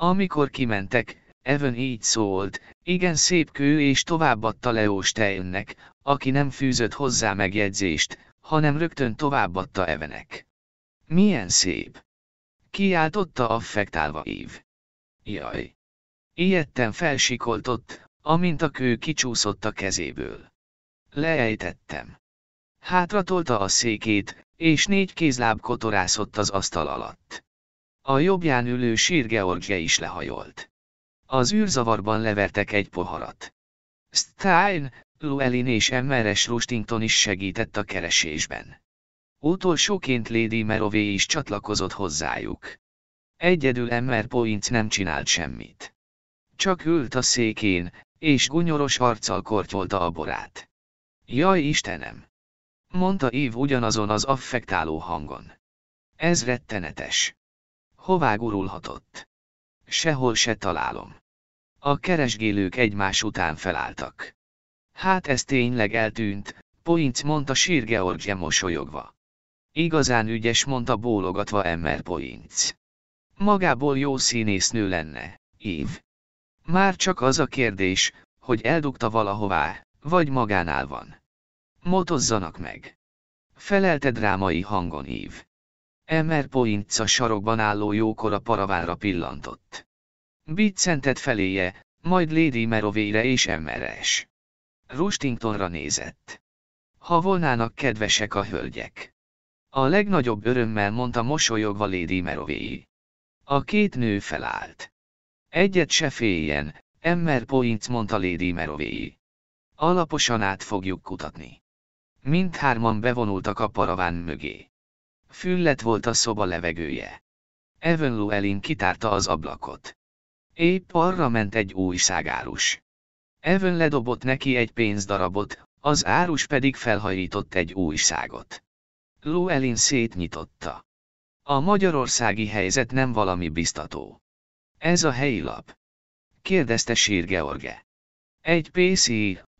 Amikor kimentek, Evan így szólt, igen szép kő és továbbadta Leo Steinnek, aki nem fűzött hozzá megjegyzést, hanem rögtön továbbadta Evenek. Milyen szép! Kiáltotta affektálva Ív. Jaj! Ilyetten felsikoltott, amint a kő kicsúszott a kezéből. Leejtettem. Hátratolta a székét, és négy kézláb kotorászott az asztal alatt. A jobbján ülő sír Georgia is lehajolt. Az űrzavarban levertek egy poharat. Stein, Llewellyn és Emmeres Rustington is segített a keresésben. Utolsóként Lady Merové is csatlakozott hozzájuk. Egyedül Emmer Point nem csinált semmit. Csak ült a székén, és gunyoros arccal kortyolta a borát. Jaj Istenem! mondta Ív ugyanazon az affektáló hangon. Ez rettenetes. Hová gurulhatott? Sehol se találom. A keresgélők egymás után felálltak. Hát ez tényleg eltűnt, Poinc mondta Sir George mosolyogva. Igazán ügyes, mondta bólogatva Emmer Poinc. Magából jó színésznő lenne, Év. Már csak az a kérdés, hogy eldugta valahová, vagy magánál van. Motozzanak meg. Felelte drámai hangon Év. Emer a sarokban álló jókora paravára pillantott. Biccentet feléje, majd Lady Merovére és Emeres. Rustingtonra nézett. Ha volnának kedvesek a hölgyek. A legnagyobb örömmel mondta mosolyogva Lady Merovéi. A két nő felállt. Egyet se féljen, Emmer Poinc mondta Lady Merovéi. Alaposan át fogjuk kutatni. Mindhárman bevonultak a paraván mögé. Füllet volt a szoba levegője. Evan Llewellyn kitárta az ablakot. Épp arra ment egy újságárus. Evan ledobott neki egy pénzdarabot, az árus pedig felhajított egy újságot. Llewellyn szétnyitotta. A magyarországi helyzet nem valami biztató. Ez a helyi lap. Kérdezte Sír George. Egy PC,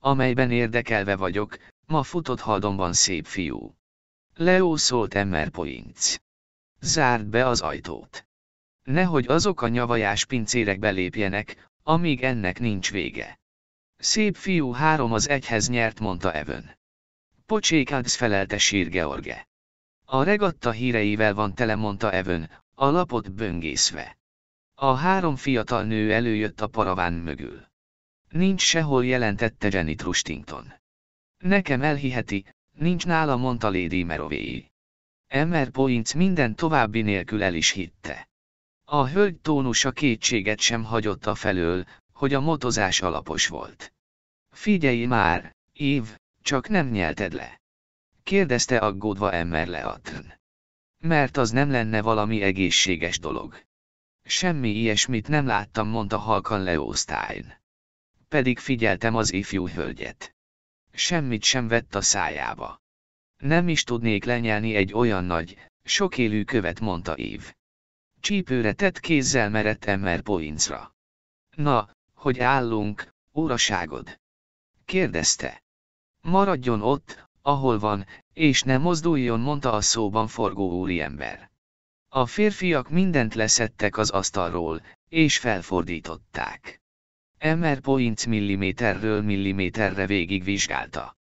amelyben érdekelve vagyok, ma futott haldomban szép fiú. Leo szólt Emmer Poinc. Zárd be az ajtót. Nehogy azok a nyavajás pincérek belépjenek, amíg ennek nincs vége. Szép fiú három az egyhez nyert, mondta Evön. Pocsékádsz felelte sír George. A regatta híreivel van tele, mondta Evön, a lapot böngészve. A három fiatal nő előjött a paraván mögül. Nincs sehol jelentette Jenny Trustington. Nekem elhiheti, nincs nála mondta Lady Merovéi. Emmer Poinc minden további nélkül el is hitte. A hölgy tónusa kétséget sem hagyott a felől, hogy a motozás alapos volt. Figyelj már, Év, csak nem nyelted le. Kérdezte aggódva Emmer Leatrn. Mert az nem lenne valami egészséges dolog. Semmi ilyesmit nem láttam, mondta halkan Leo Stein. Pedig figyeltem az ifjú hölgyet semmit sem vett a szájába. Nem is tudnék lenyelni egy olyan nagy, élő követ, mondta Év. Csípőre tett kézzel merett emmer poincra. Na, hogy állunk, uraságod? kérdezte. Maradjon ott, ahol van, és ne mozduljon, mondta a szóban forgó úriember. A férfiak mindent leszettek az asztalról, és felfordították. MR Point milliméterről milliméterre végigvizsgálta.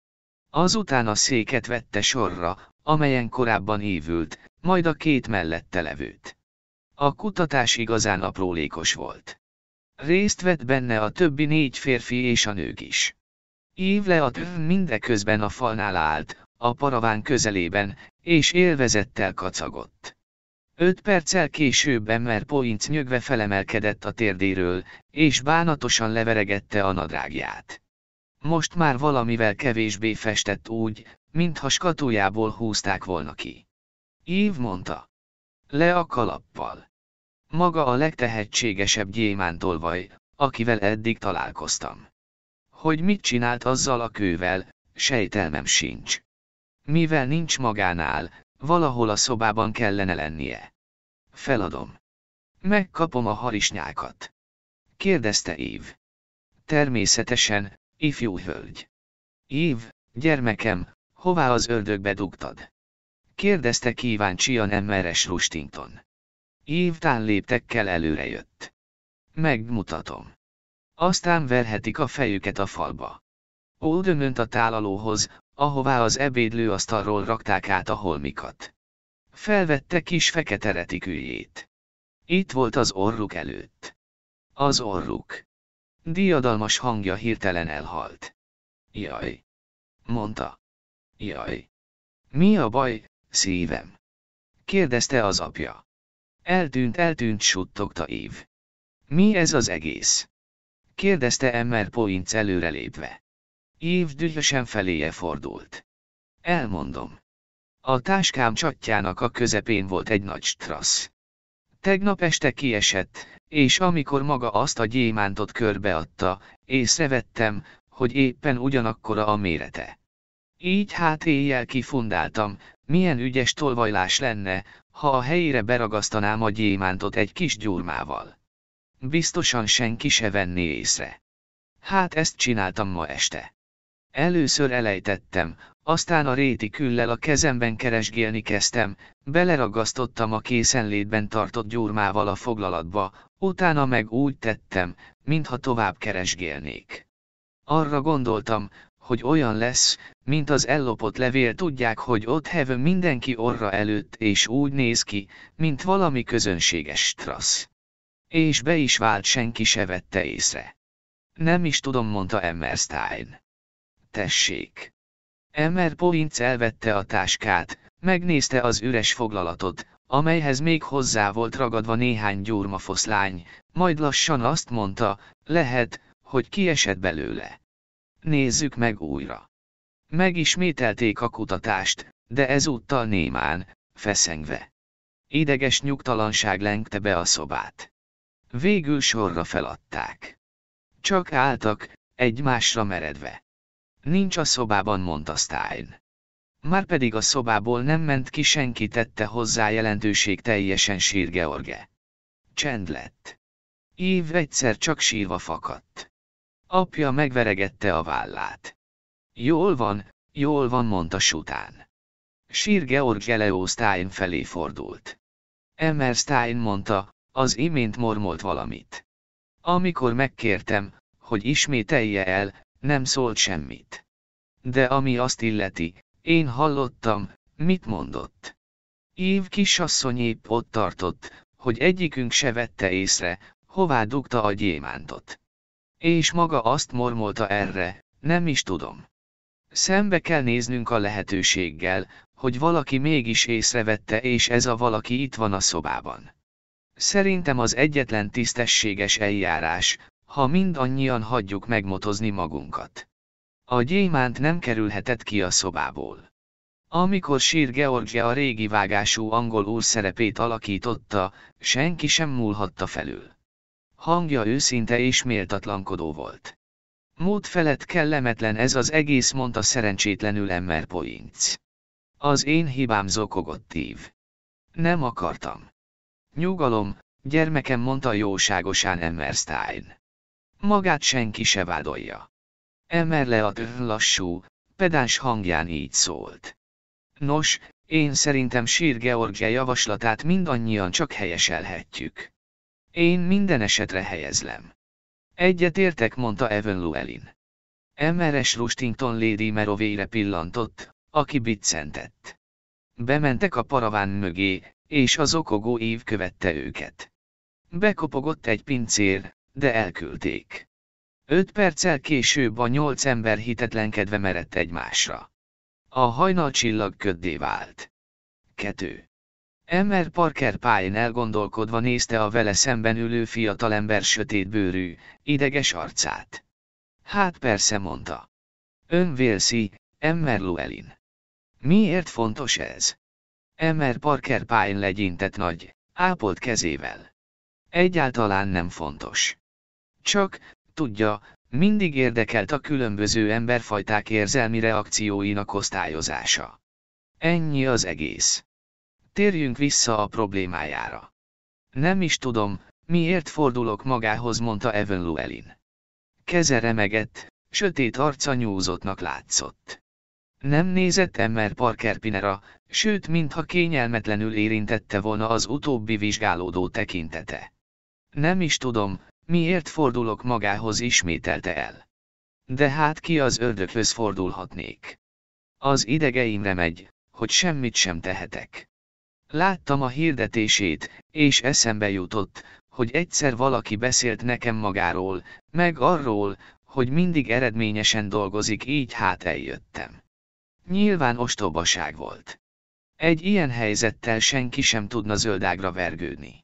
Azután a széket vette sorra, amelyen korábban évült, majd a két mellette levőt. A kutatás igazán aprólékos volt. Részt vett benne a többi négy férfi és a nők is. Évleat mindeközben a falnál állt, a paraván közelében, és élvezettel kacagott. Öt perccel később Emmer Point nyögve felemelkedett a térdéről, és bánatosan leveregette a nadrágját. Most már valamivel kevésbé festett úgy, mintha skatójából húzták volna ki. Ív mondta. Le a kalappal. Maga a legtehetségesebb gyémántolvaj, akivel eddig találkoztam. Hogy mit csinált azzal a kővel, sejtelmem sincs. Mivel nincs magánál, Valahol a szobában kellene lennie. Feladom. Megkapom a harisnyákat. Kérdezte Év. Természetesen, ifjú hölgy. Év, gyermekem, hová az ördögbe dugtad? Kérdezte kíváncsian emmeres Rustinton. Év tán léptekkel előrejött. Megmutatom. Aztán verhetik a fejüket a falba. Oldön önt a tálalóhoz, ahová az ebédlőasztalról rakták át a holmikat. Felvette kis fekete retiküljét. Itt volt az orruk előtt. Az orruk. Diadalmas hangja hirtelen elhalt. Jaj. Mondta. Jaj. Mi a baj, szívem? Kérdezte az apja. Eltűnt, eltűnt, suttogta Év. Mi ez az egész? Kérdezte Emmer Poinc előrelépve. Év dühösen feléje fordult. Elmondom. A táskám csatjának a közepén volt egy nagy strassz. Tegnap este kiesett, és amikor maga azt a gyémántot körbeadta, észrevettem, hogy éppen ugyanakkora a mérete. Így hát éjjel kifundáltam, milyen ügyes tolvajlás lenne, ha a helyére beragasztanám a gyémántot egy kis gyurmával. Biztosan senki se venné észre. Hát ezt csináltam ma este. Először elejtettem, aztán a réti küllel a kezemben keresgélni kezdtem, beleragasztottam a készenlétben tartott gyurmával a foglalatba, utána meg úgy tettem, mintha tovább keresgélnék. Arra gondoltam, hogy olyan lesz, mint az ellopott levél tudják, hogy ott hev mindenki orra előtt és úgy néz ki, mint valami közönséges strasz. És be is vált senki se vette észre. Nem is tudom, mondta Emmerstein tessék. Emmer Poinc elvette a táskát, megnézte az üres foglalatot, amelyhez még hozzá volt ragadva néhány gyurmafoszlány, majd lassan azt mondta, lehet, hogy kiesett belőle. Nézzük meg újra. Megismételték a kutatást, de ezúttal némán, feszengve. Ideges nyugtalanság lengte be a szobát. Végül sorra feladták. Csak álltak, egymásra meredve. Nincs a szobában, mondta Stein. Márpedig a szobából nem ment ki senki tette hozzá jelentőség teljesen sír George. Csend lett. Ív egyszer csak sírva fakadt. Apja megveregette a vállát. Jól van, jól van, mondta sután. Sír George Leo Stein felé fordult. Emmer Stein mondta, az imént mormolt valamit. Amikor megkértem, hogy ismételje el, nem szólt semmit. De ami azt illeti, én hallottam, mit mondott. Ív kisasszony épp ott tartott, hogy egyikünk se vette észre, hová dugta a gyémántot. És maga azt mormolta erre, nem is tudom. Szembe kell néznünk a lehetőséggel, hogy valaki mégis észrevette és ez a valaki itt van a szobában. Szerintem az egyetlen tisztességes eljárás, ha mindannyian hagyjuk megmotozni magunkat. A gyémánt nem kerülhetett ki a szobából. Amikor Sír Georgia a régi vágású angol úr szerepét alakította, senki sem múlhatta felül. Hangja őszinte és méltatlankodó volt. Mód felett kellemetlen ez az egész, mondta szerencsétlenül Emmer Poinc. Az én hibám zokogott ív. Nem akartam. Nyugalom, gyermekem, mondta jóságosan Emmer Stein. Magát senki se vádolja. Emer le a lassú, pedás hangján így szólt. Nos, én szerintem Sír Georgia javaslatát mindannyian csak helyeselhetjük. Én minden esetre helyezlem. Egyet értek, mondta Evan Luelin. Emeres Rustington Lady Merovére pillantott, aki biccentett. Bementek a paraván mögé, és az okogó év követte őket. Bekopogott egy pincér, de elküldték. Öt perccel később a nyolc ember hitetlenkedve merett egymásra. A hajnalcsillag köddé vált. 2. Emmer Parker Pine elgondolkodva nézte a vele szemben ülő fiatalember sötétbőrű, ideges arcát. Hát persze mondta. Ön Vélszi, Emmer Luelin. Miért fontos ez? Emmer Parker Pine legyintett nagy, ápolt kezével. Egyáltalán nem fontos. Csak, tudja, mindig érdekelt a különböző emberfajták érzelmi reakcióinak osztályozása. Ennyi az egész. Térjünk vissza a problémájára. Nem is tudom, miért fordulok magához, mondta Evan Luelin. Keze remegett, sötét arca nyúzottnak látszott. Nem nézett Emmer Parker Pinera, sőt mintha kényelmetlenül érintette volna az utóbbi vizsgálódó tekintete. Nem is tudom, Miért fordulok magához ismételte el. De hát ki az ördökhöz fordulhatnék? Az idegeimre megy, hogy semmit sem tehetek. Láttam a hirdetését, és eszembe jutott, hogy egyszer valaki beszélt nekem magáról, meg arról, hogy mindig eredményesen dolgozik, így hát eljöttem. Nyilván ostobaság volt. Egy ilyen helyzettel senki sem tudna zöldágra vergődni.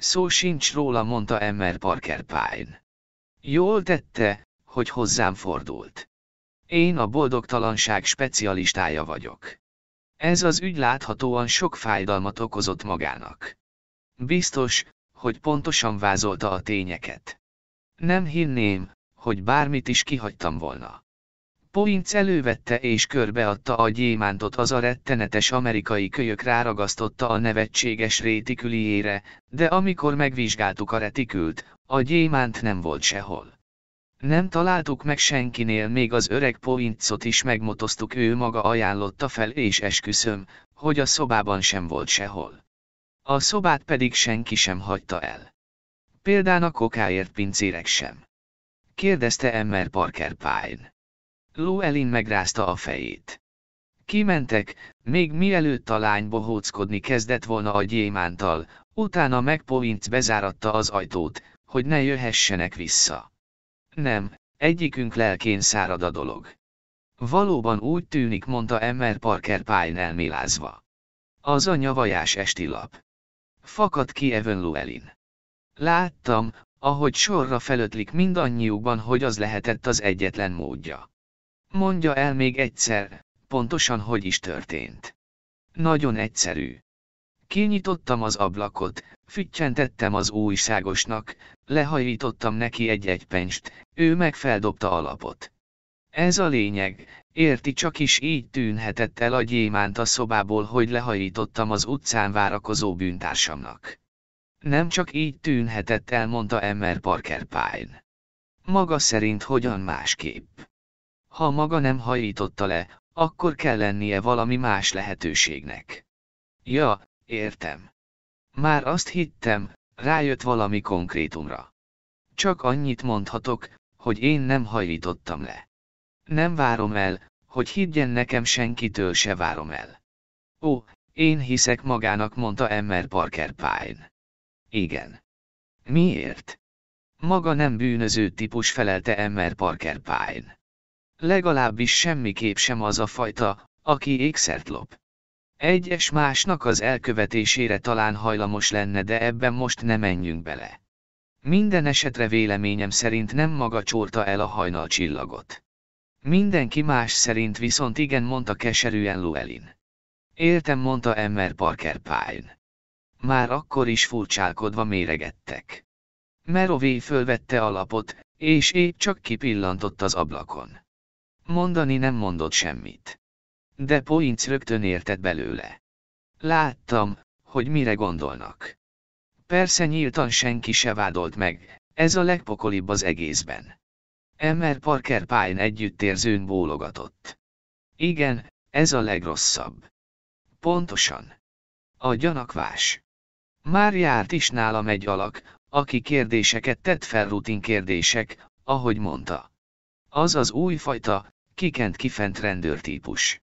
Szó sincs róla, mondta Emmer Parker Pine. Jól tette, hogy hozzám fordult. Én a boldogtalanság specialistája vagyok. Ez az ügy láthatóan sok fájdalmat okozott magának. Biztos, hogy pontosan vázolta a tényeket. Nem hinném, hogy bármit is kihagytam volna. Poinc elővette és körbeadta a gyémántot az a rettenetes amerikai kölyök ráragasztotta a nevetséges rétiküliére, de amikor megvizsgáltuk a retikült, a gyémánt nem volt sehol. Nem találtuk meg senkinél, még az öreg Poincot is megmotoztuk ő maga ajánlotta fel és esküszöm, hogy a szobában sem volt sehol. A szobát pedig senki sem hagyta el. Példán a kokáért pincérek sem. Kérdezte Emmer Parker Pine. Lóelin megrázta a fejét. Kimentek, még mielőtt a lány bohóckodni kezdett volna a gyémántal, utána megpovinc bezáratta az ajtót, hogy ne jöhessenek vissza. Nem, egyikünk lelkén szárad a dolog. Valóban úgy tűnik, mondta Emmer Parker Pine elmélázva. Az a nyavajás esti lap. Fakad ki Evan Luelin. Láttam, ahogy sorra felötlik mindannyiukban, hogy az lehetett az egyetlen módja. Mondja el még egyszer, pontosan hogy is történt. Nagyon egyszerű. Kinyitottam az ablakot, füttyentettem az újságosnak, lehajítottam neki egy-egy penst, ő megfeldobta a lapot. Ez a lényeg, érti csak is így tűnhetett el a gyémánt a szobából, hogy lehajítottam az utcán várakozó bűntársamnak. Nem csak így tűnhetett el, mondta Emmer Parker Pine. Maga szerint hogyan másképp ha maga nem hajította le, akkor kell lennie valami más lehetőségnek. Ja, értem. Már azt hittem, rájött valami konkrétumra. Csak annyit mondhatok, hogy én nem hajítottam le. Nem várom el, hogy higgyen nekem senkitől se várom el. Ó, én hiszek magának, mondta Emmer Parker Pine. Igen. Miért? Maga nem bűnöző típus felelte Emmer Parker Pine. Legalábbis semmiképp sem az a fajta, aki ékszert lop. Egyes másnak az elkövetésére talán hajlamos lenne, de ebben most nem menjünk bele. Minden esetre véleményem szerint nem maga csórta el a hajnalcsillagot. Mindenki más szerint viszont igen mondta keserűen Luelin. Éltem mondta Emmer Parker Pine. Már akkor is furcsálkodva méregettek. Merové fölvette a lapot, és épp csak kipillantott az ablakon. Mondani nem mondott semmit. De Poinc rögtön értett belőle. Láttam, hogy mire gondolnak. Persze nyíltan senki se vádolt meg, ez a legpokolibb az egészben. Emmer Parker Pine együttérzőn bólogatott. Igen, ez a legrosszabb. Pontosan. A gyanakvás. Már járt is nálam egy alak, aki kérdéseket tett fel rutin kérdések, ahogy mondta. Az az újfajta, kikent kifent rendőrtípus.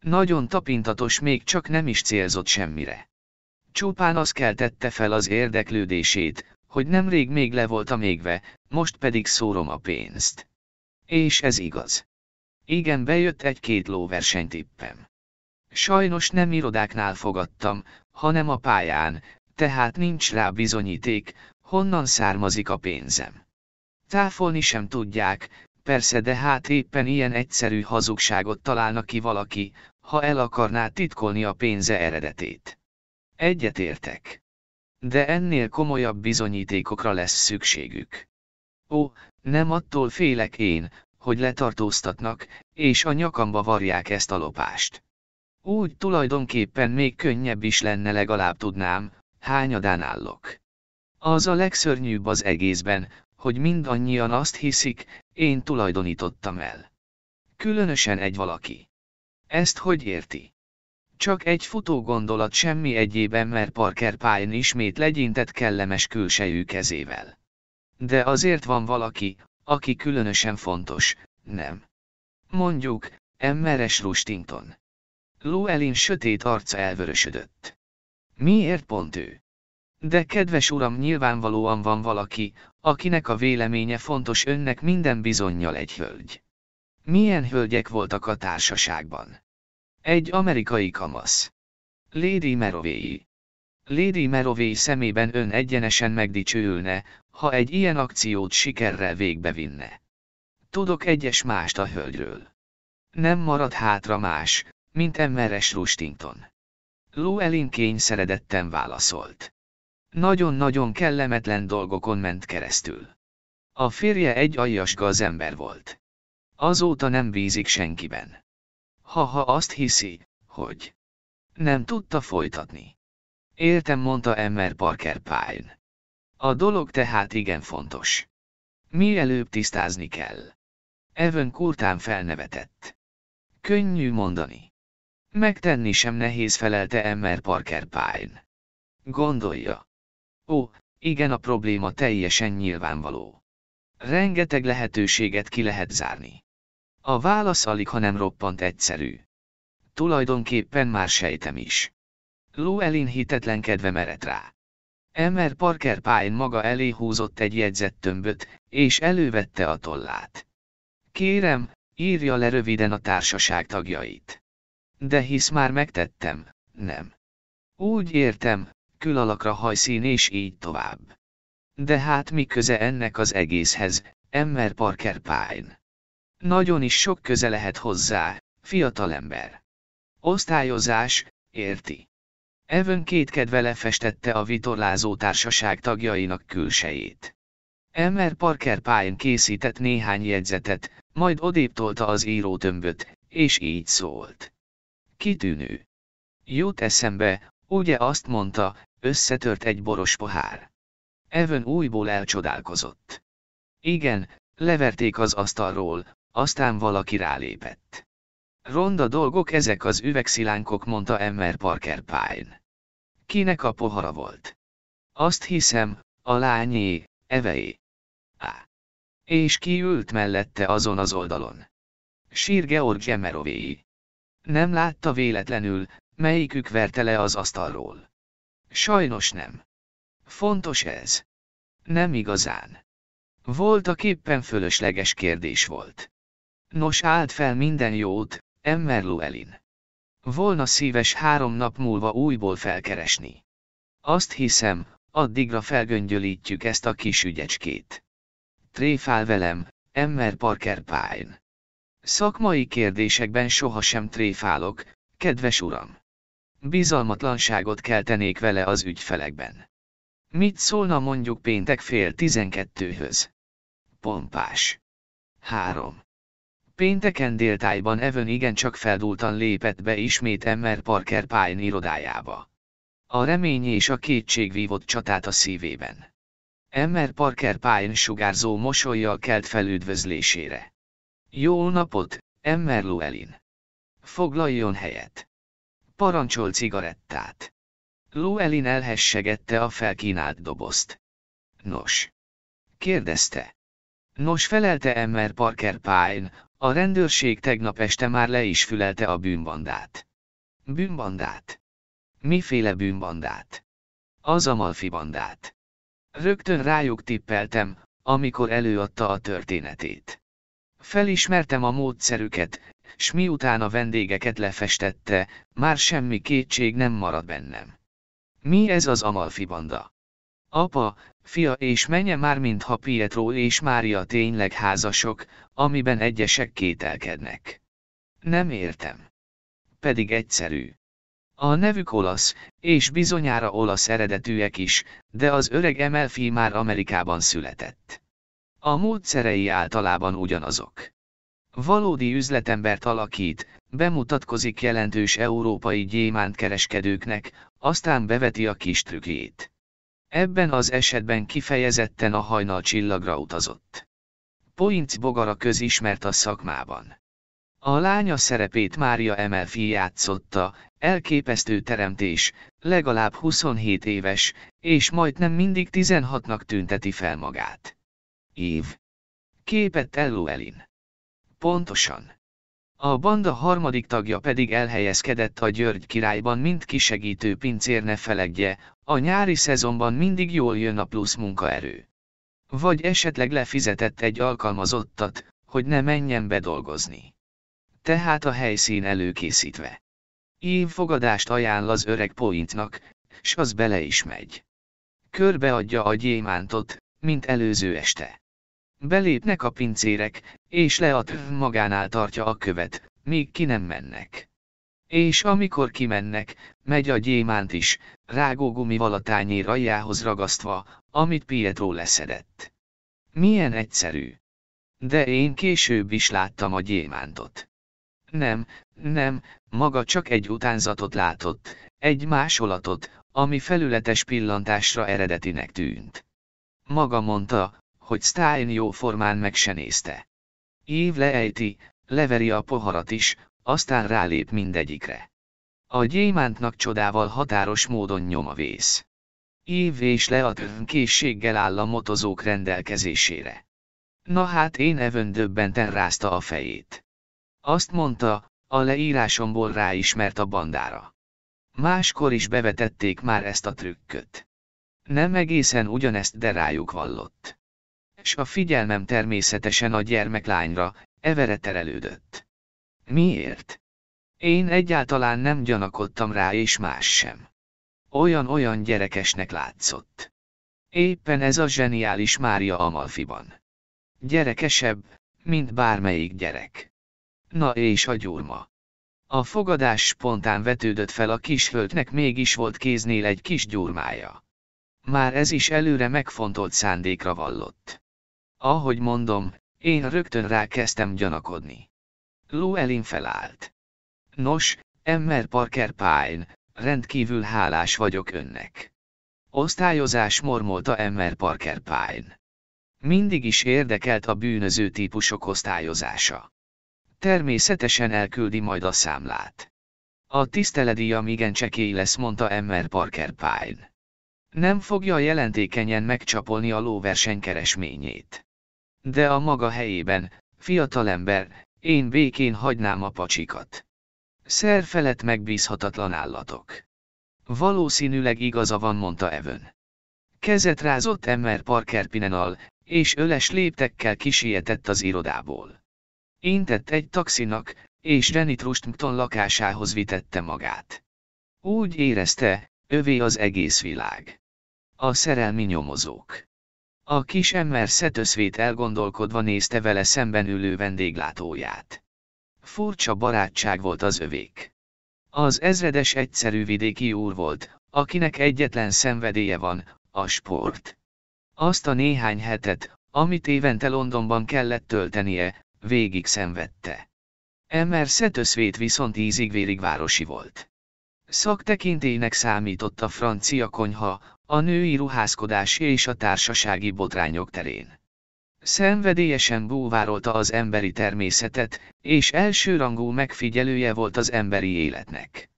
Nagyon tapintatos még csak nem is célzott semmire. Csupán az keltette fel az érdeklődését, hogy nemrég még le volt a mégve, most pedig szórom a pénzt. És ez igaz. Igen, bejött egy-két lóversenytippem. Sajnos nem irodáknál fogadtam, hanem a pályán, tehát nincs rá bizonyíték, honnan származik a pénzem. Táfolni sem tudják, Persze de hát éppen ilyen egyszerű hazugságot találna ki valaki, ha el akarná titkolni a pénze eredetét. Egyetértek. De ennél komolyabb bizonyítékokra lesz szükségük. Ó, nem attól félek én, hogy letartóztatnak, és a nyakamba varják ezt a lopást. Úgy tulajdonképpen még könnyebb is lenne legalább tudnám, hányadán állok. Az a legszörnyűbb az egészben, hogy mindannyian azt hiszik, én tulajdonítottam el. Különösen egy valaki. Ezt hogy érti? Csak egy futó gondolat semmi egyében, mert Parker Pine ismét legyintett kellemes külsejű kezével. De azért van valaki, aki különösen fontos, nem. Mondjuk, Emmeres Rustington. Luelin sötét arca elvörösödött. Miért pont ő? De kedves uram nyilvánvalóan van valaki, Akinek a véleménye fontos önnek minden bizonyal egy hölgy. Milyen hölgyek voltak a társaságban? Egy amerikai kamasz. Lady Merovéi. Lady Merové szemében ön egyenesen megdicsőülne, ha egy ilyen akciót sikerrel végbevinne. Tudok egyes mást a hölgyről. Nem marad hátra más, mint Emmeres Rustington. Lou Elin kényszeredetten válaszolt. Nagyon-nagyon kellemetlen dolgokon ment keresztül. A férje egy aljas az ember volt. Azóta nem bízik senkiben. Ha-ha azt hiszi, hogy nem tudta folytatni. Éltem, mondta Emmer Parker Pine. A dolog tehát igen fontos. Mielőbb tisztázni kell. Evan kurtán felnevetett. Könnyű mondani. Megtenni sem nehéz felelte Emmer Parker Pine. Gondolja. Ó, igen a probléma teljesen nyilvánvaló. Rengeteg lehetőséget ki lehet zárni. A válasz alig, ha nem roppant egyszerű. Tulajdonképpen már sejtem is. Llewellyn hitetlenkedve mered rá. Emmer Parker Pine maga elé húzott egy tömböt, és elővette a tollát. Kérem, írja le röviden a társaság tagjait. De hisz már megtettem, nem. Úgy értem, külalakra hajszín és így tovább. De hát mi köze ennek az egészhez, Emmer Parker Pine? Nagyon is sok köze lehet hozzá, fiatalember. Osztályozás, érti. Evan két kedve lefestette a vitorlázó társaság tagjainak külsejét. Emmer Parker Pine készített néhány jegyzetet, majd odéptolta az írótömböt, és így szólt. Kitűnő. Jut eszembe, ugye azt mondta, összetört egy boros pohár. Evan újból elcsodálkozott. Igen, leverték az asztalról, aztán valaki rálépett. Ronda dolgok ezek az üvegszilánkok, mondta Emmer Parker Pine. Kinek a pohara volt? Azt hiszem, a lányé, Evei. Á. És ki ült mellette azon az oldalon? Sír Georg Emerovéi. Nem látta véletlenül, melyikük verte le az asztalról. Sajnos nem. Fontos ez. Nem igazán. Voltak éppen fölösleges kérdés volt. Nos állt fel minden jót, Emmer Luelin. Volna szíves három nap múlva újból felkeresni. Azt hiszem, addigra felgöngyölítjük ezt a kis ügyecskét. Tréfál velem, Emmer Parker Pine. Szakmai kérdésekben sohasem tréfálok, kedves uram. Bizalmatlanságot keltenék vele az ügyfelekben. Mit szólna mondjuk péntek fél tizenkettőhöz? Pompás. 3. Pénteken déltájban Evan igencsak feldultan lépett be ismét Emmer Parker Pine irodájába. A remény és a kétség vívott csatát a szívében. Emmer Parker Pine sugárzó mosolyjal kelt felüdvözlésére. Jó napot, Emmer Llewellyn. Foglaljon helyet. Parancsol cigarettát. Lóelin elhessegette a felkínált dobozt. Nos. Kérdezte. Nos felelte Emmer Parker Pine, a rendőrség tegnap este már le is fülelte a bűnbandát. Bűnbandát? Miféle bűnbandát? Az Malfi bandát. Rögtön rájuk tippeltem, amikor előadta a történetét. Felismertem a módszerüket, s miután a vendégeket lefestette, már semmi kétség nem marad bennem. Mi ez az Amalfi banda? Apa, fia és menye már mintha Pietro és Mária tényleg házasok, amiben egyesek kételkednek. Nem értem. Pedig egyszerű. A nevük olasz, és bizonyára olasz eredetűek is, de az öreg Amalfi már Amerikában született. A módszerei általában ugyanazok. Valódi üzletembert alakít, bemutatkozik jelentős európai gyémántkereskedőknek, aztán beveti a kis trükkjét. Ebben az esetben kifejezetten a hajnal csillagra utazott. Poinc Bogara közismert a szakmában. A lánya szerepét Mária Emelfi játszotta, elképesztő teremtés, legalább 27 éves, és majdnem mindig 16-nak tünteti fel magát. Év. Képet Elluelin. Pontosan. A banda harmadik tagja pedig elhelyezkedett a György királyban, mint kisegítő pincér ne a nyári szezonban mindig jól jön a plusz munkaerő. Vagy esetleg lefizetett egy alkalmazottat, hogy ne menjen bedolgozni. Tehát a helyszín előkészítve. Ív fogadást ajánl az öreg pointnak, s az bele is megy. Körbeadja a gyémántot, mint előző este. Belépnek a pincérek, és Leat magánál tartja a követ, míg ki nem mennek. És amikor kimennek, megy a gyémánt is, rágógumival a tányér aljához ragasztva, amit Pietro leszedett. Milyen egyszerű. De én később is láttam a gyémántot. Nem, nem, maga csak egy utánzatot látott, egy másolatot, ami felületes pillantásra eredetinek tűnt. Maga mondta, hogy Stein jó meg se nézte. Év leejti, leveri a poharat is, aztán rálép mindegyikre. A gyémántnak csodával határos módon nyom a vész. Év és lead készséggel áll a motozók rendelkezésére. Na hát én evön döbbenten rázta a fejét. Azt mondta, a leírásomból ráismert a bandára. Máskor is bevetették már ezt a trükköt. Nem egészen ugyanezt de rájuk vallott s a figyelmem természetesen a gyermeklányra, evere terelődött. Miért? Én egyáltalán nem gyanakodtam rá és más sem. Olyan-olyan gyerekesnek látszott. Éppen ez a zseniális Mária Amalfiban. Gyerekesebb, mint bármelyik gyerek. Na és a gyurma. A fogadás spontán vetődött fel a hölgynek mégis volt kéznél egy kis gyurmája. Már ez is előre megfontolt szándékra vallott. Ahogy mondom, én rögtön rákezdtem gyanakodni. Llewellyn felállt. Nos, Emmer Parker Pine, rendkívül hálás vagyok önnek. Osztályozás mormolta Emmer Parker Pine. Mindig is érdekelt a bűnöző típusok osztályozása. Természetesen elküldi majd a számlát. A tiszteletdíjam igen csekély lesz, mondta Emmer Parker Pine. Nem fogja jelentékenyen megcsapolni a lóverseny keresményét. De a maga helyében, fiatalember, én békén hagynám a pacsikat. Szer felett megbízhatatlan állatok. Valószínűleg igaza van, mondta Evön. Kezet rázott Emmer Parker Pinenal, és öles léptekkel kisietett az irodából. Intett egy taxinak, és Jenny Trustmton lakásához vitette magát. Úgy érezte, övé az egész világ. A szerelmi nyomozók. A kis ember szetöszvét elgondolkodva nézte vele szemben ülő vendéglátóját. Furcsa barátság volt az övék. Az ezredes egyszerű vidéki úr volt, akinek egyetlen szenvedélye van, a sport. Azt a néhány hetet, amit évente Londonban kellett töltenie, végig szenvedte. Emmer Szetöszvét viszont ízig-vérig városi volt. Szaktekintének számított a francia konyha, a női ruházkodási és a társasági botrányok terén. Szenvedélyesen búvárolta az emberi természetet, és elsőrangú megfigyelője volt az emberi életnek.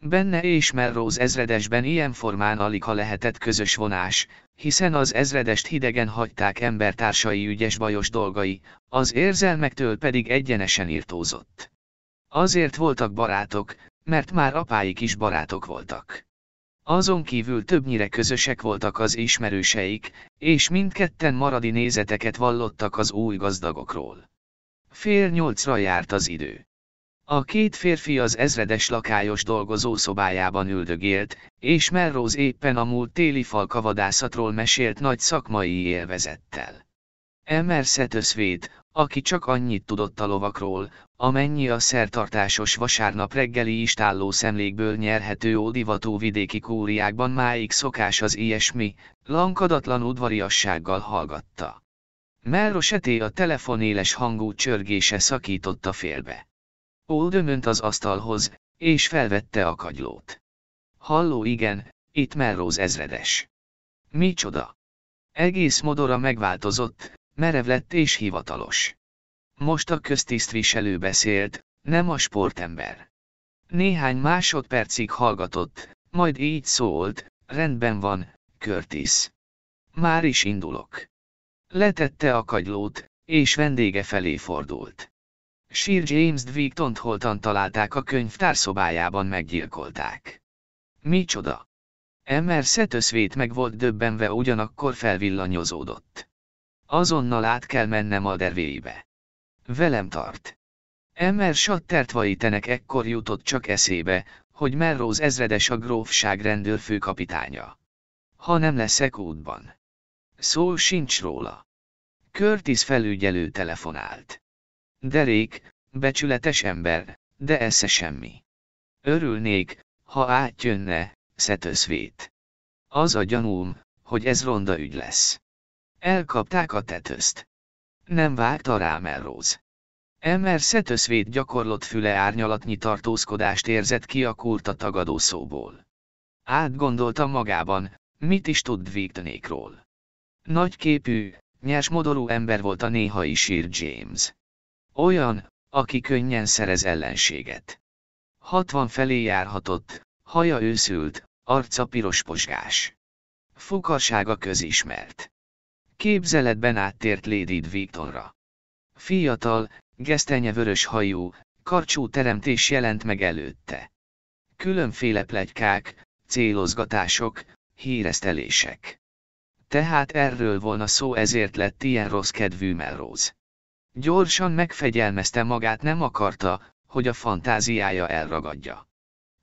Benne és Melrose ezredesben ilyen formán alig ha lehetett közös vonás, hiszen az ezredest hidegen hagyták embertársai ügyes-bajos dolgai, az érzelmektől pedig egyenesen írtózott. Azért voltak barátok, mert már apáik is barátok voltak. Azon kívül többnyire közösek voltak az ismerőseik, és mindketten maradi nézeteket vallottak az új gazdagokról. Fél nyolcra járt az idő. A két férfi az ezredes lakályos dolgozó szobájában üldögélt, és Melrose éppen a múlt téli falkavadászatról mesélt nagy szakmai élvezettel. Emerset összvét, aki csak annyit tudott a lovakról, amennyi a szertartásos vasárnap reggeli istálló szemlékből nyerhető ódivató vidéki kúriákban máig szokás az ilyesmi, lankadatlan udvariassággal hallgatta. Melroseté a telefon éles hangú csörgése szakította félbe. Oldömönt az asztalhoz, és felvette a kagylót. Halló igen, itt Melrose ezredes. Micsoda? Egész modora megváltozott, merev lett és hivatalos. Most a köztisztviselő beszélt, nem a sportember. Néhány másodpercig hallgatott, majd így szólt, rendben van, Körtisz. Már is indulok. Letette a kagylót, és vendége felé fordult. Sir James Dwigtont holtan találták a könyvtár szobájában meggyilkolták. Micsoda? Emmer Szetöszvét meg volt döbbenve ugyanakkor felvillanyozódott. Azonnal át kell mennem a dervéibe. Velem tart. Emmer Sattert vajítenek ekkor jutott csak eszébe, hogy Melrose ezredes a grófság rendőrfőkapitánya. Ha nem leszek útban. Szó sincs róla. Curtis felügyelő telefonált. Derék, becsületes ember, de esze semmi. Örülnék, ha átjönne, szetőszvét. Az a gyanúm, hogy ez ronda ügy lesz. Elkapták a tetőzt. Nem vágta rá Melrose. Emmer szetöszvét gyakorlott füle árnyalatnyi tartózkodást érzett ki a kurta tagadó szóból. Átgondolta magában, mit is tud végtenékról. Nagyképű, nyers modorú ember volt a néhai sír James. Olyan, aki könnyen szerez ellenséget. Hatvan felé járhatott, haja őszült, arca piros posgás. Fukarsága közismert. Képzeletben áttért Lady Victorra. Fiatal, gesztenyevörös hajú, karcsú teremtés jelent meg előtte. Különféle plegykák, célozgatások, híresztelések. Tehát erről volna szó ezért lett ilyen rossz kedvű Melrose. Gyorsan megfegyelmezte magát nem akarta, hogy a fantáziája elragadja.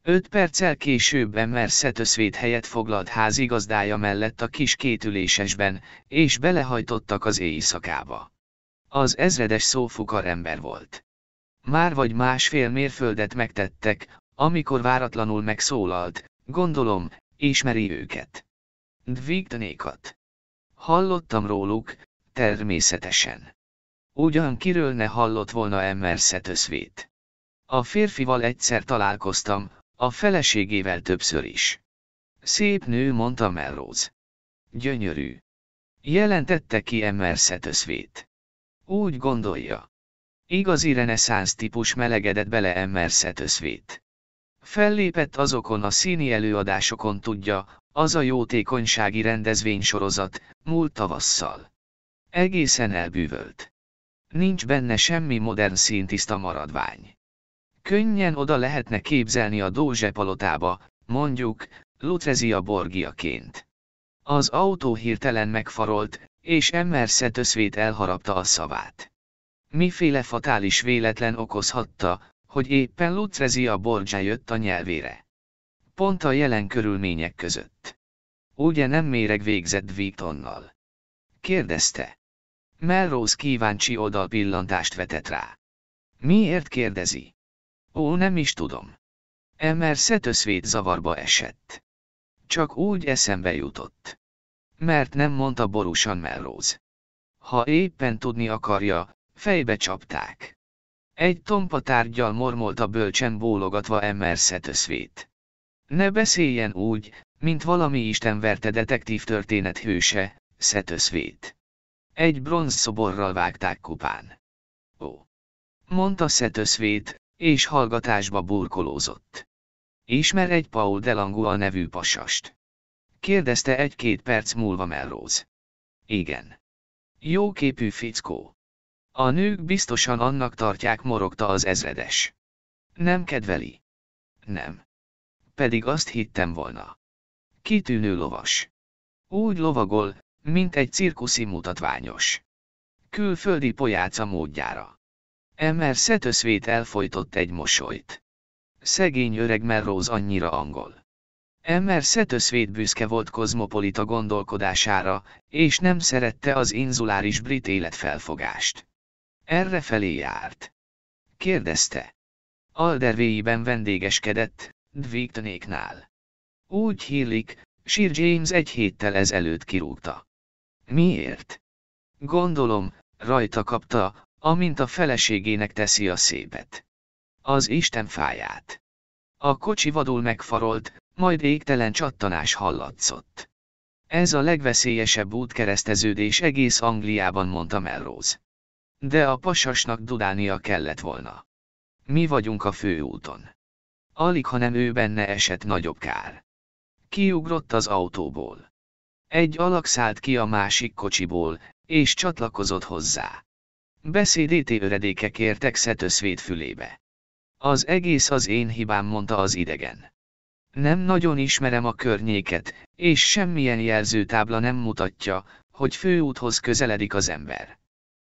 Öt perccel később Emmer Szetöszvéd helyet foglalt házigazdája mellett a kis kétülésesben, és belehajtottak az éjszakába. Az ezredes szófukar ember volt. Már vagy másfél mérföldet megtettek, amikor váratlanul megszólalt, gondolom, ismeri őket. Dvigdnékat. Hallottam róluk, természetesen. Ugyan kiről ne hallott volna Emmer Szetöszvét. A férfival egyszer találkoztam, a feleségével többször is. Szép nő, mondta Melrose. Gyönyörű. Jelentette ki Emerset öszvét. Úgy gondolja. Igazi reneszánsz típus melegedett bele Emerset öszvét. Fellépett azokon a színi előadásokon tudja, az a jótékonysági rendezvénysorozat, múlt tavasszal. Egészen elbűvölt. Nincs benne semmi modern színtiszta maradvány. Könnyen oda lehetne képzelni a Dózse palotába, mondjuk, Lutrezia Borgiaként. Az autó hirtelen megfarolt, és Emerset összvét elharapta a szavát. Miféle fatális véletlen okozhatta, hogy éppen Lutrezia Borgia jött a nyelvére. Pont a jelen körülmények között. Ugye nem méreg végzett Vítonnal? Kérdezte. Melrose kíváncsi oda pillantást vetett rá. Miért kérdezi? Ó, nem is tudom. Emer Szetöszvét zavarba esett. Csak úgy eszembe jutott. Mert nem mondta borúsan Melrose. Ha éppen tudni akarja, fejbe csapták. Egy tompa tárgyal mormolta bölcsen bólogatva Emmer Szetöszvét. Ne beszéljen úgy, mint valami istenverte detektív történet hőse, Szetöszvét. Egy szoborral vágták kupán. Ó! Mondta Szetöszvét, és hallgatásba burkolózott. Ismer egy Paul Delangua nevű pasast? Kérdezte egy-két perc múlva Melrose. Igen. Jó képű fickó. A nők biztosan annak tartják morogta az ezredes. Nem kedveli. Nem. Pedig azt hittem volna. Kitűnő lovas. Úgy lovagol, mint egy cirkuszi mutatványos. Külföldi pojáca módjára. Emer Szetöszvét elfojtott egy mosolyt. Szegény öreg Melrose annyira angol. Emmer Szetöszvét büszke volt kozmopolita gondolkodására, és nem szerette az inzuláris brit életfelfogást. Erre felé járt. Kérdezte. Aldervéiben vendégeskedett, Dvigtonéknál. Úgy hírlik, Sir James egy héttel ezelőtt kirúgta. Miért? Gondolom, rajta kapta, amint a feleségének teszi a szépet. Az Isten fáját. A kocsi vadul megfarolt, majd égtelen csattanás hallatszott. Ez a legveszélyesebb útkereszteződés egész Angliában, mondta Melrose. De a pasasnak dudánia kellett volna. Mi vagyunk a főúton. Alig, hanem ő benne esett nagyobb kár. Kiugrott az autóból. Egy alak szállt ki a másik kocsiból, és csatlakozott hozzá. Beszédété öredékek értek Szetőszvéd fülébe. Az egész az én hibám, mondta az idegen. Nem nagyon ismerem a környéket, és semmilyen jelzőtábla nem mutatja, hogy főúthoz közeledik az ember.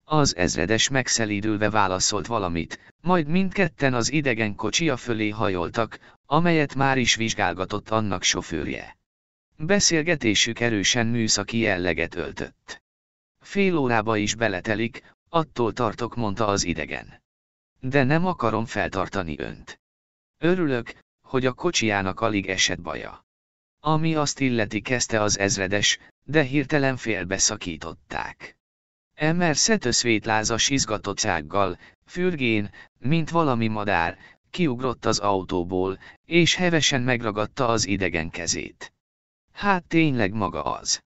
Az ezredes megszelídülve válaszolt valamit, majd mindketten az idegen kocsia fölé hajoltak, amelyet már is vizsgálgatott annak sofőrje. Beszélgetésük erősen műszaki jelleget öltött. Fél órába is beletelik, attól tartok, mondta az idegen. De nem akarom feltartani önt. Örülök, hogy a kocsiának alig esett baja. Ami azt illeti kezdte az ezredes, de hirtelen félbeszakították. Emmer szetöszvét lázas izgatottsággal, fürgén, mint valami madár, kiugrott az autóból, és hevesen megragadta az idegen kezét. Hát tényleg maga az.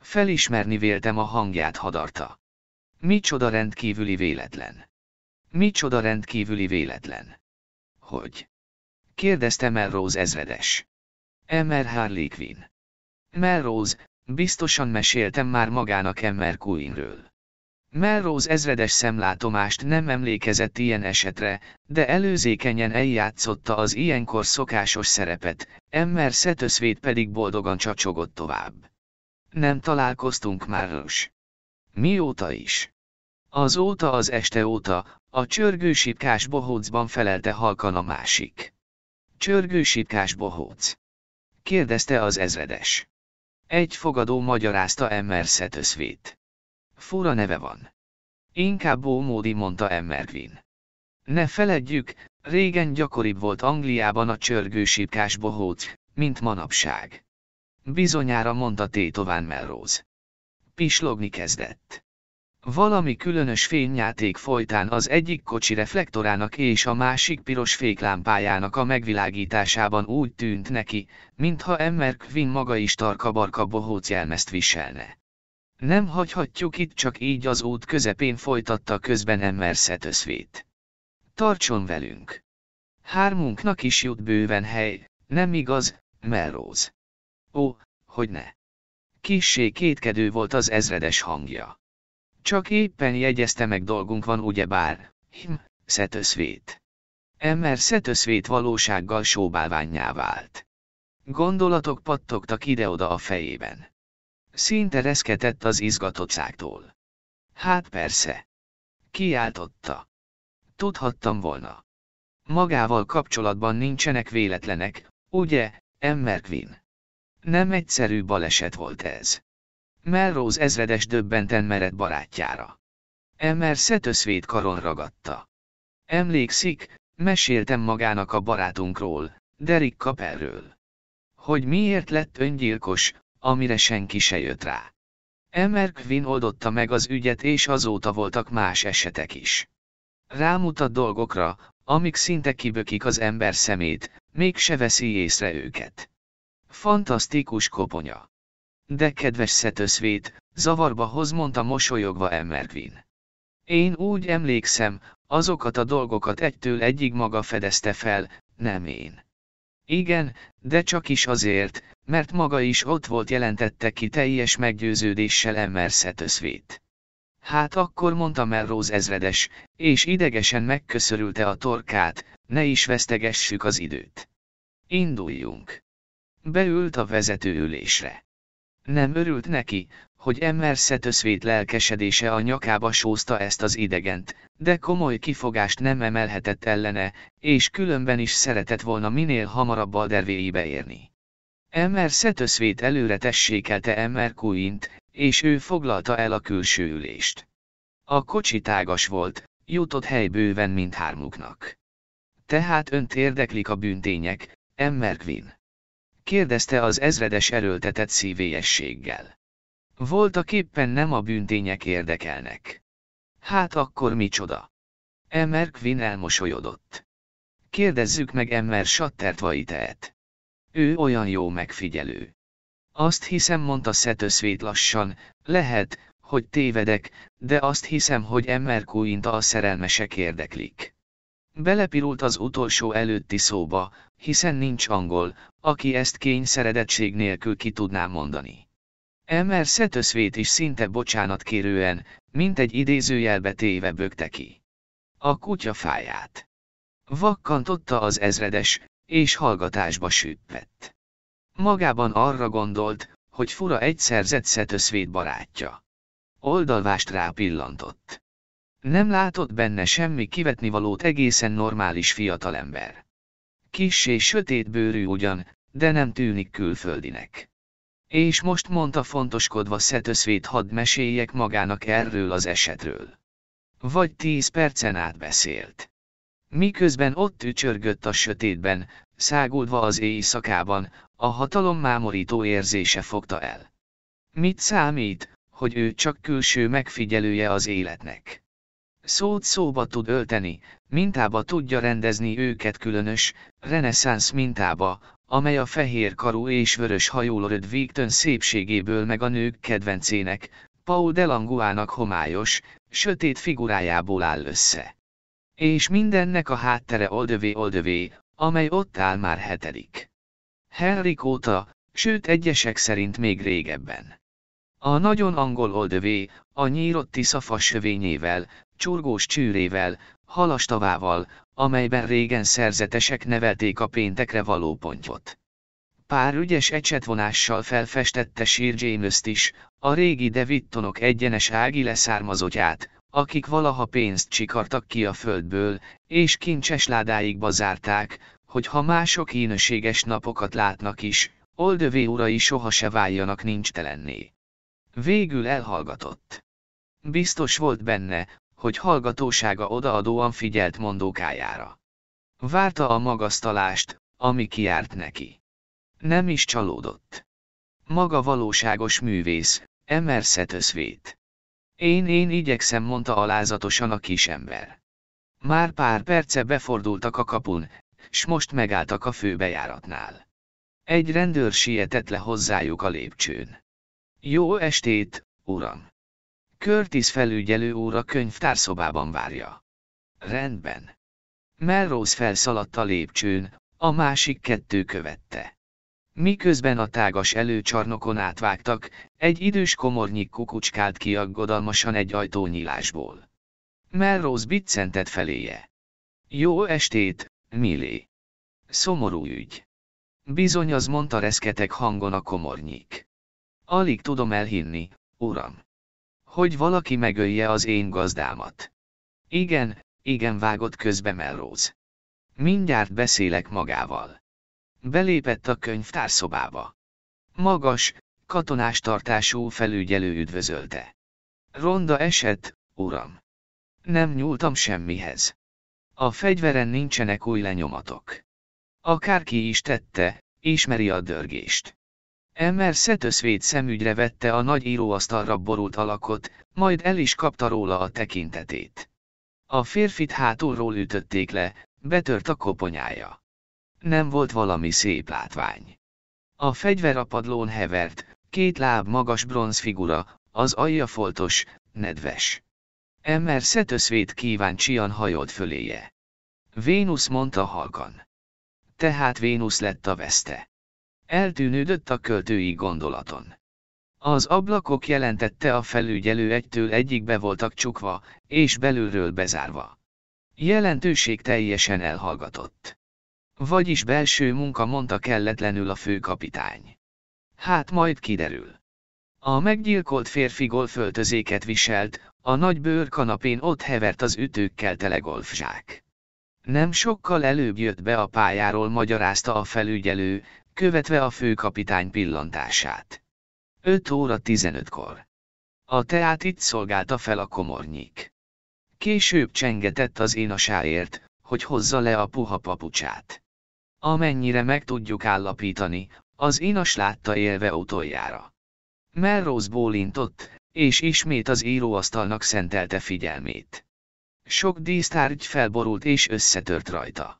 Felismerni véltem a hangját hadarta. Micsoda rendkívüli véletlen. Micsoda rendkívüli véletlen. Hogy? Kérdezte Melrose ezredes. Emmer Harley Quinn. Melrose, biztosan meséltem már magának Emmer Queenről. Melrose ezredes szemlátomást nem emlékezett ilyen esetre, de előzékenyen eljátszotta az ilyenkor szokásos szerepet, Emmer szetöszvét pedig boldogan csacsogott tovább. Nem találkoztunk már rossz. Mióta is? Azóta az este óta, a csörgősipkás bohócban felelte halkan a másik. Csörgősipkás bohóc. Kérdezte az ezredes. Egy fogadó magyarázta Emmer Szetöszvét. Fura neve van. Inkább ómódi mondta Emmervin. Ne feledjük, régen gyakoribb volt Angliában a csörgősipkás bohóc, mint manapság. Bizonyára mondta Tétován Melrose pislogni kezdett. Valami különös fényjáték folytán az egyik kocsi reflektorának és a másik piros féklámpájának a megvilágításában úgy tűnt neki, mintha Emmer Quinn maga is tarka-barka bohóc jelmezt viselne. Nem hagyhatjuk itt csak így az út közepén folytatta közben Emmer Szetöszvét. Tartson velünk! Hármunknak is jut bőven hely, nem igaz, Melrose. Ó, hogy ne! Kissé kétkedő volt az ezredes hangja. Csak éppen jegyezte meg dolgunk van ugyebár, hm, szetöszvét. Emmer szetöszvét valósággal sóbálványá vált. Gondolatok pattogtak ide-oda a fejében. Szinte reszketett az izgatottságtól. Hát persze. Kiáltotta. Tudhattam volna. Magával kapcsolatban nincsenek véletlenek, ugye, Emmer Quinn? Nem egyszerű baleset volt ez. Melrose ezredes döbbenten mered barátjára. Emmer szetöszvét karon ragadta. Emlékszik, meséltem magának a barátunkról, Derek Kaperről. Hogy miért lett öngyilkos, amire senki se jött rá. Emmer Quinn oldotta meg az ügyet és azóta voltak más esetek is. Rámutat dolgokra, amik szinte kibökik az ember szemét, se veszi észre őket. Fantasztikus koponya. De kedves szetöszvét, zavarba hoz mondta mosolyogva Emmerkvin. Én úgy emlékszem, azokat a dolgokat egytől egyig maga fedezte fel, nem én. Igen, de csak is azért, mert maga is ott volt jelentette ki teljes meggyőződéssel Emmer szetöszvét. Hát akkor mondta Melrose ezredes, és idegesen megköszörülte a torkát, ne is vesztegessük az időt. Induljunk. Beült a vezető ülésre. Nem örült neki, hogy Emerset összvét lelkesedése a nyakába sózta ezt az idegent, de komoly kifogást nem emelhetett ellene, és különben is szeretett volna minél hamarabb a dervéibe érni. Emmer szetöszvét előre tessékelte Emmer Kuint, és ő foglalta el a külső ülést. A kocsi tágas volt, jutott hely bőven mindhármuknak. Tehát önt érdeklik a bűntények, Emmer Quinn kérdezte az ezredes erőltetett szívélyességgel. Voltak éppen nem a bűntények érdekelnek. Hát akkor micsoda? Emmer Quinn elmosolyodott. Kérdezzük meg Emmer Shattert Vaiteet. Ő olyan jó megfigyelő. Azt hiszem, mondta Szetöszvét lassan, lehet, hogy tévedek, de azt hiszem, hogy Emmer Quint a szerelmesek érdeklik. Belepirult az utolsó előtti szóba, hiszen nincs angol, aki ezt kényszeredettség nélkül ki tudná mondani. Emmer Szetöszvét is szinte bocsánat kérően, mint egy idézőjelbe téve bögte ki. A kutya fáját. Vakkantotta az ezredes, és hallgatásba süppett. Magában arra gondolt, hogy fura egy Szetöszvét barátja. Oldalvást rápillantott. Nem látott benne semmi kivetnivalót egészen normális fiatalember. Kis és sötétbőrű ugyan, de nem tűnik külföldinek. És most mondta fontoskodva Szetöszvét hadd meséljek magának erről az esetről. Vagy tíz percen át beszélt. Miközben ott tücsörgött a sötétben, száguldva az éjszakában, a hatalom mámorító érzése fogta el. Mit számít, hogy ő csak külső megfigyelője az életnek? Szót szóba tud ölteni, mintába tudja rendezni őket különös, reneszánsz mintába, amely a fehér karú és vörös hajú Lord Vigton szépségéből meg a nők kedvencének, Paul Delanguának homályos, sötét figurájából áll össze. És mindennek a háttere oldövé-oldövé, amely ott áll már hetedik. Henrik óta, sőt egyesek szerint még régebben. A nagyon angol oldövé, a nyírott tiszafa sövényével, csurgós csűrével, halastavával, amelyben régen szerzetesek nevelték a péntekre való pontyot. Pár ügyes ecsetvonással felfestette Sir james is, a régi Devittonok egyenes ági leszármazottját, akik valaha pénzt csikartak ki a földből, és kincses ládáikba zárták, hogy ha mások ínöséges napokat látnak is, oldövé urai soha se váljanak nincs telenné. Végül elhallgatott. Biztos volt benne, hogy hallgatósága odaadóan figyelt mondókájára. Várta a magasztalást, ami kiárt neki. Nem is csalódott. Maga valóságos művész, emerszet Én-én igyekszem, mondta alázatosan a kisember. Már pár perce befordultak a kapun, s most megálltak a főbejáratnál. Egy rendőr sietett le hozzájuk a lépcsőn. Jó estét, uram! Curtis felügyelő óra könyvtárszobában várja. Rendben. Melrose felszaladt a lépcsőn, a másik kettő követte. Miközben a tágas előcsarnokon átvágtak, egy idős komornyik kukucskált ki aggodalmasan egy ajtónyílásból. Melrose biccentett feléje. Jó estét, Millé. Szomorú ügy. Bizony az mondta reszketek hangon a komornyik. Alig tudom elhinni, uram hogy valaki megölje az én gazdámat. Igen, igen vágott közbe Melrose. Mindjárt beszélek magával. Belépett a könyvtárszobába. Magas, katonás tartású felügyelő üdvözölte. Ronda esett, uram. Nem nyúltam semmihez. A fegyveren nincsenek új lenyomatok. Akárki is tette, ismeri a dörgést. Emmer szetöszvét szemügyre vette a nagy íróasztalra borult alakot, majd el is kapta róla a tekintetét. A férfit hátulról ütötték le, betört a koponyája. Nem volt valami szép látvány. A fegyver a padlón hevert, két láb magas bronzfigura, az alja foltos, nedves. Emmer szetöszvét kíváncsian hajolt föléje. Vénusz mondta halkan. Tehát Vénusz lett a veszte. Eltűnődött a költői gondolaton. Az ablakok jelentette a felügyelő egytől egyik be voltak csukva, és belülről bezárva. Jelentőség teljesen elhallgatott. Vagyis belső munka mondta kelletlenül a főkapitány. Hát majd kiderül. A meggyilkolt férfi golföltözéket viselt, a nagy bőrkanapén ott hevert az ütőkkel tele golfzsák. Nem sokkal előbb jött be a pályáról magyarázta a felügyelő, követve a főkapitány pillantását. 5 óra 15-kor. A teát itt szolgálta fel a komornyik. Később csengetett az énasáért, hogy hozza le a puha papucsát. Amennyire meg tudjuk állapítani, az énas látta élve utoljára. Melrose bólintott, és ismét az íróasztalnak szentelte figyelmét. Sok dísztárgy felborult és összetört rajta.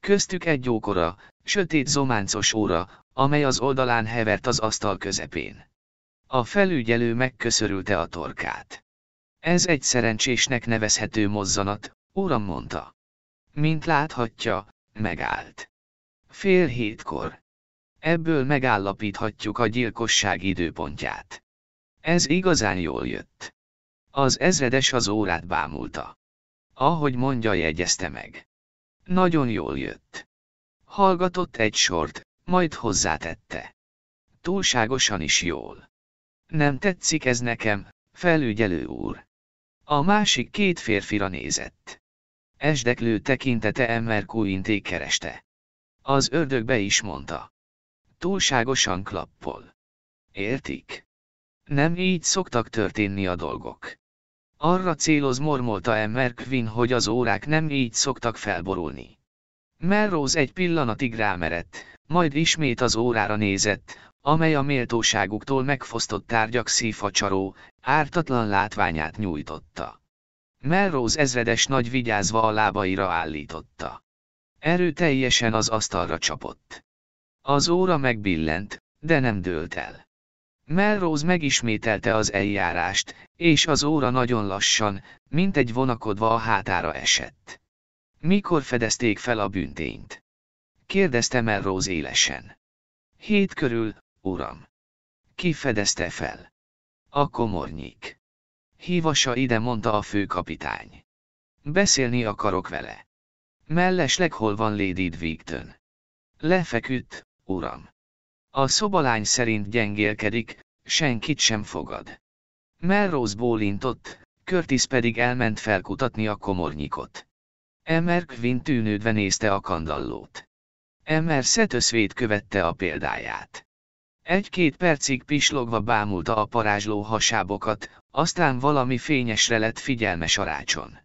Köztük egy ókora, Sötét zománcos óra, amely az oldalán hevert az asztal közepén. A felügyelő megköszörülte a torkát. Ez egy szerencsésnek nevezhető mozzanat, uram mondta. Mint láthatja, megállt. Fél hétkor. Ebből megállapíthatjuk a gyilkosság időpontját. Ez igazán jól jött. Az ezredes az órát bámulta. Ahogy mondja, jegyezte meg. Nagyon jól jött. Hallgatott egy sort, majd hozzátette. Túlságosan is jól. Nem tetszik ez nekem, felügyelő úr. A másik két férfira nézett. Esdeklő tekintete Emmerkuinté kereste. Az ördögbe is mondta. Túlságosan klappol. Értik? Nem így szoktak történni a dolgok. Arra céloz mormolta Emmerkvin, hogy az órák nem így szoktak felborulni. Melrose egy pillanatig rámerett, majd ismét az órára nézett, amely a méltóságuktól megfosztott tárgyak szívfacsaró, ártatlan látványát nyújtotta. Melrose ezredes nagy vigyázva a lábaira állította. Erő teljesen az asztalra csapott. Az óra megbillent, de nem dőlt el. Melrose megismételte az eljárást, és az óra nagyon lassan, mint egy vonakodva a hátára esett. Mikor fedezték fel a büntényt? Kérdezte Melrose élesen. Hét körül, uram. Ki fedezte fel? A komornyik. Hívasa ide mondta a főkapitány. Beszélni akarok vele. Mellesleg hol van Lady Dwigton? Lefeküdt, uram. A szobalány szerint gyengélkedik, senkit sem fogad. Melrose bólintott, Curtis pedig elment felkutatni a komornyikot. Emer Quinn tűnődve nézte a kandallót. Emer szetöszvét követte a példáját. Egy-két percig pislogva bámulta a parázsló hasábokat, aztán valami fényesre lett figyelmes arácson.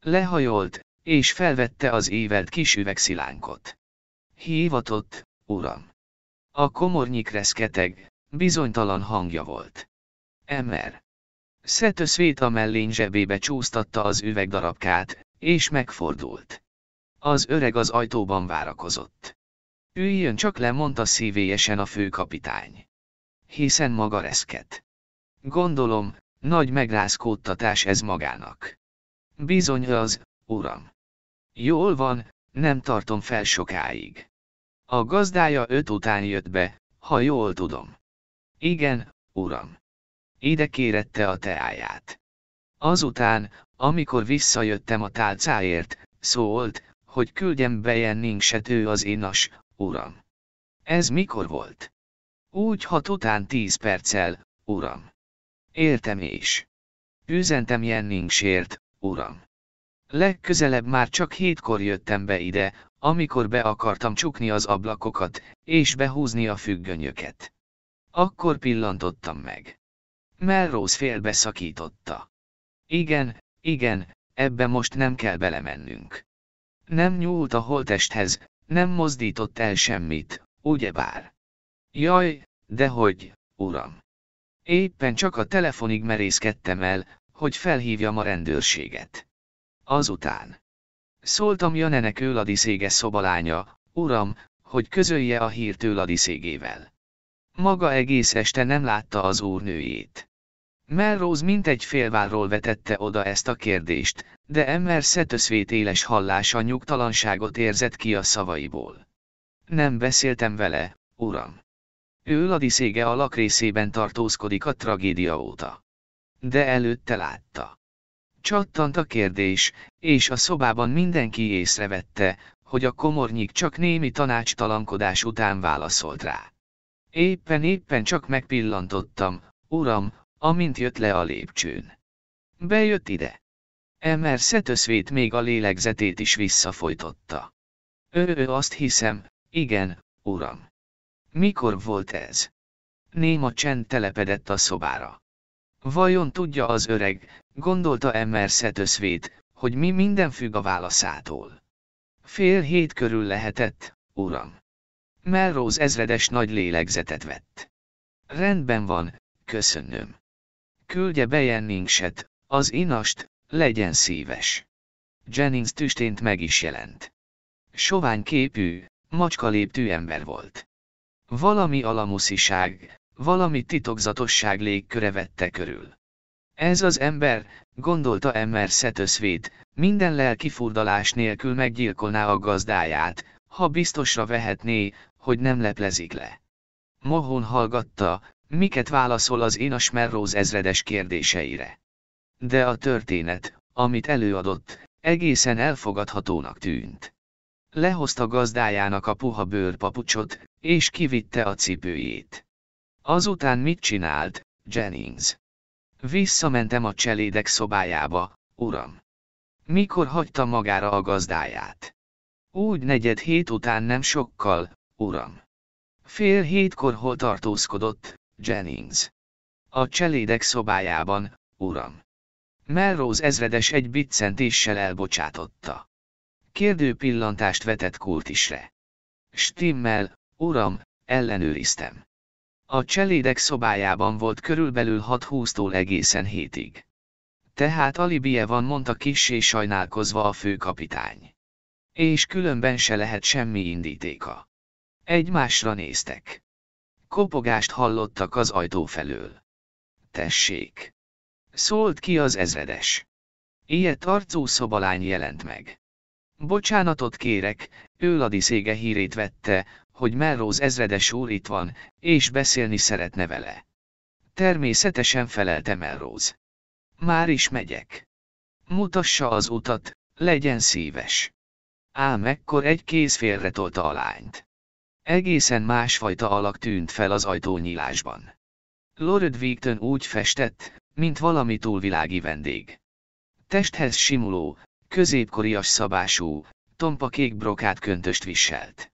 Lehajolt, és felvette az évelt kis üvegszilánkot. Hívatott, uram. A komornyik reszketeg, bizonytalan hangja volt. Emer. Szetöszvét a mellény zsebébe csúsztatta az üvegdarabkát, és megfordult. Az öreg az ajtóban várakozott. Üljön csak le, mondta szívélyesen a főkapitány. Hiszen maga reszket. Gondolom, nagy megrázkódtatás ez magának. Bizony az, uram. Jól van, nem tartom fel sokáig. A gazdája öt után jött be, ha jól tudom. Igen, uram. Ide kérette a teáját. Azután, amikor visszajöttem a tálcáért, szólt, hogy küldjem be Jenningset ő az inas, uram. Ez mikor volt? Úgy hat után tíz perccel, uram. Éltem is. Üzentem Jenningsért, uram. Legközelebb már csak hétkor jöttem be ide, amikor be akartam csukni az ablakokat, és behúzni a függönyöket. Akkor pillantottam meg. Melrose félbeszakította. Igen, igen, ebbe most nem kell belemennünk. Nem nyúlt a holtesthez, nem mozdított el semmit, ugyebár. Jaj, dehogy, uram. Éppen csak a telefonig merészkedtem el, hogy felhívjam a rendőrséget. Azután. Szóltam Janenek őladi széges szobalánya, uram, hogy közölje a hírt őladi Maga egész este nem látta az úrnőjét. Melrose mintegy félvárról vetette oda ezt a kérdést, de Emmer szetöszvét éles hallása nyugtalanságot érzett ki a szavaiból. Nem beszéltem vele, uram. Ő ladiszége a lakrészében tartózkodik a tragédia óta. De előtte látta. Csattant a kérdés, és a szobában mindenki észrevette, hogy a komornyik csak némi tanácstalankodás után válaszolt rá. Éppen-éppen csak megpillantottam, uram, amint jött le a lépcsőn. Bejött ide. Emer szetöszvét még a lélegzetét is visszafojtotta. Ő, ő azt hiszem, igen, uram. Mikor volt ez? Néma csend telepedett a szobára. Vajon tudja az öreg, gondolta Emmer szetöszvét, hogy mi minden függ a válaszától. Fél hét körül lehetett, uram. Melrose ezredes nagy lélegzetet vett. Rendben van, köszönöm küldje be Jenningset, az inast, legyen szíves. Jennings tüstént meg is jelent. Sovány képű, macska léptű ember volt. Valami alamusziság, valami titokzatosság légköre vette körül. Ez az ember, gondolta Emmer Szetöszvét, minden lelki furdalás nélkül meggyilkolná a gazdáját, ha biztosra vehetné, hogy nem leplezik le. Mohon hallgatta, Miket válaszol az én a Smerrose ezredes kérdéseire? De a történet, amit előadott, egészen elfogadhatónak tűnt. Lehozta gazdájának a puha bőrpapucsot, és kivitte a cipőjét. Azután mit csinált, Jennings? Visszamentem a cselédek szobájába, uram. Mikor hagyta magára a gazdáját? Úgy negyed hét után nem sokkal, uram. Fél hétkor hol tartózkodott, Jennings. A cselédek szobájában, uram. Melrose ezredes egy biccentéssel elbocsátotta. Kérdő pillantást vetett kultisre. Stimmel, uram, ellenőriztem. A cselédek szobájában volt körülbelül 6-20-tól egészen hétig. Tehát alibie van, mondta kissé sajnálkozva a főkapitány. És különben se lehet semmi indítéka. Egymásra néztek. Kopogást hallottak az ajtó felől. Tessék! Szólt ki az ezredes. Ilyet arcú szobalány jelent meg. Bocsánatot kérek, ő Ladiszége hírét vette, hogy Melrose ezredes úr itt van, és beszélni szeretne vele. Természetesen felelte Melrose. Már is megyek. Mutassa az utat, legyen szíves. Ám ekkor egy kéz félretolta a lányt. Egészen másfajta alak tűnt fel az ajtónyílásban. Wigton úgy festett, mint valami túlvilági vendég. Testhez simuló, középkorias szabású, tompa kék brokát köntöst viselt.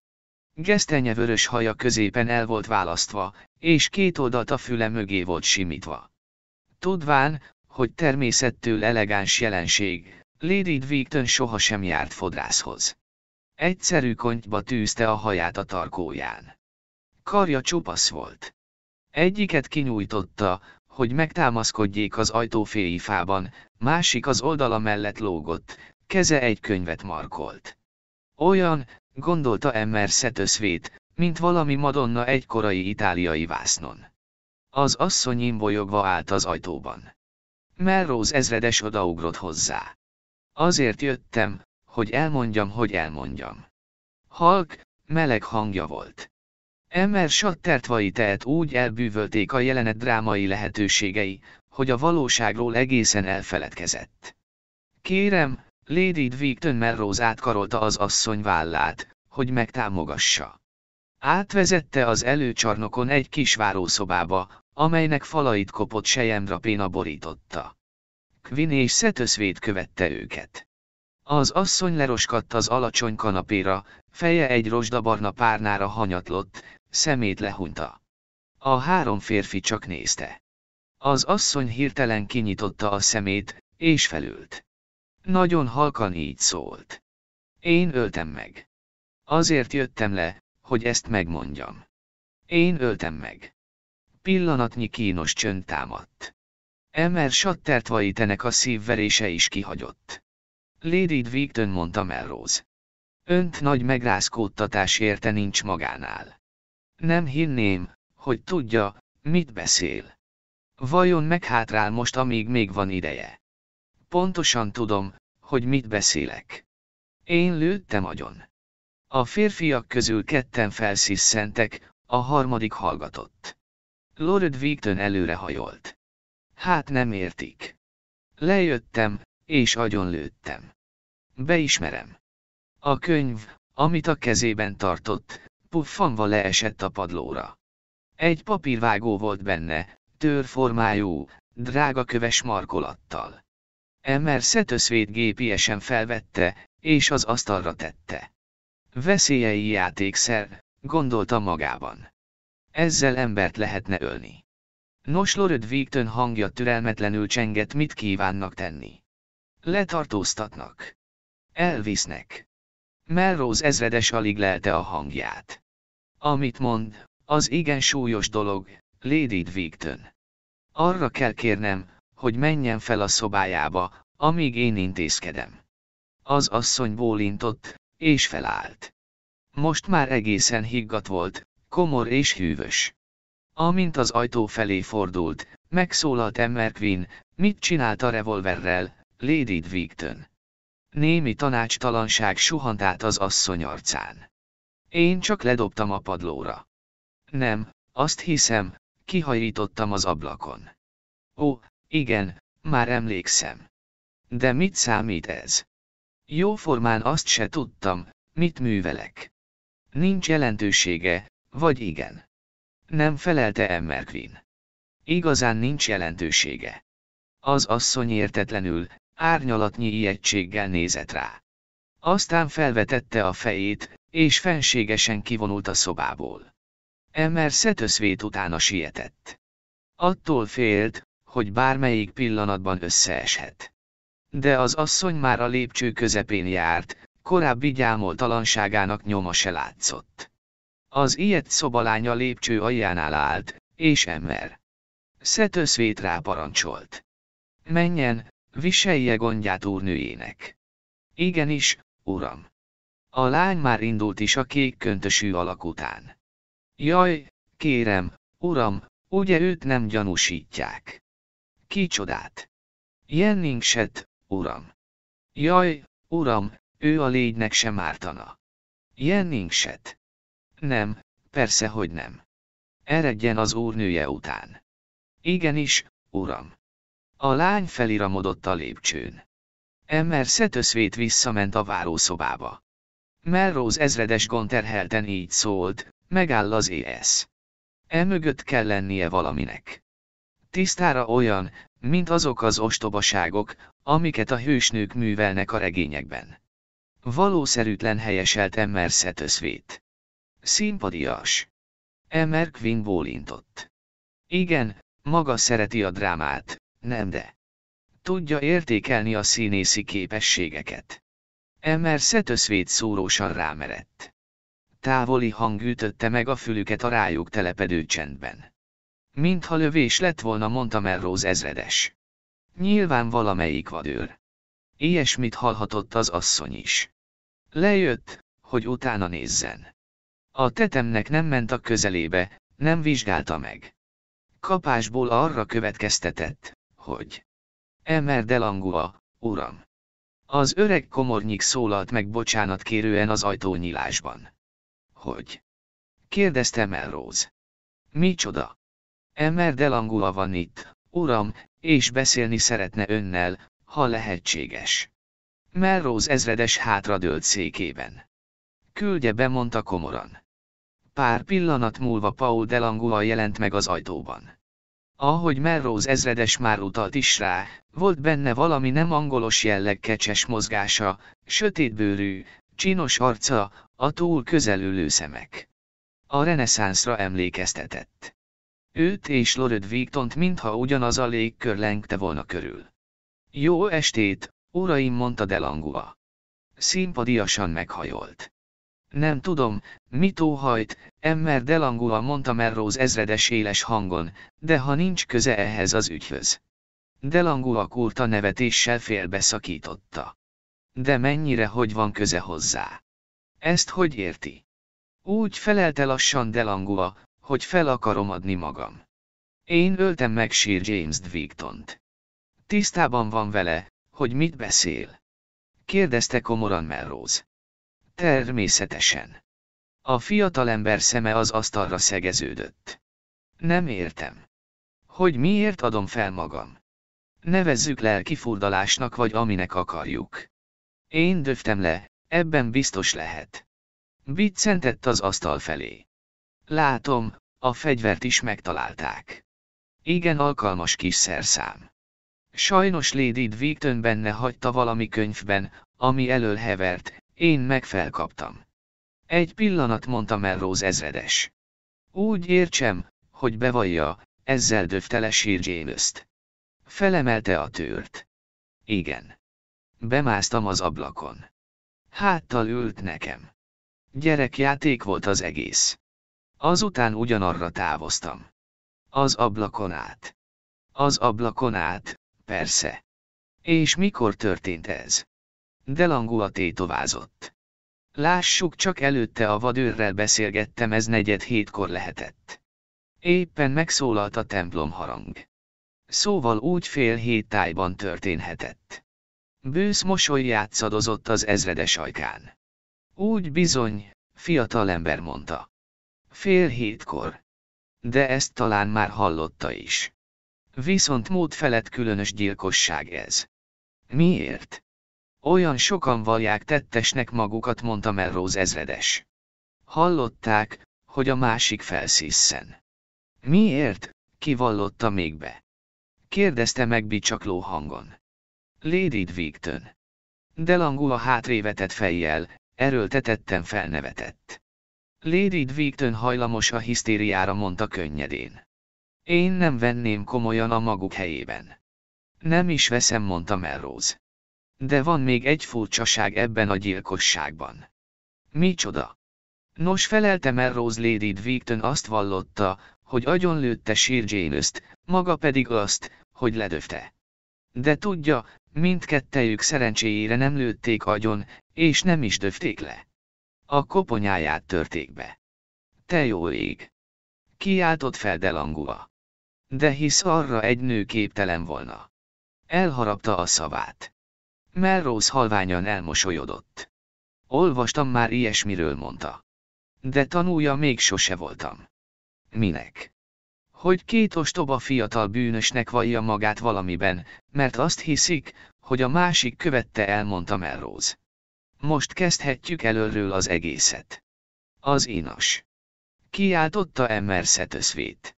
Gesztenye vörös haja középen el volt választva, és két oldalt a füle mögé volt simítva. Tudván, hogy természettől elegáns jelenség, Lady Wigton sohasem járt fodrászhoz. Egyszerű konyba tűzte a haját a tarkóján. Karja csupasz volt. Egyiket kinyújtotta, hogy megtámaszkodjék az ajtóféi fában, másik az oldala mellett lógott, keze egy könyvet markolt. Olyan, gondolta Emmer Szetöszvét, mint valami Madonna egykorai itáliai vásznon. Az asszony imbolyogva állt az ajtóban. Melrose ezredes odaugrott hozzá. Azért jöttem, hogy elmondjam, hogy elmondjam. Halk, meleg hangja volt. Emmer sattertvai tehet úgy elbűvölték a jelenet drámai lehetőségei, hogy a valóságról egészen elfeledkezett. Kérem, Lady Dwigton Melrose átkarolta az asszony vállát, hogy megtámogassa. Átvezette az előcsarnokon egy kis várószobába, amelynek falait kopott sejemra borította. Quinn és Szetöszvét követte őket. Az asszony leroskadt az alacsony kanapéra, feje egy rozsdabarna párnára hanyatlott, szemét lehunta. A három férfi csak nézte. Az asszony hirtelen kinyitotta a szemét, és felült. Nagyon halkan így szólt. Én öltem meg. Azért jöttem le, hogy ezt megmondjam. Én öltem meg. Pillanatnyi kínos csönd támadt. Emer sattertva itenek a szívverése is kihagyott. Lady végtön mondta Melrose. Önt nagy megrázkódtatás érte nincs magánál. Nem hinném, hogy tudja, mit beszél. Vajon meghátrál most, amíg még van ideje? Pontosan tudom, hogy mit beszélek. Én lőttem agyon. A férfiak közül ketten felszisszentek, a harmadik hallgatott. Lord Wigton előre hajolt. Hát nem értik. Lejöttem, és agyonlőttem. Beismerem. A könyv, amit a kezében tartott, puffanva leesett a padlóra. Egy papírvágó volt benne, törformájú, drága köves markolattal. Emmer szetöszvét gépiesen felvette, és az asztalra tette. Veszélyei játékszer, gondolta magában. Ezzel embert lehetne ölni. Nos Lord Vígtön hangja türelmetlenül csengett mit kívánnak tenni. Letartóztatnak. Elvisznek. Melrose ezredes alig lelte a hangját. Amit mond, az igen súlyos dolog, Lady Dvigton. Arra kell kérnem, hogy menjen fel a szobájába, amíg én intézkedem. Az asszony bólintott, és felállt. Most már egészen higgat volt, komor és hűvös. Amint az ajtó felé fordult, megszólalt Emmer Quinn, mit csinált a revolverrel, Lady Dvigton. Némi tanácstalanság suhant át az asszony arcán. Én csak ledobtam a padlóra. Nem, azt hiszem, kihajítottam az ablakon. Ó, igen, már emlékszem. De mit számít ez? Jóformán azt se tudtam, mit művelek. Nincs jelentősége, vagy igen. Nem felelte Emmerkvin. Igazán nincs jelentősége. Az asszony értetlenül, árnyalatnyi ijegységgel nézett rá. Aztán felvetette a fejét, és fenségesen kivonult a szobából. Emmer szetöszvét utána sietett. Attól félt, hogy bármelyik pillanatban összeeshet. De az asszony már a lépcső közepén járt, korábbi gyámoltalanságának nyoma se látszott. Az ilyet szobalánya lépcső aljánál állt, és Emmer. rá ráparancsolt. Menjen, viselje gondját úrnőjének. Igenis, uram. A lány már indult is a kék köntösű alak után. Jaj, kérem, uram, ugye őt nem gyanúsítják. Kicsodát. Jenningset, uram. Jaj, uram, ő a légynek sem ártana. Jenningset. Nem, persze, hogy nem. Eredjen az úrnője után. Igenis, uram. A lány feliramodott a lépcsőn. Emmer szetöszvét visszament a várószobába. Melrose ezredes gonterhelten így szólt, megáll az ES. Emögött kell lennie valaminek. Tisztára olyan, mint azok az ostobaságok, amiket a hősnők művelnek a regényekben. Valószerűtlen helyeselt Emmer szetöszvét. Szimpadias. Emmer Quinn bólintott. Igen, maga szereti a drámát, nem de. Tudja értékelni a színészi képességeket. Emmer szetöszvét szórósan rámerett. Távoli hang ütötte meg a fülüket a rájuk telepedő csendben. Mintha lövés lett volna, mondta Melrose ezredes. Nyilván valamelyik vadőr. Ilyesmit hallhatott az asszony is. Lejött, hogy utána nézzen. A tetemnek nem ment a közelébe, nem vizsgálta meg. Kapásból arra következtetett, hogy Emer Delangua, uram. Az öreg komornyik szólalt meg bocsánat kérően az ajtónyílásban. Hogy? Kérdezte Melrose. Micsoda? Emer Delangua van itt, uram, és beszélni szeretne önnel, ha lehetséges. Melrose ezredes hátradőlt székében. Küldje be, mondta komoran. Pár pillanat múlva Paul Delangula jelent meg az ajtóban. Ahogy Melrose ezredes már utalt is rá, volt benne valami nem angolos jelleg kecses mozgása, sötétbőrű, csinos arca, a túl közelülő szemek. A reneszánszra emlékeztetett. Őt és Lorod Vigtont mintha ugyanaz a légkör lengte volna körül. Jó estét, uraim mondta Delangua. Szimpadiasan meghajolt. Nem tudom, mit óhajt, emmer delangóan mondta Merróz ezredes éles hangon, de ha nincs köze ehhez az ügyhöz. Delangó a nevetéssel félbeszakította. De mennyire hogy van köze hozzá? Ezt hogy érti? Úgy felelte lassan Delangua, hogy fel akarom adni magam. Én öltem meg sír James Dwigtont. Tisztában van vele, hogy mit beszél. Kérdezte komoran Melrose. Természetesen. A fiatalember szeme az asztalra szegeződött. Nem értem. Hogy miért adom fel magam? Nevezzük lelkifurdalásnak vagy aminek akarjuk. Én döftem le, ebben biztos lehet. Biccentett az asztal felé. Látom, a fegyvert is megtalálták. Igen alkalmas kis szerszám. Sajnos Lady Dwigton benne hagyta valami könyvben, ami elől hevert, én meg felkaptam. Egy pillanat mondta Melrose ezredes. Úgy értsem, hogy bevallja, ezzel döftele Sir James-t. Felemelte a tőrt. Igen. Bemásztam az ablakon. Háttal ült nekem. Gyerekjáték volt az egész. Azután ugyanarra távoztam. Az ablakon át. Az ablakon át, persze. És mikor történt ez? Langua tétovázott. Lássuk, csak előtte a vadőrrel beszélgettem, ez negyed hétkor lehetett. Éppen megszólalt a templom harang. Szóval úgy fél hét tájban történhetett. Bősz mosoly játszadozott az ezredes ajkán. Úgy bizony, fiatal ember mondta. Fél hétkor. De ezt talán már hallotta is. Viszont mód felett különös gyilkosság ez. Miért? Olyan sokan vallják tettesnek magukat, mondta Melrose ezredes. Hallották, hogy a másik felszisszen. Miért, kivallotta még be? Kérdezte meg bicsakló hangon. Lady Dvigton. Delangú a hátrévetett fejjel, erőltetetten felnevetett. Lady Dvigton hajlamos a hisztériára mondta könnyedén. Én nem venném komolyan a maguk helyében. Nem is veszem, mondta Melrose. De van még egy furcsaság ebben a gyilkosságban. Micsoda? Nos felelte Melrose Lady Dwigton azt vallotta, hogy agyonlőtte Sir James-t, maga pedig azt, hogy ledöfte. De tudja, mindkettejük szerencséjére nem lőtték agyon, és nem is döfték le. A koponyáját törték be. Te jó ég! Kiáltott fel delangúa. De hisz arra egy nő képtelen volna. Elharapta a szavát. Melrose halványan elmosolyodott. Olvastam már ilyesmiről, mondta. De tanulja még sose voltam. Minek? Hogy két ostoba fiatal bűnösnek vallja magát valamiben, mert azt hiszik, hogy a másik követte el, mondta Melrose. Most kezdhetjük előről az egészet. Az inas. Kiáltotta Emmer Szetöszvét.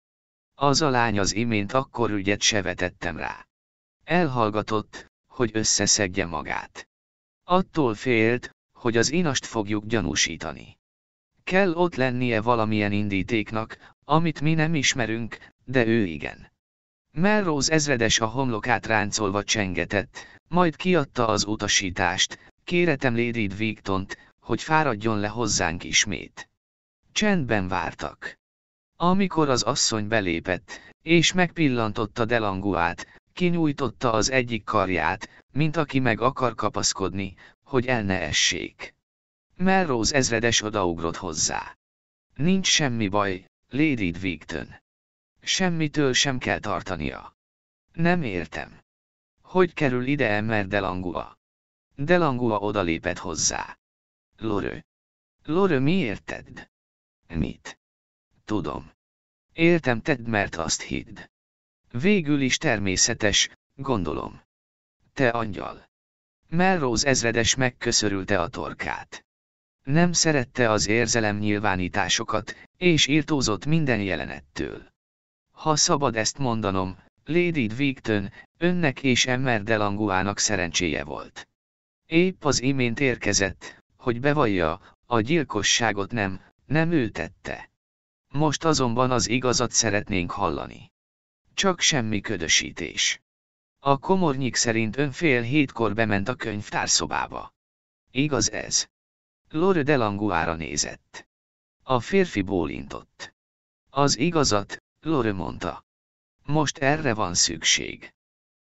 Az a lány az imént akkor ügyet se vetettem rá. Elhallgatott, hogy összeszedje magát. Attól félt, hogy az inast fogjuk gyanúsítani. Kell ott lennie valamilyen indítéknak, amit mi nem ismerünk, de ő igen. Melrose ezredes a homlokát ráncolva csengetett, majd kiadta az utasítást, kéretem Lady Dvigtont, hogy fáradjon le hozzánk ismét. Csendben vártak. Amikor az asszony belépett, és megpillantotta Delanguát, Kinyújtotta az egyik karját, mint aki meg akar kapaszkodni, hogy el ne essék. Melrose ezredes odaugrott hozzá. Nincs semmi baj, Lady Dvigton. Semmitől sem kell tartania. Nem értem. Hogy kerül ide Emmer Delangua? Delangua odalépett hozzá. Lorö. Lorö miért tedd? Mit? Tudom. Értem tedd, mert azt hidd. Végül is természetes, gondolom. Te angyal. Melrose ezredes megköszörülte a torkát. Nem szerette az érzelem nyilvánításokat, és írtózott minden jelenettől. Ha szabad ezt mondanom, Lady Dvigtön, önnek és Emmer Delanguának szerencséje volt. Épp az imént érkezett, hogy bevallja, a gyilkosságot nem, nem ő tette. Most azonban az igazat szeretnénk hallani csak semmi ködösítés. A komornyik szerint ön fél hétkor bement a könyvtárszobába. Igaz ez? Lore Delanguára nézett. A férfi bólintott. Az igazat, Lore mondta. Most erre van szükség.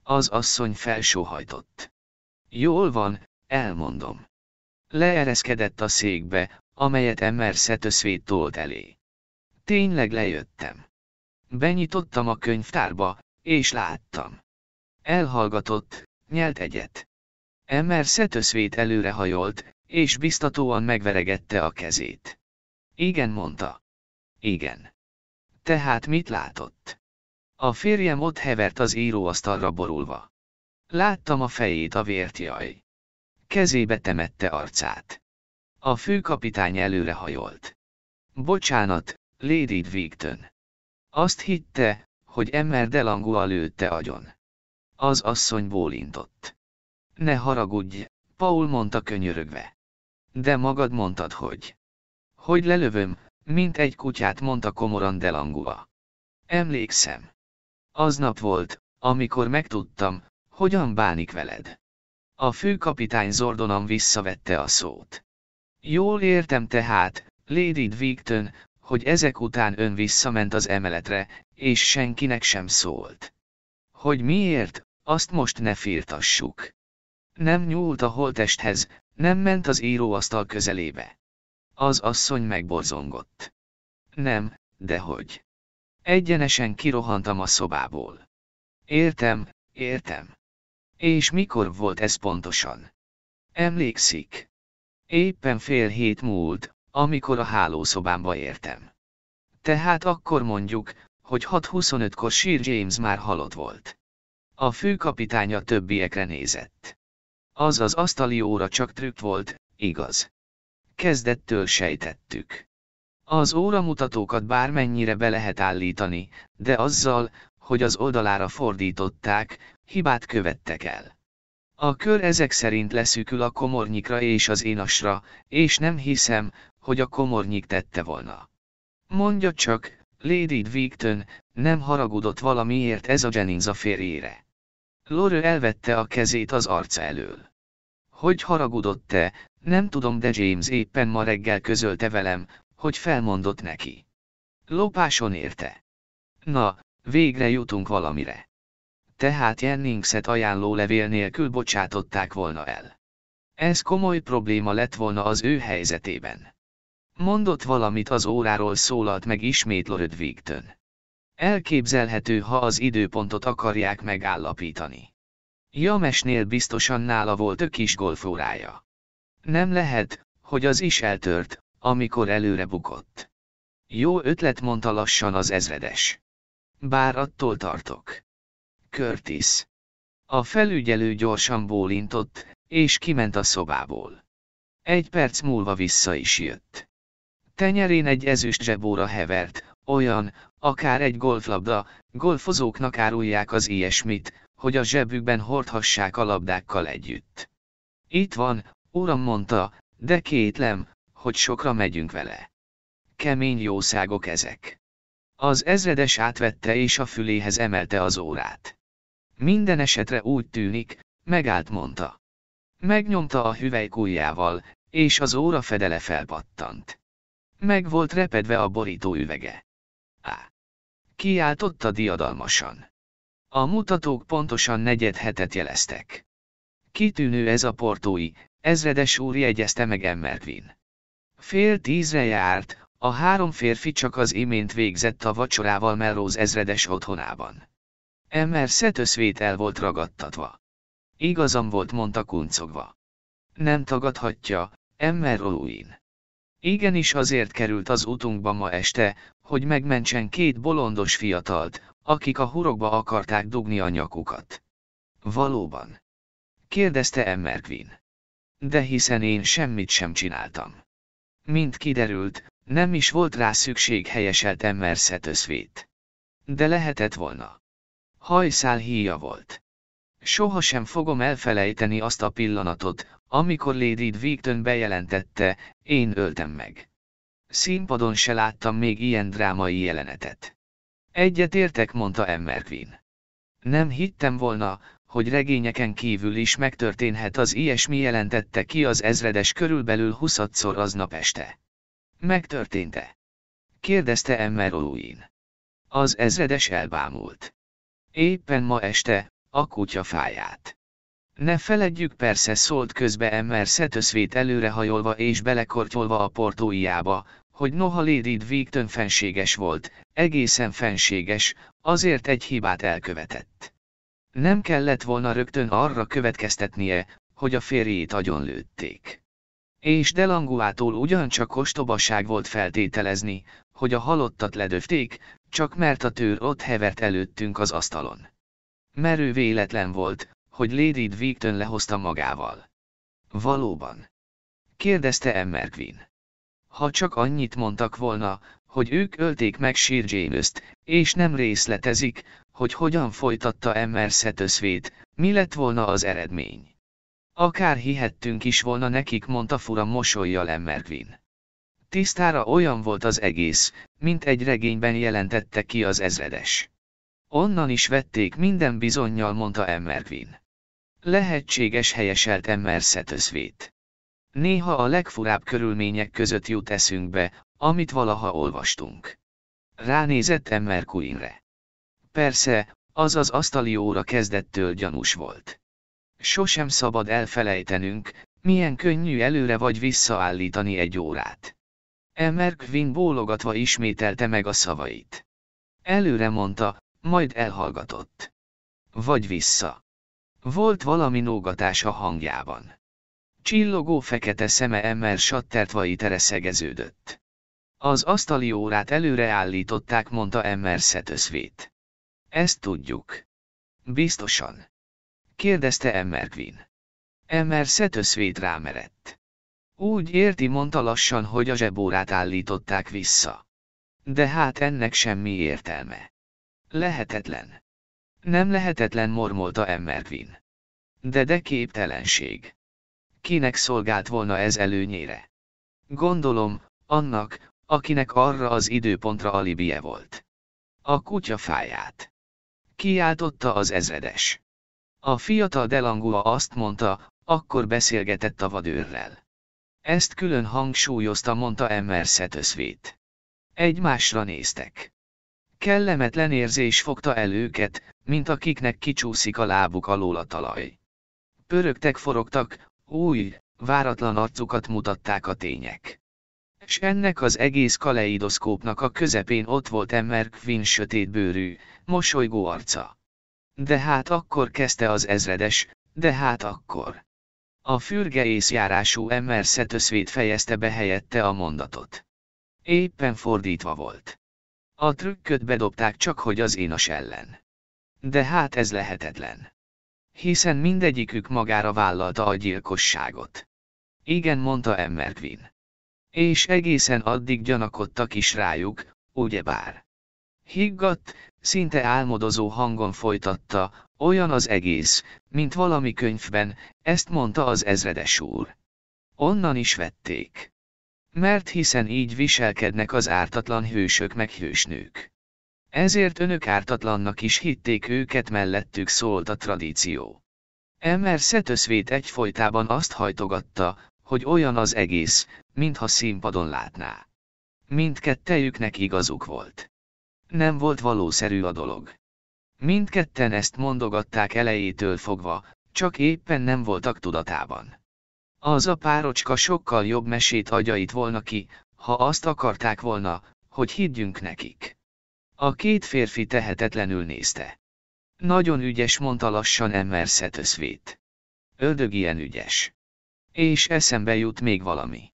Az asszony felsóhajtott. Jól van, elmondom. Leereszkedett a székbe, amelyet Emmer Szetöszvét tolt elé. Tényleg lejöttem. Benyitottam a könyvtárba, és láttam. Elhallgatott, nyelt egyet. Emmer szetöszvét előrehajolt, és biztatóan megveregette a kezét. Igen mondta. Igen. Tehát mit látott? A férjem ott hevert az íróasztalra borulva. Láttam a fejét a vért jaj. Kezébe temette arcát. A főkapitány előrehajolt. Bocsánat, Lady Wigton. Azt hitte, hogy Emmer Delangua lőtte agyon. Az asszony bólintott. Ne haragudj, Paul mondta könyörögve. De magad mondtad, hogy. Hogy lelövöm, mint egy kutyát mondta komoran Delangua. Emlékszem. Aznap volt, amikor megtudtam, hogyan bánik veled. A főkapitány zordonan visszavette a szót. Jól értem tehát, Lady Dwigton, hogy ezek után ön visszament az emeletre, és senkinek sem szólt. Hogy miért, azt most ne firtassuk. Nem nyúlt a holtesthez, nem ment az íróasztal közelébe. Az asszony megborzongott. Nem, dehogy. Egyenesen kirohantam a szobából. Értem, értem. És mikor volt ez pontosan? Emlékszik. Éppen fél hét múlt, amikor a hálószobámba értem. Tehát akkor mondjuk, hogy 6.25-kor Sir James már halott volt. A főkapitány a többiekre nézett. Az az asztali óra csak trükk volt, igaz. Kezdettől sejtettük. Az óramutatókat bármennyire be lehet állítani, de azzal, hogy az oldalára fordították, hibát követtek el. A kör ezek szerint leszűkül a komornyikra és az énasra, és nem hiszem, hogy a komornyik tette volna. Mondja csak, Lady Dvigton, nem haragudott valamiért ez a Jennings a férjére. Lore elvette a kezét az arca elől. Hogy haragudott-e, nem tudom, de James éppen ma reggel közölte velem, hogy felmondott neki. Lopáson érte. Na, végre jutunk valamire tehát Jenningset levél nélkül bocsátották volna el. Ez komoly probléma lett volna az ő helyzetében. Mondott valamit az óráról szólalt meg ismét Lord Vigtön. Elképzelhető, ha az időpontot akarják megállapítani. Jamesnél biztosan nála volt a kis golfórája. Nem lehet, hogy az is eltört, amikor előre bukott. Jó ötlet mondta lassan az ezredes. Bár attól tartok. Curtis. A felügyelő gyorsan bólintott, és kiment a szobából. Egy perc múlva vissza is jött. Tenyerén egy ezüst zsebóra hevert, olyan, akár egy golflabda, golfozóknak árulják az ilyesmit, hogy a zsebükben hordhassák a labdákkal együtt. Itt van, uram mondta, de kétlem, hogy sokra megyünk vele. Kemény jószágok ezek. Az ezredes átvette és a füléhez emelte az órát. Minden esetre úgy tűnik, megállt mondta. Megnyomta a hüvelykújjával, és az óra fedele felpattant. Meg volt repedve a borító üvege. Á! Kiáltotta diadalmasan. A mutatók pontosan negyed hetet jeleztek. Kitűnő ez a portói, ezredes úr jegyezte meg Emmervin. Fél tízre járt, a három férfi csak az imént végzett a vacsorával Melrose ezredes otthonában. Emmer szetőszvét el volt ragadtatva. Igazam volt, mondta kuncogva. Nem tagadhatja, Emmer Oluin. Igenis azért került az utunkba ma este, hogy megmentsen két bolondos fiatalt, akik a hurokba akarták dugni a nyakukat. Valóban. Kérdezte Emmer Quinn. De hiszen én semmit sem csináltam. Mint kiderült, nem is volt rá szükség helyeselt Emmer szetöszvét. De lehetett volna. Hajszál híja volt. Soha sem fogom elfelejteni azt a pillanatot, amikor Lady Dwigton bejelentette, én öltem meg. Színpadon se láttam még ilyen drámai jelenetet. Egyet értek, mondta Emmer Nem hittem volna, hogy regényeken kívül is megtörténhet az ilyesmi jelentette ki az ezredes körülbelül huszadszor aznap este. Megtörtént-e? Kérdezte Emmer Az ezredes elbámult. Éppen ma este, a fáját. Ne feledjük persze szólt közbe Emmer Szetöszvét előrehajolva és belekortyolva a portóiába, hogy noha Lady végtön fenséges volt, egészen fenséges, azért egy hibát elkövetett. Nem kellett volna rögtön arra következtetnie, hogy a férjét agyonlőtték. És Delanguától ugyancsak ostobaság volt feltételezni, hogy a halottat ledöfték, csak mert a tőr ott hevert előttünk az asztalon. Merő véletlen volt, hogy Lady Dvigton lehozta magával. Valóban. Kérdezte Emmerkvin. Ha csak annyit mondtak volna, hogy ők ölték meg Sir James-t, és nem részletezik, hogy hogyan folytatta Emmer szetöszvét, mi lett volna az eredmény. Akár hihettünk is volna nekik, mondta fura mosolyjal Emmerkvin tisztára olyan volt az egész, mint egy regényben jelentette ki az ezredes. Onnan is vették minden bizonyjal, mondta Emmervin. Lehetséges helyeselt Emmer Néha a legfurább körülmények között jut eszünkbe, amit valaha olvastunk. Ránézett Emmer Queenre. Persze, az az asztali óra kezdettől gyanús volt. Sosem szabad elfelejtenünk, milyen könnyű előre vagy visszaállítani egy órát. Elmer Quinn bólogatva ismételte meg a szavait. Előre mondta, majd elhallgatott. Vagy vissza. Volt valami nógatás a hangjában. Csillogó fekete szeme Emmer sattertva tereszegeződött. Az asztali órát előre állították, mondta Emmer szetözvét. Ezt tudjuk. Biztosan. Kérdezte Emmer Quinn. Emmer szetözvét rámerett. Úgy érti mondta lassan, hogy a zsebórát állították vissza. De hát ennek semmi értelme. Lehetetlen. Nem lehetetlen mormolta Emmervin. De de képtelenség. Kinek szolgált volna ez előnyére? Gondolom, annak, akinek arra az időpontra alibie volt. A kutya fáját. Kiáltotta az ezredes. A fiatal Delangua azt mondta, akkor beszélgetett a vadőrrel. Ezt külön hangsúlyozta mondta Emerset Egy Egymásra néztek. Kellemetlen érzés fogta el őket, mint akiknek kicsúszik a lábuk alól a talaj. Pörögtek forogtak, új, váratlan arcukat mutatták a tények. És ennek az egész kaleidoszkópnak a közepén ott volt Emmer Quinn sötétbőrű, mosolygó arca. De hát akkor kezdte az ezredes, de hát akkor. A fürge észjárású ember Szetöszvét fejezte be helyette a mondatot. Éppen fordítva volt. A trükköt bedobták csak hogy az énos ellen. De hát ez lehetetlen. Hiszen mindegyikük magára vállalta a gyilkosságot. Igen, mondta Emmerquin. És egészen addig gyanakodtak is rájuk, ugyebár. Higgadt, szinte álmodozó hangon folytatta, olyan az egész, mint valami könyvben, ezt mondta az ezredes úr. Onnan is vették. Mert hiszen így viselkednek az ártatlan hősök meg hősnők. Ezért önök ártatlannak is hitték őket mellettük szólt a tradíció. Emmer Szetöszvét egyfolytában azt hajtogatta, hogy olyan az egész, mintha színpadon látná. Mindkettejüknek igazuk volt. Nem volt valószerű a dolog. Mindketten ezt mondogatták elejétől fogva, csak éppen nem voltak tudatában. Az a párocska sokkal jobb mesét agyait volna ki, ha azt akarták volna, hogy higgyünk nekik. A két férfi tehetetlenül nézte. Nagyon ügyes, mondta lassan Emmer Szetöszvét. Ördög ilyen ügyes. És eszembe jut még valami.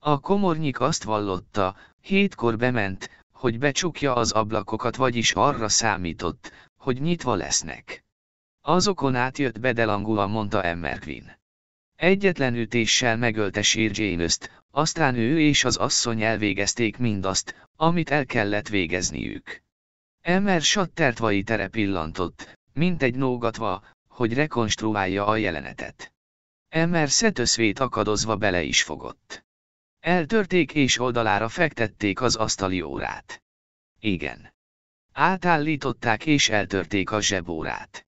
A komornyik azt vallotta, hétkor bement, hogy becsukja az ablakokat, vagyis arra számított, hogy nyitva lesznek. Azokon átjött bedelangúan mondta Emmerkvin. Quinn. Egyetlen ütéssel megölte Sir janus aztán ő és az asszony elvégezték mindazt, amit el kellett végezniük. Emmer sattertvai tere pillantott, mint egy nógatva, hogy rekonstruálja a jelenetet. Emmer szetöszvét akadozva bele is fogott. Eltörték és oldalára fektették az asztali órát. Igen. Átállították és eltörték a zsebórát.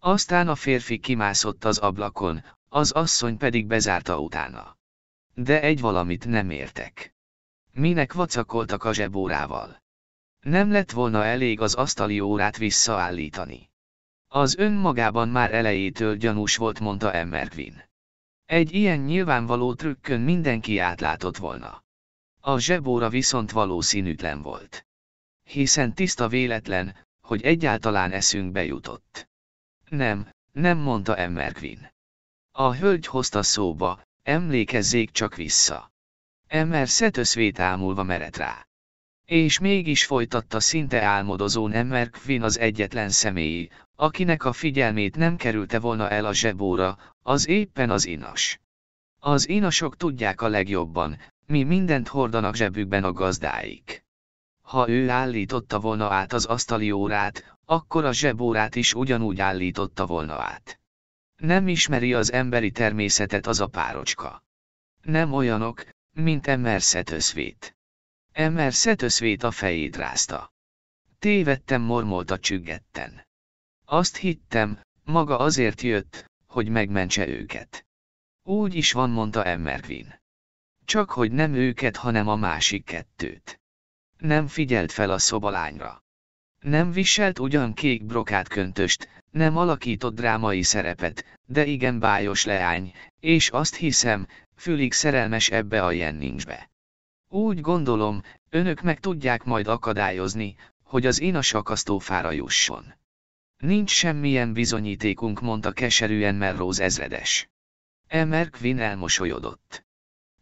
Aztán a férfi kimászott az ablakon, az asszony pedig bezárta utána. De egy valamit nem értek. Minek vacakoltak a zsebórával? Nem lett volna elég az asztali órát visszaállítani. Az önmagában már elejétől gyanús volt, mondta Emmervin. Egy ilyen nyilvánvaló trükkön mindenki átlátott volna. A zsebóra viszont valószínűtlen volt hiszen tiszta véletlen, hogy egyáltalán eszünkbe jutott. Nem, nem mondta Emmerkvin. A hölgy hozta szóba, emlékezzék csak vissza. Emmer szetöszvét ámulva merett rá. És mégis folytatta szinte álmodozó Emmer Quinn az egyetlen személyi, akinek a figyelmét nem kerülte volna el a zsebóra, az éppen az inas. Az inasok tudják a legjobban, mi mindent hordanak zsebükben a gazdáik ha ő állította volna át az asztali órát, akkor a zsebórát is ugyanúgy állította volna át. Nem ismeri az emberi természetet az a párocska. Nem olyanok, mint Emmer Szetőszvét. Emmer Szetőszvét a fejét rázta. Tévedtem mormolta csüggetten. Azt hittem, maga azért jött, hogy megmentse őket. Úgy is van, mondta Emmervin. Csak hogy nem őket, hanem a másik kettőt nem figyelt fel a szobalányra. Nem viselt ugyan kék brokát köntöst, nem alakított drámai szerepet, de igen bájos leány, és azt hiszem, fülig szerelmes ebbe a jenningsbe. Úgy gondolom, önök meg tudják majd akadályozni, hogy az én a sakasztófára jusson. Nincs semmilyen bizonyítékunk, mondta keserűen Melrose ezredes. Emer Quinn elmosolyodott.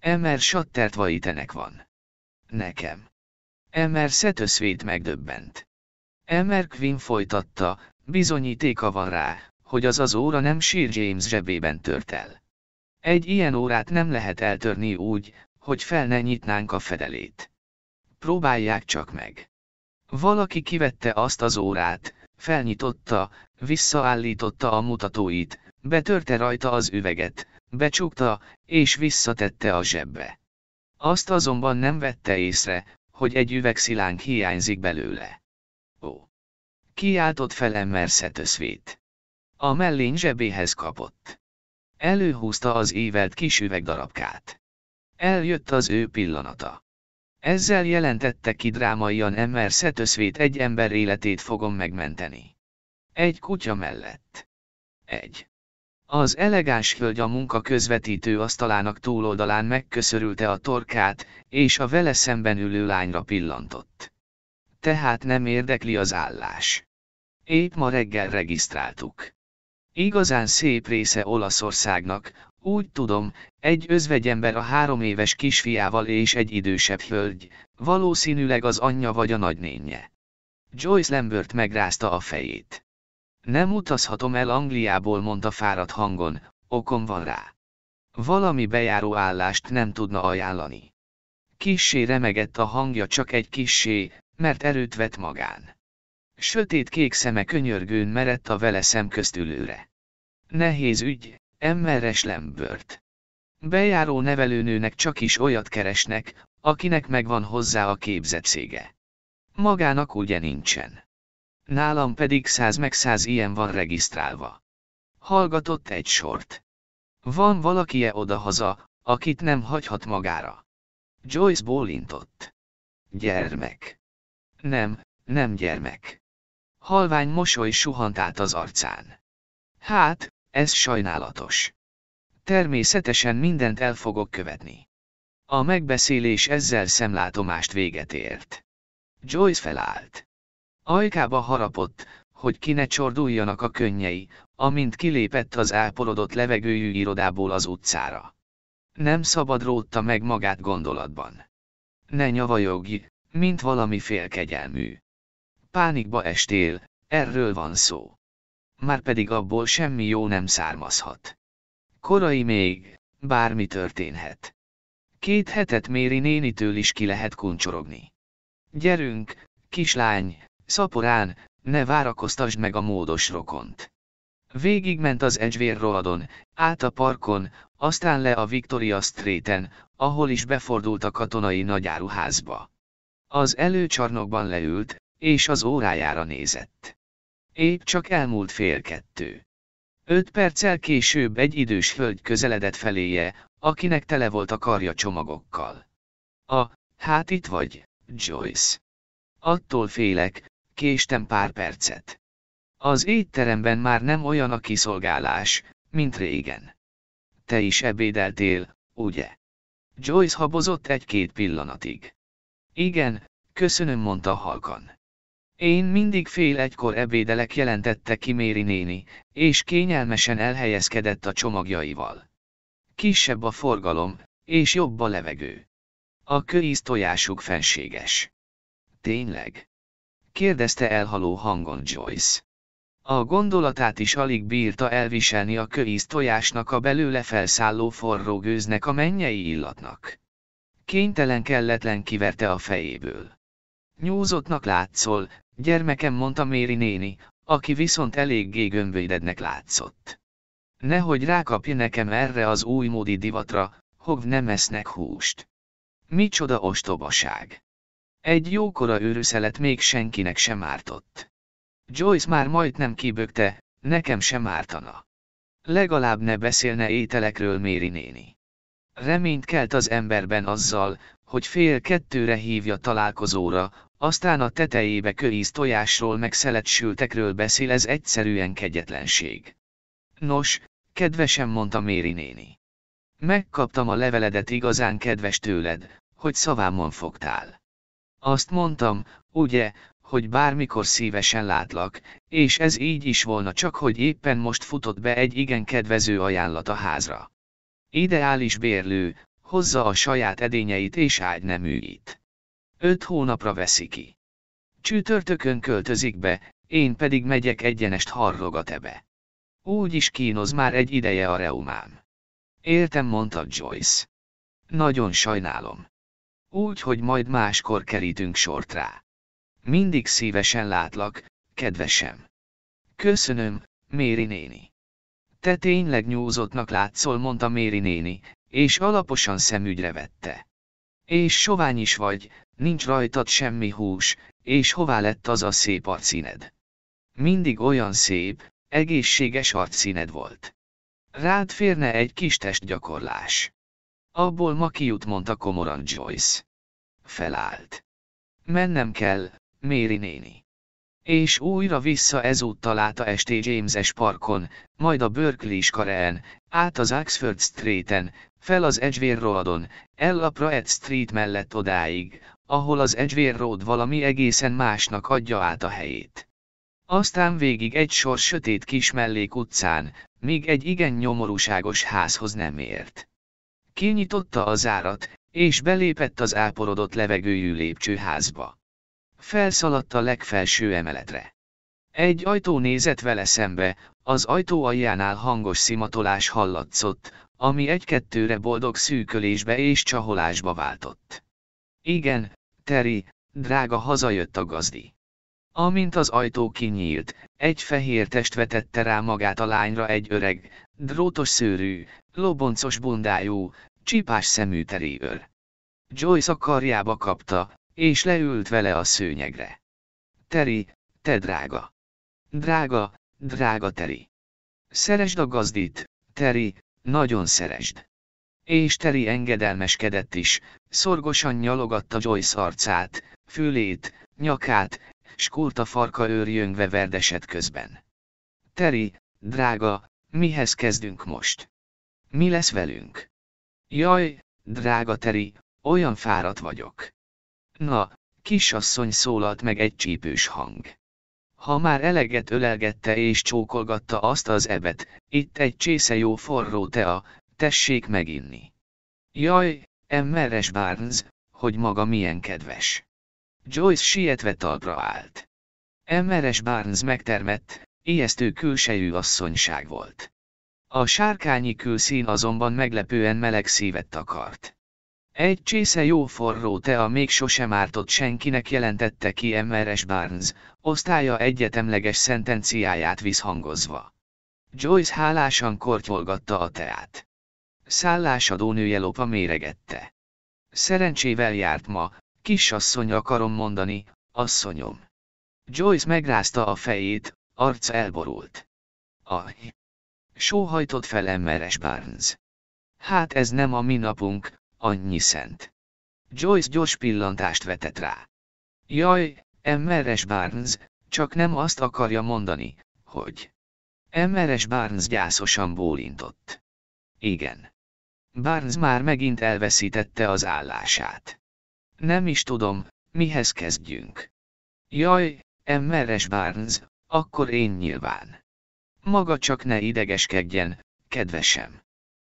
Emer sattert itenek van. Nekem. Elmer Szetöszvét megdöbbent. Elmer Quinn folytatta, bizonyítéka van rá, hogy az az óra nem sír James zsebében tört el. Egy ilyen órát nem lehet eltörni úgy, hogy fel ne nyitnánk a fedelét. Próbálják csak meg. Valaki kivette azt az órát, felnyitotta, visszaállította a mutatóit, betörte rajta az üveget, becsukta, és visszatette a zsebbe. Azt azonban nem vette észre, hogy egy üvegszilánk hiányzik belőle. Ó! Kiáltott fel Emmer A mellény zsebéhez kapott. Előhúzta az évelt kis üvegdarabkát. Eljött az ő pillanata. Ezzel jelentette ki drámaian Emmer egy ember életét fogom megmenteni. Egy kutya mellett. Egy. Az elegáns hölgy a munka közvetítő asztalának túloldalán megköszörülte a torkát, és a vele szemben ülő lányra pillantott. Tehát nem érdekli az állás. Épp ma reggel regisztráltuk. Igazán szép része Olaszországnak, úgy tudom, egy özvegyember a három éves kisfiával és egy idősebb hölgy, valószínűleg az anyja vagy a nagynénje. Joyce Lambert megrázta a fejét. Nem utazhatom el Angliából, mondta fáradt hangon, okom van rá. Valami bejáró állást nem tudna ajánlani. Kissé remegett a hangja csak egy kissé, mert erőt vett magán. Sötét kék szeme könyörgőn merett a vele szemközt ülőre. Nehéz ügy, emmeres lembört. Bejáró nevelőnőnek csak is olyat keresnek, akinek megvan hozzá a képzettsége. Magának ugye nincsen nálam pedig száz meg száz ilyen van regisztrálva. Hallgatott egy sort. Van valaki e odahaza, akit nem hagyhat magára. Joyce bólintott. Gyermek. Nem, nem gyermek. Halvány mosoly suhant át az arcán. Hát, ez sajnálatos. Természetesen mindent el fogok követni. A megbeszélés ezzel szemlátomást véget ért. Joyce felállt. Ajkába harapott, hogy ki ne csorduljanak a könnyei, amint kilépett az ápolodott levegőjű irodából az utcára. Nem szabad rótta meg magát gondolatban. Ne nyavajogj, mint valami félkegyelmű. Pánikba estél, erről van szó. pedig abból semmi jó nem származhat. Korai még, bármi történhet. Két hetet Méri nénitől is ki lehet kuncsorogni. Gyerünk, kislány, Szaporán, ne várakoztasd meg a módos rokont. Végigment az Edgware Roadon, át a parkon, aztán le a Victoria Street-en, ahol is befordult a katonai nagyáruházba. Az előcsarnokban leült, és az órájára nézett. Épp csak elmúlt fél kettő. Öt perccel később egy idős hölgy közeledett feléje, akinek tele volt a karja csomagokkal. A, hát itt vagy, Joyce. Attól félek, késtem pár percet. Az étteremben már nem olyan a kiszolgálás, mint régen. Te is ebédeltél, ugye? Joyce habozott egy-két pillanatig. Igen, köszönöm, mondta halkan. Én mindig fél egykor ebédelek jelentette ki Méri néni, és kényelmesen elhelyezkedett a csomagjaival. Kisebb a forgalom, és jobb a levegő. A köíz tojásuk fenséges. Tényleg? kérdezte elhaló hangon Joyce. A gondolatát is alig bírta elviselni a köíz tojásnak a belőle felszálló forró gőznek a mennyei illatnak. Kénytelen kelletlen kiverte a fejéből. Nyúzottnak látszol, gyermekem mondta Méri néni, aki viszont eléggé gömbölydednek látszott. Nehogy rákapja nekem erre az újmódi divatra, hogy nem esznek húst. Micsoda ostobaság! Egy jókora őrüszelet még senkinek sem ártott. Joyce már majdnem kibökte, nekem sem ártana. Legalább ne beszélne ételekről Méri néni. Reményt kelt az emberben azzal, hogy fél kettőre hívja találkozóra, aztán a tetejébe köíz tojásról meg szelet sültekről beszél ez egyszerűen kegyetlenség. Nos, kedvesen mondta Méri néni. Megkaptam a leveledet igazán kedves tőled, hogy szavámon fogtál. Azt mondtam, ugye, hogy bármikor szívesen látlak, és ez így is volna csak, hogy éppen most futott be egy igen kedvező ajánlat a házra. Ideális bérlő, hozza a saját edényeit és ágyneműit. Öt hónapra veszi ki. Csütörtökön költözik be, én pedig megyek egyenest harrogatebe. Úgy is kínoz már egy ideje a reumám. Értem, mondta Joyce. Nagyon sajnálom úgy, hogy majd máskor kerítünk sort rá. Mindig szívesen látlak, kedvesem. Köszönöm, Méri néni. Te tényleg nyúzottnak látszol, mondta Méri néni, és alaposan szemügyre vette. És sovány is vagy, nincs rajtad semmi hús, és hová lett az a szép arcíned? Mindig olyan szép, egészséges arcíned volt. Rád férne egy kis testgyakorlás. Abból ma kijut, mondta komoran Joyce. Felállt. Mennem kell, Méri néni. És újra vissza ezúttal át a ST James-es parkon, majd a Berkeley skareen, át az Oxford Street-en, fel az Edgeware Roadon, el a Praet Street mellett odáig, ahol az Edgeware Road valami egészen másnak adja át a helyét. Aztán végig egy sor sötét kis mellék utcán, míg egy igen nyomorúságos házhoz nem ért. Kinyitotta a zárat, és belépett az áporodott levegőjű lépcsőházba. Felszaladt a legfelső emeletre. Egy ajtó nézett vele szembe, az ajtó aljánál hangos szimatolás hallatszott, ami egy-kettőre boldog szűkölésbe és csaholásba váltott. Igen, Teri, drága hazajött a gazdi. Amint az ajtó kinyílt, egy fehér test vetette rá magát a lányra egy öreg, drótos szőrű, loboncos bundájú, csípás szemű terívőr. Joyce a karjába kapta, és leült vele a szőnyegre. Teri, te drága. Drága, drága Teri. Szeresd a gazdit, Teri, nagyon szeresd. És Teri engedelmeskedett is, szorgosan nyalogatta Joyce arcát, fülét, nyakát, skóta farka őrjöngve verdesed közben. Teri, drága, mihez kezdünk most? Mi lesz velünk? Jaj, drága Teri, olyan fáradt vagyok. Na, kisasszony szólalt meg egy csípős hang. Ha már eleget ölelgette és csókolgatta azt az ebet, itt egy csésze jó forró tea, tessék meginni. Jaj, emmeres Barnes, hogy maga milyen kedves. Joyce sietve talpra állt. Emmeres Barnes megtermett, ijesztő külsejű asszonyság volt. A sárkányi külszín azonban meglepően meleg szívet takart. Egy csésze jó forró tea még sosem ártott senkinek jelentette ki Emmeres Barnes, osztálya egyetemleges szentenciáját visszhangozva. Joyce hálásan kortyolgatta a teát. Szállásadónője lopva méregette. Szerencsével járt ma, Kisasszony akarom mondani, asszonyom. Joyce megrázta a fejét, arca elborult. Aj! Sóhajtott fel emmeres Barnes. Hát ez nem a mi napunk, annyi szent. Joyce gyors pillantást vetett rá. Jaj, emmeres Barnes, csak nem azt akarja mondani, hogy... Emmeres Barnes gyászosan bólintott. Igen. Barnes már megint elveszítette az állását. Nem is tudom, mihez kezdjünk. Jaj, emmeres Barnes, akkor én nyilván. Maga csak ne idegeskedjen, kedvesem.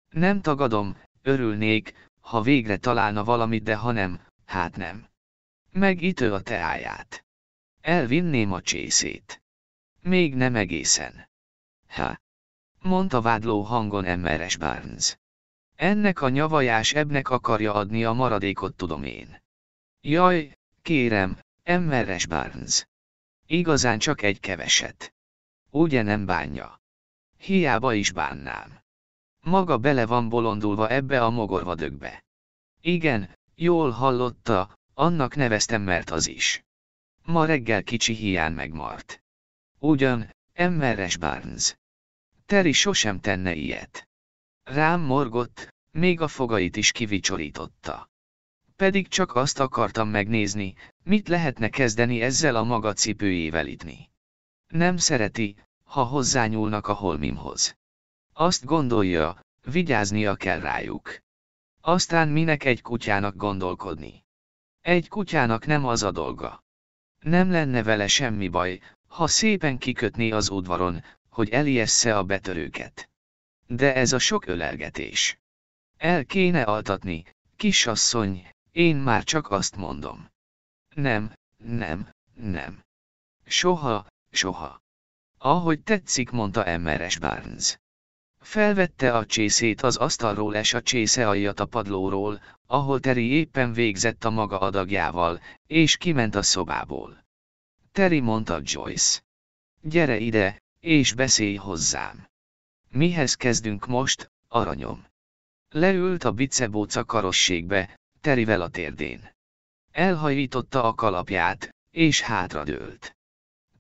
Nem tagadom, örülnék, ha végre találna valamit, de ha nem, hát nem. Megítő a teáját. Elvinném a csészét. Még nem egészen. Ha. Mondta vádló hangon emmeres Barnes. Ennek a nyavajás ebnek akarja adni a maradékot tudom én. Jaj, kérem, emmeres Barnes. Igazán csak egy keveset. Ugye nem bánja? Hiába is bánnám. Maga bele van bolondulva ebbe a mogorvadögbe. Igen, jól hallotta, annak neveztem mert az is. Ma reggel kicsi hián megmart. Ugyan, emmeres Barnes. Teri sosem tenne ilyet. Rám morgott, még a fogait is kivicsorította pedig csak azt akartam megnézni, mit lehetne kezdeni ezzel a maga cipőjével itni. Nem szereti, ha hozzányúlnak a holmimhoz. Azt gondolja, vigyáznia kell rájuk. Aztán minek egy kutyának gondolkodni? Egy kutyának nem az a dolga. Nem lenne vele semmi baj, ha szépen kikötné az udvaron, hogy eliessze a betörőket. De ez a sok ölelgetés. El kéne altatni, kisasszony, én már csak azt mondom. Nem, nem, nem. Soha, soha. Ahogy tetszik, mondta Emmeres Barnes. Felvette a csészét az asztalról és a csésze aljat a padlóról, ahol Teri éppen végzett a maga adagjával, és kiment a szobából. Teri mondta Joyce. Gyere ide, és beszélj hozzám. Mihez kezdünk most, aranyom? Leült a bicebóca karosségbe, terivel a térdén. Elhajította a kalapját, és hátradőlt.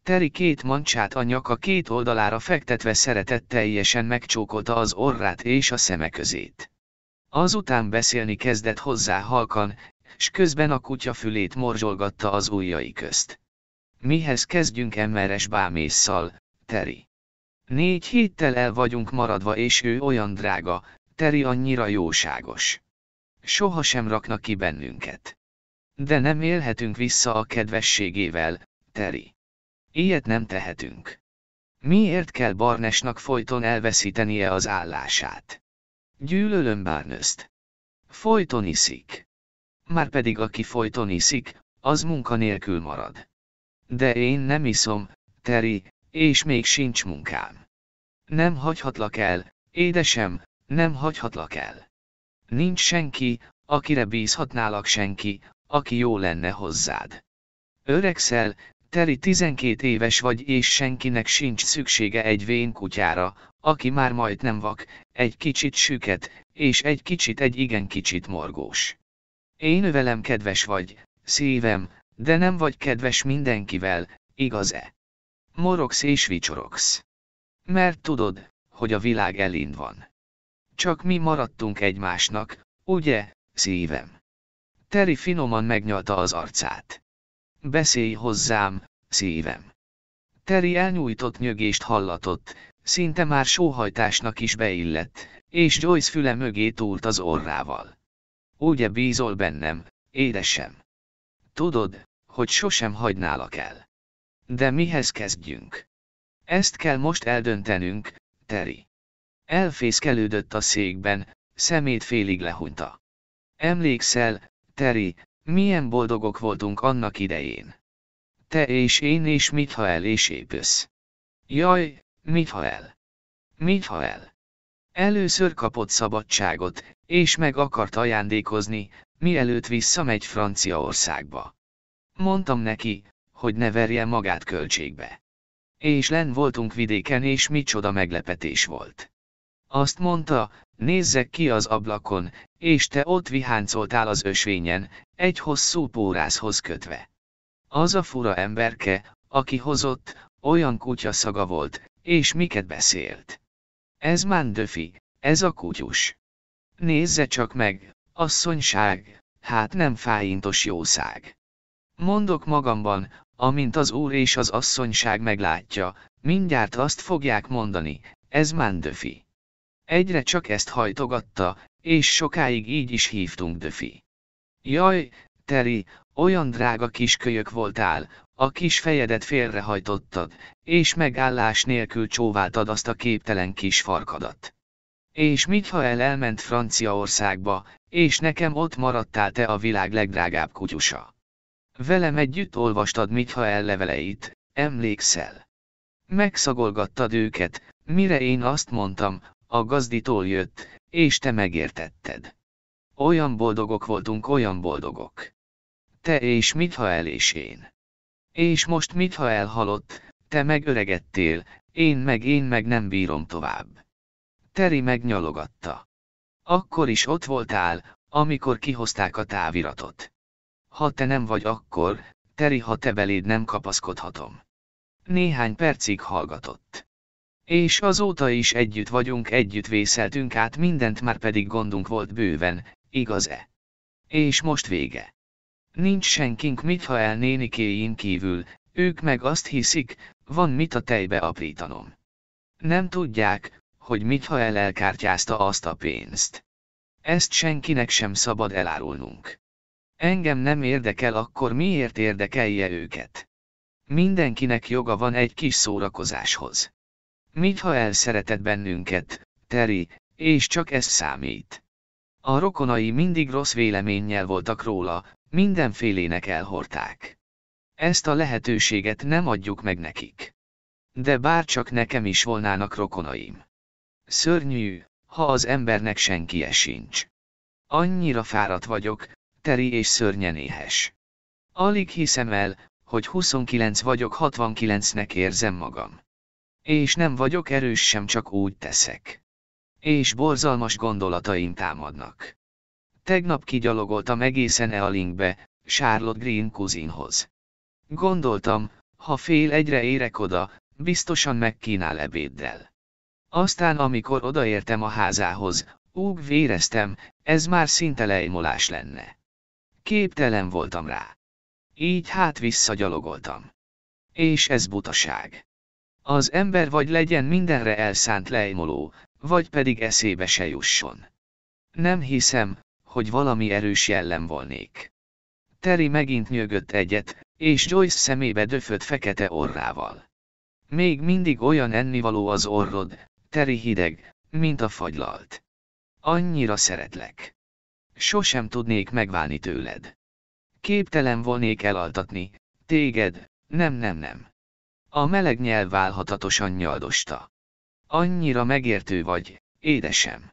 Teri két mancsát a nyaka két oldalára fektetve teljesen megcsókolta az orrát és a szeme közét. Azután beszélni kezdett hozzá halkan, s közben a kutya fülét morzsolgatta az ujjai közt. Mihez kezdjünk emmeres bámészszal, Teri? Négy héttel el vagyunk maradva és ő olyan drága, Teri annyira jóságos sohasem rakna ki bennünket. De nem élhetünk vissza a kedvességével, Teri. Ilyet nem tehetünk. Miért kell Barnesnak folyton elveszítenie az állását? Gyűlölöm Barnest. Folyton iszik. Márpedig aki folyton iszik, az munkanélkül marad. De én nem iszom, Teri, és még sincs munkám. Nem hagyhatlak el, édesem, nem hagyhatlak el. Nincs senki, akire bízhatnálak senki, aki jó lenne hozzád. Öregszel, teli 12 éves vagy és senkinek sincs szüksége egy vén kutyára, aki már majd nem vak, egy kicsit süket, és egy kicsit egy igen kicsit morgós. Én velem kedves vagy, szívem, de nem vagy kedves mindenkivel, igaz-e? Morogsz és vicsorogsz. Mert tudod, hogy a világ elind van. Csak mi maradtunk egymásnak, ugye, szívem? Terry finoman megnyalta az arcát. Beszélj hozzám, szívem. Terry elnyújtott nyögést hallatott, szinte már sóhajtásnak is beillett, és Joyce füle mögé túlt az orrával. Ugye bízol bennem, édesem? Tudod, hogy sosem hagynálak el. De mihez kezdjünk? Ezt kell most eldöntenünk, Terry. Elfészkelődött a székben, szemét félig lehunta. Emlékszel, Teri, milyen boldogok voltunk annak idején. Te és én és Mithael és Épösz. Jaj, Mithael. Mithael. Először kapott szabadságot, és meg akart ajándékozni, mielőtt visszamegy Franciaországba. Mondtam neki, hogy ne verje magát költségbe. És len voltunk vidéken és micsoda meglepetés volt. Azt mondta, nézzek ki az ablakon, és te ott viháncoltál az ösvényen, egy hosszú pórázhoz kötve. Az a fura emberke, aki hozott, olyan kutya szaga volt, és miket beszélt. Ez Mandöfi, ez a kutyus. Nézze csak meg, asszonyság, hát nem fájintos jószág. Mondok magamban, amint az úr és az asszonyság meglátja, mindjárt azt fogják mondani, ez Mandöfi. Egyre csak ezt hajtogatta, és sokáig így is hívtunk Döfi. Jaj, Teri, olyan drága kiskölyök voltál, a kis fejedet félrehajtottad, és megállás nélkül csóváltad azt a képtelen kis farkadat. És mit ha el elment Franciaországba, és nekem ott maradtál te a világ legdrágább kutyusa. Velem együtt olvastad el leveleit, emlékszel? Megszagolgattad őket, mire én azt mondtam, a gazditól jött, és te megértetted. Olyan boldogok voltunk, olyan boldogok. Te és el és én. És most mitha elhalott? te meg öregedtél, én meg én meg nem bírom tovább. Teri megnyalogatta. Akkor is ott voltál, amikor kihozták a táviratot. Ha te nem vagy akkor, Teri ha te beléd nem kapaszkodhatom. Néhány percig hallgatott. És azóta is együtt vagyunk, együtt vészeltünk át mindent, már pedig gondunk volt bőven, igaz-e? És most vége. Nincs senkink mit, ha el nénikéjén kívül, ők meg azt hiszik, van mit a tejbe aprítanom. Nem tudják, hogy mit el elkártyázta azt a pénzt. Ezt senkinek sem szabad elárulnunk. Engem nem érdekel, akkor miért érdekelje őket? Mindenkinek joga van egy kis szórakozáshoz. Mintha elszeretett bennünket, Terry, és csak ez számít. A rokonai mindig rossz véleménnyel voltak róla, mindenfélének elhorták. Ezt a lehetőséget nem adjuk meg nekik. De bár csak nekem is volnának rokonaim. Szörnyű, ha az embernek senki e sincs. Annyira fáradt vagyok, teri és szörnyen éhes. Alig hiszem el, hogy 29 vagyok 69-nek érzem magam. És nem vagyok erős sem csak úgy teszek. És borzalmas gondolataim támadnak. Tegnap kigyalogoltam egészen Ealingbe, Charlotte Green kuzinhoz. Gondoltam, ha fél egyre érek oda, biztosan megkínál ebéddel. Aztán amikor odaértem a házához, úgy véreztem, ez már szinte lejmolás lenne. Képtelen voltam rá. Így hát visszagyalogoltam. És ez butaság. Az ember vagy legyen mindenre elszánt lejmoló, vagy pedig eszébe se jusson. Nem hiszem, hogy valami erős jellem volnék. Terry megint nyögött egyet, és Joyce szemébe döfött fekete orrával. Még mindig olyan ennivaló az orrod, Terry hideg, mint a fagylalt. Annyira szeretlek. Sosem tudnék megválni tőled. Képtelen volnék elaltatni, téged, nem nem nem. A meleg nyelv válhatatosan nyaldosta. Annyira megértő vagy, édesem.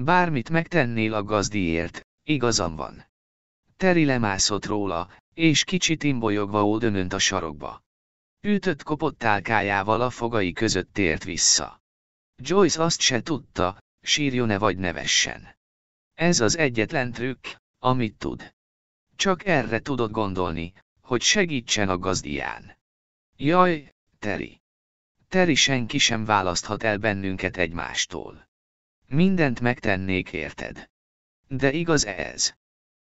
Bármit megtennél a gazdiért, igazam van. Teri lemászott róla, és kicsit imbolyogva ódönönt a sarokba. Ütött kopott tálkájával a fogai között tért vissza. Joyce azt se tudta, sírjon-e vagy nevessen. Ez az egyetlen trükk, amit tud. Csak erre tudott gondolni, hogy segítsen a gazdián. Jaj, Teri. Teri senki sem választhat el bennünket egymástól. Mindent megtennék érted. De igaz ez.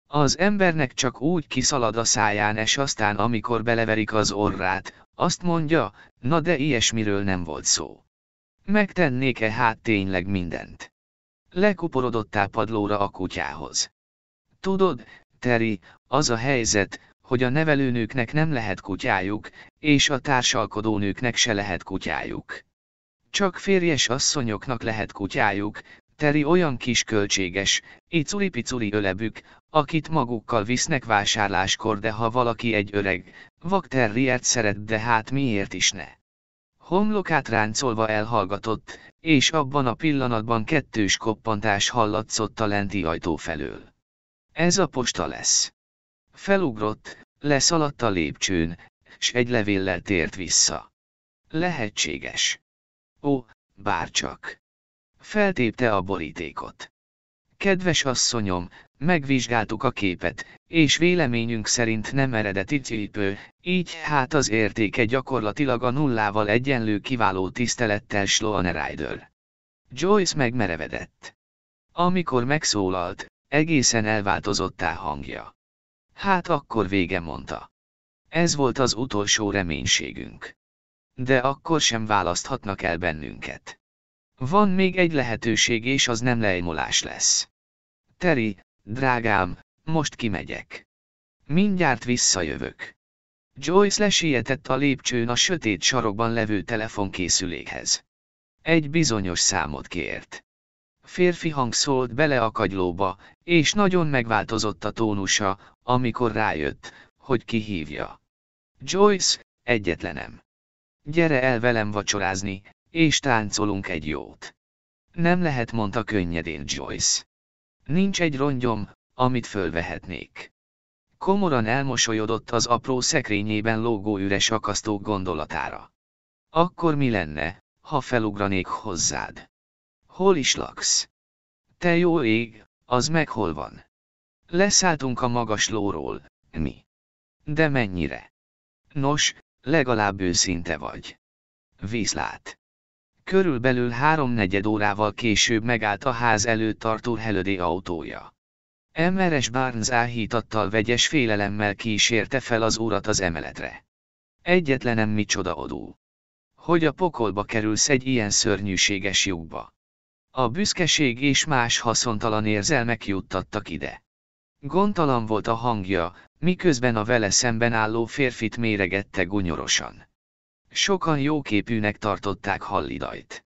Az embernek csak úgy kiszalad a száján és aztán amikor beleverik az orrát, azt mondja, na de ilyesmiről nem volt szó. Megtennék-e hát tényleg mindent? Lekuporodott padlóra a kutyához. Tudod, Teri, az a helyzet, hogy a nevelőnőknek nem lehet kutyájuk, és a társalkodónőknek se lehet kutyájuk. Csak férjes asszonyoknak lehet kutyájuk, teri olyan kis költséges, icuri piculi ölebük, akit magukkal visznek vásárláskor de ha valaki egy öreg, vakterriert szeret de hát miért is ne. Homlokát ráncolva elhallgatott, és abban a pillanatban kettős koppantás hallatszott a lenti ajtó felől. Ez a posta lesz. Felugrott, leszaladt a lépcsőn, s egy levéllel tért vissza. Lehetséges. Ó, bárcsak. Feltépte a borítékot. Kedves asszonyom, megvizsgáltuk a képet, és véleményünk szerint nem eredeti cipő, így hát az értéke gyakorlatilag a nullával egyenlő kiváló tisztelettel Sloan Rider. Joyce megmerevedett. Amikor megszólalt, egészen elváltozottá hangja hát akkor vége mondta. Ez volt az utolsó reménységünk. De akkor sem választhatnak el bennünket. Van még egy lehetőség és az nem lejmolás lesz. Teri, drágám, most kimegyek. Mindjárt visszajövök. Joyce lesietett a lépcsőn a sötét sarokban levő telefonkészülékhez. Egy bizonyos számot kért. Férfi hang szólt bele a kagylóba, és nagyon megváltozott a tónusa, amikor rájött, hogy kihívja. Joyce, egyetlenem. Gyere el velem vacsorázni, és táncolunk egy jót. Nem lehet, mondta könnyedén Joyce. Nincs egy rongyom, amit fölvehetnék. Komoran elmosolyodott az apró szekrényében lógó üres akasztó gondolatára. Akkor mi lenne, ha felugranék hozzád? Hol is laksz? Te jó ég, az meg hol van? Leszálltunk a magas lóról, mi. De mennyire? Nos, legalább őszinte vagy. Vízlát. Körülbelül háromnegyed órával később megállt a ház előtt tartó Helödé autója. Emeres Barnes áhítattal vegyes félelemmel kísérte fel az urat az emeletre. Egyetlenem micsoda odú. Hogy a pokolba kerülsz egy ilyen szörnyűséges lyukba. A büszkeség és más haszontalan érzelmek juttattak ide. Gondtalan volt a hangja, miközben a vele szemben álló férfit méregette gonyorosan. Sokan jóképűnek tartották Hallidajt.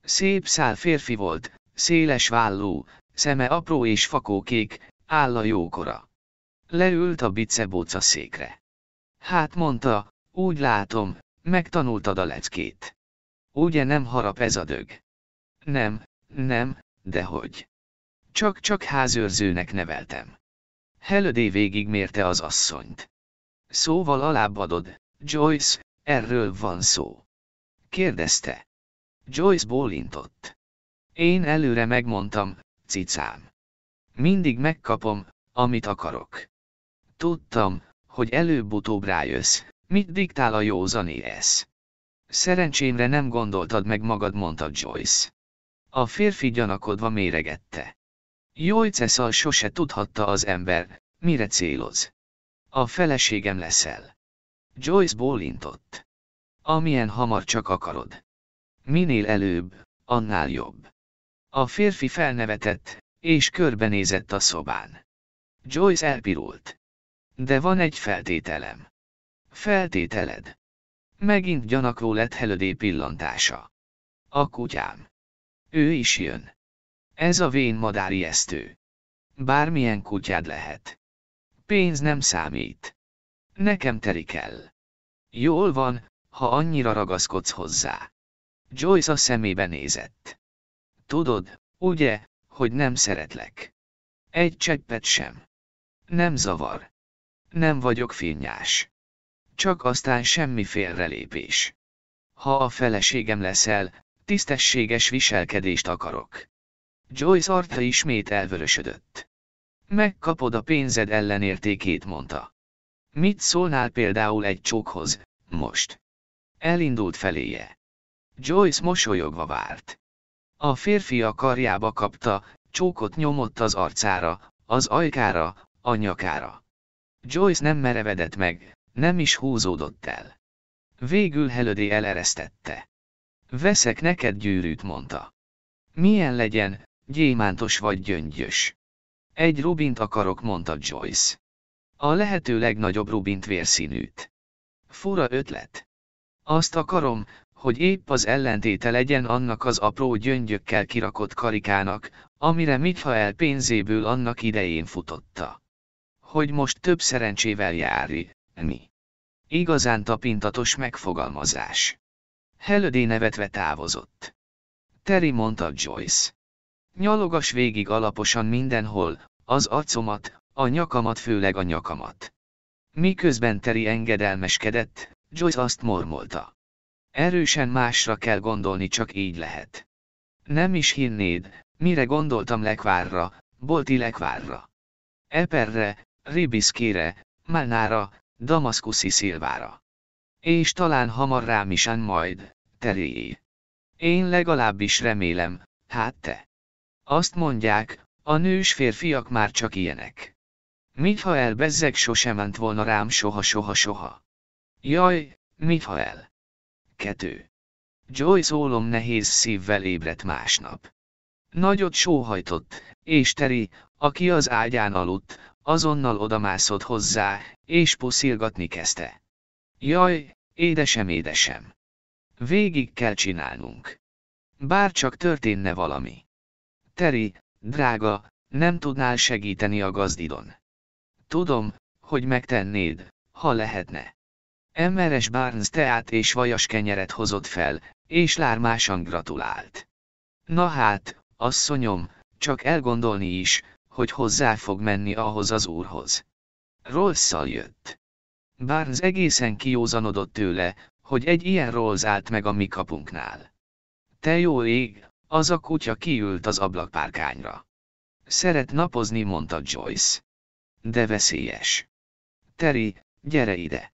Szép szál férfi volt, széles vállú, szeme apró és fakókék, álla jókora. Leült a bicebóca székre. Hát mondta, úgy látom, megtanultad a leckét. Ugye nem harap ez a dög? Nem, nem, dehogy. Csak-csak házőrzőnek neveltem. Helödé mérte az asszonyt. Szóval alábbadod, Joyce, erről van szó. Kérdezte. Joyce bólintott. Én előre megmondtam, cicám. Mindig megkapom, amit akarok. Tudtam, hogy előbb-utóbb rájössz, mit diktál a józan ész. Szerencsémre nem gondoltad meg magad, mondta Joyce. A férfi gyanakodva méregette. Jó ceszal sose tudhatta az ember, mire céloz. A feleségem leszel. Joyce bólintott. Amilyen hamar csak akarod. Minél előbb, annál jobb. A férfi felnevetett, és körbenézett a szobán. Joyce elpirult. De van egy feltételem. Feltételed. Megint gyanakvó lett Helödé pillantása. A kutyám. Ő is jön. Ez a vén madár ijesztő. Bármilyen kutyád lehet. Pénz nem számít. Nekem terik el. Jól van, ha annyira ragaszkodsz hozzá. Joyce a szemébe nézett. Tudod, ugye, hogy nem szeretlek. Egy cseppet sem. Nem zavar. Nem vagyok finnyás. Csak aztán semmi félrelépés. Ha a feleségem leszel, tisztességes viselkedést akarok. Joyce arca ismét elvörösödött. Megkapod a pénzed ellenértékét, mondta. Mit szólnál például egy csókhoz, most? Elindult feléje. Joyce mosolyogva várt. A férfi a karjába kapta, csókot nyomott az arcára, az ajkára, a nyakára. Joyce nem merevedett meg, nem is húzódott el. Végül Helödi eleresztette. Veszek neked gyűrűt, mondta. Milyen legyen, Gyémántos vagy gyöngyös. Egy rubint akarok, mondta Joyce. A lehető legnagyobb rubint vérszínűt. Fura ötlet. Azt akarom, hogy épp az ellentéte legyen annak az apró gyöngyökkel kirakott karikának, amire Mithael pénzéből annak idején futotta. Hogy most több szerencsével járj, mi? Igazán tapintatos megfogalmazás. Helödé nevetve távozott. Terry mondta Joyce. Nyalogas végig alaposan mindenhol, az arcomat, a nyakamat főleg a nyakamat. Miközben Teri engedelmeskedett, Joyce azt mormolta. Erősen másra kell gondolni, csak így lehet. Nem is hinnéd, mire gondoltam lekvárra, bolti lekvárra. Eperre, ribiszkére, málnára, damaszkuszi szilvára. És talán hamar rám is majd, Teri. Én legalábbis remélem, hát te. Azt mondják, a nős férfiak már csak ilyenek. el bezzeg sosem ment volna rám soha-soha-soha. Jaj, el? Kető. Joyce ólom nehéz szívvel ébredt másnap. Nagyot sóhajtott, és Teri, aki az ágyán aludt, azonnal odamászott hozzá, és puszilgatni kezdte. Jaj, édesem, édesem. Végig kell csinálnunk. Bár csak történne valami. Teri, drága, nem tudnál segíteni a gazdidon. Tudom, hogy megtennéd, ha lehetne. Emmeres Barnes teát és vajas kenyeret hozott fel, és lármásan gratulált. Na hát, asszonyom, csak elgondolni is, hogy hozzá fog menni ahhoz az úrhoz. Rolszal jött. Barnes egészen kiózanodott tőle, hogy egy ilyen Rolls állt meg a mi kapunknál. Te jó ég, az a kutya kiült az ablakpárkányra. Szeret napozni, mondta Joyce. De veszélyes. Teri, gyere ide.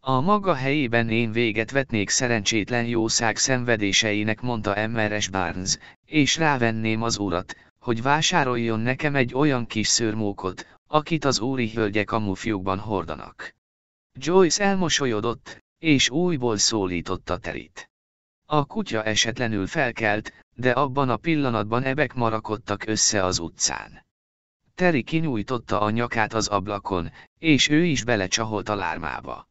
A maga helyében én véget vetnék szerencsétlen jószág szenvedéseinek, mondta MRS Barnes, és rávenném az urat, hogy vásároljon nekem egy olyan kis szőrmókot, akit az úri hölgyek mufjukban hordanak. Joyce elmosolyodott, és újból szólította Terit. A kutya esetlenül felkelt, de abban a pillanatban ebek marakodtak össze az utcán. Teri kinyújtotta a nyakát az ablakon, és ő is belecsaholt a lármába.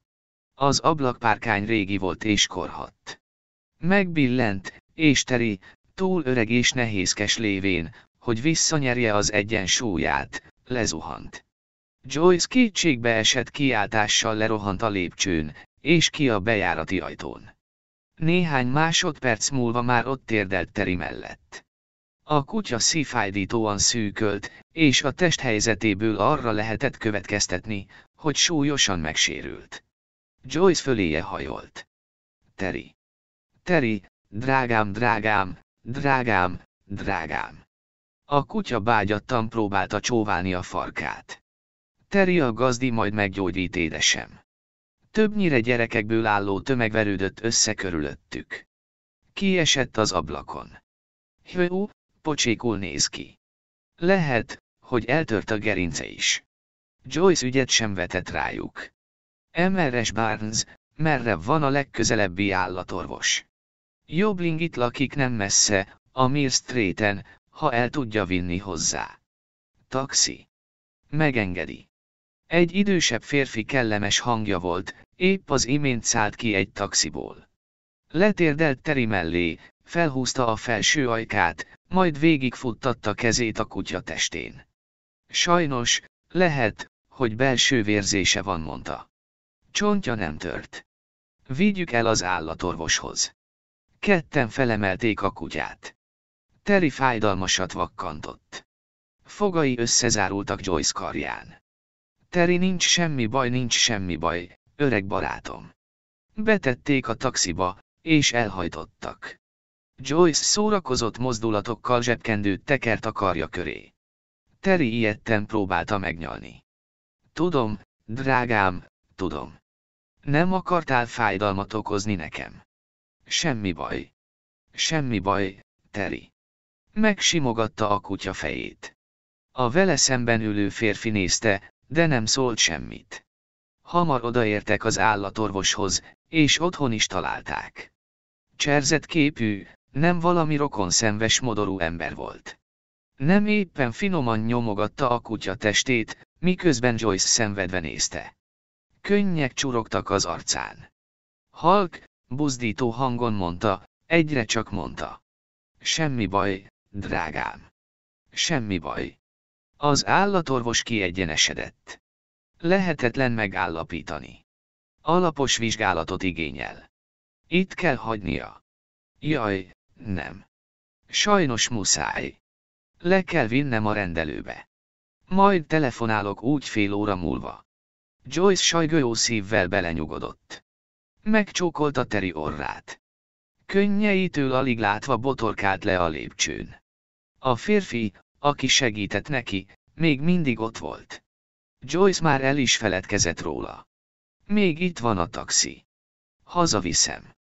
Az ablakpárkány régi volt és korhat. Megbillent, és Teri, túl öreg és nehézkes lévén, hogy visszanyerje az egyensúlyát, lezuhant. Joyce kétségbe esett kiáltással lerohant a lépcsőn, és ki a bejárati ajtón néhány másodperc múlva már ott térdelt Teri mellett. A kutya szívfájdítóan szűkölt, és a testhelyzetéből arra lehetett következtetni, hogy súlyosan megsérült. Joyce föléje hajolt. Teri. Teri, drágám, drágám, drágám, drágám. A kutya bágyattan próbálta csóválni a farkát. Teri a gazdi majd meggyógyít édesem többnyire gyerekekből álló tömeg verődött össze körülöttük. Kiesett az ablakon. Hő, pocsékul néz ki. Lehet, hogy eltört a gerince is. Joyce ügyet sem vetett rájuk. MRS Barnes, merre van a legközelebbi állatorvos? Jobling itt lakik nem messze, a Mill Street-en, ha el tudja vinni hozzá. Taxi. Megengedi. Egy idősebb férfi kellemes hangja volt, épp az imént szállt ki egy taxiból. Letérdelt Teri mellé, felhúzta a felső ajkát, majd végigfuttatta kezét a kutya testén. Sajnos, lehet, hogy belső vérzése van, mondta. Csontja nem tört. Vigyük el az állatorvoshoz. Ketten felemelték a kutyát. Teri fájdalmasat vakkantott. Fogai összezárultak Joyce karján. Teri nincs semmi baj, nincs semmi baj, öreg barátom. Betették a taxiba, és elhajtottak. Joyce szórakozott mozdulatokkal zsebkendőt tekert a karja köré. Terry ilyetten próbálta megnyalni. Tudom, drágám, tudom. Nem akartál fájdalmat okozni nekem. Semmi baj. Semmi baj, Terry. Megsimogatta a kutya fejét. A vele szemben ülő férfi nézte, de nem szólt semmit. Hamar odaértek az állatorvoshoz, és otthon is találták. Cserzett képű, nem valami szenves modorú ember volt. Nem éppen finoman nyomogatta a kutya testét, miközben Joyce szenvedve nézte. Könnyek csurogtak az arcán. Halk, buzdító hangon mondta, egyre csak mondta. Semmi baj, drágám. Semmi baj. Az állatorvos kiegyenesedett. Lehetetlen megállapítani. Alapos vizsgálatot igényel. Itt kell hagynia. Jaj, nem. Sajnos muszáj. Le kell vinnem a rendelőbe. Majd telefonálok úgy fél óra múlva. Joyce sajgőjó szívvel belenyugodott. Megcsókolta Teri orrát. Könnyeitől alig látva botorkált le a lépcsőn. A férfi, aki segített neki, még mindig ott volt. Joyce már el is feledkezett róla. Még itt van a taxi. Hazaviszem.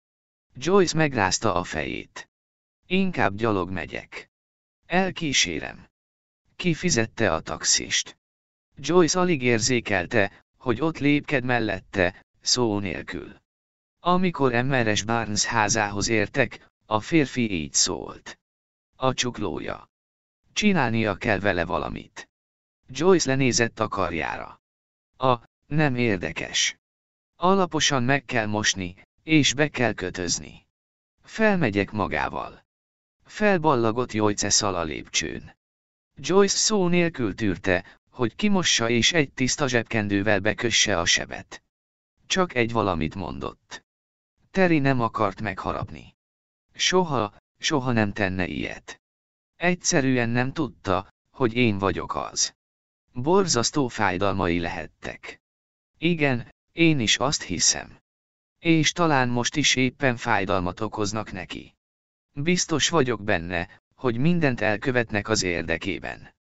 Joyce megrázta a fejét. Inkább gyalog megyek. Elkísérem. Ki fizette a taxist? Joyce alig érzékelte, hogy ott lépked mellette, szó nélkül. Amikor Emmeres Barnes házához értek, a férfi így szólt. A csuklója. Csinálnia kell vele valamit. Joyce lenézett a karjára. A, nem érdekes. Alaposan meg kell mosni, és be kell kötözni. Felmegyek magával. Felballagott Joyce szal a lépcsőn. Joyce szó nélkül tűrte, hogy kimossa és egy tiszta zsebkendővel bekösse a sebet. Csak egy valamit mondott. Terry nem akart megharapni. Soha, soha nem tenne ilyet. Egyszerűen nem tudta, hogy én vagyok az. Borzasztó fájdalmai lehettek. Igen, én is azt hiszem. És talán most is éppen fájdalmat okoznak neki. Biztos vagyok benne, hogy mindent elkövetnek az érdekében.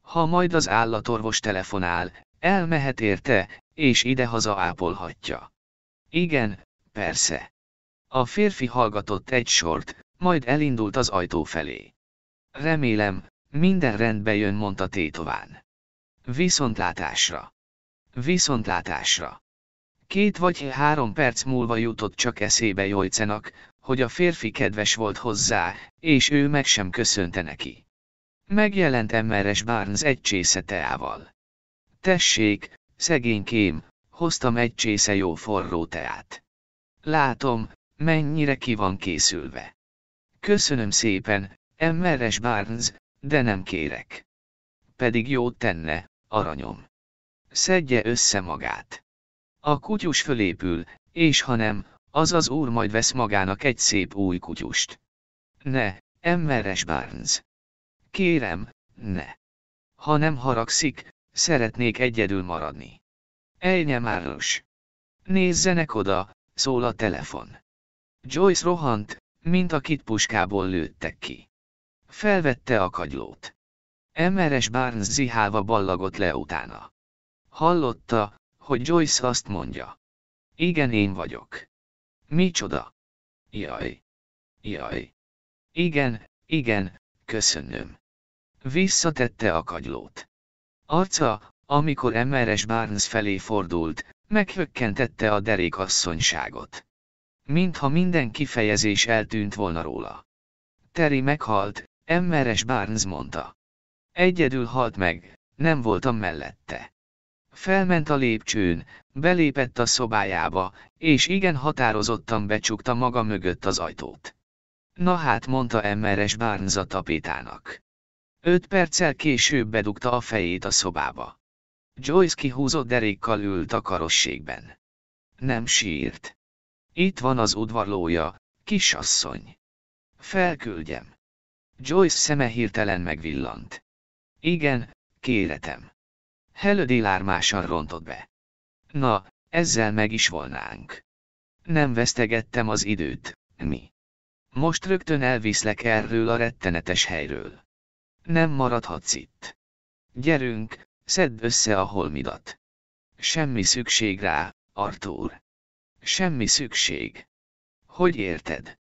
Ha majd az állatorvos telefonál, elmehet érte, és idehaza ápolhatja. Igen, persze. A férfi hallgatott egy sort, majd elindult az ajtó felé. Remélem, minden rendbe jön, mondta tétován. Viszontlátásra. Viszontlátásra. Két vagy három perc múlva jutott csak eszébe Jojcenak, hogy a férfi kedves volt hozzá, és ő meg sem köszönte neki. Megjelent Emmeres Barnes egy csésze teával. Tessék, szegénykém, hoztam egy csésze jó forró teát. Látom, mennyire ki van készülve. Köszönöm szépen, Emmeres Barnes, de nem kérek. Pedig jót tenne, aranyom. Szedje össze magát. A kutyus fölépül, és ha nem, az az úr majd vesz magának egy szép új kutyust. Ne, Emmeres Barnes. Kérem, ne. Ha nem haragszik, szeretnék egyedül maradni. Elnye Márlos. Nézzenek oda, szól a telefon. Joyce rohant, mint akit puskából lőttek ki. Felvette a kagylót. Emeres Barnes ziháva ballagott le utána. Hallotta, hogy Joyce azt mondja. Igen én vagyok. Micsoda? Jaj. Jaj. Igen, igen, köszönöm. Visszatette a kagylót. Arca, amikor Emeres Barnes felé fordult, meghökkentette a derékasszonyságot. Mintha minden kifejezés eltűnt volna róla. Terry meghalt, Emmeres Barnes mondta. Egyedül halt meg, nem voltam mellette. Felment a lépcsőn, belépett a szobájába, és igen határozottan becsukta maga mögött az ajtót. Na hát mondta Emmeres Barnes a tapétának. Öt perccel később bedugta a fejét a szobába. Joyce kihúzott derékkal ült a karosségben. Nem sírt. Itt van az udvarlója, kisasszony. Felküldjem. Joyce szeme hirtelen megvillant. Igen, kéretem. Helödi lármásan rontott be. Na, ezzel meg is volnánk. Nem vesztegettem az időt, mi. Most rögtön elviszlek erről a rettenetes helyről. Nem maradhatsz itt. Gyerünk, szedd össze a holmidat. Semmi szükség rá, Artúr. Semmi szükség. Hogy érted?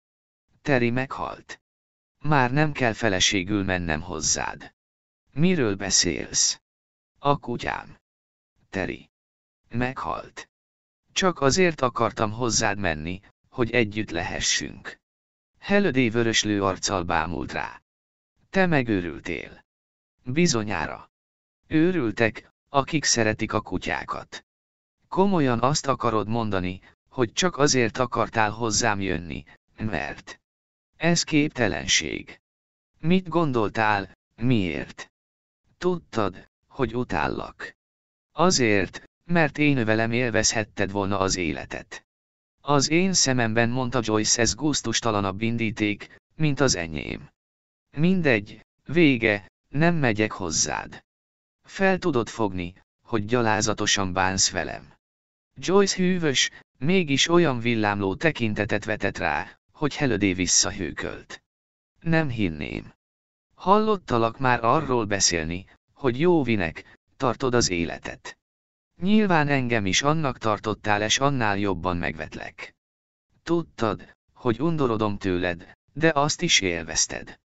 Teri meghalt. Már nem kell feleségül mennem hozzád. Miről beszélsz? A kutyám. Teri. Meghalt. Csak azért akartam hozzád menni, hogy együtt lehessünk. Helödé vöröslő arccal bámult rá. Te megőrültél. Bizonyára. Őrültek, akik szeretik a kutyákat. Komolyan azt akarod mondani, hogy csak azért akartál hozzám jönni, mert... Ez képtelenség. Mit gondoltál, miért? Tudtad, hogy utállak. Azért, mert én velem élvezhetted volna az életet. Az én szememben mondta Joyce ez gusztustalanabb indíték, mint az enyém. Mindegy, vége, nem megyek hozzád. Fel tudod fogni, hogy gyalázatosan bánsz velem. Joyce hűvös, mégis olyan villámló tekintetet vetett rá, hogy Helödé visszahőkölt. Nem hinném. Hallottalak már arról beszélni, hogy jóvinek, tartod az életet. Nyilván engem is annak tartottál, és annál jobban megvetlek. Tudtad, hogy undorodom tőled, de azt is élvezted.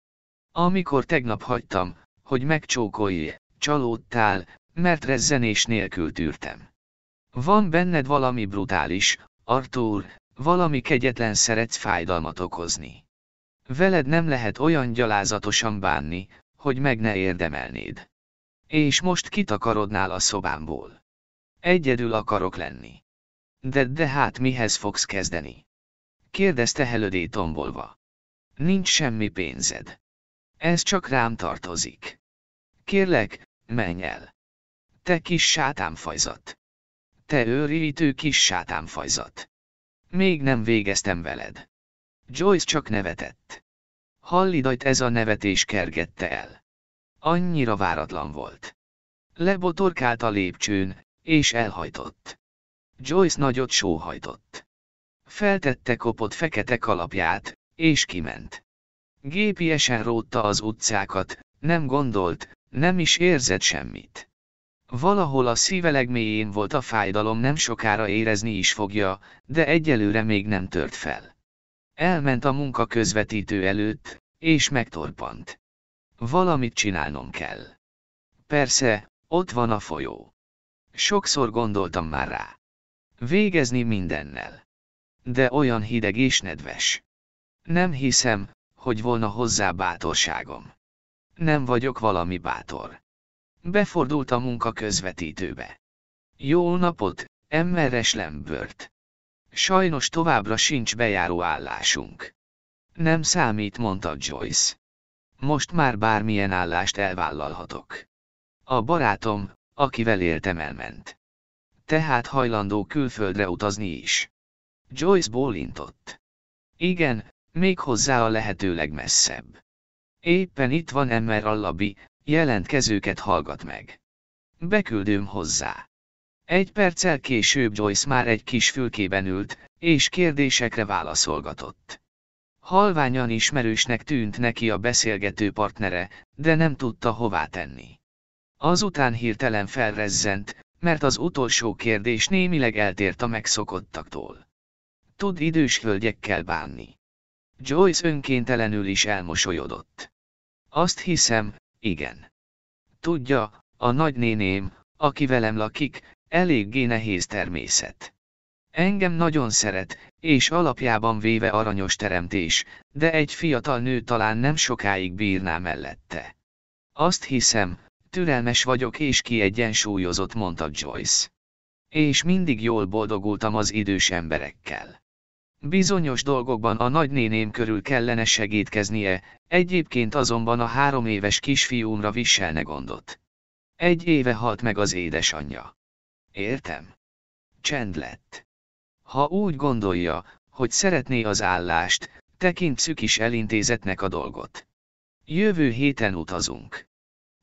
Amikor tegnap hagytam, hogy megcsókolj, csalódtál, mert rezzenés nélkül tűrtem. Van benned valami brutális, Artur, valami kegyetlen szeret fájdalmat okozni. Veled nem lehet olyan gyalázatosan bánni, hogy meg ne érdemelnéd. És most kitakarodnál a szobámból. Egyedül akarok lenni. De de hát mihez fogsz kezdeni? Kérdezte Helödé tombolva. Nincs semmi pénzed. Ez csak rám tartozik. Kérlek, menj el. Te kis sátámfajzat. Te őrítő kis sátámfajzat. Még nem végeztem veled. Joyce csak nevetett. Hallidajt ez a nevetés kergette el. Annyira váratlan volt. Lebotorkált a lépcsőn, és elhajtott. Joyce nagyot sóhajtott. Feltette kopott fekete kalapját, és kiment. Gépiesen rótta az utcákat, nem gondolt, nem is érzett semmit. Valahol a szíve legmélyén volt a fájdalom nem sokára érezni is fogja, de egyelőre még nem tört fel. Elment a munka közvetítő előtt, és megtorpant. Valamit csinálnom kell. Persze, ott van a folyó. Sokszor gondoltam már rá. Végezni mindennel. De olyan hideg és nedves. Nem hiszem, hogy volna hozzá bátorságom. Nem vagyok valami bátor. Befordult a munka közvetítőbe. Jó napot, emmeres lembört. Sajnos továbbra sincs bejáró állásunk. Nem számít, mondta Joyce. Most már bármilyen állást elvállalhatok. A barátom, akivel éltem elment. Tehát hajlandó külföldre utazni is. Joyce bólintott. Igen, még hozzá a lehető legmesszebb. Éppen itt van Emmer Allabi, jelentkezőket hallgat meg. Beküldöm hozzá. Egy perccel később Joyce már egy kis fülkében ült, és kérdésekre válaszolgatott. Halványan ismerősnek tűnt neki a beszélgető partnere, de nem tudta hová tenni. Azután hirtelen felrezzent, mert az utolsó kérdés némileg eltért a megszokottaktól. Tud idős hölgyekkel bánni. Joyce önkéntelenül is elmosolyodott. Azt hiszem, igen. Tudja, a nagynéném, aki velem lakik, eléggé nehéz természet. Engem nagyon szeret, és alapjában véve aranyos teremtés, de egy fiatal nő talán nem sokáig bírná mellette. Azt hiszem, türelmes vagyok és kiegyensúlyozott, mondta Joyce. És mindig jól boldogultam az idős emberekkel. Bizonyos dolgokban a nagynéném körül kellene segítkeznie, egyébként azonban a három éves kisfiúmra viselne gondot. Egy éve halt meg az édesanyja. Értem. Csend lett. Ha úgy gondolja, hogy szeretné az állást, tekintszük is elintézetnek a dolgot. Jövő héten utazunk.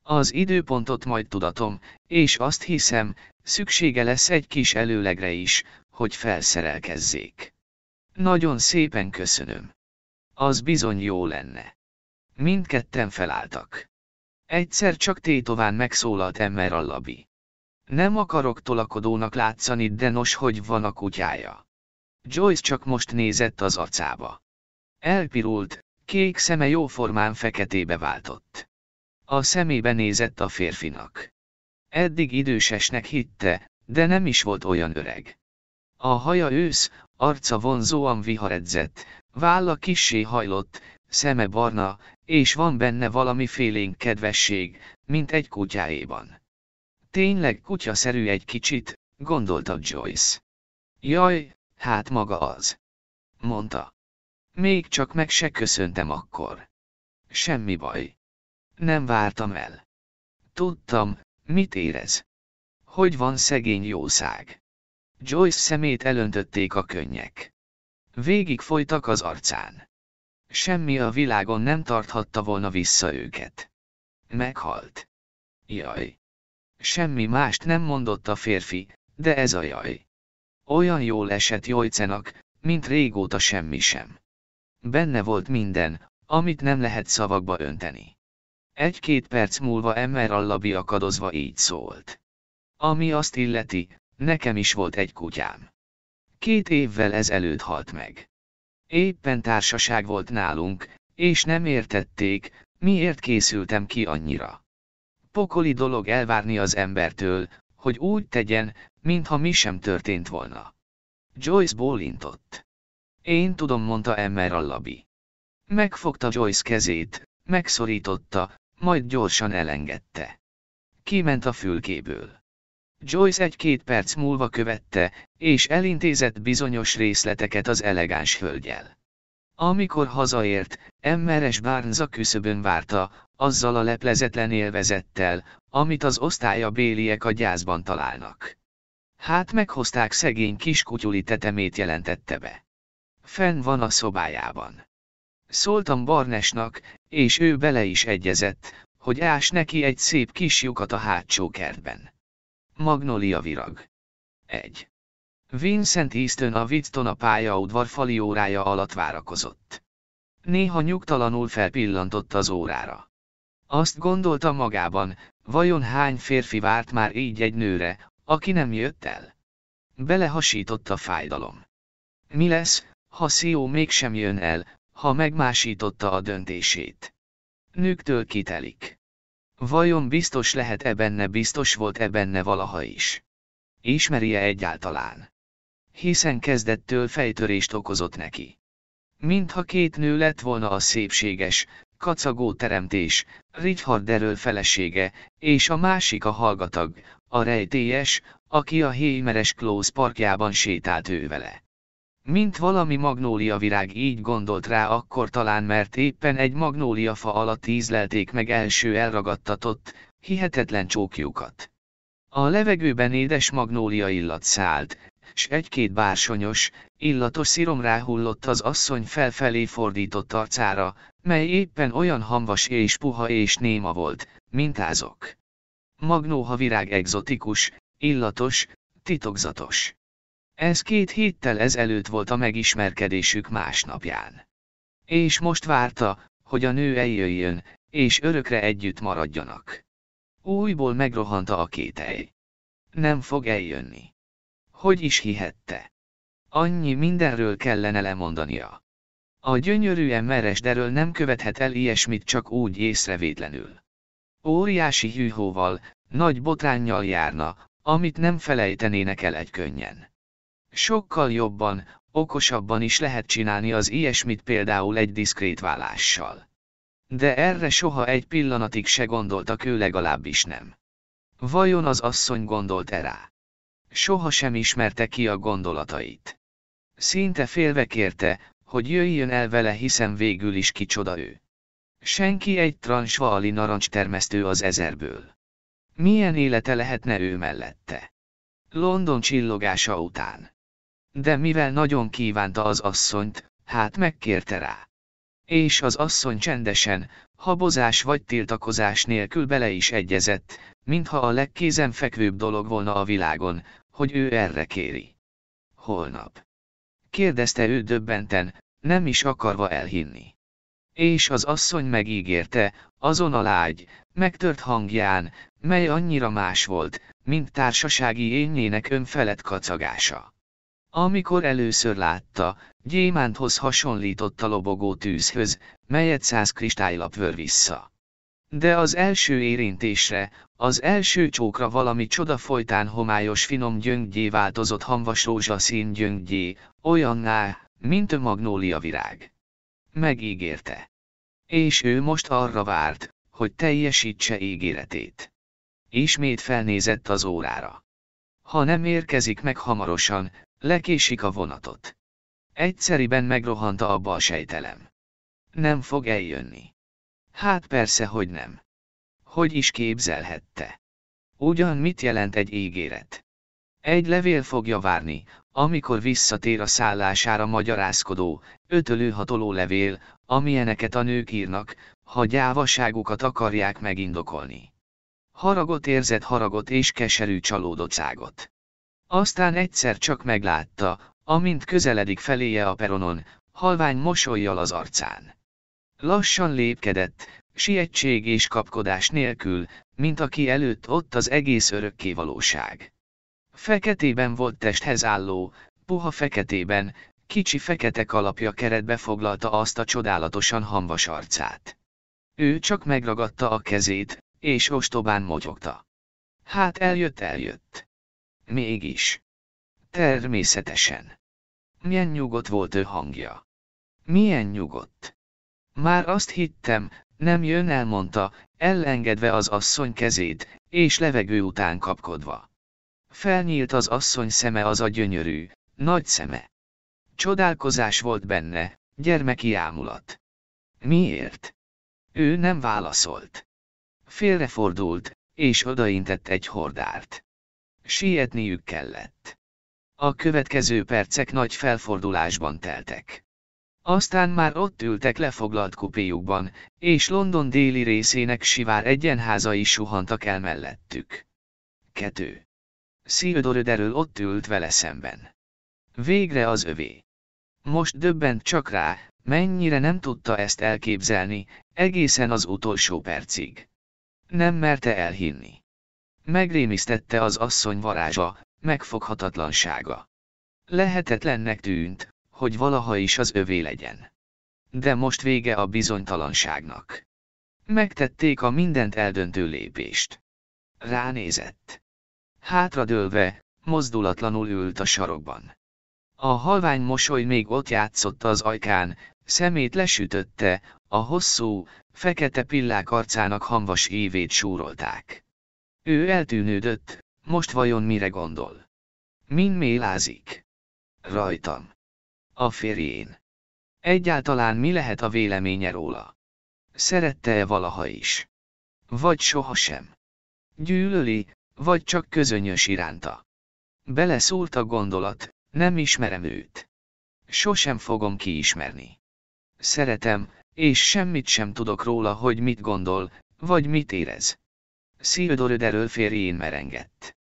Az időpontot majd tudatom, és azt hiszem, szüksége lesz egy kis előlegre is, hogy felszerelkezzék. Nagyon szépen köszönöm. Az bizony jó lenne. Mindketten felálltak. Egyszer csak tétován megszólalt Emmer labi. Nem akarok tolakodónak látszani, de nos, hogy van a kutyája. Joyce csak most nézett az arcába. Elpirult, kék szeme jóformán feketébe váltott. A szemébe nézett a férfinak. Eddig idősesnek hitte, de nem is volt olyan öreg. A haja ősz, arca vonzóan viharedzett, válla kissé hajlott, szeme barna, és van benne valami félénk kedvesség, mint egy kutyáéban. Tényleg kutyaszerű egy kicsit, gondolta Joyce. Jaj, hát maga az. Mondta. Még csak meg se köszöntem akkor. Semmi baj. Nem vártam el. Tudtam, mit érez. Hogy van szegény jószág. Joyce szemét elöntötték a könnyek. Végig folytak az arcán. Semmi a világon nem tarthatta volna vissza őket. Meghalt. Jaj. Semmi mást nem mondott a férfi, de ez a jaj. Olyan jól esett Jojcenak, mint régóta semmi sem. Benne volt minden, amit nem lehet szavakba önteni. Egy-két perc múlva Emmer Allabi akadozva így szólt. Ami azt illeti, Nekem is volt egy kutyám. Két évvel ezelőtt halt meg. Éppen társaság volt nálunk, és nem értették, miért készültem ki annyira. Pokoli dolog elvárni az embertől, hogy úgy tegyen, mintha mi sem történt volna. Joyce bólintott. Én tudom, mondta Emmer a labi. Megfogta Joyce kezét, megszorította, majd gyorsan elengedte. Kiment a fülkéből. Joyce egy-két perc múlva követte, és elintézett bizonyos részleteket az elegáns hölgyel. Amikor hazaért, Emmeres Barnes a küszöbön várta, azzal a leplezetlen élvezettel, amit az osztálya béliek a gyászban találnak. Hát meghozták szegény kis kutyuli tetemét jelentette be. Fenn van a szobájában. Szóltam Barnesnak, és ő bele is egyezett, hogy ás neki egy szép kis lyukat a hátsó kertben. Magnolia virag. 1. Vincent Easton a Whitton a pályaudvar fali órája alatt várakozott. Néha nyugtalanul felpillantott az órára. Azt gondolta magában, vajon hány férfi várt már így egy nőre, aki nem jött el. Belehasított a fájdalom. Mi lesz, ha Szió mégsem jön el, ha megmásította a döntését? Nőktől kitelik. Vajon biztos lehet-e benne biztos volt-e benne valaha is? Ismeri-e egyáltalán? Hiszen kezdettől fejtörést okozott neki. Mintha két nő lett volna a szépséges, kacagó teremtés, Richard erről felesége, és a másik a hallgatag, a rejtélyes, aki a héjmeres Klóz parkjában sétált ő vele. Mint valami magnóliavirág így gondolt rá akkor talán mert éppen egy magnóliafa alatt ízlelték meg első elragadtatott, hihetetlen csókjukat. A levegőben édes magnólia illat szállt, s egy-két bársonyos, illatos szirom ráhullott az asszony felfelé fordított arcára, mely éppen olyan hamvas és puha és néma volt, mint azok. Magnóha virág egzotikus, illatos, titokzatos. Ez két héttel ezelőtt volt a megismerkedésük másnapján. És most várta, hogy a nő eljöjjön, és örökre együtt maradjanak. Újból megrohanta a kételj. Nem fog eljönni. Hogy is hihette? Annyi mindenről kellene lemondania. A gyönyörűen meres deről nem követhet el ilyesmit csak úgy észrevétlenül. Óriási hűhóval, nagy botránnyal járna, amit nem felejtenének el egy könnyen. Sokkal jobban, okosabban is lehet csinálni az ilyesmit például egy diszkrét vállással. De erre soha egy pillanatig se gondoltak ő legalábbis nem. Vajon az asszony gondolt erre? rá? Soha sem ismerte ki a gondolatait. Szinte félve kérte, hogy jöjjön el vele hiszen végül is kicsoda ő. Senki egy transvaali termesztő az ezerből. Milyen élete lehetne ő mellette? London csillogása után de mivel nagyon kívánta az asszonyt, hát megkérte rá. És az asszony csendesen, habozás vagy tiltakozás nélkül bele is egyezett, mintha a legkézenfekvőbb dolog volna a világon, hogy ő erre kéri. Holnap. Kérdezte ő döbbenten, nem is akarva elhinni. És az asszony megígérte, azon a lágy, megtört hangján, mely annyira más volt, mint társasági énjének önfelett kacagása. Amikor először látta, gyémánthoz hasonlított a lobogó tűzhöz, melyet száz kristálylap vör vissza. De az első érintésre, az első csókra valami csoda folytán homályos finom gyöngyé változott hamvas rózsaszín gyöngyé, olyanná, mint a magnólia virág. Megígérte. És ő most arra várt, hogy teljesítse ígéretét. Ismét felnézett az órára. Ha nem érkezik meg hamarosan, Lekésik a vonatot. Egyszeriben megrohanta abba a sejtelem. Nem fog eljönni. Hát persze, hogy nem. Hogy is képzelhette? Ugyan mit jelent egy ígéret? Egy levél fogja várni, amikor visszatér a szállására magyarázkodó, ötölő-hatoló levél, amilyeneket a nők írnak, ha gyávaságukat akarják megindokolni. Haragot érzett haragot és keserű csalódottságot. Aztán egyszer csak meglátta, amint közeledik feléje a peronon, halvány mosolyjal az arcán. Lassan lépkedett, sietség és kapkodás nélkül, mint aki előtt ott az egész örökké valóság. Feketében volt testhez álló, puha feketében, kicsi fekete kalapja keretbe foglalta azt a csodálatosan hamvas arcát. Ő csak megragadta a kezét, és ostobán motyogta. Hát eljött eljött. Mégis. Természetesen. Milyen nyugodt volt ő hangja. Milyen nyugodt. Már azt hittem, nem jön elmondta, ellengedve az asszony kezét, és levegő után kapkodva. Felnyílt az asszony szeme az a gyönyörű, nagy szeme. Csodálkozás volt benne, gyermeki ámulat. Miért? Ő nem válaszolt. Félrefordult, és odaintett egy hordárt. Sietniük kellett. A következő percek nagy felfordulásban teltek. Aztán már ott ültek lefoglalt kupéjukban, és London déli részének sivár egyenházai suhantak el mellettük. 2. Szildoröderül ott ült vele szemben. Végre az övé. Most döbbent csak rá, mennyire nem tudta ezt elképzelni, egészen az utolsó percig. Nem merte elhinni. Megrémisztette az asszony varázsa, megfoghatatlansága. Lehetetlennek tűnt, hogy valaha is az övé legyen. De most vége a bizonytalanságnak. Megtették a mindent eldöntő lépést. Ránézett. Hátradőlve, mozdulatlanul ült a sarokban. A halvány mosoly még ott játszott az ajkán, szemét lesütötte, a hosszú, fekete pillák arcának hamvas évét súrolták. Ő eltűnődött, most vajon mire gondol? Min mélázik? Rajtam. A férjén. Egyáltalán mi lehet a véleménye róla? Szerette-e valaha is? Vagy sohasem? Gyűlöli, vagy csak közönyös iránta? Beleszólt a gondolat, nem ismerem őt. Sosem fogom kiismerni. Szeretem, és semmit sem tudok róla, hogy mit gondol, vagy mit érez. Szildoröd erről férjén merengett.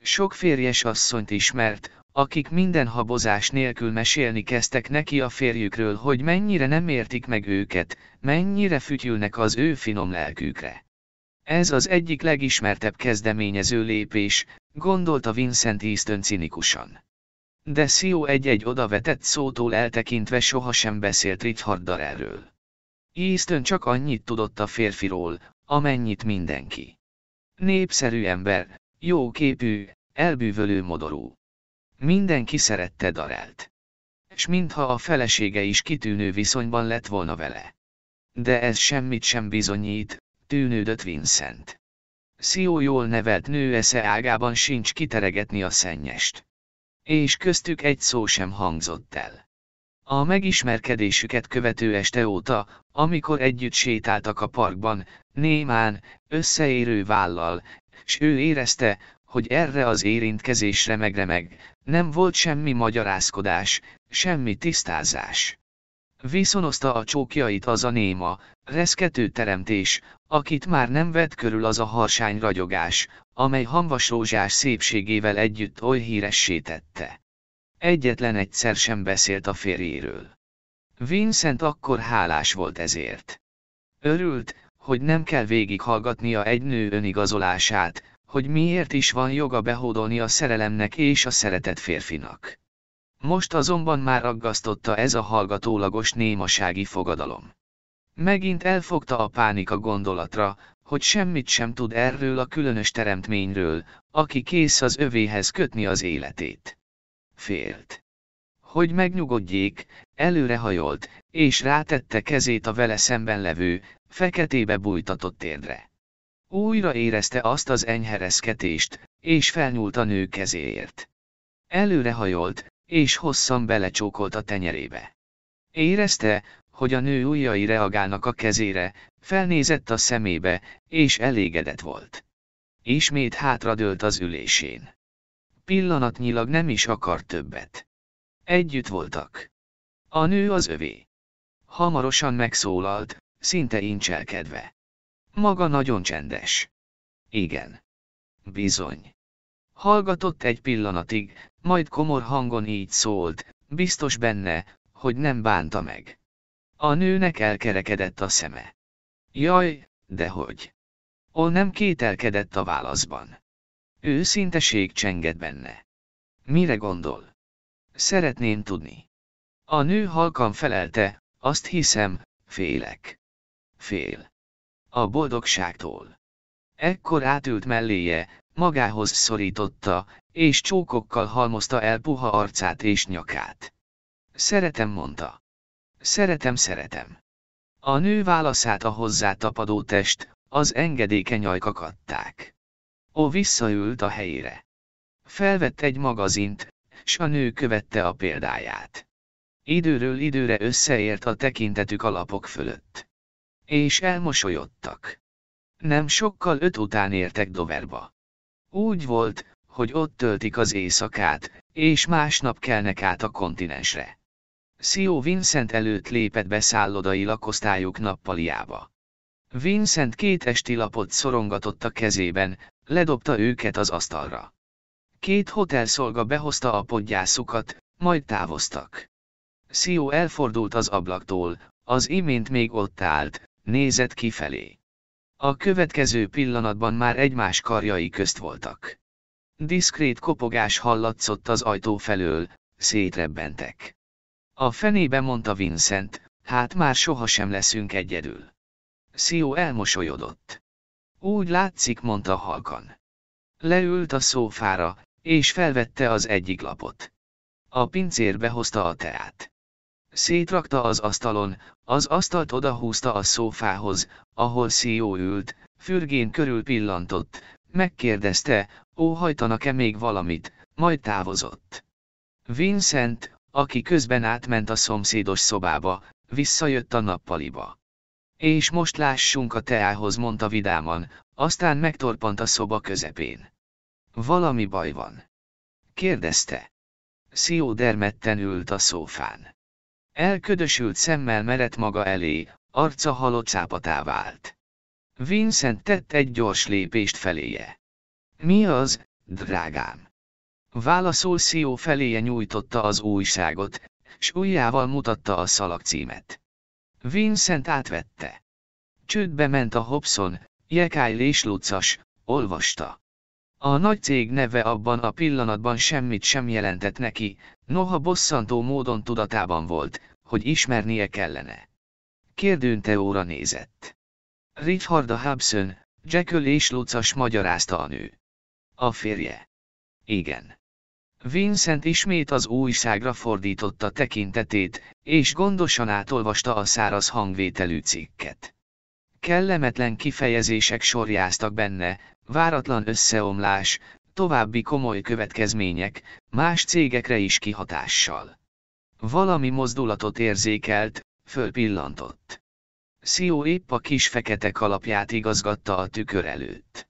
Sok férjes asszonyt ismert, akik minden habozás nélkül mesélni kezdtek neki a férjükről, hogy mennyire nem értik meg őket, mennyire fütyülnek az ő finom lelkükre. Ez az egyik legismertebb kezdeményező lépés, gondolta Vincent Easton cinikusan. De Sio egy-egy odavetett szótól eltekintve sohasem beszélt Richarddal erről. Easton csak annyit tudott a férfiról, amennyit mindenki. Népszerű ember, jó képű, elbűvölő modorú. Mindenki szerette Darelt. És mintha a felesége is kitűnő viszonyban lett volna vele. De ez semmit sem bizonyít, tűnődött Vincent. Szió jól nevelt nő esze ágában sincs kiteregetni a szennyest. És köztük egy szó sem hangzott el. A megismerkedésüket követő este óta, amikor együtt sétáltak a parkban, némán, összeérő vállal, s ő érezte, hogy erre az érintkezésre megremeg, nem volt semmi magyarázkodás, semmi tisztázás. Viszonozta a csókjait az a néma, reszkető teremtés, akit már nem vett körül az a harsány ragyogás, amely hamvas rózsás szépségével együtt oly híressé tette. Egyetlen egyszer sem beszélt a férjéről. Vincent akkor hálás volt ezért. Örült, hogy nem kell végighallgatnia egy nő önigazolását, hogy miért is van joga behódolni a szerelemnek és a szeretett férfinak. Most azonban már aggasztotta ez a hallgatólagos némasági fogadalom. Megint elfogta a pánika gondolatra, hogy semmit sem tud erről a különös teremtményről, aki kész az övéhez kötni az életét félt. Hogy megnyugodjék, előrehajolt, és rátette kezét a vele szemben levő, feketébe bújtatott térdre. Újra érezte azt az enyhereszketést, és felnyúlt a nő kezéért. Előrehajolt, és hosszan belecsókolt a tenyerébe. Érezte, hogy a nő ujjai reagálnak a kezére, felnézett a szemébe, és elégedett volt. Ismét hátradőlt az ülésén pillanatnyilag nem is akar többet. Együtt voltak. A nő az övé. Hamarosan megszólalt, szinte incselkedve. Maga nagyon csendes. Igen. Bizony. Hallgatott egy pillanatig, majd komor hangon így szólt, biztos benne, hogy nem bánta meg. A nőnek elkerekedett a szeme. Jaj, dehogy. Ó nem kételkedett a válaszban. Őszinteség csenged benne. Mire gondol? Szeretném tudni. A nő halkan felelte, azt hiszem, félek. Fél. A boldogságtól. Ekkor átült melléje, magához szorította, és csókokkal halmozta el puha arcát és nyakát. Szeretem, mondta. Szeretem, szeretem. A nő válaszát a hozzá tapadó test, az engedékeny ajkakadták. Ó visszaült a helyére. Felvett egy magazint, s a nő követte a példáját. Időről időre összeért a tekintetük alapok fölött. És elmosolyodtak. Nem sokkal öt után értek Doverba. Úgy volt, hogy ott töltik az éjszakát, és másnap kelnek át a kontinensre. Szió Vincent előtt lépett beszállodai lakosztályuk nappaliába. Vincent két esti lapot szorongatott a kezében, Ledobta őket az asztalra. Két hotelszolga behozta a podgyászukat, majd távoztak. Szió elfordult az ablaktól, az imént még ott állt, nézett kifelé. A következő pillanatban már egymás karjai közt voltak. Diszkrét kopogás hallatszott az ajtó felől, szétrebbentek. A fenébe mondta Vincent, hát már sohasem leszünk egyedül. Szió elmosolyodott. Úgy látszik, mondta halkan. Leült a szófára, és felvette az egyik lapot. A pincér behozta a teát. Szétrakta az asztalon, az asztalt odahúzta a szófához, ahol Szió ült, fürgén körül pillantott, megkérdezte, óhajtanak-e még valamit, majd távozott. Vincent, aki közben átment a szomszédos szobába, visszajött a nappaliba. És most lássunk a teához, mondta vidáman, aztán megtorpant a szoba közepén. Valami baj van? kérdezte. Szió dermedten ült a szófán. Elködösült szemmel merett maga elé, arca halott szápatá vált. Vincent tett egy gyors lépést feléje. Mi az, drágám? Válaszol Szió feléje nyújtotta az újságot, s ujjával mutatta a szalagcímet. Vincent átvette. Csődbe ment a Hobson, Jekály és Lucas, olvasta. A nagy cég neve abban a pillanatban semmit sem jelentett neki, noha bosszantó módon tudatában volt, hogy ismernie kellene. Kérdőn óra nézett. Richard a Hobson, Jekyll és Lucas magyarázta a nő. A férje. Igen. Vincent ismét az újságra fordította tekintetét, és gondosan átolvasta a száraz hangvételű cikket. Kellemetlen kifejezések sorjáztak benne, váratlan összeomlás, további komoly következmények, más cégekre is kihatással. Valami mozdulatot érzékelt, fölpillantott. Szió épp a kis fekete kalapját igazgatta a tükör előtt.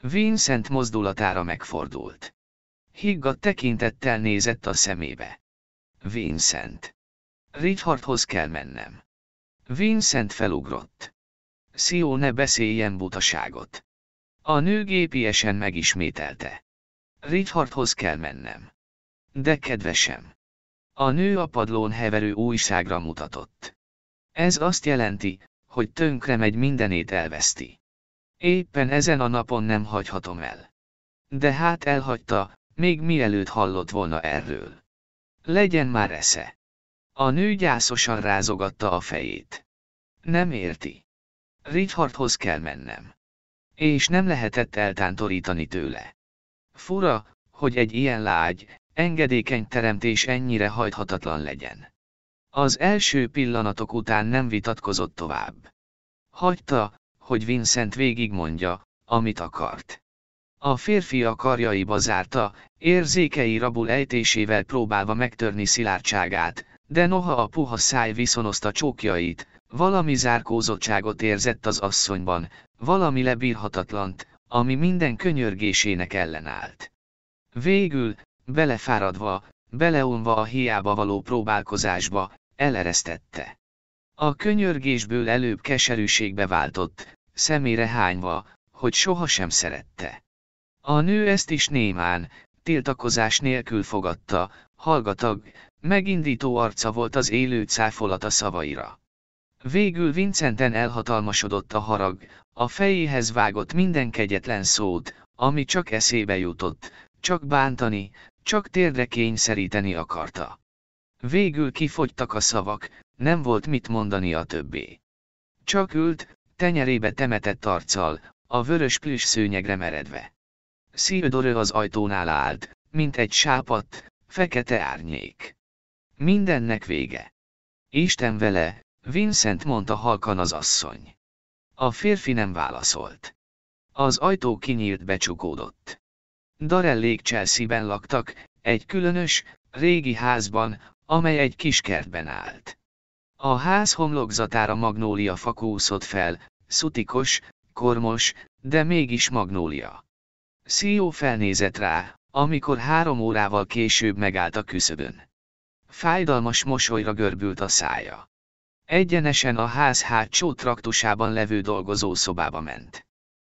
Vincent mozdulatára megfordult. Higgadt tekintettel nézett a szemébe. Vincent. Richardhoz kell mennem. Vincent felugrott. Szió ne beszéljen butaságot. A nő gépiesen megismételte. Richardhoz kell mennem. De kedvesem. A nő a padlón heverő újságra mutatott. Ez azt jelenti, hogy tönkre megy mindenét elveszti. Éppen ezen a napon nem hagyhatom el. De hát elhagyta, még mielőtt hallott volna erről. Legyen már esze. A nő gyászosan rázogatta a fejét. Nem érti. Richardhoz kell mennem. És nem lehetett eltántorítani tőle. Fura, hogy egy ilyen lágy, engedékeny teremtés ennyire hajthatatlan legyen. Az első pillanatok után nem vitatkozott tovább. Hagyta, hogy Vincent végigmondja, amit akart. A férfi a karjaiba zárta, érzékei rabul ejtésével próbálva megtörni szilárdságát, de noha a puha száj viszonozta csókjait, valami zárkózottságot érzett az asszonyban, valami lebírhatatlant, ami minden könyörgésének ellenállt. Végül, belefáradva, beleunva a hiába való próbálkozásba, eleresztette. A könyörgésből előbb keserűségbe váltott, szemére hányva, hogy sohasem szerette. A nő ezt is némán, tiltakozás nélkül fogadta, hallgatag, megindító arca volt az élő cáfolata szavaira. Végül Vincenten elhatalmasodott a harag, a fejéhez vágott minden kegyetlen szót, ami csak eszébe jutott, csak bántani, csak térdre kényszeríteni akarta. Végül kifogytak a szavak, nem volt mit mondani a többé. Csak ült, tenyerébe temetett arccal, a vörös plüss szőnyegre meredve. Sziödörő az ajtónál állt, mint egy sápat, fekete árnyék. Mindennek vége. Isten vele, Vincent mondta halkan az asszony. A férfi nem válaszolt. Az ajtó kinyílt becsukódott. Darellék Chelsea-ben laktak, egy különös, régi házban, amely egy kis kertben állt. A ház homlokzatára magnólia fakúszott fel, szutikos, kormos, de mégis magnólia. Szio e felnézett rá, amikor három órával később megállt a küszöbön. Fájdalmas mosolyra görbült a szája. Egyenesen a ház hátsó traktusában levő dolgozó szobába ment.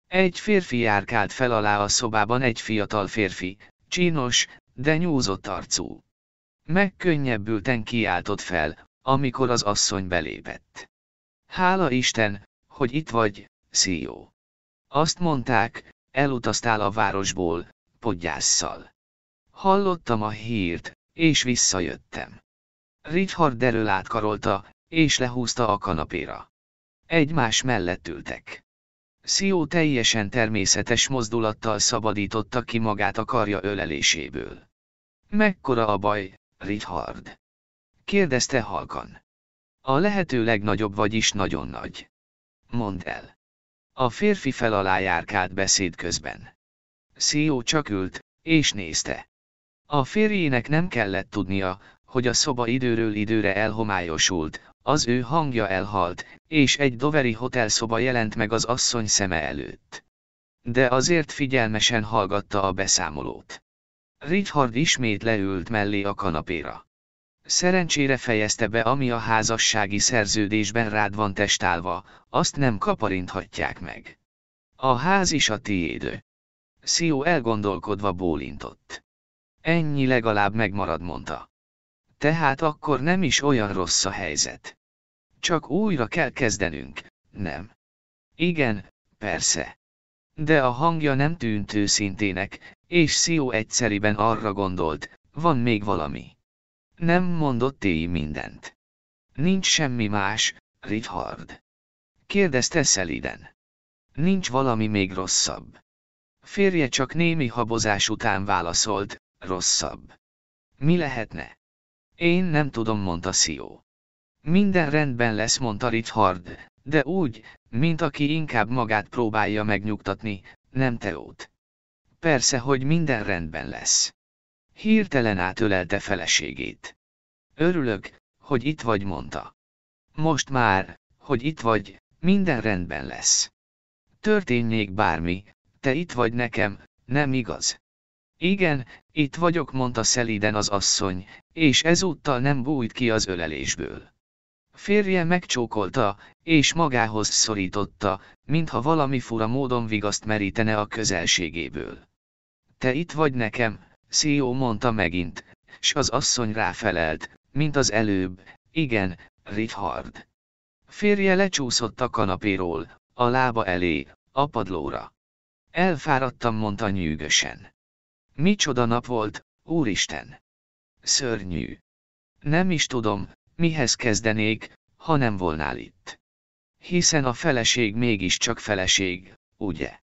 Egy férfi járkált fel alá a szobában egy fiatal férfi, csinos, de nyúzott arcú. Megkönnyebbülten kiáltott fel, amikor az asszony belépett. Hála Isten, hogy itt vagy, Szio. E Azt mondták, Elutaztál a városból, podgyásszal. Hallottam a hírt, és visszajöttem. Richard derül átkarolta, és lehúzta a kanapéra. Egymás mellett ültek. Szió teljesen természetes mozdulattal szabadította ki magát a karja öleléséből. Mekkora a baj, Richard? Kérdezte halkan. A lehető legnagyobb vagyis nagyon nagy. Mondd el. A férfi alá járkált beszéd közben. Szió csak ült, és nézte. A férjének nem kellett tudnia, hogy a szoba időről időre elhomályosult, az ő hangja elhalt, és egy doveri hotel szoba jelent meg az asszony szeme előtt. De azért figyelmesen hallgatta a beszámolót. Richard ismét leült mellé a kanapéra. Szerencsére fejezte be, ami a házassági szerződésben rád van testálva, azt nem kaparinthatják meg. A ház is a tiéd. Szió elgondolkodva bólintott. Ennyi legalább megmarad, mondta. Tehát akkor nem is olyan rossz a helyzet. Csak újra kell kezdenünk, nem? Igen, persze. De a hangja nem tűnt őszintének, és Szió egyszeriben arra gondolt, van még valami. Nem mondott Ti mindent. Nincs semmi más, Richard. Kérdezte szeliden. Nincs valami még rosszabb. Férje csak némi habozás után válaszolt, rosszabb. Mi lehetne? Én nem tudom, mondta Szió. Minden rendben lesz, mondta Richard, de úgy, mint aki inkább magát próbálja megnyugtatni, nem Teót. Persze, hogy minden rendben lesz. Hirtelen átölelte feleségét. Örülök, hogy itt vagy, mondta. Most már, hogy itt vagy, minden rendben lesz. Történjék bármi, te itt vagy nekem, nem igaz? Igen, itt vagyok, mondta szelíden az asszony, és ezúttal nem bújt ki az ölelésből. Férje megcsókolta, és magához szorította, mintha valami fura módon vigaszt merítene a közelségéből. Te itt vagy nekem, Szió e mondta megint, s az asszony ráfelelt, mint az előbb, igen, Richard. Férje lecsúszott a kanapéról, a lába elé, a padlóra. Elfáradtam, mondta nyűgösen. Micsoda nap volt, úristen! Szörnyű! Nem is tudom, mihez kezdenék, ha nem volnál itt. Hiszen a feleség mégiscsak feleség, ugye?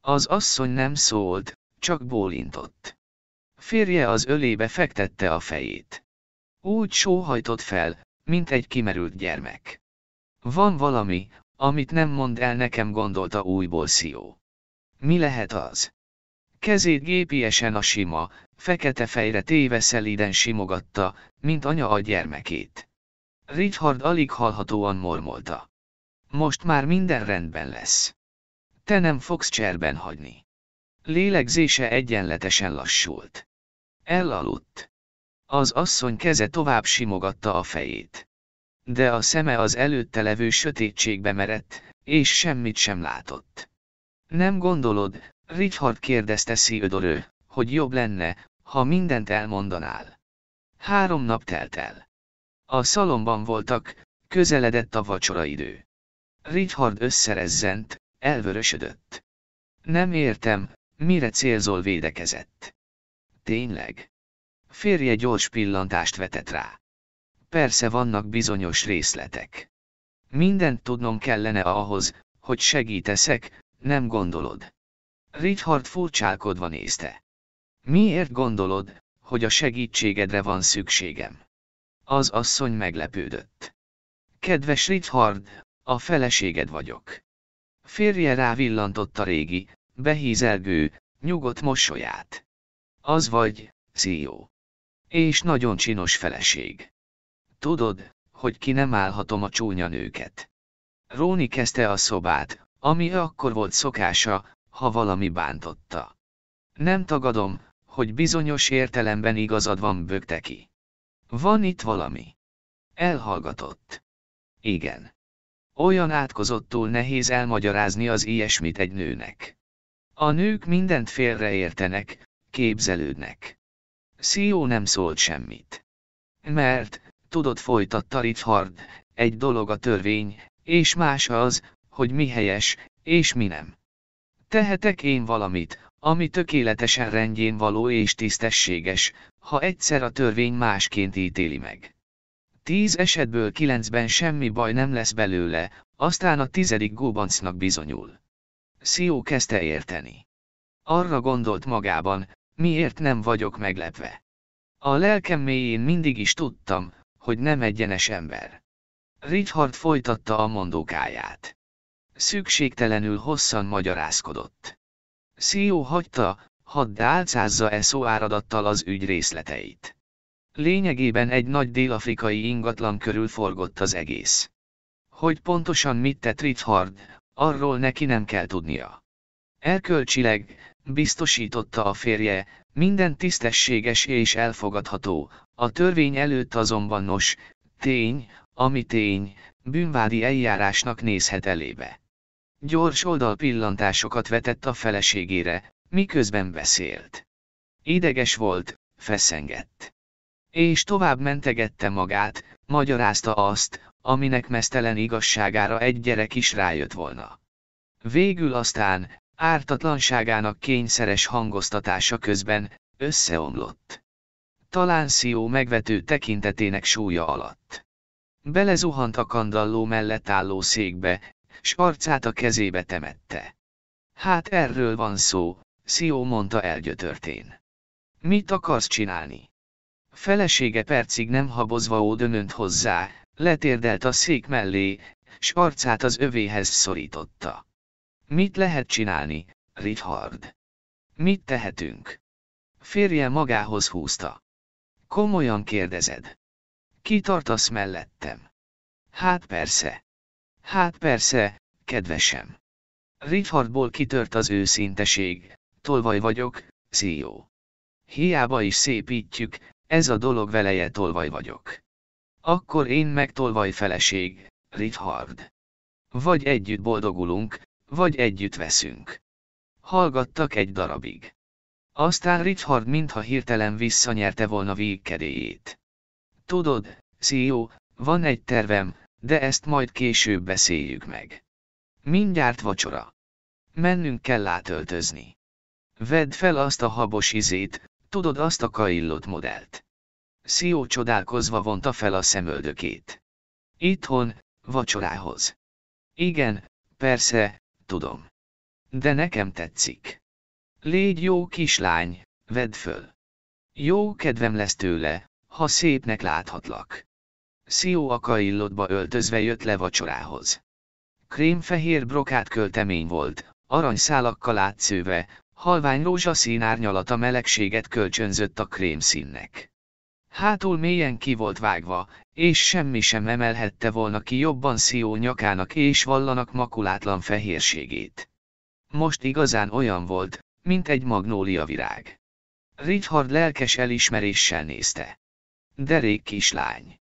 Az asszony nem szólt, csak bólintott. Férje az ölébe fektette a fejét. Úgy sóhajtott fel, mint egy kimerült gyermek. Van valami, amit nem mond el nekem gondolta újból Szió. Mi lehet az? Kezét gépiesen a sima, fekete fejre téve szelíden simogatta, mint anya a gyermekét. Richard alig hallhatóan mormolta. Most már minden rendben lesz. Te nem fogsz cserben hagyni. Lélegzése egyenletesen lassult. Elaludt. Az asszony keze tovább simogatta a fejét. De a szeme az előtte levő sötétségbe merett, és semmit sem látott. Nem gondolod, Richard kérdezte Theodore, hogy jobb lenne, ha mindent elmondanál. Három nap telt el. A szalomban voltak, közeledett a vacsora idő. Richard összerezzent, elvörösödött. Nem értem, mire célzol védekezett tényleg? Férje gyors pillantást vetett rá. Persze vannak bizonyos részletek. Mindent tudnom kellene ahhoz, hogy segíteszek, nem gondolod. Richard furcsálkodva nézte. Miért gondolod, hogy a segítségedre van szükségem? Az asszony meglepődött. Kedves Richard, a feleséged vagyok. Férje rávillantott a régi, behízelgő, nyugodt mosolyát. Az vagy, CEO. És nagyon csinos feleség. Tudod, hogy ki nem állhatom a csúnya nőket. Róni kezdte a szobát, ami akkor volt szokása, ha valami bántotta. Nem tagadom, hogy bizonyos értelemben igazad van bögte ki. Van itt valami. Elhallgatott. Igen. Olyan átkozottul nehéz elmagyarázni az ilyesmit egy nőnek. A nők mindent félreértenek, képzelődnek. Szió nem szólt semmit. Mert, tudod folytatta Richard, egy dolog a törvény, és más az, hogy mi helyes, és mi nem. Tehetek én valamit, ami tökéletesen rendjén való és tisztességes, ha egyszer a törvény másként ítéli meg. Tíz esetből kilencben semmi baj nem lesz belőle, aztán a tizedik góbancnak bizonyul. Szió kezdte érteni. Arra gondolt magában, Miért nem vagyok meglepve? A lelkem mélyén mindig is tudtam, hogy nem egyenes ember. Richard folytatta a mondókáját. Szükségtelenül hosszan magyarázkodott. Szió hagyta, hadd álcázza e szóáradattal az ügy részleteit. Lényegében egy nagy délafrikai ingatlan körül forgott az egész. Hogy pontosan mit tett Richard, arról neki nem kell tudnia. Erkölcsileg, biztosította a férje, minden tisztességes és elfogadható, a törvény előtt azonban nos, tény, ami tény, bűnvádi eljárásnak nézhet elébe. Gyors oldal pillantásokat vetett a feleségére, miközben beszélt. Ideges volt, feszengett. És tovább mentegette magát, magyarázta azt, aminek mesztelen igazságára egy gyerek is rájött volna. Végül aztán, ártatlanságának kényszeres hangoztatása közben, összeomlott. Talán Szió megvető tekintetének súlya alatt. Belezuhant a kandalló mellett álló székbe, s arcát a kezébe temette. Hát erről van szó, Szió mondta elgyötörtén. Mit akarsz csinálni? Felesége percig nem habozva ódönönt hozzá, letérdelt a szék mellé, s arcát az övéhez szorította. Mit lehet csinálni, Richard? Mit tehetünk? Férje magához húzta. Komolyan kérdezed. Ki tartasz mellettem? Hát persze. Hát persze, kedvesem. Richardból kitört az őszinteség, tolvaj vagyok, CEO. Hiába is szépítjük, ez a dolog veleje tolvaj vagyok. Akkor én meg tolvaj feleség, Richard. Vagy együtt boldogulunk, vagy együtt veszünk. Hallgattak egy darabig. Aztán Richard mintha hirtelen visszanyerte volna végkedélyét. Tudod, CEO, van egy tervem, de ezt majd később beszéljük meg. Mindjárt vacsora. Mennünk kell átöltözni. Vedd fel azt a habos izét, tudod azt a kaillott modellt. Szió e csodálkozva vonta fel a szemöldökét. Itthon, vacsorához. Igen, persze, tudom. De nekem tetszik. Légy jó kislány, vedd föl. Jó kedvem lesz tőle, ha szépnek láthatlak. Szió a kaillotba öltözve jött le vacsorához. Krémfehér brokát költemény volt, aranyszálakkal átszőve, halvány rózsaszín árnyalata melegséget kölcsönzött a krémszínnek. Hátul mélyen ki volt vágva, és semmi sem emelhette volna ki jobban Szió nyakának és vallanak makulátlan fehérségét. Most igazán olyan volt, mint egy magnólia virág. Richard lelkes elismeréssel nézte. Derék kislány.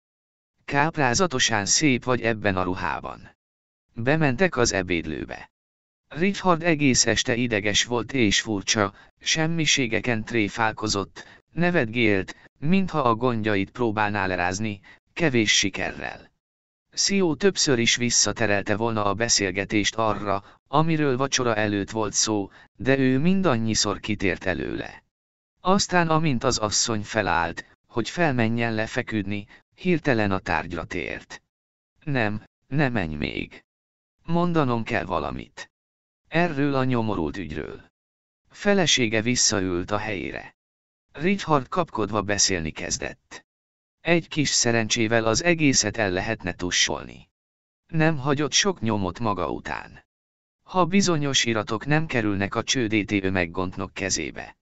Káprázatosan szép vagy ebben a ruhában. Bementek az ebédlőbe. Richard egész este ideges volt és furcsa, semmiségeken tréfálkozott, Nevetgélt, mintha a gondjait próbálná lerázni, kevés sikerrel. Szió többször is visszaterelte volna a beszélgetést arra, amiről vacsora előtt volt szó, de ő mindannyiszor kitért előle. Aztán amint az asszony felállt, hogy felmenjen lefeküdni, hirtelen a tárgyra tért. Nem, ne menj még. Mondanom kell valamit. Erről a nyomorult ügyről. Felesége visszaült a helyére. Richard kapkodva beszélni kezdett. Egy kis szerencsével az egészet el lehetne tussolni. Nem hagyott sok nyomot maga után. Ha bizonyos iratok nem kerülnek a csődétő meggontnok kezébe.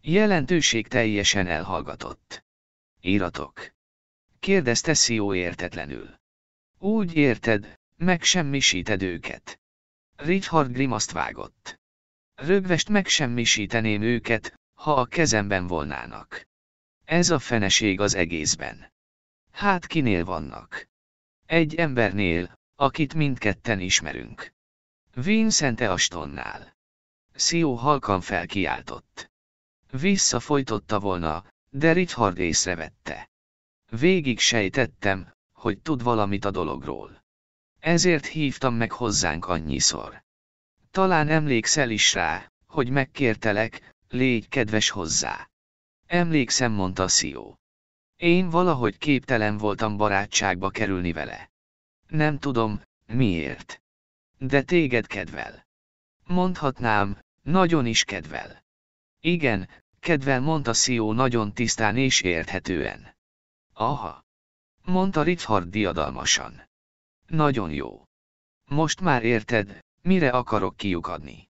Jelentőség teljesen elhallgatott. Iratok. Kérdezte Szió értetlenül. Úgy érted, megsemmisíted őket. Richard grimaszt vágott. Rögvest megsemmisíteném őket, ha a kezemben volnának. Ez a feneség az egészben. Hát kinél vannak? Egy embernél, akit mindketten ismerünk. Vincente Astonnál. Szió halkan felkiáltott. Visszafojtotta volna, de Richard észrevette. Végig sejtettem, hogy tud valamit a dologról. Ezért hívtam meg hozzánk annyiszor. Talán emlékszel is rá, hogy megkértelek, légy kedves hozzá. Emlékszem, mondta Szió. E Én valahogy képtelen voltam barátságba kerülni vele. Nem tudom, miért. De téged kedvel. Mondhatnám, nagyon is kedvel. Igen, kedvel mondta Szió e nagyon tisztán és érthetően. Aha. Mondta Richard diadalmasan. Nagyon jó. Most már érted, mire akarok kiukadni.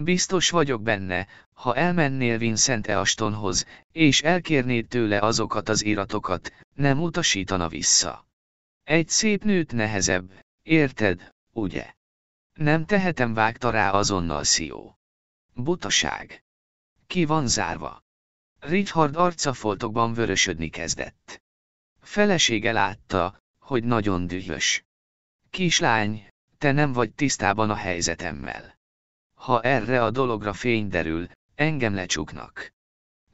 Biztos vagyok benne, ha elmennél Vincent Eastonhoz, és elkérnéd tőle azokat az iratokat, nem utasítana vissza. Egy szép nőt nehezebb, érted, ugye? Nem tehetem vágta rá azonnal Szió. Butaság. Ki van zárva? Richard foltokban vörösödni kezdett. Felesége látta, hogy nagyon dühös. Kislány, te nem vagy tisztában a helyzetemmel. Ha erre a dologra fény derül, engem lecsuknak.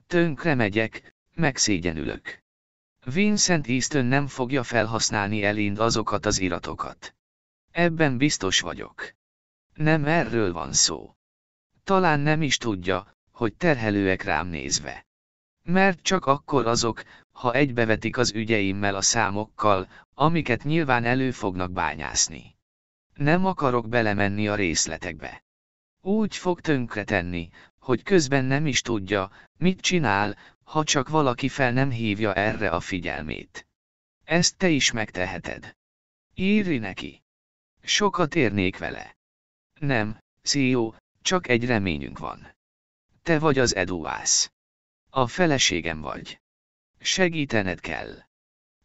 Tönkre megyek, megszégyenülök. Vincent Easton nem fogja felhasználni Elind azokat az iratokat. Ebben biztos vagyok. Nem erről van szó. Talán nem is tudja, hogy terhelőek rám nézve. Mert csak akkor azok, ha egybevetik az ügyeimmel a számokkal, amiket nyilván elő fognak bányászni. Nem akarok belemenni a részletekbe. Úgy fog tönkretenni, hogy közben nem is tudja, mit csinál, ha csak valaki fel nem hívja erre a figyelmét. Ezt te is megteheted. Írj neki. Sokat érnék vele. Nem, CEO, csak egy reményünk van. Te vagy az eduász. A feleségem vagy. Segítened kell.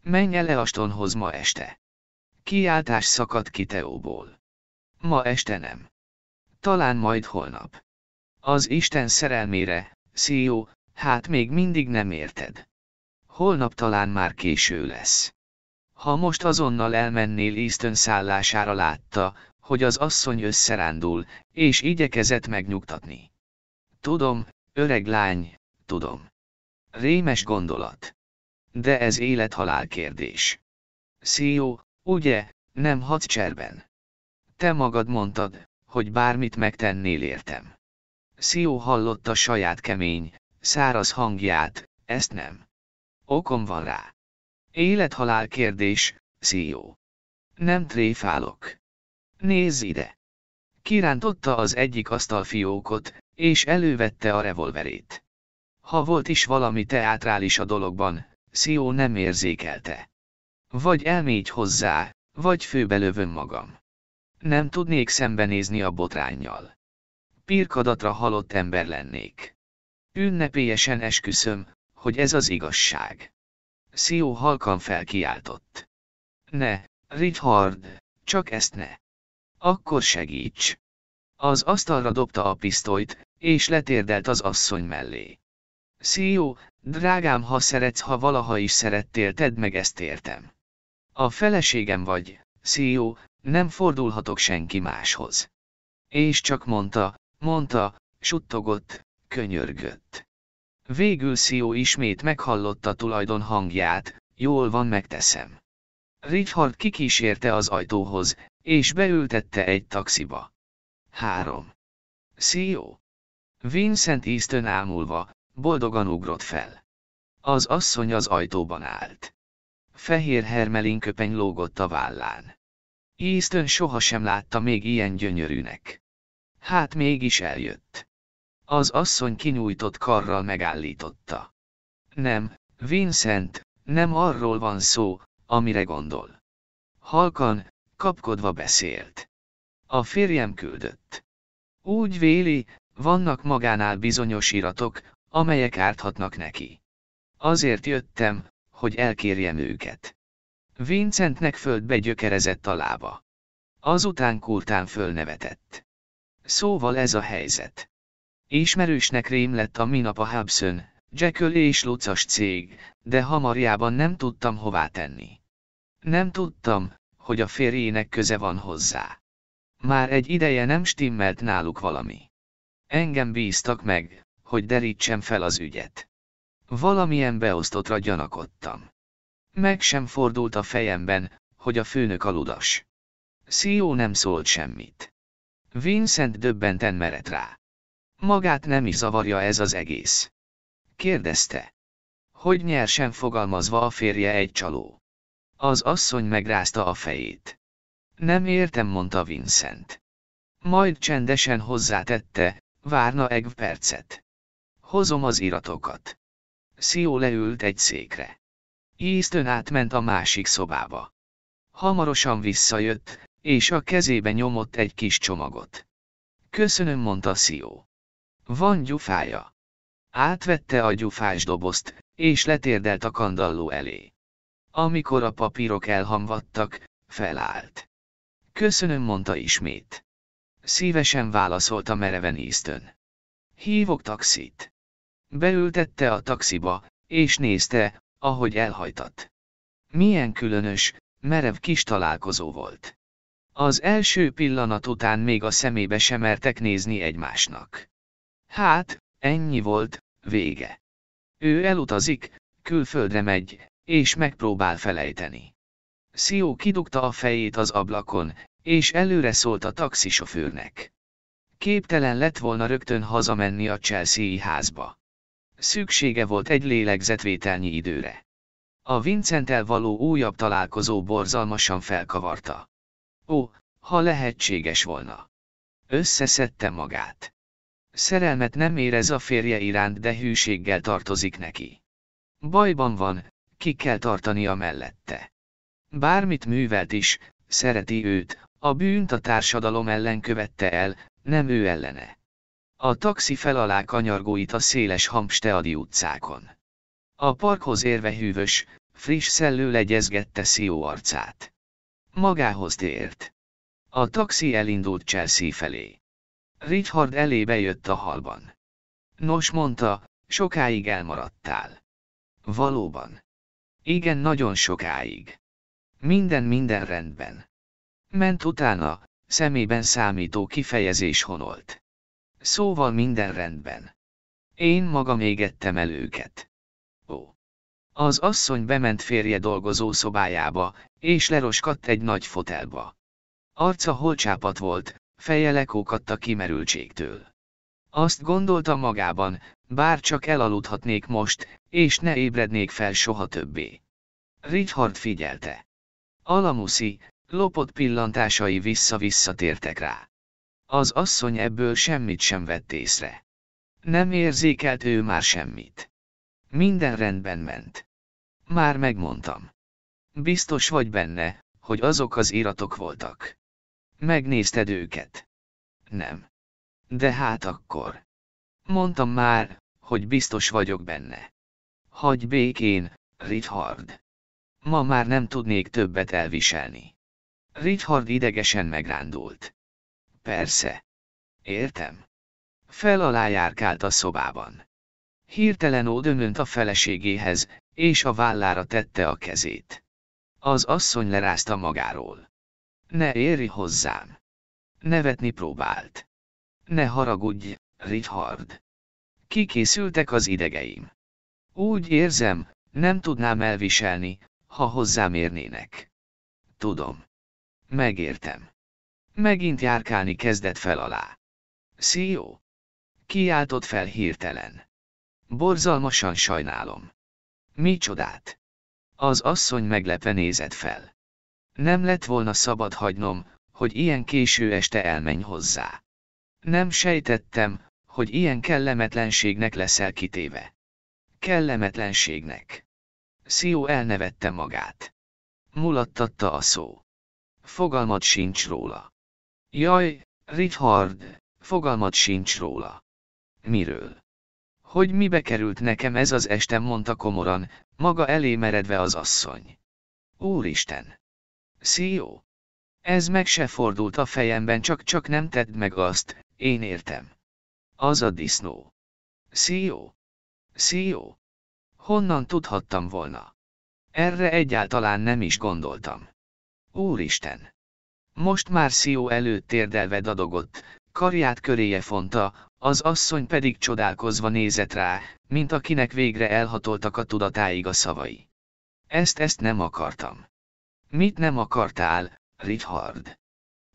Menj el Eastonhoz ma este. Kiáltás szakadt ki Teóból. Ma este nem talán majd holnap. Az Isten szerelmére, Szió, e hát még mindig nem érted. Holnap talán már késő lesz. Ha most azonnal elmennél Easton szállására látta, hogy az asszony összerándul, és igyekezett megnyugtatni. Tudom, öreg lány, tudom. Rémes gondolat. De ez élet-halál kérdés. Szió, e ugye, nem hadcserben. Te magad mondtad, hogy bármit megtennél értem. Szió hallotta saját kemény, száraz hangját, ezt nem. Okom van rá. Élethalál kérdés, Szió. Nem tréfálok. Nézz ide. Kirántotta az egyik asztalfiókot, és elővette a revolverét. Ha volt is valami teátrális a dologban, Szió nem érzékelte. Vagy elmégy hozzá, vagy főbelövöm magam. Nem tudnék szembenézni a botránnyal. Pirkadatra halott ember lennék. Ünnepélyesen esküszöm, hogy ez az igazság. Szió halkan felkiáltott. Ne, Richard, csak ezt ne. Akkor segíts. Az asztalra dobta a pisztolyt, és letérdelt az asszony mellé. Szió, drágám ha szeretsz, ha valaha is szerettél, tedd meg ezt értem. A feleségem vagy, Szió, nem fordulhatok senki máshoz. És csak mondta, mondta, suttogott, könyörgött. Végül Szió ismét meghallotta tulajdon hangját, jól van megteszem. Richard kikísérte az ajtóhoz, és beültette egy taxiba. 3. Szió. Vincent Easton ámulva, boldogan ugrott fel. Az asszony az ajtóban állt. Fehér hermelin köpeny lógott a vállán. Easton sohasem látta még ilyen gyönyörűnek. Hát mégis eljött. Az asszony kinyújtott karral megállította. Nem, Vincent, nem arról van szó, amire gondol. Halkan, kapkodva beszélt. A férjem küldött. Úgy véli, vannak magánál bizonyos iratok, amelyek árthatnak neki. Azért jöttem, hogy elkérjem őket. Vincentnek földbe gyökerezett a lába. Azután kurtán fölnevetett. Szóval ez a helyzet. Ismerősnek rém lett a minap a Hubson, Jekyll és Lucas cég, de hamarjában nem tudtam hová tenni. Nem tudtam, hogy a férjének köze van hozzá. Már egy ideje nem stimmelt náluk valami. Engem bíztak meg, hogy derítsem fel az ügyet. Valamilyen beosztottra gyanakodtam. Meg sem fordult a fejemben, hogy a főnök aludas. Szió nem szólt semmit. Vincent döbbenten meret rá. Magát nem is zavarja ez az egész. Kérdezte. Hogy nyersen fogalmazva a férje egy csaló. Az asszony megrázta a fejét. Nem értem, mondta Vincent. Majd csendesen hozzátette, várna egy percet. Hozom az iratokat. Szió leült egy székre. Easton átment a másik szobába. Hamarosan visszajött, és a kezébe nyomott egy kis csomagot. Köszönöm, mondta Szió. Van gyufája. Átvette a gyufás dobozt, és letérdelt a kandalló elé. Amikor a papírok elhamvadtak, felállt. Köszönöm, mondta ismét. Szívesen válaszolta mereven Easton. Hívok taxit. Beültette a taxiba, és nézte, ahogy elhajtott. Milyen különös, merev kis találkozó volt. Az első pillanat után még a szemébe sem mertek nézni egymásnak. Hát, ennyi volt, vége. Ő elutazik, külföldre megy, és megpróbál felejteni. Szió kidugta a fejét az ablakon, és előre szólt a taxisofőrnek. Képtelen lett volna rögtön hazamenni a Chelsea házba. Szüksége volt egy lélegzetvételnyi időre. A Vincentel való újabb találkozó borzalmasan felkavarta. Ó, ha lehetséges volna. Összeszedte magát. Szerelmet nem érez a férje iránt, de hűséggel tartozik neki. Bajban van, ki kell tartania mellette. Bármit művelt is, szereti őt, a bűnt a társadalom ellen követte el, nem ő ellene. A taxi felalá kanyargóit a széles Hampsteadi utcákon. A parkhoz érve hűvös, friss szellő legyezgette Szió arcát. Magához tért. A taxi elindult Chelsea felé. Richard elébe jött a halban. Nos mondta, sokáig elmaradtál. Valóban. Igen, nagyon sokáig. Minden minden rendben. Ment utána, szemében számító kifejezés honolt. Szóval minden rendben. Én magam égettem el őket. Ó. Az asszony bement férje dolgozó szobájába, és leroskadt egy nagy fotelba. Arca holcsápat volt, feje lekókatta kimerültségtől. Azt gondolta magában, bár csak elaludhatnék most, és ne ébrednék fel soha többé. Richard figyelte. Alamuszi, lopott pillantásai vissza-visszatértek rá. Az asszony ebből semmit sem vett észre. Nem érzékelt ő már semmit. Minden rendben ment. Már megmondtam. Biztos vagy benne, hogy azok az iratok voltak. Megnézted őket? Nem. De hát akkor. Mondtam már, hogy biztos vagyok benne. Hagy békén, Richard. Ma már nem tudnék többet elviselni. Richard idegesen megrándult. Persze. Értem. Fel alá járkált a szobában. Hirtelen ódönönt a feleségéhez, és a vállára tette a kezét. Az asszony lerázta magáról. Ne éri hozzám. Nevetni próbált. Ne haragudj, Richard. Kikészültek az idegeim. Úgy érzem, nem tudnám elviselni, ha hozzám érnének. Tudom. Megértem. Megint járkálni kezdett fel alá. Szió! Kiáltott fel hirtelen. Borzalmasan sajnálom. Mi csodát? Az asszony meglepve nézett fel. Nem lett volna szabad hagynom, hogy ilyen késő este elmenj hozzá. Nem sejtettem, hogy ilyen kellemetlenségnek leszel kitéve. Kellemetlenségnek. Szió elnevette magát. Mulattatta a szó. Fogalmat sincs róla. Jaj, Richard, fogalmat sincs róla. Miről? Hogy mibe került nekem ez az este, mondta komoran, maga elé meredve az asszony. Úristen! Szió! Ez meg se fordult a fejemben, csak-csak nem tedd meg azt, én értem. Az a disznó. Szió! Szió! Honnan tudhattam volna? Erre egyáltalán nem is gondoltam. Úristen! Most már Szió előtt térdelve dadogott, karját köréje fonta, az asszony pedig csodálkozva nézett rá, mint akinek végre elhatoltak a tudatáig a szavai. Ezt ezt nem akartam. Mit nem akartál, Richard?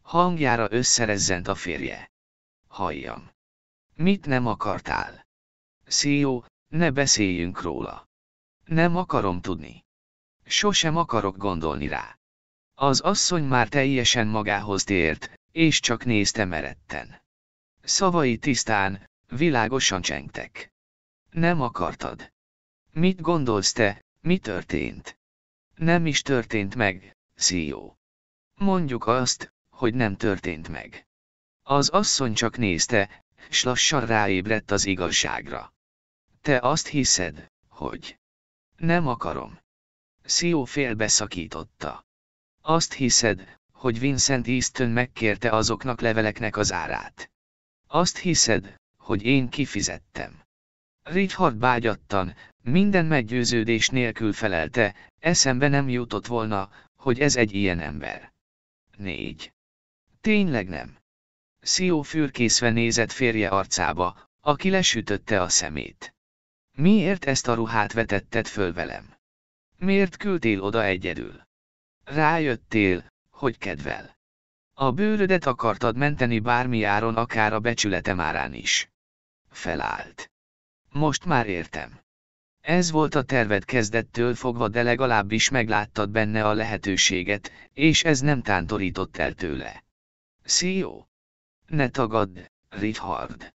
Hangjára összerezzent a férje. Halljam. Mit nem akartál? Szió, ne beszéljünk róla. Nem akarom tudni. Sosem akarok gondolni rá. Az asszony már teljesen magához tért, és csak nézte meretten. Szavai tisztán, világosan csengtek. Nem akartad. Mit gondolsz te, mi történt? Nem is történt meg, szíjó. Mondjuk azt, hogy nem történt meg. Az asszony csak nézte, s lassan ráébredt az igazságra. Te azt hiszed, hogy... Nem akarom. Szió félbeszakította. Azt hiszed, hogy Vincent Easton megkérte azoknak leveleknek az árát. Azt hiszed, hogy én kifizettem. Richard bágyattan, minden meggyőződés nélkül felelte, eszembe nem jutott volna, hogy ez egy ilyen ember. 4. Tényleg nem. Szió fürkészve nézett férje arcába, aki lesütötte a szemét. Miért ezt a ruhát vetetted föl velem? Miért küldtél oda egyedül? Rájöttél, hogy kedvel. A bőrödet akartad menteni bármi áron akár a becsületem árán is. Felállt. Most már értem. Ez volt a terved kezdettől fogva, de legalábbis megláttad benne a lehetőséget, és ez nem tántorított el tőle. Szió! Ne tagadd, Richard.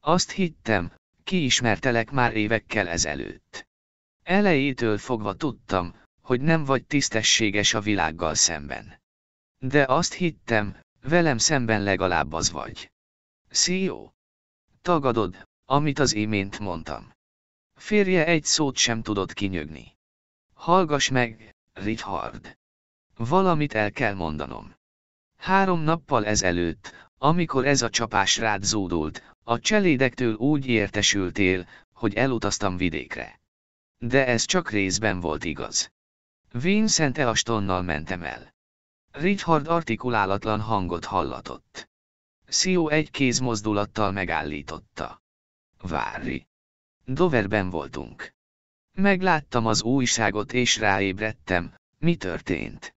Azt hittem, ki ismertelek már évekkel ezelőtt. Elejétől fogva tudtam, hogy nem vagy tisztességes a világgal szemben. De azt hittem, velem szemben legalább az vagy. Szió! Tagadod, amit az imént mondtam. Férje egy szót sem tudott kinyögni. Hallgass meg, Richard. Valamit el kell mondanom. Három nappal ezelőtt, amikor ez a csapás rád zúdult, a cselédektől úgy értesültél, hogy elutaztam vidékre. De ez csak részben volt igaz. Vincent Elastonnal mentem el. Richard artikulálatlan hangot hallatott. Szio egy kéz mozdulattal megállította. Várj. Doverben voltunk. Megláttam az újságot és ráébredtem, mi történt.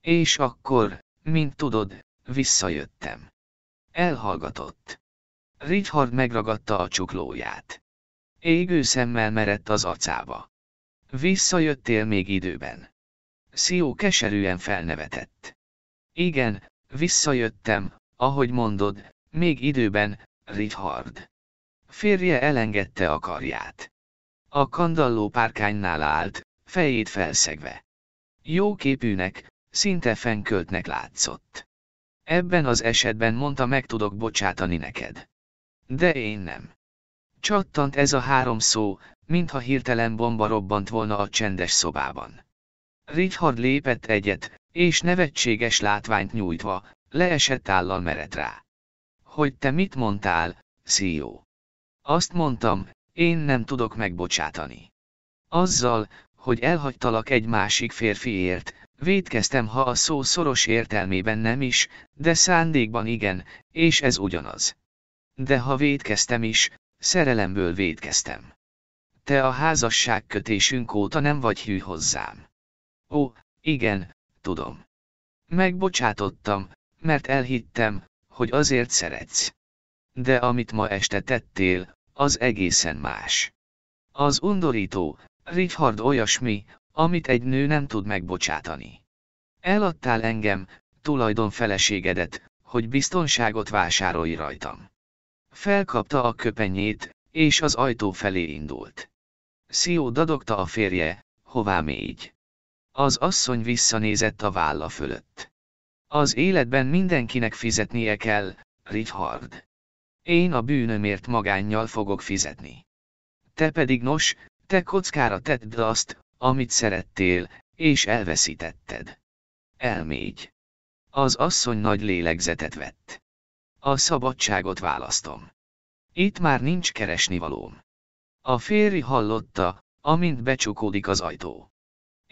És akkor, mint tudod, visszajöttem. Elhallgatott. Richard megragadta a csuklóját. Égő szemmel merett az acába. Visszajöttél még időben. Szió keserűen felnevetett. Igen, visszajöttem, ahogy mondod, még időben, Richard. Férje elengedte a karját. A kandalló párkánynál állt, fejét felszegve. Jó képűnek, szinte fenköltnek látszott. Ebben az esetben mondta meg tudok bocsátani neked. De én nem. Csattant ez a három szó, mintha hirtelen bomba robbant volna a csendes szobában. Richard lépett egyet, és nevetséges látványt nyújtva, leesett állal meret rá. Hogy te mit mondtál, CEO? Azt mondtam, én nem tudok megbocsátani. Azzal, hogy elhagytalak egy másik férfiért, védkeztem ha a szó szoros értelmében nem is, de szándékban igen, és ez ugyanaz. De ha védkeztem is, szerelemből védkeztem. Te a házasságkötésünk óta nem vagy hű hozzám. Ó, igen, tudom. Megbocsátottam, mert elhittem, hogy azért szeretsz. De amit ma este tettél, az egészen más. Az undorító, Richard olyasmi, amit egy nő nem tud megbocsátani. Eladtál engem, tulajdon feleségedet, hogy biztonságot vásárolj rajtam. Felkapta a köpenyét, és az ajtó felé indult. Szió dadogta a férje, hová még? Az asszony visszanézett a válla fölött. Az életben mindenkinek fizetnie kell, Richard. Én a bűnömért magánnyal fogok fizetni. Te pedig nos, te kockára tedd azt, amit szerettél, és elveszítetted. Elmégy. Az asszony nagy lélegzetet vett. A szabadságot választom. Itt már nincs keresnivalóm. A férj hallotta, amint becsukódik az ajtó.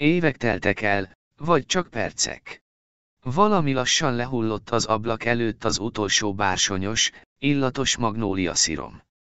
Évek teltek el, vagy csak percek. Valami lassan lehullott az ablak előtt az utolsó bársonyos, illatos magnólia szirom.